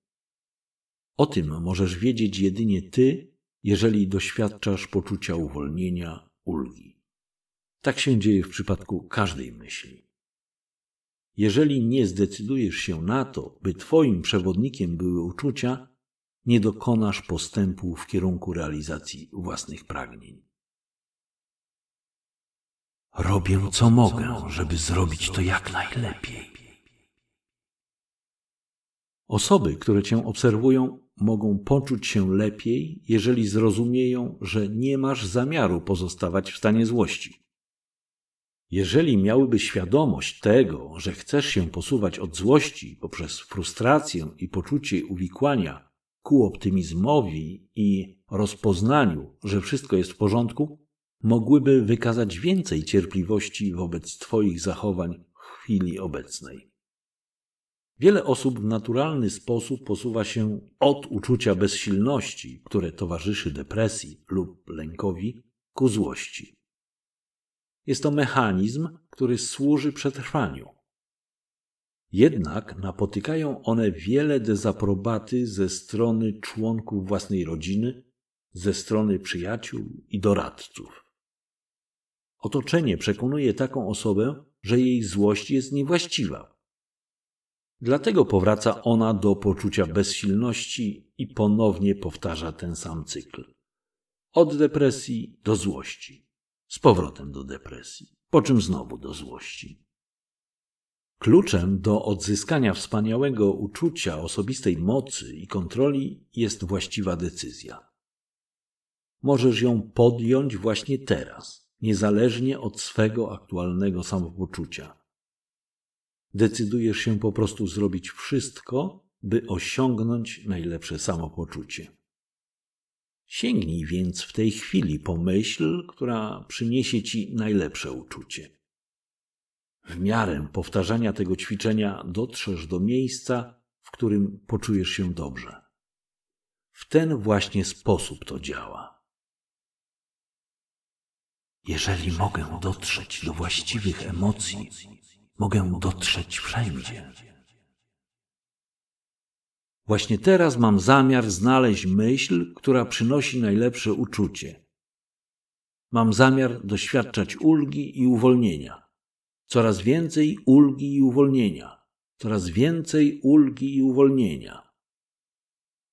B: O tym możesz wiedzieć jedynie ty, jeżeli doświadczasz poczucia uwolnienia, ulgi. Tak się dzieje w przypadku każdej myśli. Jeżeli nie zdecydujesz się na to, by Twoim przewodnikiem były uczucia, nie dokonasz postępu w kierunku realizacji własnych pragnień. Robię co mogę, żeby zrobić to jak najlepiej. Osoby, które Cię obserwują, mogą poczuć się lepiej, jeżeli zrozumieją, że nie masz zamiaru pozostawać w stanie złości. Jeżeli miałyby świadomość tego, że chcesz się posuwać od złości poprzez frustrację i poczucie uwikłania ku optymizmowi i rozpoznaniu, że wszystko jest w porządku, mogłyby wykazać więcej cierpliwości wobec Twoich zachowań w chwili obecnej. Wiele osób w naturalny sposób posuwa się od uczucia bezsilności, które towarzyszy depresji lub lękowi, ku złości. Jest to mechanizm, który służy przetrwaniu. Jednak napotykają one wiele dezaprobaty ze strony członków własnej rodziny, ze strony przyjaciół i doradców. Otoczenie przekonuje taką osobę, że jej złość jest niewłaściwa, Dlatego powraca ona do poczucia bezsilności i ponownie powtarza ten sam cykl. Od depresji do złości, z powrotem do depresji, po czym znowu do złości. Kluczem do odzyskania wspaniałego uczucia osobistej mocy i kontroli jest właściwa decyzja. Możesz ją podjąć właśnie teraz, niezależnie od swego aktualnego samopoczucia decydujesz się po prostu zrobić wszystko, by osiągnąć najlepsze samopoczucie. Sięgnij więc w tej chwili po myśl, która przyniesie ci najlepsze uczucie. W miarę powtarzania tego ćwiczenia dotrzesz do miejsca, w którym poczujesz się dobrze. W ten właśnie sposób to działa. Jeżeli mogę dotrzeć do właściwych emocji, Mogę dotrzeć wszędzie. Właśnie teraz mam zamiar znaleźć myśl, która przynosi najlepsze uczucie. Mam zamiar doświadczać ulgi i uwolnienia. Coraz więcej ulgi i uwolnienia. Coraz więcej ulgi i uwolnienia.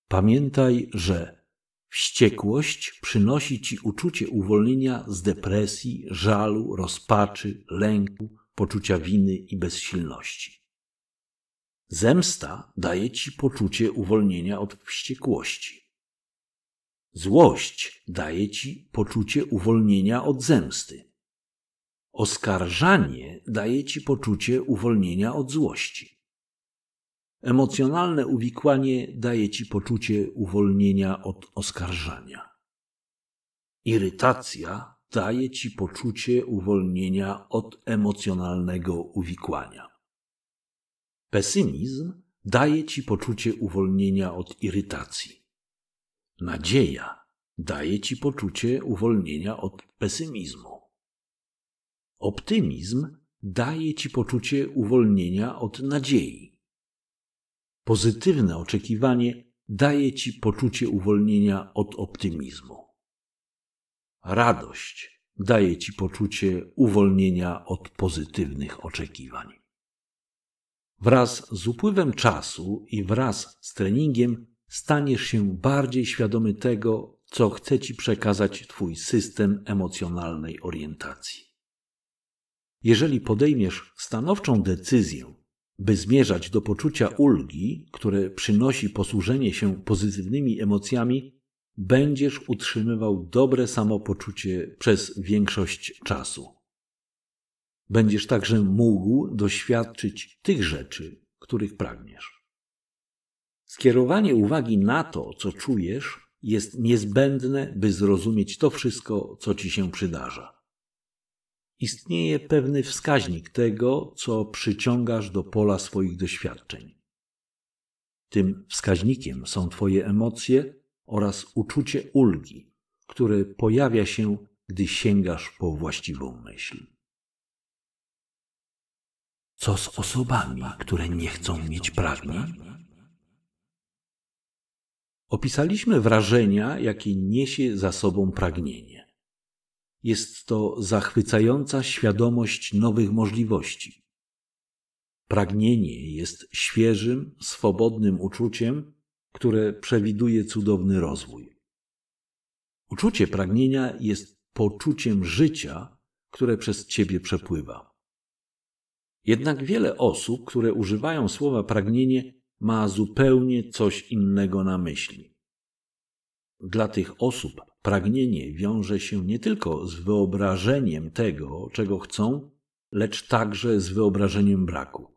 B: Pamiętaj, że Wściekłość przynosi ci uczucie uwolnienia z depresji, żalu, rozpaczy, lęku, poczucia winy i bezsilności. Zemsta daje ci poczucie uwolnienia od wściekłości. Złość daje ci poczucie uwolnienia od zemsty. Oskarżanie daje ci poczucie uwolnienia od złości. Emocjonalne uwikłanie daje ci poczucie uwolnienia od oskarżania. Irytacja daje ci poczucie uwolnienia od emocjonalnego uwikłania. Pesymizm daje ci poczucie uwolnienia od irytacji. Nadzieja daje ci poczucie uwolnienia od pesymizmu. Optymizm daje ci poczucie uwolnienia od nadziei. Pozytywne oczekiwanie daje ci poczucie uwolnienia od optymizmu radość daje ci poczucie uwolnienia od pozytywnych oczekiwań. Wraz z upływem czasu i wraz z treningiem staniesz się bardziej świadomy tego, co chce ci przekazać Twój system emocjonalnej orientacji. Jeżeli podejmiesz stanowczą decyzję, by zmierzać do poczucia ulgi, które przynosi posłużenie się pozytywnymi emocjami, będziesz utrzymywał dobre samopoczucie przez większość czasu. Będziesz także mógł doświadczyć tych rzeczy, których pragniesz. Skierowanie uwagi na to, co czujesz, jest niezbędne, by zrozumieć to wszystko, co ci się przydarza. Istnieje pewny wskaźnik tego, co przyciągasz do pola swoich doświadczeń. Tym wskaźnikiem są Twoje emocje, oraz uczucie ulgi, które pojawia się, gdy sięgasz po właściwą myśl. Co z osobami, które nie chcą mieć pragnień? Opisaliśmy wrażenia, jakie niesie za sobą pragnienie. Jest to zachwycająca świadomość nowych możliwości. Pragnienie jest świeżym, swobodnym uczuciem, które przewiduje cudowny rozwój. Uczucie pragnienia jest poczuciem życia, które przez ciebie przepływa. Jednak wiele osób, które używają słowa pragnienie, ma zupełnie coś innego na myśli. Dla tych osób pragnienie wiąże się nie tylko z wyobrażeniem tego, czego chcą, lecz także z wyobrażeniem braku.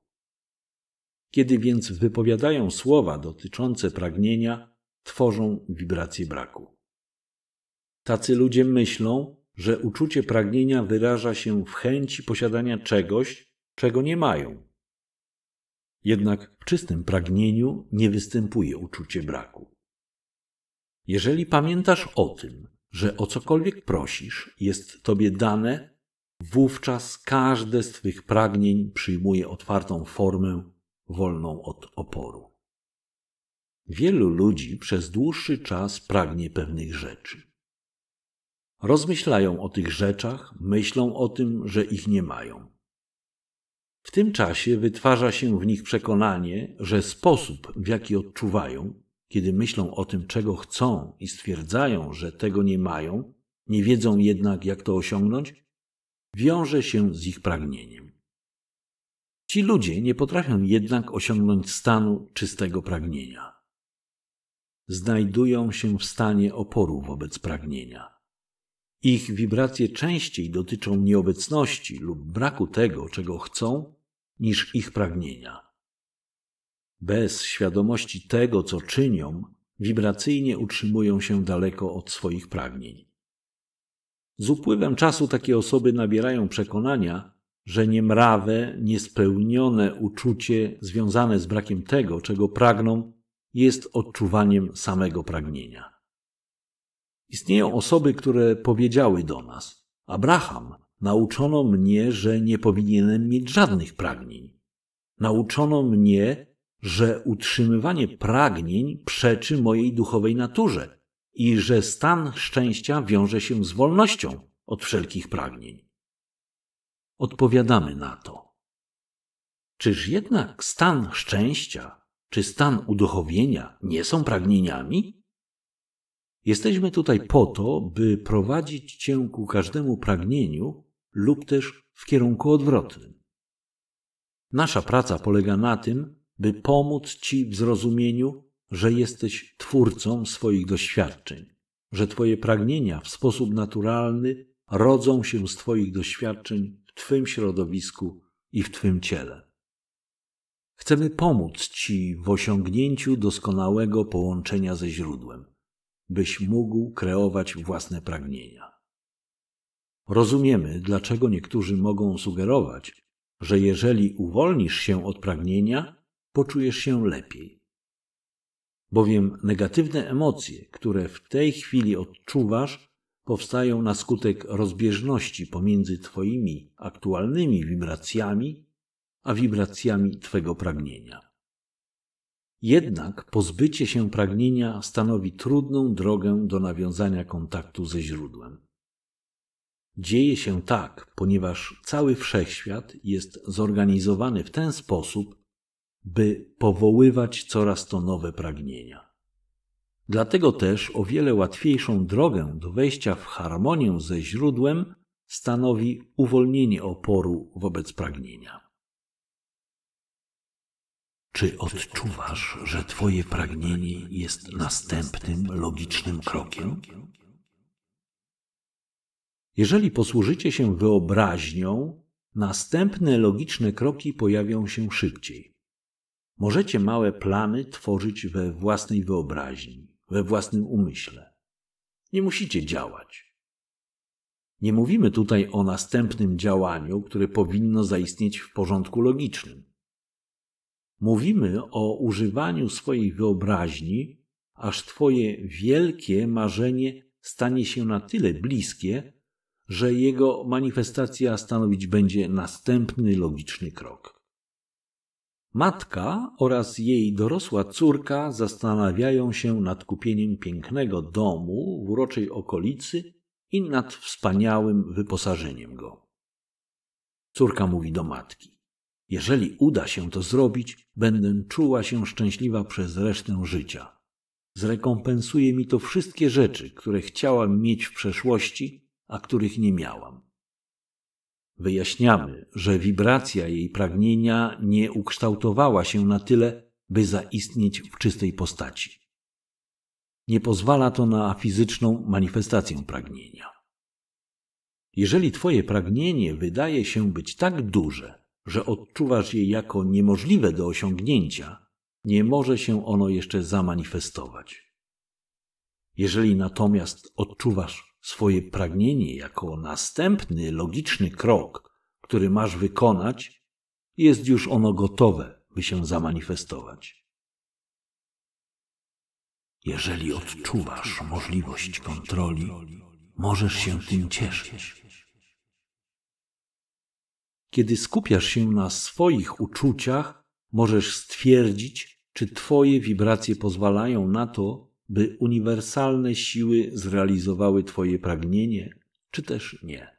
B: Kiedy więc wypowiadają słowa dotyczące pragnienia, tworzą wibrację braku. Tacy ludzie myślą, że uczucie pragnienia wyraża się w chęci posiadania czegoś, czego nie mają. Jednak w czystym pragnieniu nie występuje uczucie braku. Jeżeli pamiętasz o tym, że o cokolwiek prosisz jest Tobie dane, wówczas każde z Twych pragnień przyjmuje otwartą formę wolną od oporu. Wielu ludzi przez dłuższy czas pragnie pewnych rzeczy. Rozmyślają o tych rzeczach, myślą o tym, że ich nie mają. W tym czasie wytwarza się w nich przekonanie, że sposób, w jaki odczuwają, kiedy myślą o tym, czego chcą i stwierdzają, że tego nie mają, nie wiedzą jednak, jak to osiągnąć, wiąże się z ich pragnieniem. Ci ludzie nie potrafią jednak osiągnąć stanu czystego pragnienia. Znajdują się w stanie oporu wobec pragnienia. Ich wibracje częściej dotyczą nieobecności lub braku tego, czego chcą, niż ich pragnienia. Bez świadomości tego, co czynią, wibracyjnie utrzymują się daleko od swoich pragnień. Z upływem czasu takie osoby nabierają przekonania, że niemrawe, niespełnione uczucie związane z brakiem tego, czego pragną, jest odczuwaniem samego pragnienia. Istnieją osoby, które powiedziały do nas: Abraham, nauczono mnie, że nie powinienem mieć żadnych pragnień. Nauczono mnie, że utrzymywanie pragnień przeczy mojej duchowej naturze i że stan szczęścia wiąże się z wolnością od wszelkich pragnień odpowiadamy na to. Czyż jednak stan szczęścia czy stan uduchowienia nie są pragnieniami? Jesteśmy tutaj po to, by prowadzić cię ku każdemu pragnieniu lub też w kierunku odwrotnym. Nasza praca polega na tym, by pomóc ci w zrozumieniu, że jesteś twórcą swoich doświadczeń, że twoje pragnienia w sposób naturalny rodzą się z twoich doświadczeń Twym środowisku i w Twym ciele. Chcemy pomóc Ci w osiągnięciu doskonałego połączenia ze źródłem, byś mógł kreować własne pragnienia. Rozumiemy, dlaczego niektórzy mogą sugerować, że jeżeli uwolnisz się od pragnienia, poczujesz się lepiej. Bowiem negatywne emocje, które w tej chwili odczuwasz, powstają na skutek rozbieżności pomiędzy Twoimi aktualnymi wibracjami a wibracjami Twego pragnienia. Jednak pozbycie się pragnienia stanowi trudną drogę do nawiązania kontaktu ze źródłem. Dzieje się tak, ponieważ cały wszechświat jest zorganizowany w ten sposób, by powoływać coraz to nowe pragnienia. Dlatego też o wiele łatwiejszą drogę do wejścia w harmonię ze źródłem stanowi uwolnienie oporu wobec pragnienia. Czy odczuwasz, że Twoje pragnienie jest następnym logicznym krokiem? Jeżeli posłużycie się wyobraźnią, następne logiczne kroki pojawią się szybciej. Możecie małe plany tworzyć we własnej wyobraźni we własnym umyśle. Nie musicie działać. Nie mówimy tutaj o następnym działaniu, które powinno zaistnieć w porządku logicznym. Mówimy o używaniu swojej wyobraźni, aż Twoje wielkie marzenie stanie się na tyle bliskie, że jego manifestacja stanowić będzie następny logiczny krok. Matka oraz jej dorosła córka zastanawiają się nad kupieniem pięknego domu w uroczej okolicy i nad wspaniałym wyposażeniem go. Córka mówi do matki: Jeżeli uda się to zrobić, będę czuła się szczęśliwa przez resztę życia. Zrekompensuje mi to wszystkie rzeczy, które chciałam mieć w przeszłości, a których nie miałam. Wyjaśniamy, że wibracja jej pragnienia nie ukształtowała się na tyle, by zaistnieć w czystej postaci. Nie pozwala to na fizyczną manifestację pragnienia. Jeżeli Twoje pragnienie wydaje się być tak duże, że odczuwasz je jako niemożliwe do osiągnięcia, nie może się ono jeszcze zamanifestować. Jeżeli natomiast odczuwasz swoje pragnienie jako następny logiczny krok, który masz wykonać, jest już ono gotowe, by się zamanifestować. Jeżeli odczuwasz możliwość kontroli, możesz się tym cieszyć. Kiedy skupiasz się na swoich uczuciach, możesz stwierdzić, czy Twoje wibracje pozwalają na to, by uniwersalne siły zrealizowały Twoje pragnienie, czy też nie.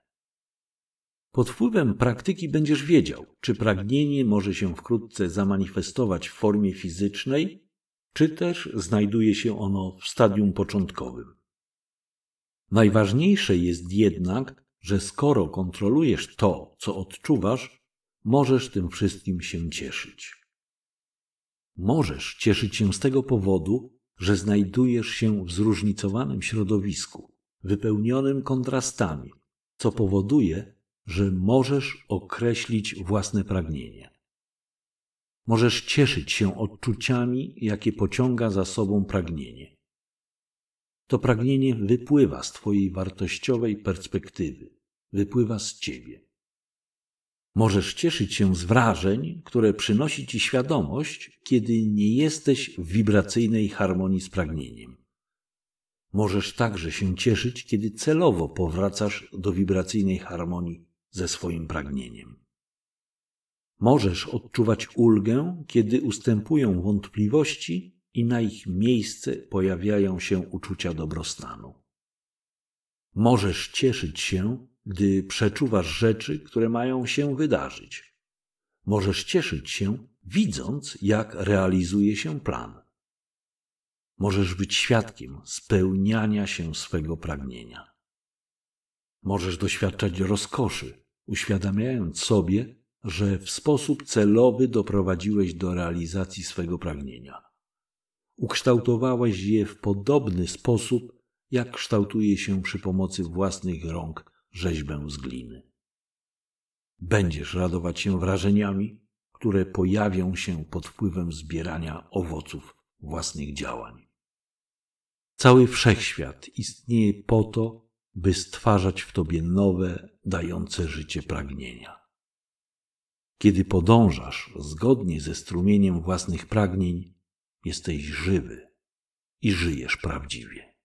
B: Pod wpływem praktyki będziesz wiedział, czy pragnienie może się wkrótce zamanifestować w formie fizycznej, czy też znajduje się ono w stadium początkowym. Najważniejsze jest jednak, że skoro kontrolujesz to, co odczuwasz, możesz tym wszystkim się cieszyć. Możesz cieszyć się z tego powodu, że znajdujesz się w zróżnicowanym środowisku, wypełnionym kontrastami, co powoduje, że możesz określić własne pragnienie. Możesz cieszyć się odczuciami, jakie pociąga za sobą pragnienie. To pragnienie wypływa z Twojej wartościowej perspektywy, wypływa z Ciebie. Możesz cieszyć się z wrażeń, które przynosi ci świadomość, kiedy nie jesteś w wibracyjnej harmonii z pragnieniem. Możesz także się cieszyć, kiedy celowo powracasz do wibracyjnej harmonii ze swoim pragnieniem. Możesz odczuwać ulgę, kiedy ustępują wątpliwości i na ich miejsce pojawiają się uczucia dobrostanu. Możesz cieszyć się, gdy przeczuwasz rzeczy, które mają się wydarzyć. Możesz cieszyć się, widząc, jak realizuje się plan. Możesz być świadkiem spełniania się swego pragnienia. Możesz doświadczać rozkoszy, uświadamiając sobie, że w sposób celowy doprowadziłeś do realizacji swego pragnienia. Ukształtowałeś je w podobny sposób, jak kształtuje się przy pomocy własnych rąk rzeźbę z gliny. Będziesz radować się wrażeniami, które pojawią się pod wpływem zbierania owoców własnych działań. Cały wszechświat istnieje po to, by stwarzać w tobie nowe, dające życie pragnienia. Kiedy podążasz zgodnie ze strumieniem własnych pragnień, jesteś żywy i żyjesz prawdziwie.